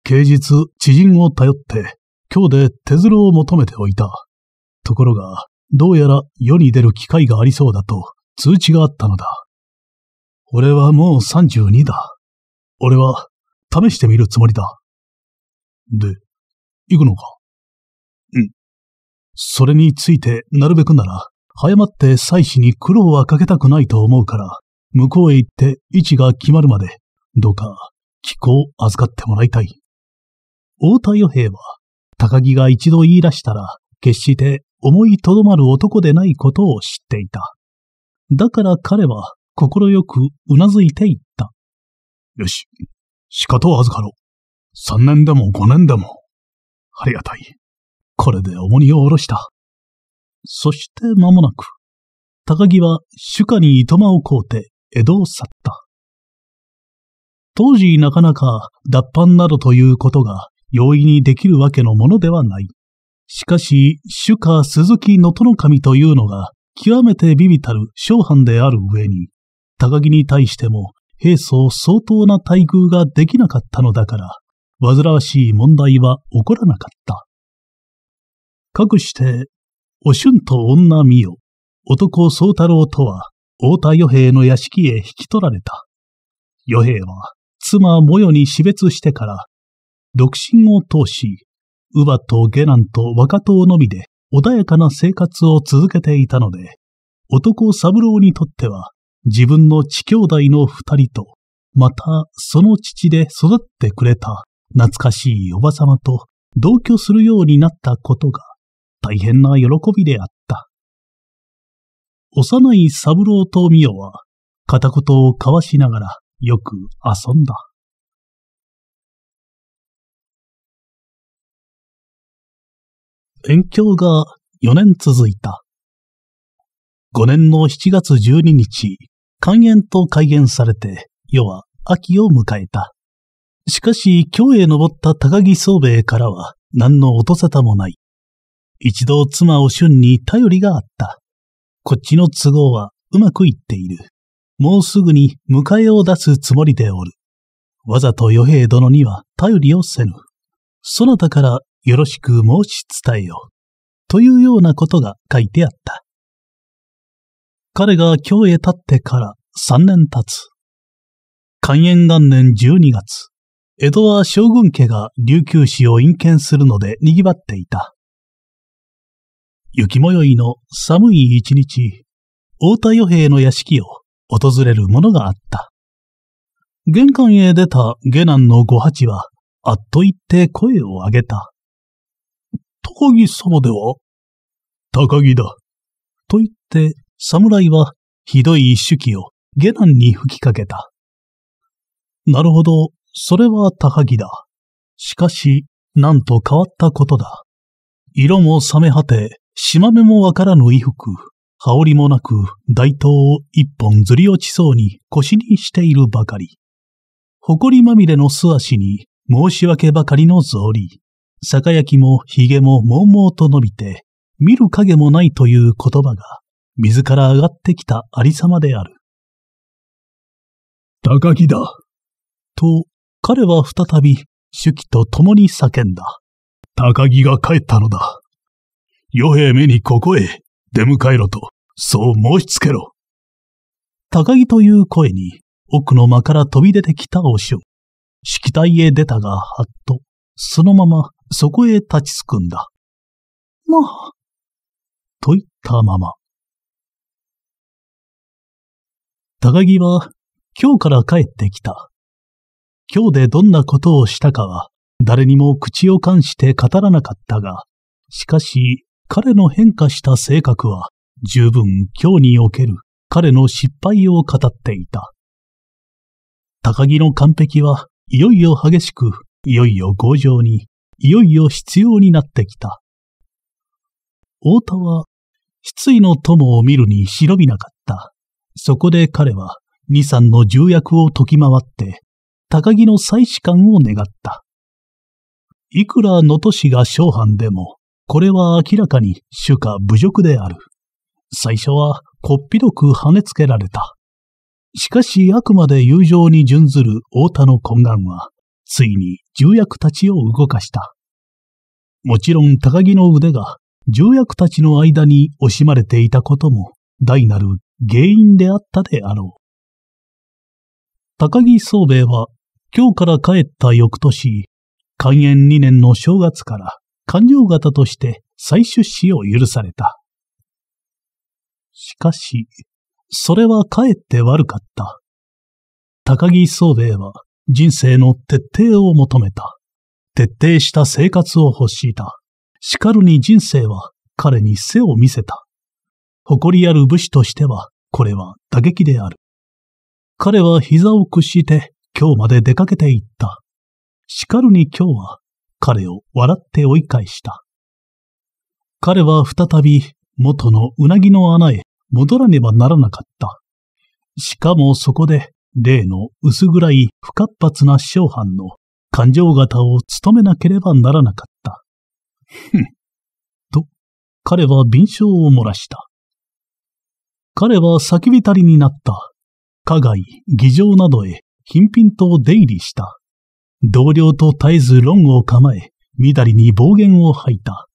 平日、知人を頼って、今日で手鶴を求めておいた。ところが、どうやら世に出る機会がありそうだと通知があったのだ。俺はもう32だ。俺は試してみるつもりだ。で、行くのかうん。それについてなるべくなら、早まって妻子に苦労はかけたくないと思うから、向こうへ行って位置が決まるまで、どうか気候を預かってもらいたい。太田与平は、高木が一度言い出したら、決して思いとどまる男でないことを知っていた。だから彼は、快くうなずいていった。よし、仕方を預かろう。三年でも五年でも。ありがたい。これで重荷を下ろした。そして間もなく、高木は主家にいとまを買うて江戸を去った。当時なかなか脱藩などということが容易にできるわけのものではない。しかし、主家鈴木能登守というのが、極めて微々たる小藩である上に、高木に対しても、平素相当な待遇ができなかったのだから、煩わしい問題は起こらなかった。かくして、お春と女美よ、男宗太郎とは、太田与兵の屋敷へ引き取られた。与兵は、妻もよに死別してから、独身を通し、乳母と下男と若党のみで穏やかな生活を続けていたので、男三郎にとっては自分の父兄弟の二人と、またその父で育ってくれた懐かしいおばさまと同居するようになったことが大変な喜びであった。幼い三郎と美代は片言を交わしながらよく遊んだ。勉強が4年続いた。5年の7月12日、肝炎と改元されて、世は秋を迎えた。しかし、京へ登った高木宗兵衛からは何の落とせたもない。一度妻を春に頼りがあった。こっちの都合はうまくいっている。もうすぐに迎えを出すつもりでおる。わざと与兵衛殿には頼りをせぬ。そなたからよろしく申し伝えよう。というようなことが書いてあった。彼が京へ立ってから3年経つ。寛延元年12月、江戸は将軍家が琉球市を隠見するので賑わっていた。雪もよいの寒い一日、太田与兵の屋敷を訪れる者があった。玄関へ出た下男の五八は、あっと言って声を上げた。高木様では高木だ。と言って、侍はひどい一手記を下段に吹きかけた。なるほど、それは高木だ。しかし、なんと変わったことだ。色も冷め果て、島目もわからぬ衣服、羽織もなく大刀を一本ずり落ちそうに腰にしているばかり。埃まみれの素足に申し訳ばかりの草履。酒焼きも髭ももうもうと伸びて、見る影もないという言葉が、自ら上がってきたありさまである。高木だ。と、彼は再び、手記と共に叫んだ。高木が帰ったのだ。与兵目にここへ出迎えろと、そう申し付けろ。高木という声に、奥の間から飛び出てきたおしゅん。式体へ出たが、はっと、そのままそこへ立ちすくんだ。まあ、といったまま。高木は今日から帰ってきた。今日でどんなことをしたかは誰にも口を関して語らなかったが、しかし彼の変化した性格は十分今日における彼の失敗を語っていた。高木の完璧はいよいよ激しく、いよいよ強情に、いよいよ必要になってきた。太田は、失意の友を見るに忍びなかった。そこで彼は、二三の重役を解き回って、高木の妻子官を願った。いくら能登氏が小藩でも、これは明らかに主家侮辱である。最初はこっぴどく跳ねつけられた。しかしあくまで友情に準ずる太田の懇願は、ついに重役たちを動かした。もちろん高木の腕が重役たちの間に惜しまれていたことも大なる原因であったであろう。高木宗兵衛は今日から帰った翌年、開園二年の正月から勘定方として再出資を許された。しかし、それはかえって悪かった。高木宗兵衛は人生の徹底を求めた。徹底した生活を欲しいた。しかるに人生は彼に背を見せた。誇りある武士としては、これは打撃である。彼は膝を屈して今日まで出かけていった。しかるに今日は彼を笑って追い返した。彼は再び元のうなぎの穴へ戻らねばならなかった。しかもそこで例の薄暗い不活発な師匠藩の感情型を務めなければならなかった。ふん。と、彼は敏章を漏らした。彼は先びたりになった。加害、議場などへ頻品と出入りした。同僚と絶えず論を構え、みだりに暴言を吐いた。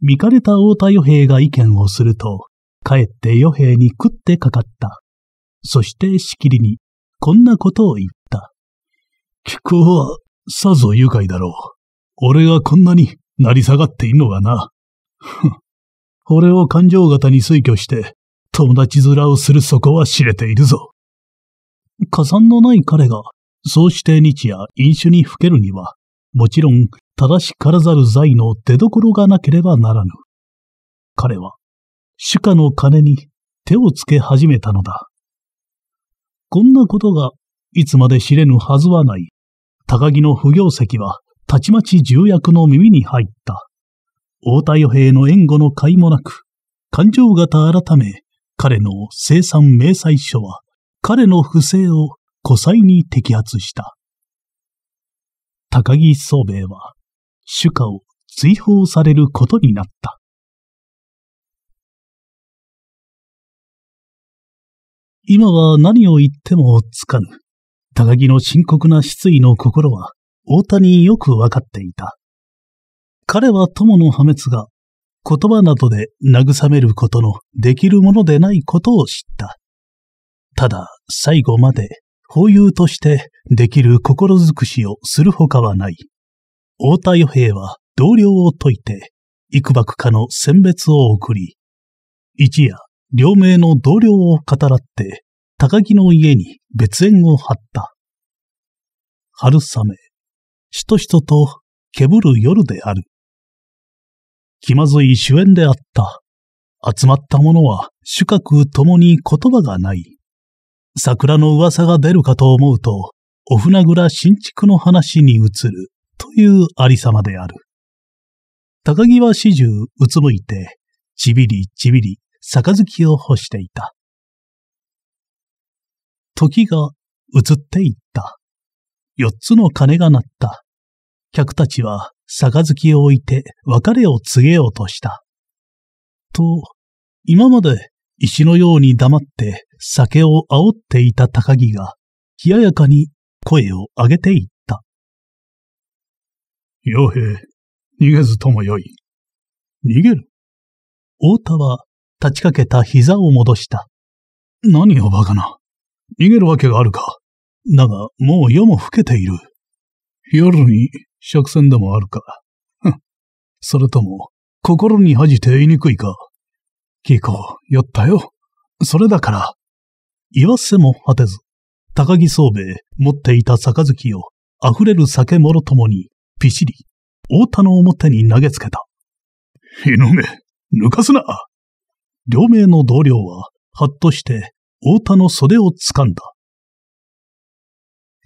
見かれた太田与兵が意見をすると、かえって与兵に食ってかかった。そしてしきりに、こんなことを言った。気候はさぞ愉快だろう。俺がこんなに成り下がっているのがな。ふん。俺を感情型に推挙して、友達面をするそこは知れているぞ。加算のない彼が、そうして日夜飲酒にふけるには、もちろん正しからざる財の出所がなければならぬ。彼は、主家の金に手をつけ始めたのだ。こんなことがいつまで知れぬはずはない。高木の不行石は、たちまち重役の耳に入った。大田与兵の援護の甲斐もなく、感情型改め、彼の生産明細書は、彼の不正を古才に摘発した。高木宗兵衛は、主家を追放されることになった。今は何を言ってもつかぬ。高木の深刻な失意の心は、大田によくわかっていた。彼は友の破滅が、言葉などで慰めることのできるものでないことを知った。ただ、最後まで、法友としてできる心づくしをするほかはない。大田与平は同僚を説いて、幾ばくかの選別を送り、一夜、両名の同僚を語らって、高木の家に別縁を張った。春雨、しとしとと、けぶる夜である。気まずい主演であった。集まった者は主格ともに言葉がない。桜の噂が出るかと思うと、お船倉新築の話に移るというありさまである。高木は始終うつむいて、ちびりちびり杯を干していた。時が移っていった。四つの鐘が鳴った。客たちは杯を置いて別れを告げようとした。と、今まで石のように黙って酒を煽っていた高木が、冷ややかに声を上げていった。傭兵、逃げずともよい。逃げる。太田は立ちかけた膝を戻した。何をバカな。逃げるわけがあるか。だが、もう夜も更けている。夜に、食戦でもあるか。ふん。それとも、心に恥じて言いにくいか。聞こう、酔ったよ。それだから。言わせも果てず、高木宗兵衛持っていた杯を、溢れる酒もろともに、ぴしり、太田の表に投げつけた。日の目、抜かすな両名の同僚は、はっとして、太田の袖を掴んだ。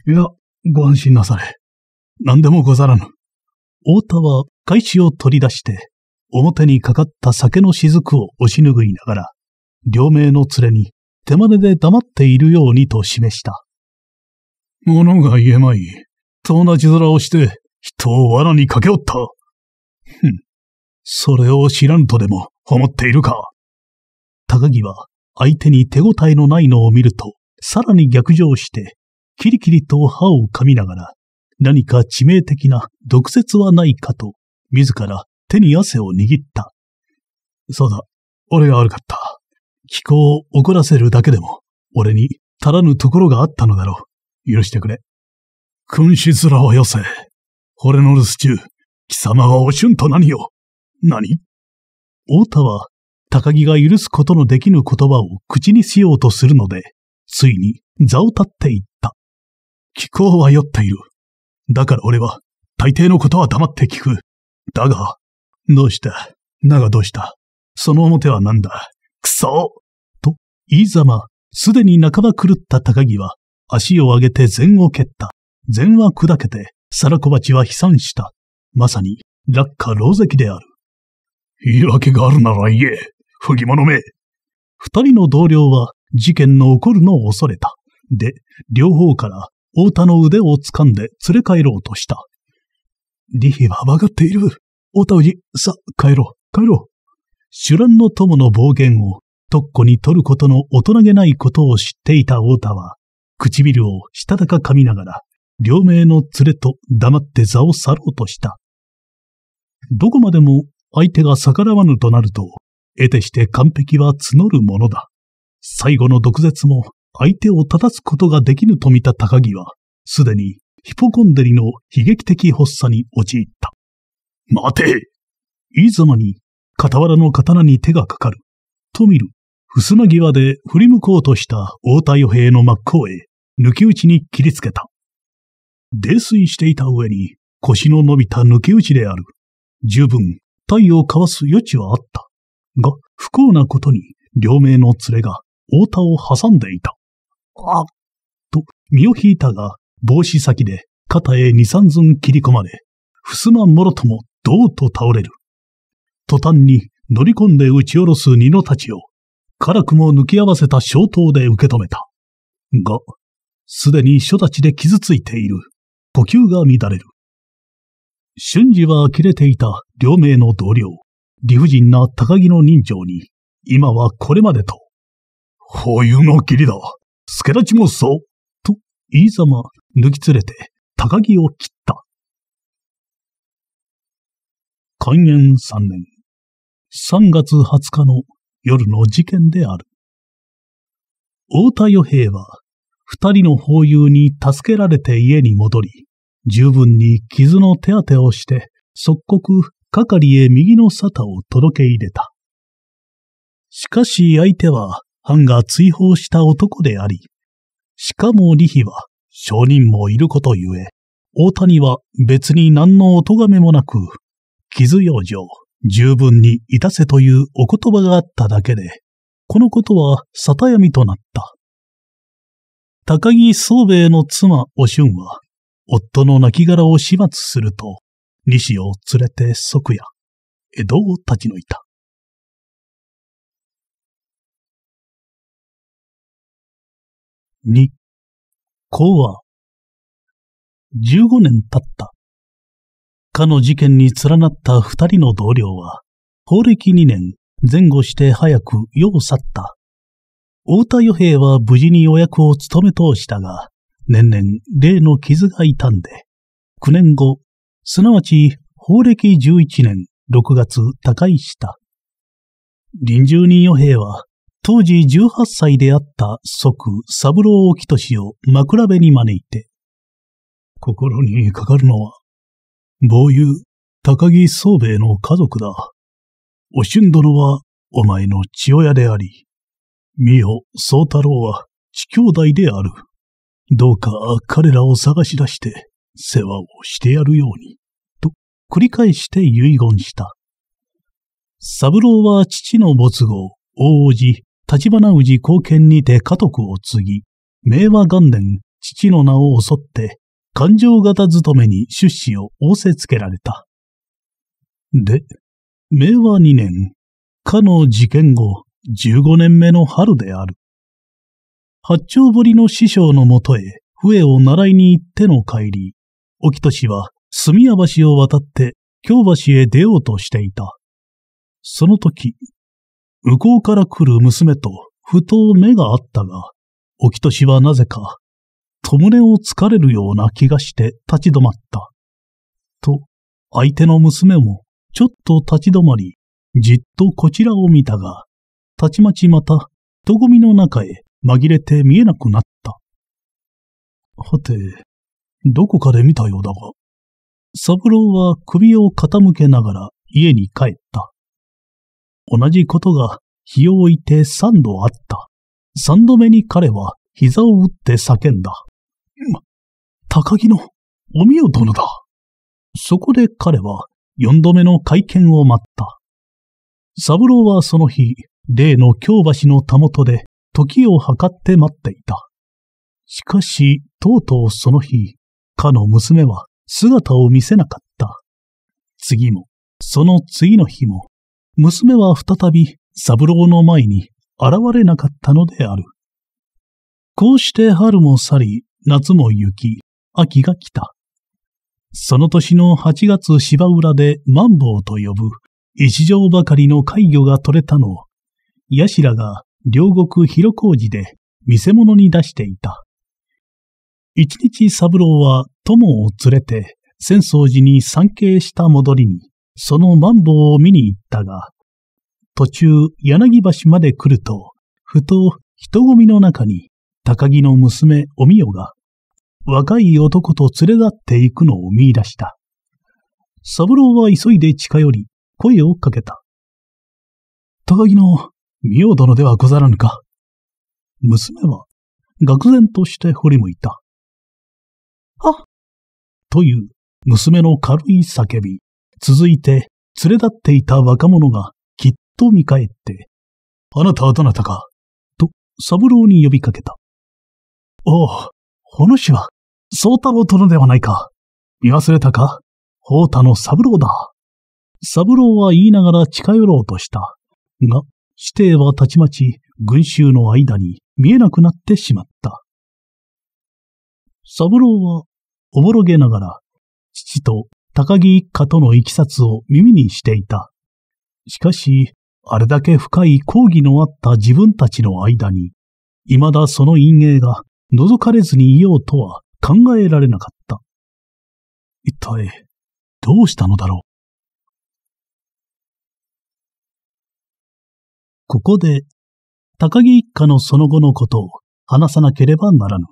いや、ご安心なされ。何でもござらぬ。太田は、返しを取り出して、表にかかった酒の雫を押し拭いながら、両名の連れに手真似で黙っているようにと示した。物が言えまい。と同じ面をして、人を罠にかけおった。ふん。それを知らんとでも思っているか。高木は相手に手応えのないのを見ると、さらに逆上して、キリキリと歯を噛みながら、何か致命的な毒舌はないかと、自ら手に汗を握った。そうだ、俺が悪かった。気候を怒らせるだけでも、俺に足らぬところがあったのだろう。許してくれ。君子面はよせ。俺の留守中、貴様はおしゅんと何よ。何太田は高木が許すことのできぬ言葉を口にしようとするので、ついに座を立っていった。気候は酔っている。だから俺は、大抵のことは黙って聞く。だが、どうしただがどうしたその表は何だくそと、言いざま、すでに半ば狂った高木は、足を上げて禅を蹴った。禅は砕けて、皿小鉢は飛散した。まさに、落下狼藉である。言い訳があるなら言え。不義者め。二人の同僚は事件の起こるのを恐れた。で、両方から太田の腕を掴んで連れ帰ろうとした。リヒは分かっている。太田おじ、さ、帰ろう、帰ろう。主乱の友の暴言を特ッに取ることの大人げないことを知っていた太田は、唇をしたたか噛みながら、両名の連れと黙って座を去ろうとした。どこまでも相手が逆らわぬとなると、得てして完璧は募るものだ。最後の毒舌も相手を正すことができぬと見た高木は、すでにヒポコンデリの悲劇的発作に陥った。待ていざまに、傍らの刀に手がかかる。と見る、襖際で振り向こうとした大田与兵の真っ向へ、抜き打ちに切りつけた。泥酔していた上に、腰の伸びた抜き打ちである。十分、体をかわす余地はあった。が、不幸なことに、両名の連れが、太田を挟んでいた。あと、身を引いたが、帽子先で、肩へ二三寸切り込まれ、襖もろとも、どうと倒れる。途端に、乗り込んで打ち下ろす二の太刀を、辛くも抜き合わせた小刀で受け止めた。が、すでに初たちで傷ついている。呼吸が乱れる。瞬時は呆れていた両名の同僚。理不尽な高木の人情に、今はこれまでと、保有の霧だ助立ちもそうと、言いざま、抜き連れて、高木を切った。寛延三年、三月二十日の夜の事件である。太田与平は、二人の法有に助けられて家に戻り、十分に傷の手当てをして、即刻係へ右の沙汰を届け入れた。しかし相手は、藩が追放した男であり、しかも李妃は、証人もいることゆえ、大谷は別に何のお咎めもなく、傷養生、十分にいたせというお言葉があっただけで、このことは沙汰闇となった。高木宗兵衛の妻お春は、夫の亡骸を始末すると、子を連れて即夜、江戸を立ち退いた。二、公は、十五年経った。かの事件に連なった二人の同僚は、法暦二年前後して早く世を去った。太田与平は無事にお役を務め通したが、年々例の傷が痛んで、九年後すなわち、法暦11年6月高い下。臨終人与兵は、当時18歳であった即三郎沖俊を枕辺に招いて、心にかかるのは、防友、高木宗兵衛の家族だ。おし殿はお前の千親であり、美代、宗太郎は父兄弟である。どうか彼らを探し出して、世話をしてやるように、と繰り返して遺言した。三郎は父の没後、大王子、立花氏貢献にて家督を継ぎ、明和元年、父の名を襲って、勘定型勤めに出資を仰せつけられた。で、明和2年、かの事件後、15年目の春である。八丁堀の師匠のもとへ、笛を習いに行っての帰り、沖としは住屋橋を渡って京橋へ出ようとしていた。その時、向こうから来る娘とふと目があったが、沖しはなぜか、とむねをつかれるような気がして立ち止まった。と、相手の娘もちょっと立ち止まり、じっとこちらを見たが、たちまちまた人混みの中へ紛れて見えなくなった。はて、どこかで見たようだが。三郎は首を傾けながら家に帰った。同じことが日を置いて三度あった。三度目に彼は膝を打って叫んだ。ま、高木のおみよ殿だ。そこで彼は四度目の会見を待った。三郎はその日、例の京橋のたもとで時を計って待っていた。しかし、とうとうその日、かの娘は姿を見せなかった。次も、その次の日も、娘は再び三郎の前に現れなかったのである。こうして春も去り、夏も行き、秋が来た。その年の八月芝浦でマンボウと呼ぶ一条ばかりの怪魚が取れたのを、ヤシラが両国広小路で見せ物に出していた。一日三郎は友を連れて、浅草寺に参詣した戻りに、そのマンボウを見に行ったが、途中柳橋まで来ると、ふと人混みの中に高木の娘おみよが、若い男と連れ立っていくのを見出した。三郎は急いで近寄り、声をかけた。高木の美容殿ではござらぬか。娘は、愕然として掘り向いた。あという娘の軽い叫び。続いて、連れ立っていた若者がきっと見返って、あなたはどなたかと、三郎に呼びかけた。おう、お主は、宗太郎殿ではないか。見忘れたか宝太の三郎だ。三郎は言いながら近寄ろうとした。が、指定はたちまち群衆の間に見えなくなってしまった。三郎は、おぼろげながら、父と高木一家とのいきさつを耳にしていた。しかし、あれだけ深い抗議のあった自分たちの間に、未だその陰影が覗かれずにいようとは考えられなかった。一体、どうしたのだろうここで、高木一家のその後のことを話さなければならぬ。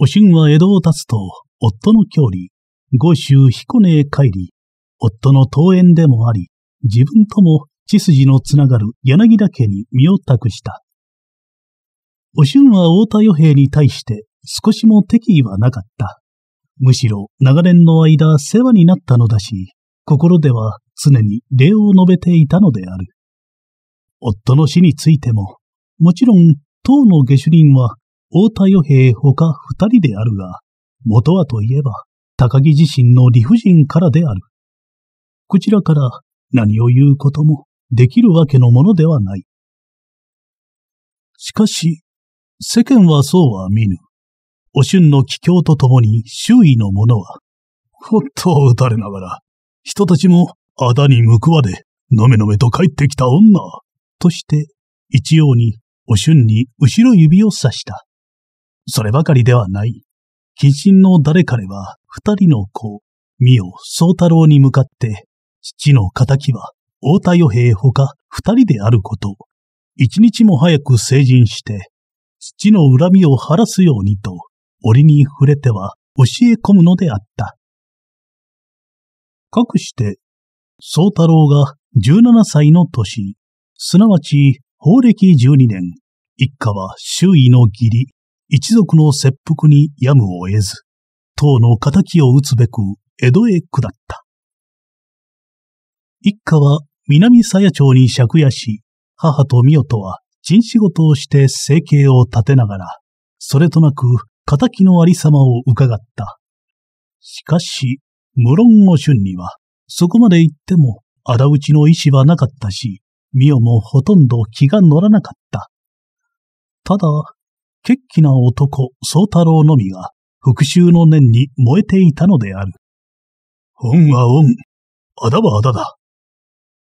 おしんは江戸を立つと、夫の郷里、五州彦根へ帰り、夫の桃園でもあり、自分とも血筋のつながる柳田家に身を託した。おしゅんは太田与平に対して少しも敵意はなかった。むしろ長年の間世話になったのだし、心では常に礼を述べていたのである。夫の死についても、もちろん当の下手人は太田与平他二人であるが、元はといえば、高木自身の理不尽からである。こちらから何を言うこともできるわけのものではない。しかし、世間はそうは見ぬ。お春の気境とともに周囲の者は、ほっと打たれながら、人たちもあだに報われ、のめのめと帰ってきた女、として、一様にお春に後ろ指を指した。そればかりではない。鬼人の誰彼は二人の子、美代宗太郎に向かって、父の仇は大田与平ほか二人であること。一日も早く成人して、父の恨みを晴らすようにと、檻に触れては教え込むのであった。かくして、宗太郎が17歳の年、すなわち法暦12年、一家は周囲の義理、一族の切腹にやむを得ず、唐の仇を討つべく江戸へ下った。一家は南鞘町に借家し、母と美代とは人仕事をして生計を立てながら、それとなく仇のありさまを伺った。しかし、無論お春には、そこまで行っても仇討ちの意思はなかったし、美代もほとんど気が乗らなかった。ただ、血気な男、宗太郎のみが、復讐の念に燃えていたのである。恩は恩、あだはあだだ。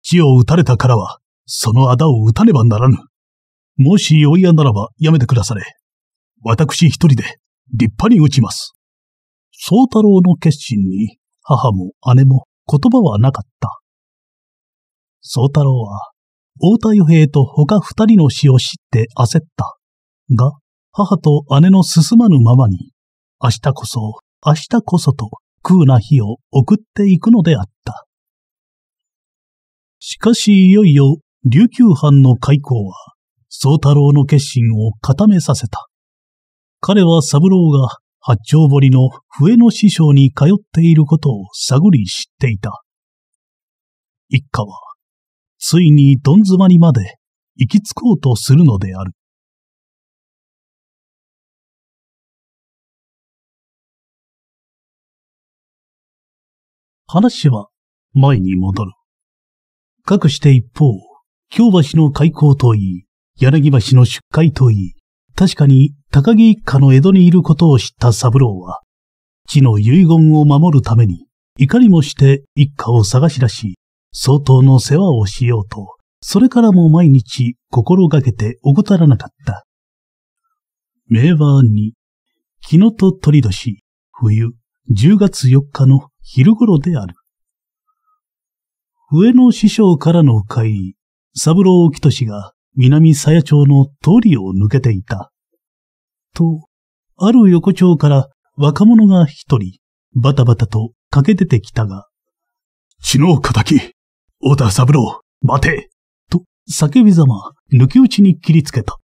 地を打たれたからは、そのあだを打たねばならぬ。もしお嫌ならばやめてくだされ。私一人で、立派に打ちます。宗太郎の決心に、母も姉も言葉はなかった。宗太郎は、太田与平と他二人の死を知って焦った。が、母と姉の進まぬままに、明日こそ、明日こそと空な日を送っていくのであった。しかしいよいよ琉球藩の開港は、宗太郎の決心を固めさせた。彼は三郎が八丁堀の笛の師匠に通っていることを探り知っていた。一家は、ついにどん詰まりまで行き着こうとするのである。話は前に戻る。かくして一方、京橋の開港といい、柳橋の出海といい、確かに高木一家の江戸にいることを知った三郎は、地の遺言を守るために、いかにもして一家を探し出し、相当の世話をしようと、それからも毎日心がけて怠らなかった。名はに、木のと鳥年、冬、10月4日の昼頃である。上野師匠からの帰り、三郎俊が南鞘町の通りを抜けていた。と、ある横丁から若者が一人、バタバタと駆け出てきたが、血の仇、小田三郎、待てと叫びざま、抜き打ちに切りつけた。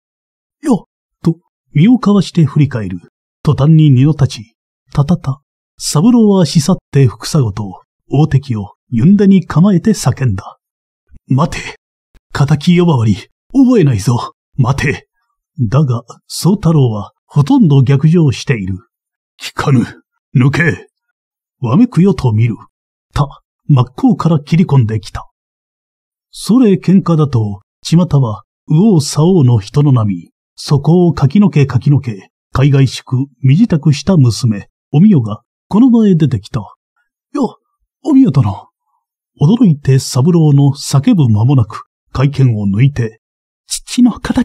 よと、身をかわして振り返る。途端に二の立ち、たたたサブローはしさって副作ごと、大敵をユンデに構えて叫んだ。待て仇呼ばわり、覚えないぞ待てだが、宗太郎はほとんど逆上している。聞かぬ抜けわめくよと見る。た、真っ向から切り込んできた。それ喧嘩だと、巷は、右往左往の人の波、そこをかきのけかきのけ、海外宿、身支度した娘、おみよがこの場へ出てきた。よ、お宮殿。驚いて三郎の叫ぶ間もなく、会見を抜いて、父の仇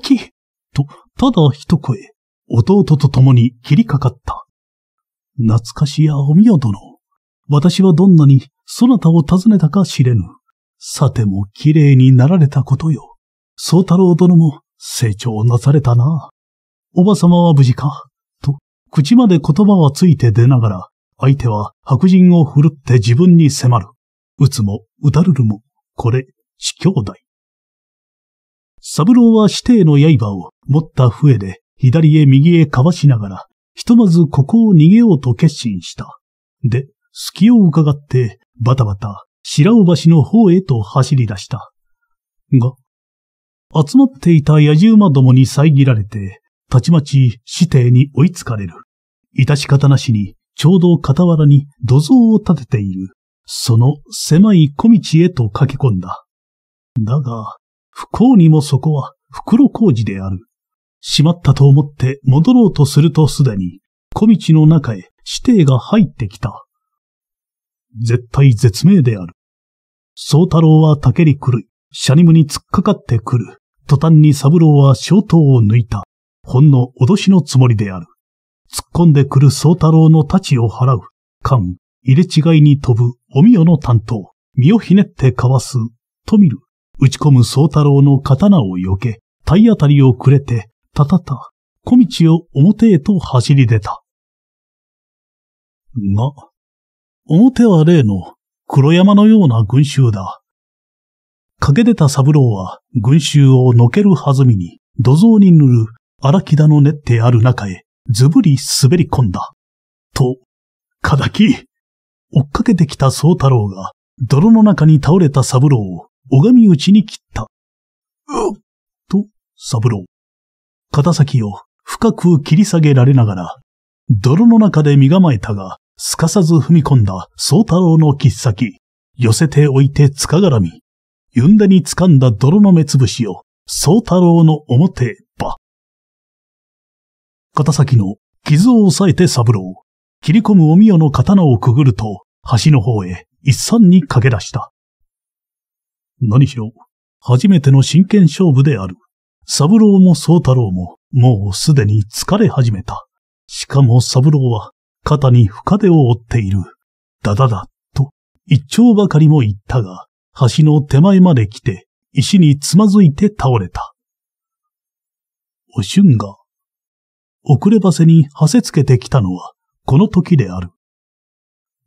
と、ただ一声、弟と共に切りかかった。懐かしやお宮殿。私はどんなに、そなたを訪ねたか知れぬ。さても綺麗になられたことよ。宗太郎殿も成長なされたな。おばさまは無事かと、口まで言葉はついて出ながら、相手は白人を振るって自分に迫る。打つも打たるるも、これ、死兄弟。サブローは指定の刃を持った笛で左へ右へかわしながら、ひとまずここを逃げようと決心した。で、隙を伺ってバタバタ白尾橋の方へと走り出した。が、集まっていた野獣馬どもに遮られて、たちまち指定に追いつかれる。いたし方なしにちょうど傍らに土蔵を建てている、その狭い小道へと駆け込んだ。だが、不幸にもそこは袋小路である。しまったと思って戻ろうとするとすでに、小道の中へ指定が入ってきた。絶対絶命である。宗太郎は竹に狂い、シャニムに突っかかってくる。途端に三郎は小刀を抜いた。ほんの脅しのつもりである。突っ込んでくる宗太郎の太刀を払う、間、入れ違いに飛ぶ、おみよの担当、身をひねってかわす、と見る、打ち込む宗太郎の刀を避け、体当たりをくれて、たたた、小道を表へと走り出た。が、表は例の黒山のような群衆だ。駆け出た三郎は群衆をのけるはずみに土蔵に塗る荒木田の練ってある中へずぶり滑り込んだ。と、かだき、追っかけてきた宗太郎が、泥の中に倒れた三郎を拝み打ちに切った。うっと、三郎。肩先を深く切り下げられながら、泥の中で身構えたが、すかさず踏み込んだ宗太郎の切っ先、寄せておいてつかがらみ、ゆんだに掴んだ泥の目つぶしを、宗太郎の表ば、片先の傷を抑えて三郎。切り込むお宮の刀をくぐると、橋の方へ一三に駆け出した。何しろ、初めての真剣勝負である。三郎も宗太郎も、もうすでに疲れ始めた。しかも三郎は、肩に深手を負っている。だだだ、と、一丁ばかりも言ったが、橋の手前まで来て、石につまずいて倒れた。おしゅんが、遅ればせにはせつけてきたのは、この時である。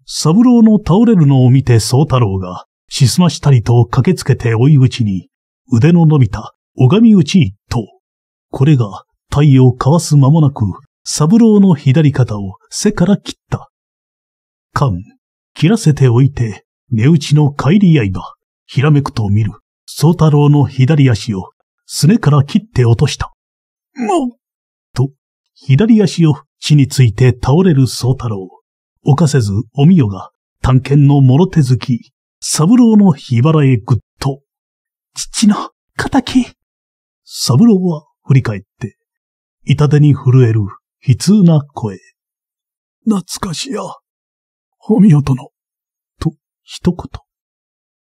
三郎の倒れるのを見て宗太郎が、しすましたりと駆けつけて追い打ちに、腕の伸びた拝み打ち一刀。これが、体をかわす間もなく、三郎の左肩を背から切った。間、切らせておいて、値打ちの帰り刃、ひらめくと見る、宗太郎の左足を、すねから切って落とした。もう、左足を地について倒れる宗太郎。犯せずおみよが探検の諸手好き、三郎の日腹へぐっと。父の仇。三郎は振り返って、痛手に震える悲痛な声。懐かしや、おみよ殿。と、一言。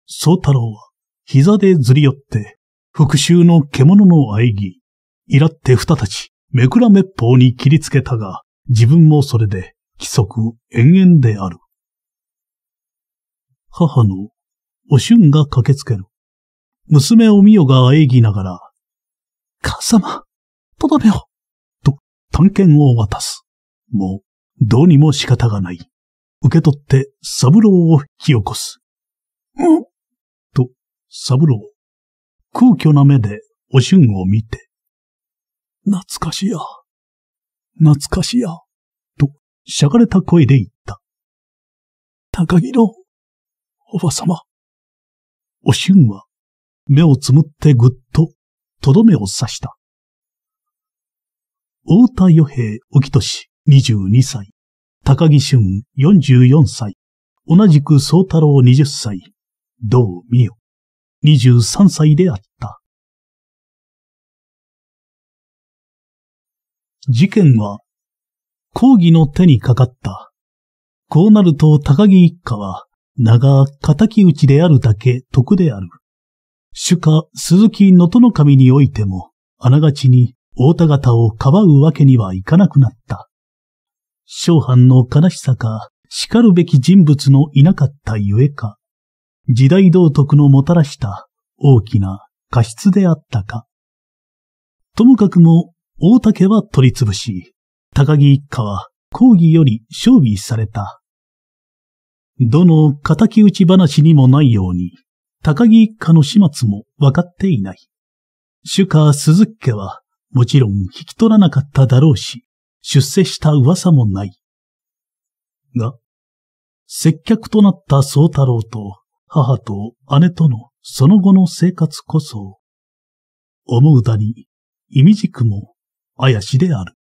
宗太郎は膝でずり寄って、復讐の獣の喘ぎ、いらって二たち、めくらめっぽうに切りつけたが、自分もそれで、規則、延々である。母の、おんが駆けつける。娘おみよがあえぎながら、母様、とどめを、と、探検を渡す。もう、どうにも仕方がない。受け取って、三郎を引き起こす。うんと、三郎。空虚な目で、おんを見て、懐かしや。懐かしや。と、しゃがれた声で言った。高木の、おば様。おしゅんは、目をつむってぐっと、とどめを刺した。大田与平おきとし22歳、高木俊44歳、同じく宗太郎20歳、道美代23歳であった。事件は、抗議の手にかかった。こうなると高木一家は、名が敵討ちであるだけ得である。主家鈴木能登守においても、あながちに大田方をかばうわけにはいかなくなった。小藩の悲しさか、叱るべき人物のいなかったゆえか、時代道徳のもたらした大きな過失であったか。ともかくも大竹は取り潰し、高木一家は抗議より勝利された。どの仇討ち話にもないように、高木一家の始末もわかっていない。主家鈴木家は、もちろん引き取らなかっただろうし、出世した噂もない。が、接客となった宗太郎と母と姉とのその後の生活こそ、思うだに、意味軸もあやしである。